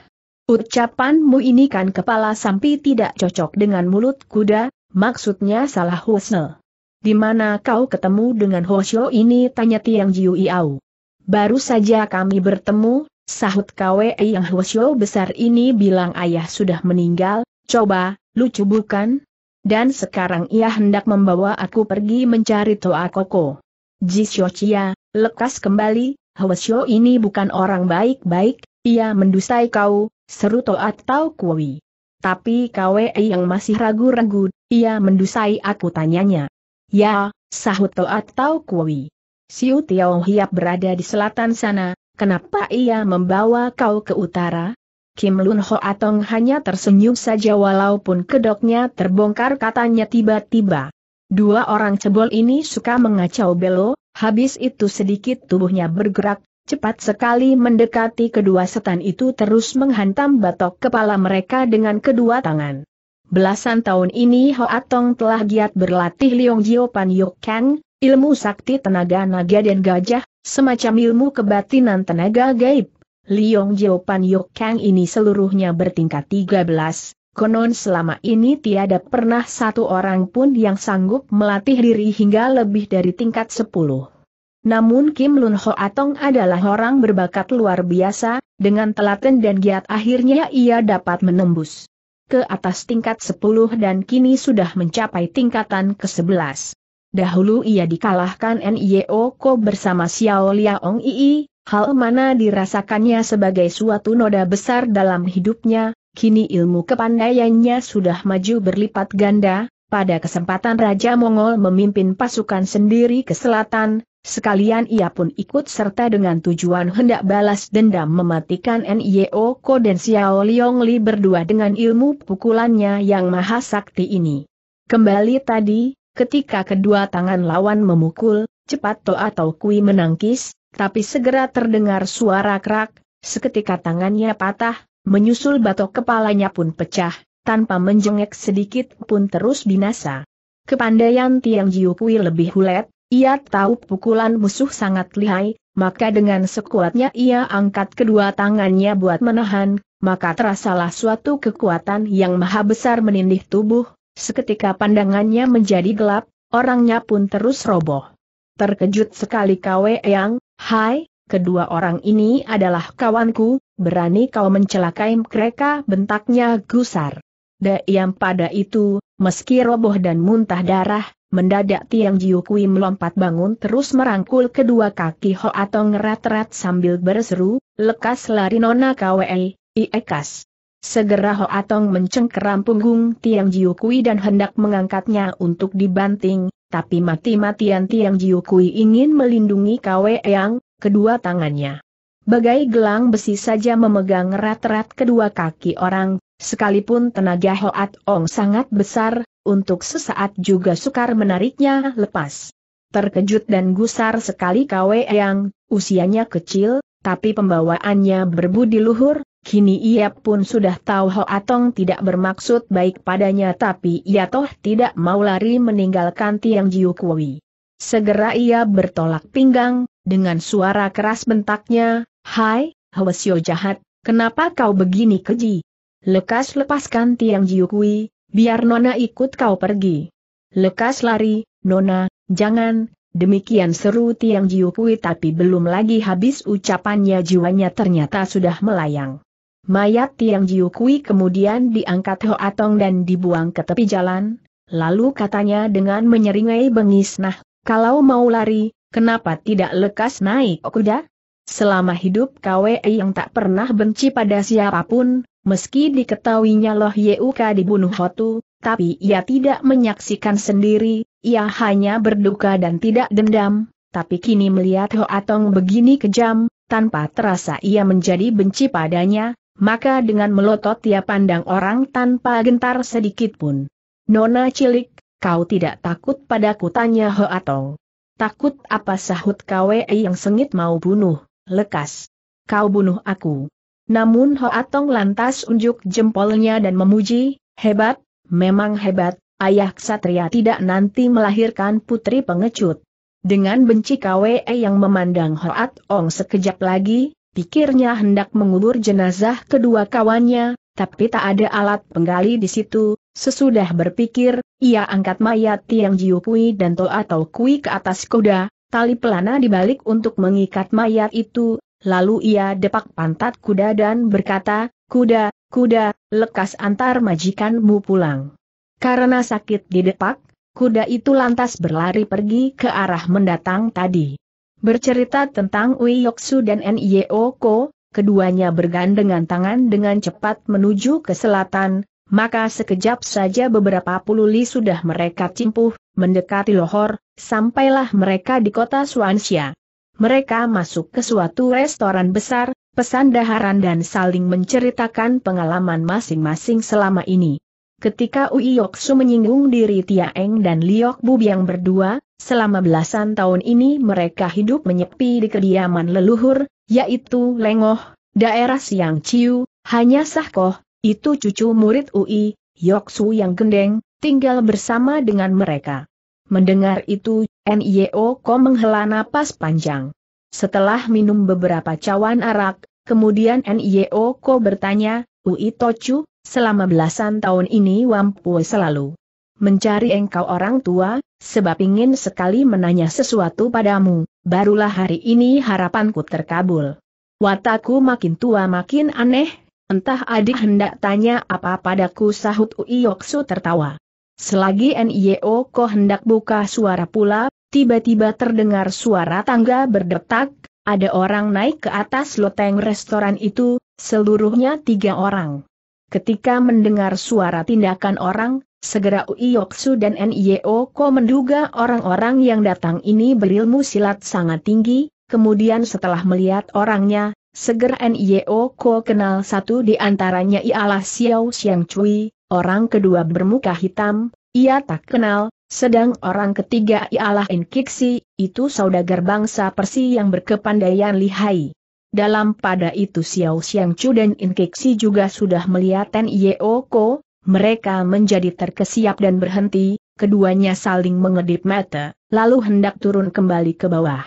Ucapanmu ini kan kepala sampi tidak cocok dengan mulut kuda, maksudnya salah Husne. Di mana kau ketemu dengan Hoshio ini tanya Tiang Jiu Iau. Baru saja kami bertemu, sahut KWE yang Hoshio besar ini bilang ayah sudah meninggal, coba, lucu bukan? Dan sekarang ia hendak membawa aku pergi mencari Toa Koko. Jisyo Chia, lekas kembali, Hoshio ini bukan orang baik-baik, ia mendustai kau, seru to atau kuwi. Tapi KWE yang masih ragu-ragu, ia mendusai aku tanyanya. Ya, sahut to atau kuwi. Siu Tiao Hiap berada di selatan sana, kenapa ia membawa kau ke utara? Kim Lun Ho Atong hanya tersenyum saja walaupun kedoknya terbongkar katanya tiba-tiba. Dua orang cebol ini suka mengacau belo, habis itu sedikit tubuhnya bergerak, cepat sekali mendekati kedua setan itu terus menghantam batok kepala mereka dengan kedua tangan. Belasan tahun ini Hoa Tong telah giat berlatih Liong Jio Pan Yok Kang, ilmu sakti tenaga naga dan gajah, semacam ilmu kebatinan tenaga gaib. Liong Jio Pan Yok Kang ini seluruhnya bertingkat 13, konon selama ini tiada pernah satu orang pun yang sanggup melatih diri hingga lebih dari tingkat 10. Namun Kim Lun Ho Atong adalah orang berbakat luar biasa, dengan telaten dan giat akhirnya ia dapat menembus ke atas tingkat 10 dan kini sudah mencapai tingkatan ke-11. Dahulu ia dikalahkan NIO Ko bersama Xiao Liaong Ii, hal mana dirasakannya sebagai suatu noda besar dalam hidupnya, kini ilmu kepandaiannya sudah maju berlipat ganda, pada kesempatan Raja Mongol memimpin pasukan sendiri ke selatan, Sekalian ia pun ikut serta dengan tujuan hendak balas dendam mematikan NIO Ko dan Xiao Liong Li berdua dengan ilmu pukulannya yang maha sakti ini. Kembali tadi, ketika kedua tangan lawan memukul, cepat To atau Kui menangkis, tapi segera terdengar suara kerak, seketika tangannya patah, menyusul batok kepalanya pun pecah, tanpa menjengek sedikit pun terus binasa. Kepandaian Tiang Jiu Kui lebih hulet, ia tahu pukulan musuh sangat lihai, maka dengan sekuatnya ia angkat kedua tangannya buat menahan, maka terasalah suatu kekuatan yang maha besar menindih tubuh, seketika pandangannya menjadi gelap, orangnya pun terus roboh. Terkejut sekali kawe Yang, hai, kedua orang ini adalah kawanku, berani kau mencelakai mereka bentaknya gusar. Diam pada itu, meski roboh dan muntah darah, Mendadak Tiang Jiu Kui melompat bangun terus merangkul kedua kaki Ho atau ngerat rat sambil berseru, lekas lari nona kwei, iekas. Segera Ho Atong mencengkeram punggung Tiang Jiu Kui dan hendak mengangkatnya untuk dibanting, tapi mati-matian Tiang Jiu Kui ingin melindungi Kwei Yang, kedua tangannya. Bagai gelang besi saja memegang rat-rat kedua kaki orang, Sekalipun tenaga Hoat Ong sangat besar, untuk sesaat juga sukar menariknya lepas. Terkejut dan gusar sekali Kwe Yang, usianya kecil, tapi pembawaannya berbudi luhur, kini ia pun sudah tahu Hoat Ong tidak bermaksud baik padanya tapi ia toh tidak mau lari meninggalkan Tiang Jiu Kui. Segera ia bertolak pinggang, dengan suara keras bentaknya, Hai, Hwasyo jahat, kenapa kau begini keji? Lekas lepaskan Tiang Jiukui, biar Nona ikut kau pergi. Lekas lari, Nona, jangan, demikian seru Tiang Jiukui tapi belum lagi habis ucapannya jiwanya ternyata sudah melayang. Mayat Tiang Jiukui kemudian diangkat Hoatong dan dibuang ke tepi jalan, lalu katanya dengan menyeringai bengis nah, kalau mau lari, kenapa tidak lekas naik kuda? Selama hidup KWI yang tak pernah benci pada siapapun, meski diketahuinya Loh Yeuka dibunuh Hotu, tapi ia tidak menyaksikan sendiri, ia hanya berduka dan tidak dendam, tapi kini melihat Ho Atong begini kejam, tanpa terasa ia menjadi benci padanya, maka dengan melotot ia pandang orang tanpa gentar sedikitpun. Nona cilik, kau tidak takut padaku tanya Atong? Takut apa sahut KWI yang sengit mau bunuh lekas. Kau bunuh aku. Namun Hoatong lantas unjuk jempolnya dan memuji, hebat, memang hebat, ayah ksatria tidak nanti melahirkan putri pengecut. Dengan benci KWE yang memandang Ho Atong sekejap lagi, pikirnya hendak mengubur jenazah kedua kawannya, tapi tak ada alat penggali di situ. Sesudah berpikir, ia angkat mayat Tiang Jiu Kui dan Toa Tau Kui ke atas kuda, Tali pelana dibalik untuk mengikat mayat itu, lalu ia depak pantat kuda dan berkata, Kuda, kuda, lekas antar majikanmu pulang. Karena sakit di depak, kuda itu lantas berlari pergi ke arah mendatang tadi. Bercerita tentang Yoksu dan Nyeoko, keduanya bergandengan tangan dengan cepat menuju ke selatan, maka sekejap saja beberapa puluh li sudah mereka cimpuh, mendekati Lohor, sampailah mereka di kota Swansea. Mereka masuk ke suatu restoran besar, pesan daharan dan saling menceritakan pengalaman masing-masing selama ini. Ketika Ui Yoksu menyinggung diri Tia Eng dan Liok Bu yang berdua, selama belasan tahun ini mereka hidup menyepi di kediaman leluhur, yaitu Lengoh, daerah Siang Ciu, hanya Sahkoh, itu cucu murid UI, Yoksu yang gendeng, tinggal bersama dengan mereka. Mendengar itu, NIO Ko menghela napas panjang. Setelah minum beberapa cawan arak, kemudian NIO Ko bertanya, UI Tochu, selama belasan tahun ini Wampu selalu mencari engkau orang tua, sebab ingin sekali menanya sesuatu padamu, barulah hari ini harapanku terkabul. Wataku makin tua makin aneh, Entah adik hendak tanya apa padaku sahut Yoksu tertawa. Selagi N.I.O. Ko hendak buka suara pula, tiba-tiba terdengar suara tangga berdetak, ada orang naik ke atas loteng restoran itu, seluruhnya tiga orang. Ketika mendengar suara tindakan orang, segera Yoksu dan N.I.O. Ko menduga orang-orang yang datang ini berilmu silat sangat tinggi, kemudian setelah melihat orangnya, Segera NIO Ko kenal satu di antaranya ialah Xiao Xiang Cui, orang kedua bermuka hitam, ia tak kenal, sedang orang ketiga ialah Inkiksi, itu saudagar bangsa Persi yang berkepandaian lihai. Dalam pada itu Xiao Xiang Cui dan Inkiksi juga sudah melihat N.I.O. Ko, mereka menjadi terkesiap dan berhenti, keduanya saling mengedip mata, lalu hendak turun kembali ke bawah.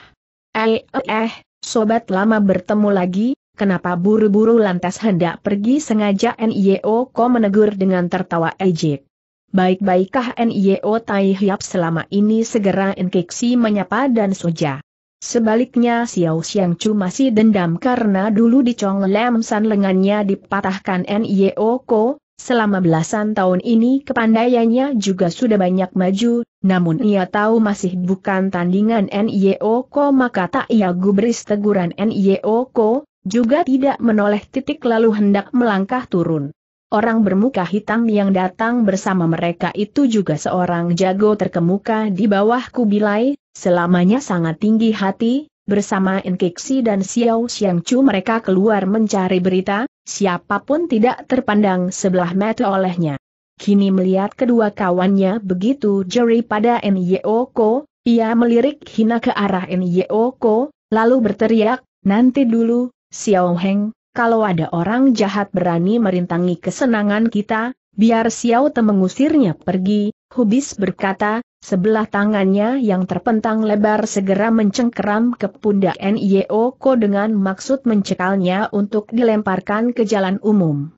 Eh, eh, eh sobat lama bertemu lagi, kenapa buru-buru lantas hendak pergi sengaja NIO ko menegur dengan tertawa ejek. Baik-baikkah NIO Tai Hiap selama ini segera Nkiksi menyapa dan soja. Sebaliknya Xiao Xiang Chu masih dendam karena dulu di Chong San lengannya dipatahkan NIO Ko, Selama belasan tahun ini kepandaiannya juga sudah banyak maju, namun ia tahu masih bukan tandingan Nioko, maka tak ia gubris teguran Nioko, juga tidak menoleh titik lalu hendak melangkah turun. Orang bermuka hitam yang datang bersama mereka itu juga seorang jago terkemuka di bawah kubilai, selamanya sangat tinggi hati, Bersama Inkiksi dan Xiao Xiangchu mereka keluar mencari berita, siapapun tidak terpandang sebelah mata olehnya. Kini melihat kedua kawannya begitu jeri pada Nyeoko, ia melirik hina ke arah Nyeoko, lalu berteriak, nanti dulu, Xiao Heng, kalau ada orang jahat berani merintangi kesenangan kita, biar Xiao Te mengusirnya pergi, Hubis berkata, Sebelah tangannya yang terpentang lebar segera mencengkeram ke pundak Nioko dengan maksud mencekalnya untuk dilemparkan ke jalan umum.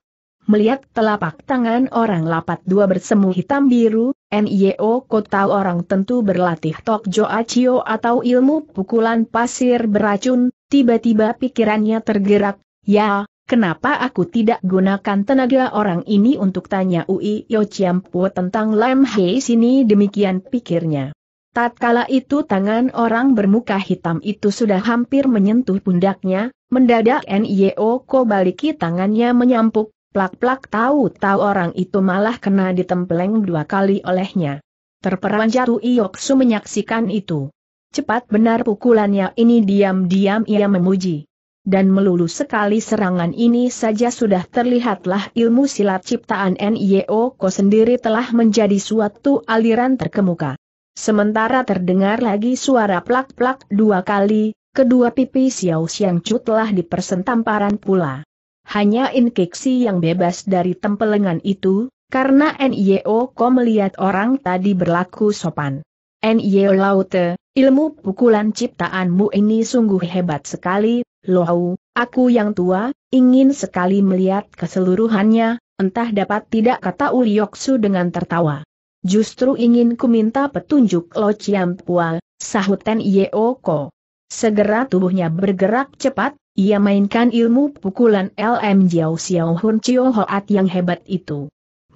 Melihat telapak tangan orang lapat dua bersemu hitam biru, Nioko tahu orang tentu berlatih Tokjo Acio atau ilmu pukulan pasir beracun, tiba-tiba pikirannya tergerak, ya, Kenapa aku tidak gunakan tenaga orang ini untuk tanya Ui Yo Chiampo tentang Lam Hei sini demikian pikirnya. Tatkala itu tangan orang bermuka hitam itu sudah hampir menyentuh pundaknya, mendadak N.I.O. Ko baliki tangannya menyampuk, plak-plak tahu-tahu orang itu malah kena ditempeleng dua kali olehnya. Terperanjat Ui Yoksu menyaksikan itu. Cepat benar pukulannya ini diam-diam ia memuji dan melulu sekali serangan ini saja sudah terlihatlah ilmu silat ciptaan NIO Ko sendiri telah menjadi suatu aliran terkemuka. Sementara terdengar lagi suara plak-plak dua kali, kedua pipi Xiao Xiang Chu telah dipersentamparan pula. Hanya inkeksi yang bebas dari tempelengan itu, karena NIO Ko melihat orang tadi berlaku sopan. NIO Laute, ilmu pukulan ciptaanmu ini sungguh hebat sekali, Lohau, aku yang tua, ingin sekali melihat keseluruhannya, entah dapat tidak kata Ulioksu dengan tertawa. Justru ingin ku minta petunjuk Lo Chiam Pua, sahut Yeoko. Segera tubuhnya bergerak cepat, ia mainkan ilmu pukulan LM Jiao Xiao Hun Chio Hoat yang hebat itu.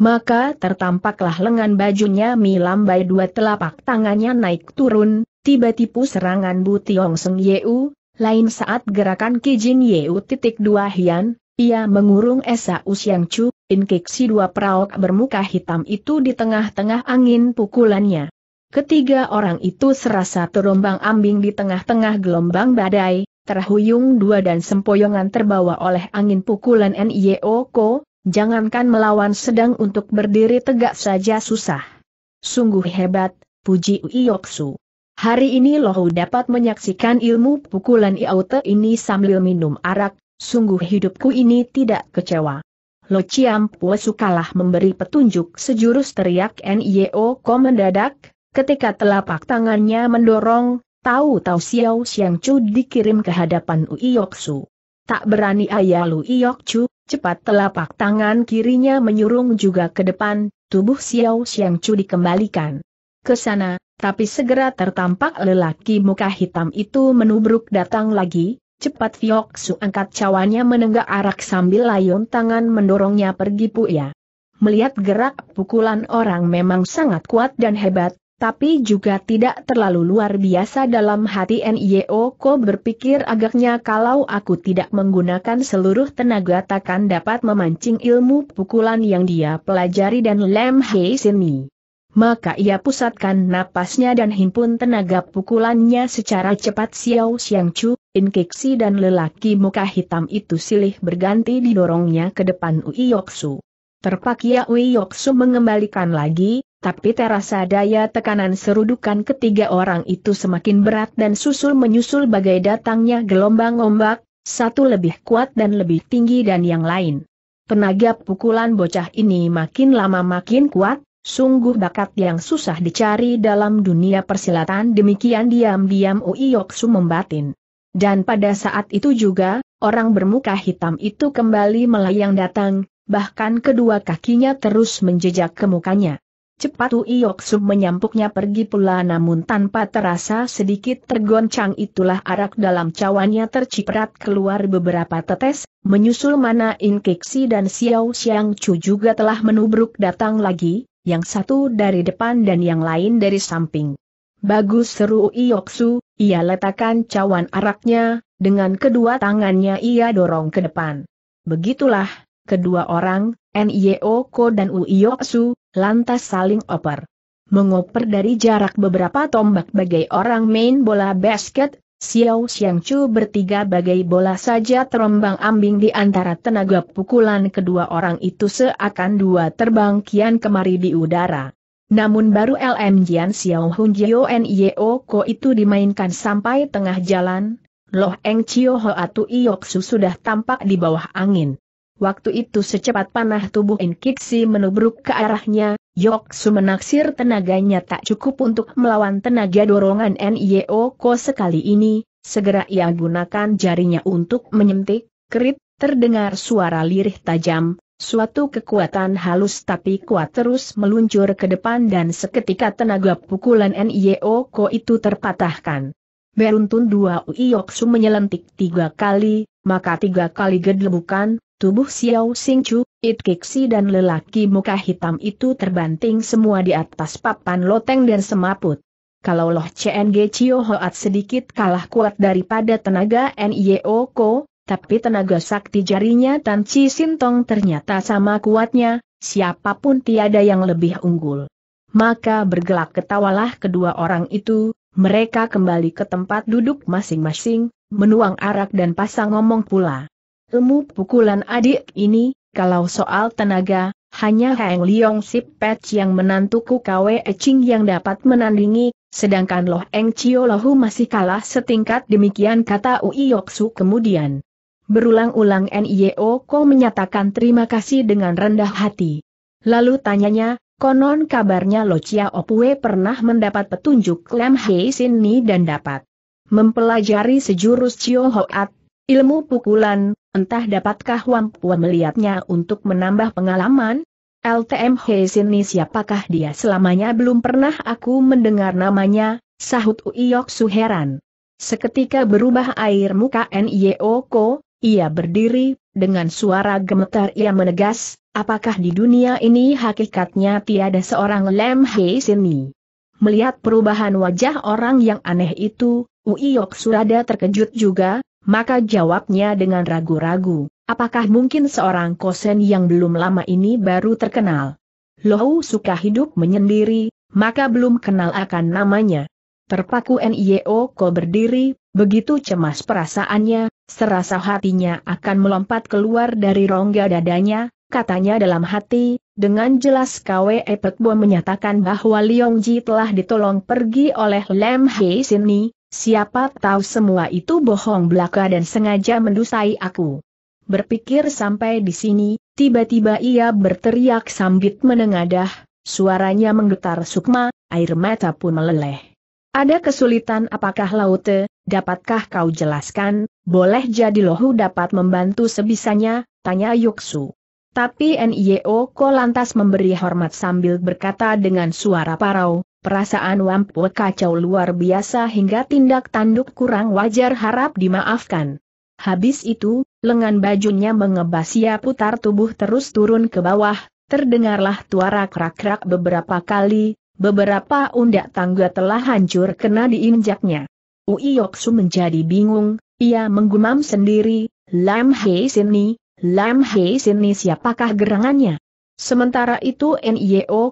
Maka tertampaklah lengan bajunya Mi milambai dua telapak tangannya naik turun, tiba-tiba serangan Bu Tiong Seng Yeu, lain saat gerakan Kijin Yeu titik dua Hian, ia mengurung Esa Usiang Chu, Inkik si dua perawak bermuka hitam itu di tengah-tengah angin pukulannya. Ketiga orang itu serasa terombang ambing di tengah-tengah gelombang badai, terhuyung dua dan sempoyongan terbawa oleh angin pukulan Nyeo Ko, jangankan melawan sedang untuk berdiri tegak saja susah. Sungguh hebat, puji Uyoksu. Hari ini Lohu dapat menyaksikan ilmu pukulan Iaute ini sambil minum arak, sungguh hidupku ini tidak kecewa. Lo Chiam sukalah memberi petunjuk sejurus teriak NIO Ko mendadak, ketika telapak tangannya mendorong, tahu-tahu Xiao Xiang Chu dikirim ke hadapan Su. Tak berani ayah Lu Chu, cepat telapak tangan kirinya menyurung juga ke depan, tubuh Xiao Xiang Chu dikembalikan ke sana, tapi segera tertampak lelaki muka hitam itu menubruk datang lagi, cepat Fiok Su angkat cawannya menenggak arak sambil layung tangan mendorongnya pergi Puya. Melihat gerak pukulan orang memang sangat kuat dan hebat, tapi juga tidak terlalu luar biasa dalam hati NIO Ko berpikir agaknya kalau aku tidak menggunakan seluruh tenaga takkan dapat memancing ilmu pukulan yang dia pelajari dan Lem Hei Sini maka ia pusatkan napasnya dan himpun tenaga pukulannya secara cepat Xiao Xiang Chu, inkeksi dan lelaki muka hitam itu silih berganti didorongnya ke depan Ui Yoksu. Terpakia Ui Yoksu mengembalikan lagi, tapi terasa daya tekanan serudukan ketiga orang itu semakin berat dan susul menyusul bagai datangnya gelombang ombak, satu lebih kuat dan lebih tinggi dan yang lain. Tenaga pukulan bocah ini makin lama makin kuat, Sungguh bakat yang susah dicari dalam dunia persilatan demikian diam-diam Uiyoksu membatin. Dan pada saat itu juga, orang bermuka hitam itu kembali melayang datang, bahkan kedua kakinya terus menjejak ke mukanya. Cepat Uiyoksu menyampuknya pergi pula namun tanpa terasa sedikit tergoncang itulah arak dalam cawannya terciprat keluar beberapa tetes, menyusul mana Inkeksi dan Xiao Xiang Chu juga telah menubruk datang lagi, yang satu dari depan dan yang lain dari samping. Bagus seru Ioksu, ia letakkan cawan araknya, dengan kedua tangannya ia dorong ke depan. Begitulah, kedua orang, Nyeoko dan Uioksu, lantas saling oper. Mengoper dari jarak beberapa tombak bagai orang main bola basket, Xiao Xiangchu bertiga bagai bola saja terombang ambing di antara tenaga pukulan kedua orang itu seakan dua terbang kian kemari di udara. Namun baru LM Jian Xiao Hun Jio Yeo Ko itu dimainkan sampai tengah jalan, Loh Eng Chio Hoa Tu Iok Su sudah tampak di bawah angin. Waktu itu secepat panah tubuh Inkiksi menubruk ke arahnya, Yok Su menaksir tenaganya tak cukup untuk melawan tenaga dorongan Ko sekali ini, segera ia gunakan jarinya untuk menyentik, kerit, terdengar suara lirih tajam, suatu kekuatan halus tapi kuat terus meluncur ke depan dan seketika tenaga pukulan Ko itu terpatahkan. Beruntun dua Su menyelentik tiga kali, maka tiga kali gedlebukan, Tubuh Xiao Xingchu, Chu, It Kixi dan lelaki muka hitam itu terbanting semua di atas papan loteng dan semaput. Kalau Loh CNG Chio Hoat sedikit kalah kuat daripada tenaga NIO e Ko, tapi tenaga sakti jarinya Tan Chi Sintong ternyata sama kuatnya, siapapun tiada yang lebih unggul. Maka bergelak ketawalah kedua orang itu, mereka kembali ke tempat duduk masing-masing, menuang arak dan pasang ngomong pula. Ilmu pukulan adik ini, kalau soal tenaga, hanya Heng Liong Sip Pech yang menantuku Kwe Ching yang dapat menandingi, sedangkan Loh Eng Chio Lohu masih kalah setingkat demikian kata Ui Yoksu kemudian. Berulang-ulang NIO Ko menyatakan terima kasih dengan rendah hati. Lalu tanyanya, konon kabarnya Lo Chia Opwe pernah mendapat petunjuk Lem Hei Sin Ni dan dapat mempelajari sejurus Chio Hoat Ilmu pukulan, entah dapatkah Wampua melihatnya untuk menambah pengalaman? LTM Heisini siapakah dia selamanya belum pernah aku mendengar namanya, sahut Uiok heran. Seketika berubah air muka Nyeoko, ia berdiri, dengan suara gemetar ia menegas, apakah di dunia ini hakikatnya tiada seorang Lem Hei Melihat perubahan wajah orang yang aneh itu, Uiok Surada terkejut juga, maka jawabnya dengan ragu-ragu, apakah mungkin seorang kosen yang belum lama ini baru terkenal? Lohu suka hidup menyendiri, maka belum kenal akan namanya. Terpaku NIO Ko berdiri, begitu cemas perasaannya, serasa hatinya akan melompat keluar dari rongga dadanya, katanya dalam hati, dengan jelas KW Epekbo menyatakan bahwa Liong Ji telah ditolong pergi oleh Lem Hei Sini, Siapa tahu semua itu bohong belaka dan sengaja mendusai aku. Berpikir sampai di sini, tiba-tiba ia berteriak sambit menengadah, suaranya menggetar sukma, air mata pun meleleh. Ada kesulitan apakah Laute, dapatkah kau jelaskan, boleh jadi Lohu dapat membantu sebisanya, tanya Yuksu. Tapi Nio Ko lantas memberi hormat sambil berkata dengan suara parau, perasaan Wampu kacau luar biasa hingga tindak tanduk kurang wajar harap dimaafkan. Habis itu, lengan bajunya mengebas ia putar tubuh terus turun ke bawah, terdengarlah tuara krak-krak beberapa kali, beberapa undak tangga telah hancur kena diinjaknya. Yoksu menjadi bingung, ia menggumam sendiri, Lam Hei sini, Lam Hei sini siapakah gerangannya? Sementara itu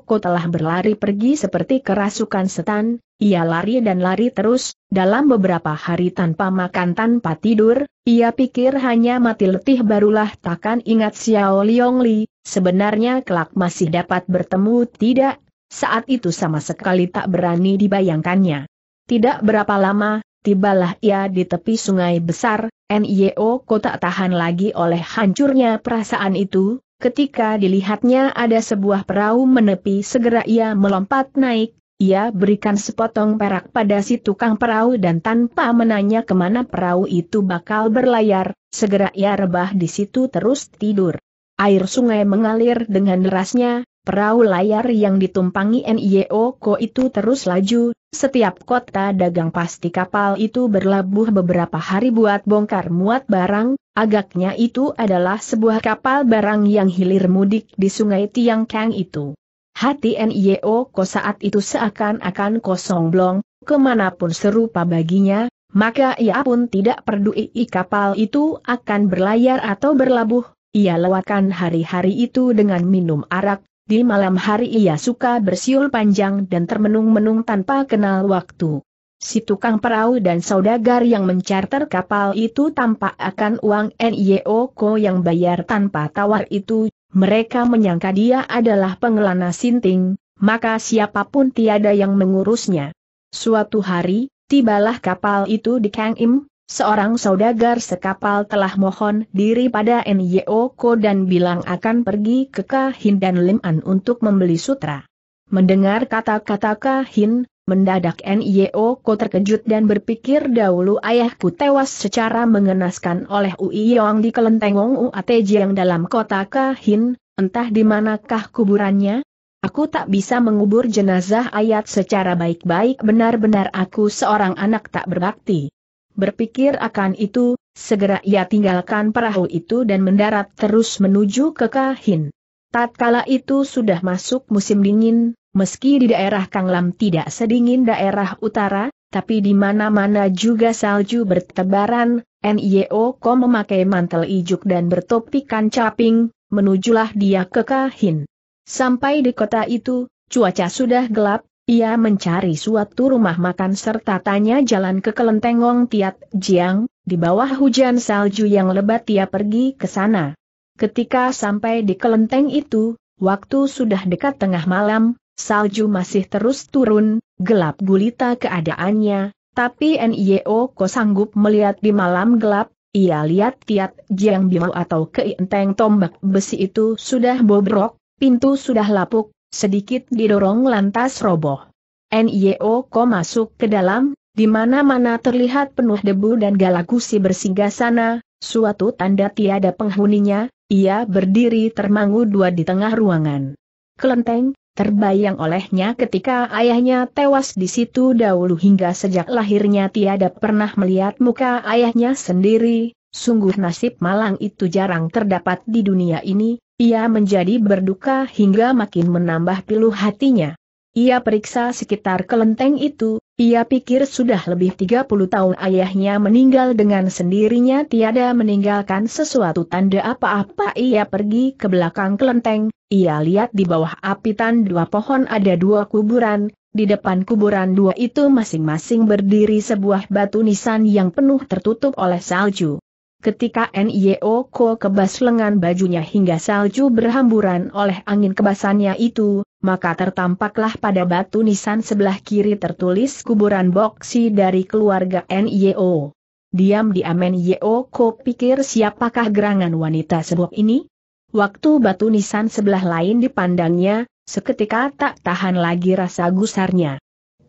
Ko telah berlari pergi seperti kerasukan setan, ia lari dan lari terus, dalam beberapa hari tanpa makan tanpa tidur, ia pikir hanya mati letih barulah takkan ingat Xiao Liong Li, sebenarnya kelak masih dapat bertemu tidak, saat itu sama sekali tak berani dibayangkannya. Tidak berapa lama, tibalah ia di tepi sungai besar, Nieo tak tahan lagi oleh hancurnya perasaan itu, Ketika dilihatnya ada sebuah perahu menepi segera ia melompat naik, ia berikan sepotong perak pada si tukang perahu dan tanpa menanya kemana perahu itu bakal berlayar, segera ia rebah di situ terus tidur. Air sungai mengalir dengan derasnya, Perahu layar yang ditumpangi NIO Ko itu terus laju, setiap kota dagang pasti kapal itu berlabuh beberapa hari buat bongkar muat barang, agaknya itu adalah sebuah kapal barang yang hilir mudik di sungai Tiang Kang itu. Hati NIO Ko saat itu seakan-akan kosong blong, kemanapun serupa baginya, maka ia pun tidak peduli kapal itu akan berlayar atau berlabuh, ia lewatkan hari-hari itu dengan minum arak, di malam hari ia suka bersiul panjang dan termenung-menung tanpa kenal waktu. Si tukang perahu dan saudagar yang mencarter kapal itu tampak akan uang NIOKO yang bayar tanpa tawar itu, mereka menyangka dia adalah pengelana sinting, maka siapapun tiada yang mengurusnya. Suatu hari, tibalah kapal itu di Kang Im, Seorang saudagar sekapal telah mohon diri pada Nyo Ko dan bilang akan pergi ke Kahin dan Liman untuk membeli sutra. Mendengar kata-kata Kahin, mendadak Nyo Ko terkejut dan berpikir dahulu ayahku tewas secara mengenaskan oleh Ui Yong di kelenteng Wong Uateji yang dalam kota Kahin, entah di manakah kuburannya, Aku tak bisa mengubur jenazah ayat secara baik-baik benar-benar aku seorang anak tak berbakti. Berpikir akan itu, segera ia tinggalkan perahu itu dan mendarat terus menuju ke Kahin. Tatkala itu sudah masuk musim dingin, meski di daerah Kanglam tidak sedingin daerah utara, tapi di mana-mana juga salju bertebaran, NIO Ko memakai mantel ijuk dan bertopi kancaping, menujulah dia ke Kahin. Sampai di kota itu, cuaca sudah gelap, ia mencari suatu rumah makan serta tanya jalan ke kelenteng Wong Tiat Jiang, di bawah hujan salju yang lebat ia pergi ke sana. Ketika sampai di kelenteng itu, waktu sudah dekat tengah malam, salju masih terus turun, gelap gulita keadaannya, tapi NIO Ko sanggup melihat di malam gelap, ia lihat Tiat Jiang Bimau atau keinteng tombak besi itu sudah bobrok, pintu sudah lapuk, sedikit didorong lantas roboh. NIO masuk ke dalam, di mana-mana terlihat penuh debu dan galakusi bersinggah sana, suatu tanda tiada penghuninya, ia berdiri termangu dua di tengah ruangan. Kelenteng, terbayang olehnya ketika ayahnya tewas di situ dahulu hingga sejak lahirnya tiada pernah melihat muka ayahnya sendiri, sungguh nasib malang itu jarang terdapat di dunia ini, ia menjadi berduka hingga makin menambah pilu hatinya. Ia periksa sekitar kelenteng itu, ia pikir sudah lebih 30 tahun ayahnya meninggal dengan sendirinya tiada meninggalkan sesuatu tanda apa-apa ia pergi ke belakang kelenteng, ia lihat di bawah apitan dua pohon ada dua kuburan, di depan kuburan dua itu masing-masing berdiri sebuah batu nisan yang penuh tertutup oleh salju. Ketika NIO Ko kebas lengan bajunya hingga salju berhamburan oleh angin kebasannya itu, maka tertampaklah pada batu nisan sebelah kiri tertulis kuburan boksi dari keluarga NIO. Diam-diam NIO Ko pikir siapakah gerangan wanita sebuah ini? Waktu batu nisan sebelah lain dipandangnya, seketika tak tahan lagi rasa gusarnya.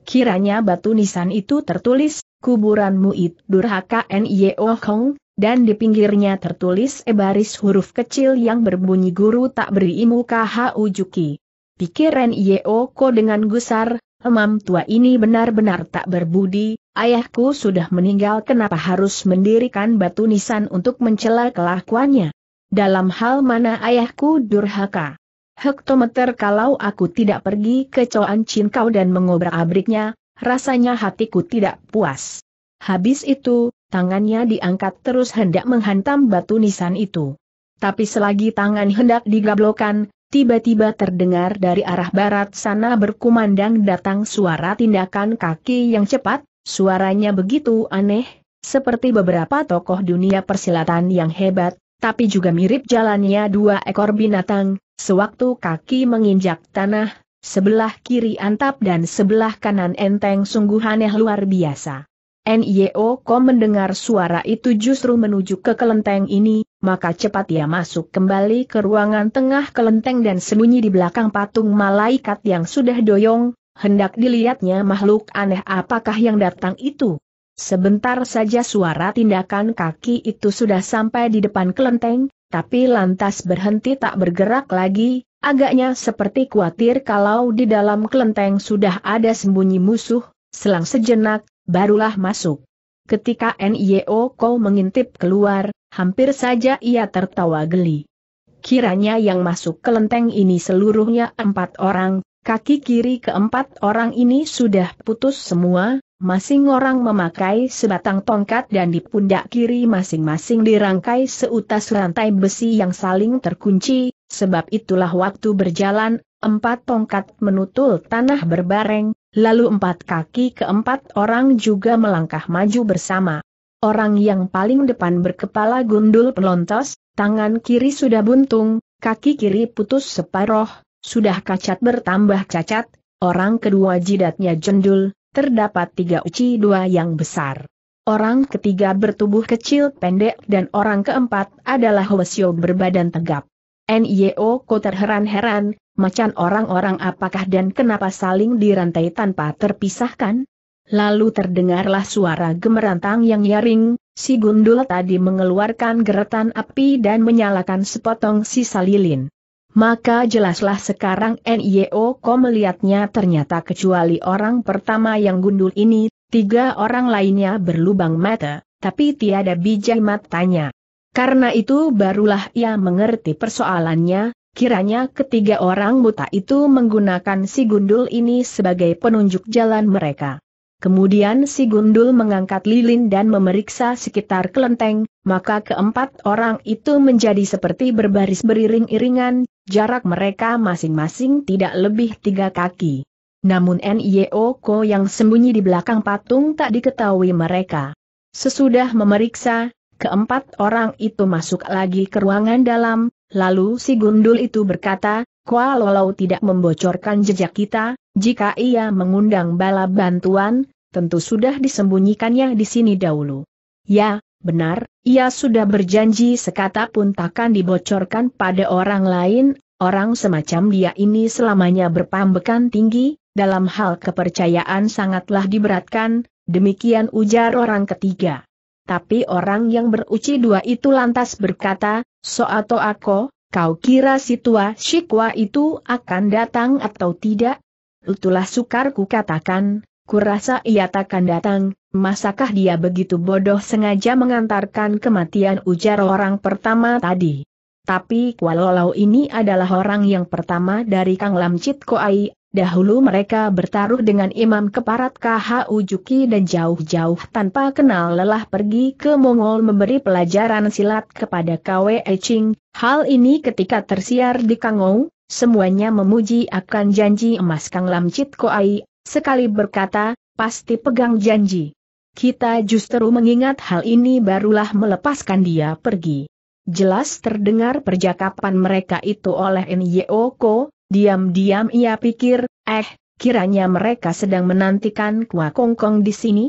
Kiranya batu nisan itu tertulis, kuburan muid durhaka NIO Hong, dan di pinggirnya tertulis ebaris huruf kecil yang berbunyi guru tak berilmu KHU Juki. Pikiran Yeoko dengan gusar, emam tua ini benar-benar tak berbudi, ayahku sudah meninggal kenapa harus mendirikan batu nisan untuk mencela kelakuannya. Dalam hal mana ayahku durhaka? Hektometer kalau aku tidak pergi ke Coan Chin kau dan mengobrak-abriknya, rasanya hatiku tidak puas. Habis itu, tangannya diangkat terus hendak menghantam batu nisan itu. Tapi selagi tangan hendak digablokan, tiba-tiba terdengar dari arah barat sana berkumandang datang suara tindakan kaki yang cepat, suaranya begitu aneh, seperti beberapa tokoh dunia persilatan yang hebat, tapi juga mirip jalannya dua ekor binatang, sewaktu kaki menginjak tanah, sebelah kiri antap dan sebelah kanan enteng sungguh aneh luar biasa. Nio e kau mendengar suara itu justru menuju ke kelenteng ini, maka cepat ia masuk kembali ke ruangan tengah kelenteng dan sembunyi di belakang patung malaikat yang sudah doyong, hendak dilihatnya makhluk aneh apakah yang datang itu. Sebentar saja suara tindakan kaki itu sudah sampai di depan kelenteng, tapi lantas berhenti tak bergerak lagi, agaknya seperti khawatir kalau di dalam kelenteng sudah ada sembunyi musuh, selang sejenak, barulah masuk. Ketika NIO Kau mengintip keluar, hampir saja ia tertawa geli. Kiranya yang masuk ke lenteng ini seluruhnya empat orang, kaki kiri keempat orang ini sudah putus semua, masing orang memakai sebatang tongkat dan di pundak kiri masing-masing dirangkai seutas rantai besi yang saling terkunci, sebab itulah waktu berjalan, empat tongkat menutul tanah berbareng, Lalu empat kaki keempat orang juga melangkah maju bersama. Orang yang paling depan berkepala gundul pelontos, tangan kiri sudah buntung, kaki kiri putus separoh, sudah kacat bertambah cacat, orang kedua jidatnya jendul, terdapat tiga uci dua yang besar. Orang ketiga bertubuh kecil pendek dan orang keempat adalah Hwasyo berbadan tegap. NIO ko terheran-heran, Macan orang-orang apakah dan kenapa saling dirantai tanpa terpisahkan? Lalu terdengarlah suara gemerantang yang nyaring, si gundul tadi mengeluarkan geretan api dan menyalakan sepotong sisa lilin. Maka jelaslah sekarang NIO Ko melihatnya ternyata kecuali orang pertama yang gundul ini, tiga orang lainnya berlubang mata, tapi tiada bijak matanya. Karena itu barulah ia mengerti persoalannya, Kiranya ketiga orang buta itu menggunakan si gundul ini sebagai penunjuk jalan mereka. Kemudian si gundul mengangkat lilin dan memeriksa sekitar kelenteng, maka keempat orang itu menjadi seperti berbaris beriring-iringan, jarak mereka masing-masing tidak lebih tiga kaki. Namun N.I.O. Ko yang sembunyi di belakang patung tak diketahui mereka. Sesudah memeriksa, keempat orang itu masuk lagi ke ruangan dalam, Lalu si gundul itu berkata, Kualolau tidak membocorkan jejak kita, jika ia mengundang bala bantuan, tentu sudah disembunyikannya di sini dahulu. Ya, benar, ia sudah berjanji sekata pun takkan dibocorkan pada orang lain, orang semacam dia ini selamanya berpambekan tinggi, dalam hal kepercayaan sangatlah diberatkan, demikian ujar orang ketiga. Tapi orang yang beruci dua itu lantas berkata, So atau aku, kau kira si tua Shikwa itu akan datang atau tidak? Itulah sukar ku katakan, kurasa ia takkan datang, masakah dia begitu bodoh sengaja mengantarkan kematian ujar orang pertama tadi. Tapi Kualolau ini adalah orang yang pertama dari Kang Lam Chit Koai, Dahulu mereka bertaruh dengan Imam Keparat KHU Ujuki dan jauh-jauh tanpa kenal lelah pergi ke Mongol memberi pelajaran silat kepada KWE Eching. Hal ini ketika tersiar di Kangou, semuanya memuji akan janji emas Kang Lam Chit Koai, sekali berkata, pasti pegang janji. Kita justru mengingat hal ini barulah melepaskan dia pergi. Jelas terdengar percakapan mereka itu oleh Nyeoko. Diam-diam ia pikir, eh, kiranya mereka sedang menantikan Kua Kongkong di sini?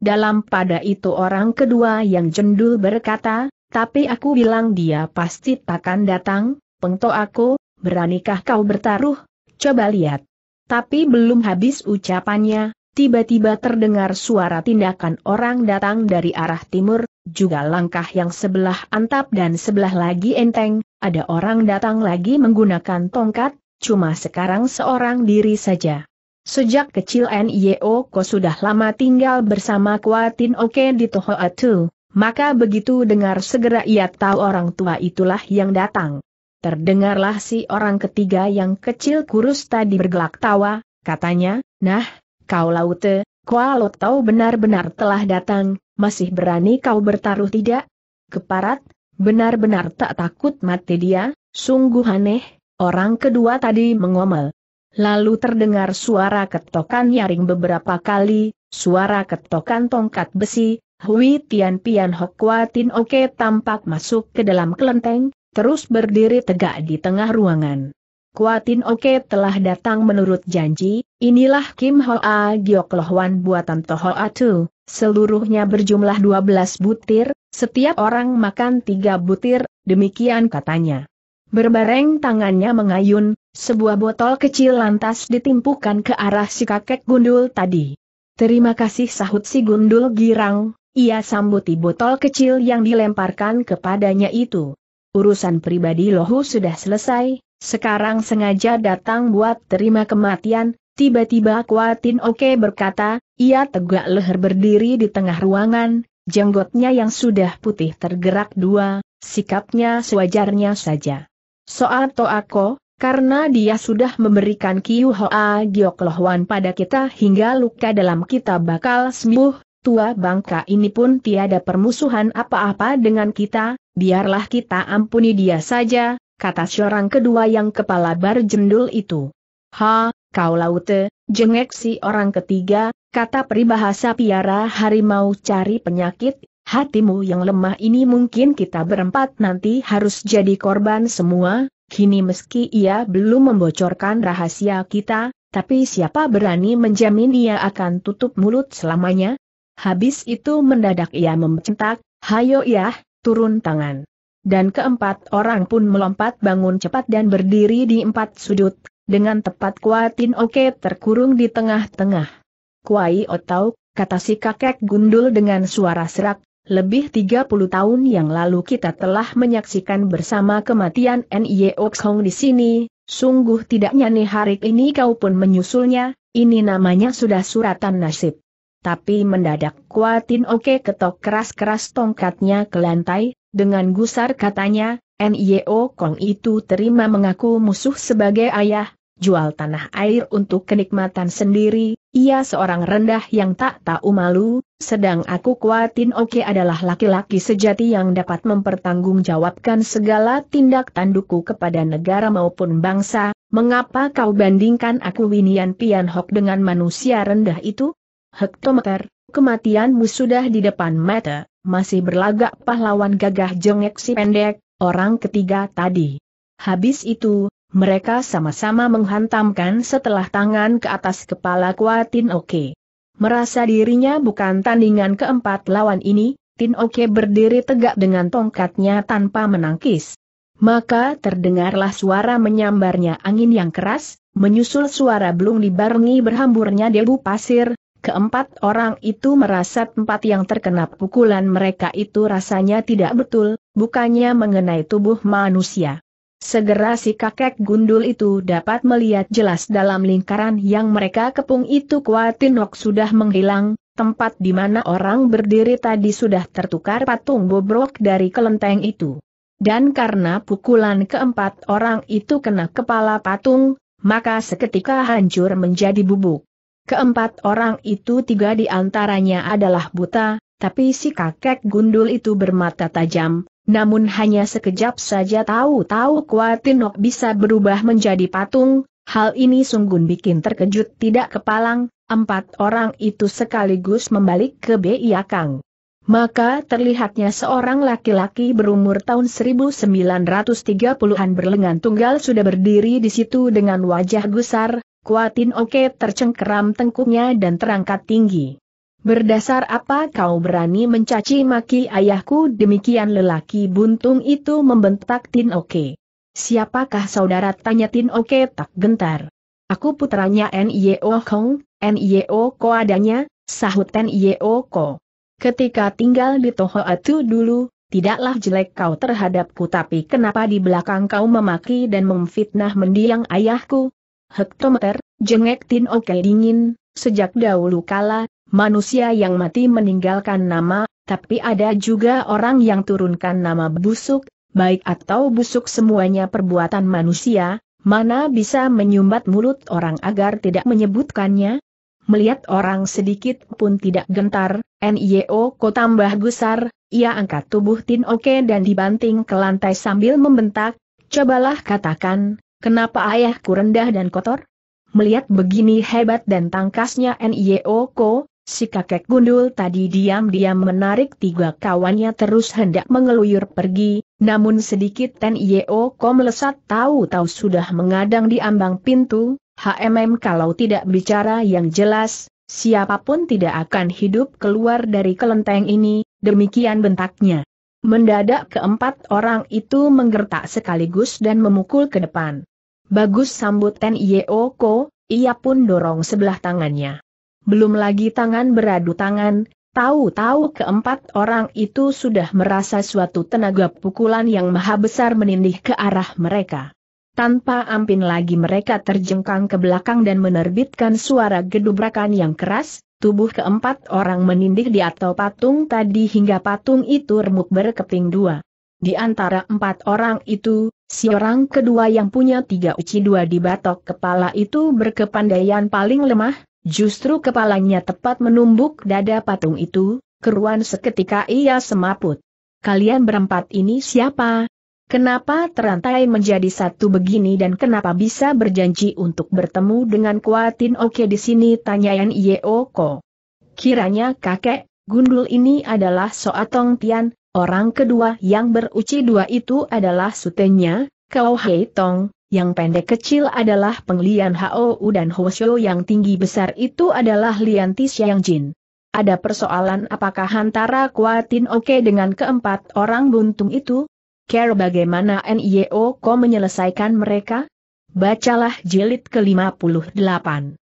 Dalam pada itu orang kedua yang jendul berkata, tapi aku bilang dia pasti takkan datang, pengto aku, beranikah kau bertaruh? Coba lihat. Tapi belum habis ucapannya, tiba-tiba terdengar suara tindakan orang datang dari arah timur, juga langkah yang sebelah antap dan sebelah lagi enteng, ada orang datang lagi menggunakan tongkat, cuma sekarang seorang diri saja. Sejak kecil NIO Ko sudah lama tinggal bersama Kuatin Oke di toho Tohoatu, maka begitu dengar segera ia tahu orang tua itulah yang datang. Terdengarlah si orang ketiga yang kecil kurus tadi bergelak tawa, katanya, Nah, kau laute, lo tau benar-benar telah datang, masih berani kau bertaruh tidak? Keparat, benar-benar tak takut mati dia, sungguh aneh, Orang kedua tadi mengomel. Lalu terdengar suara ketokan nyaring beberapa kali, suara ketokan tongkat besi, Hui Tian Pian Hokwa Tin Oke tampak masuk ke dalam kelenteng, terus berdiri tegak di tengah ruangan. Kuatin Oke telah datang menurut janji, inilah Kim Hoa Giok Lohwan buatan Tohoa Tu, seluruhnya berjumlah 12 butir, setiap orang makan 3 butir, demikian katanya. Berbareng tangannya mengayun, sebuah botol kecil lantas ditimpukan ke arah si kakek gundul tadi. Terima kasih sahut si gundul girang, ia sambuti botol kecil yang dilemparkan kepadanya itu. Urusan pribadi lohu sudah selesai, sekarang sengaja datang buat terima kematian, tiba-tiba Kuatin Oke berkata, ia tegak leher berdiri di tengah ruangan, jenggotnya yang sudah putih tergerak dua, sikapnya sewajarnya saja. Soal Toako, karena dia sudah memberikan Kiu Hoa Giok pada kita hingga luka dalam kita bakal sembuh, tua bangka ini pun tiada permusuhan apa-apa dengan kita, biarlah kita ampuni dia saja, kata seorang kedua yang kepala barjendul itu. Ha, kau laute, jengek si orang ketiga, kata peribahasa piara harimau cari penyakit, Hatimu yang lemah ini mungkin kita berempat nanti harus jadi korban semua, kini meski ia belum membocorkan rahasia kita, tapi siapa berani menjamin ia akan tutup mulut selamanya? Habis itu mendadak ia membentak, hayo ya, turun tangan. Dan keempat orang pun melompat bangun cepat dan berdiri di empat sudut, dengan tepat kuatin oke terkurung di tengah-tengah. Kuai otau, kata si kakek gundul dengan suara serak, lebih 30 tahun yang lalu kita telah menyaksikan bersama kematian N.Y. Oxhong di sini, sungguh tidak nyani hari ini kau pun menyusulnya, ini namanya sudah suratan nasib. Tapi mendadak Kuatin Oke ketok keras-keras tongkatnya ke lantai, dengan gusar katanya, N.Y. Kong itu terima mengaku musuh sebagai ayah, jual tanah air untuk kenikmatan sendiri, ia seorang rendah yang tak tahu malu, sedang aku kuatin Oke adalah laki-laki sejati yang dapat mempertanggungjawabkan segala tindak tandukku kepada negara maupun bangsa, mengapa kau bandingkan aku Winian Hok dengan manusia rendah itu? Hektometer, kematianmu sudah di depan mata, masih berlagak pahlawan gagah jengek si pendek, orang ketiga tadi. Habis itu, mereka sama-sama menghantamkan setelah tangan ke atas kepala Kuatin Oke. Merasa dirinya bukan tandingan keempat lawan ini, Tin Oke berdiri tegak dengan tongkatnya tanpa menangkis. Maka terdengarlah suara menyambarnya angin yang keras, menyusul suara belum dibarengi berhamburnya debu pasir, keempat orang itu merasa tempat yang terkena pukulan mereka itu rasanya tidak betul, bukannya mengenai tubuh manusia. Segera si kakek gundul itu dapat melihat jelas dalam lingkaran yang mereka kepung itu Kuatinok sudah menghilang, tempat di mana orang berdiri tadi sudah tertukar patung bobrok dari kelenteng itu. Dan karena pukulan keempat orang itu kena kepala patung, maka seketika hancur menjadi bubuk. Keempat orang itu tiga di antaranya adalah buta, tapi si kakek gundul itu bermata tajam, namun hanya sekejap saja tahu-tahu Kuatinok bisa berubah menjadi patung, hal ini sungguh bikin terkejut tidak kepalang, empat orang itu sekaligus membalik ke Biakang. Maka terlihatnya seorang laki-laki berumur tahun 1930-an berlengan tunggal sudah berdiri di situ dengan wajah gusar, Kuatin Oke tercengkeram tengkuknya dan terangkat tinggi. Berdasar apa kau berani mencaci maki ayahku demikian lelaki buntung itu membentak Tin Oke. Siapakah saudara tanya Tin Oke tak gentar. Aku putranya N.Y.O. Kong, N.Y.O. Ko adanya, sahut N.Y.O. Ko. Ketika tinggal di Toho Tohoatu dulu, tidaklah jelek kau terhadapku tapi kenapa di belakang kau memaki dan memfitnah mendiang ayahku? Hektometer, jengek Tin Oke dingin, Sejak dahulu kala, manusia yang mati meninggalkan nama, tapi ada juga orang yang turunkan nama busuk, baik atau busuk semuanya perbuatan manusia, mana bisa menyumbat mulut orang agar tidak menyebutkannya? Melihat orang sedikit pun tidak gentar, NIO ko tambah gusar, ia angkat tubuh Tin Oke dan dibanting ke lantai sambil membentak, cobalah katakan, kenapa ayahku rendah dan kotor? Melihat begini hebat dan tangkasnya NIO Ko, Si kakek gundul tadi diam-diam menarik tiga kawannya terus hendak mengeluyur pergi, namun sedikit Ten Yeo Kom lesat tahu-tahu sudah mengadang di ambang pintu, HMM kalau tidak bicara yang jelas, siapapun tidak akan hidup keluar dari kelenteng ini, demikian bentaknya. Mendadak keempat orang itu menggertak sekaligus dan memukul ke depan. Bagus sambut Ten Yeo Ko, ia pun dorong sebelah tangannya belum lagi tangan beradu tangan, tahu-tahu keempat orang itu sudah merasa suatu tenaga pukulan yang maha besar menindih ke arah mereka. Tanpa ampin lagi mereka terjengkang ke belakang dan menerbitkan suara gedubrakan yang keras, tubuh keempat orang menindih di atau patung tadi hingga patung itu remuk berkeping dua. Di antara empat orang itu, si orang kedua yang punya tiga uci dua di batok kepala itu berkepandaian paling lemah, Justru kepalanya tepat menumbuk dada patung itu, keruan seketika ia semaput. Kalian berempat ini siapa? Kenapa terantai menjadi satu begini dan kenapa bisa berjanji untuk bertemu dengan Kuatin Oke di sini tanyaan Yeoko. Kiranya kakek, gundul ini adalah Soatong Tian, orang kedua yang beruci dua itu adalah sutenya, Kau Hei Tong, yang pendek kecil adalah penglian Hou dan Hosho yang tinggi besar itu adalah Lian Tixiang Jin. Ada persoalan apakah antara Kuatin Oke dengan keempat orang buntung itu? Care bagaimana NIO Ko menyelesaikan mereka? Bacalah jilid ke-58.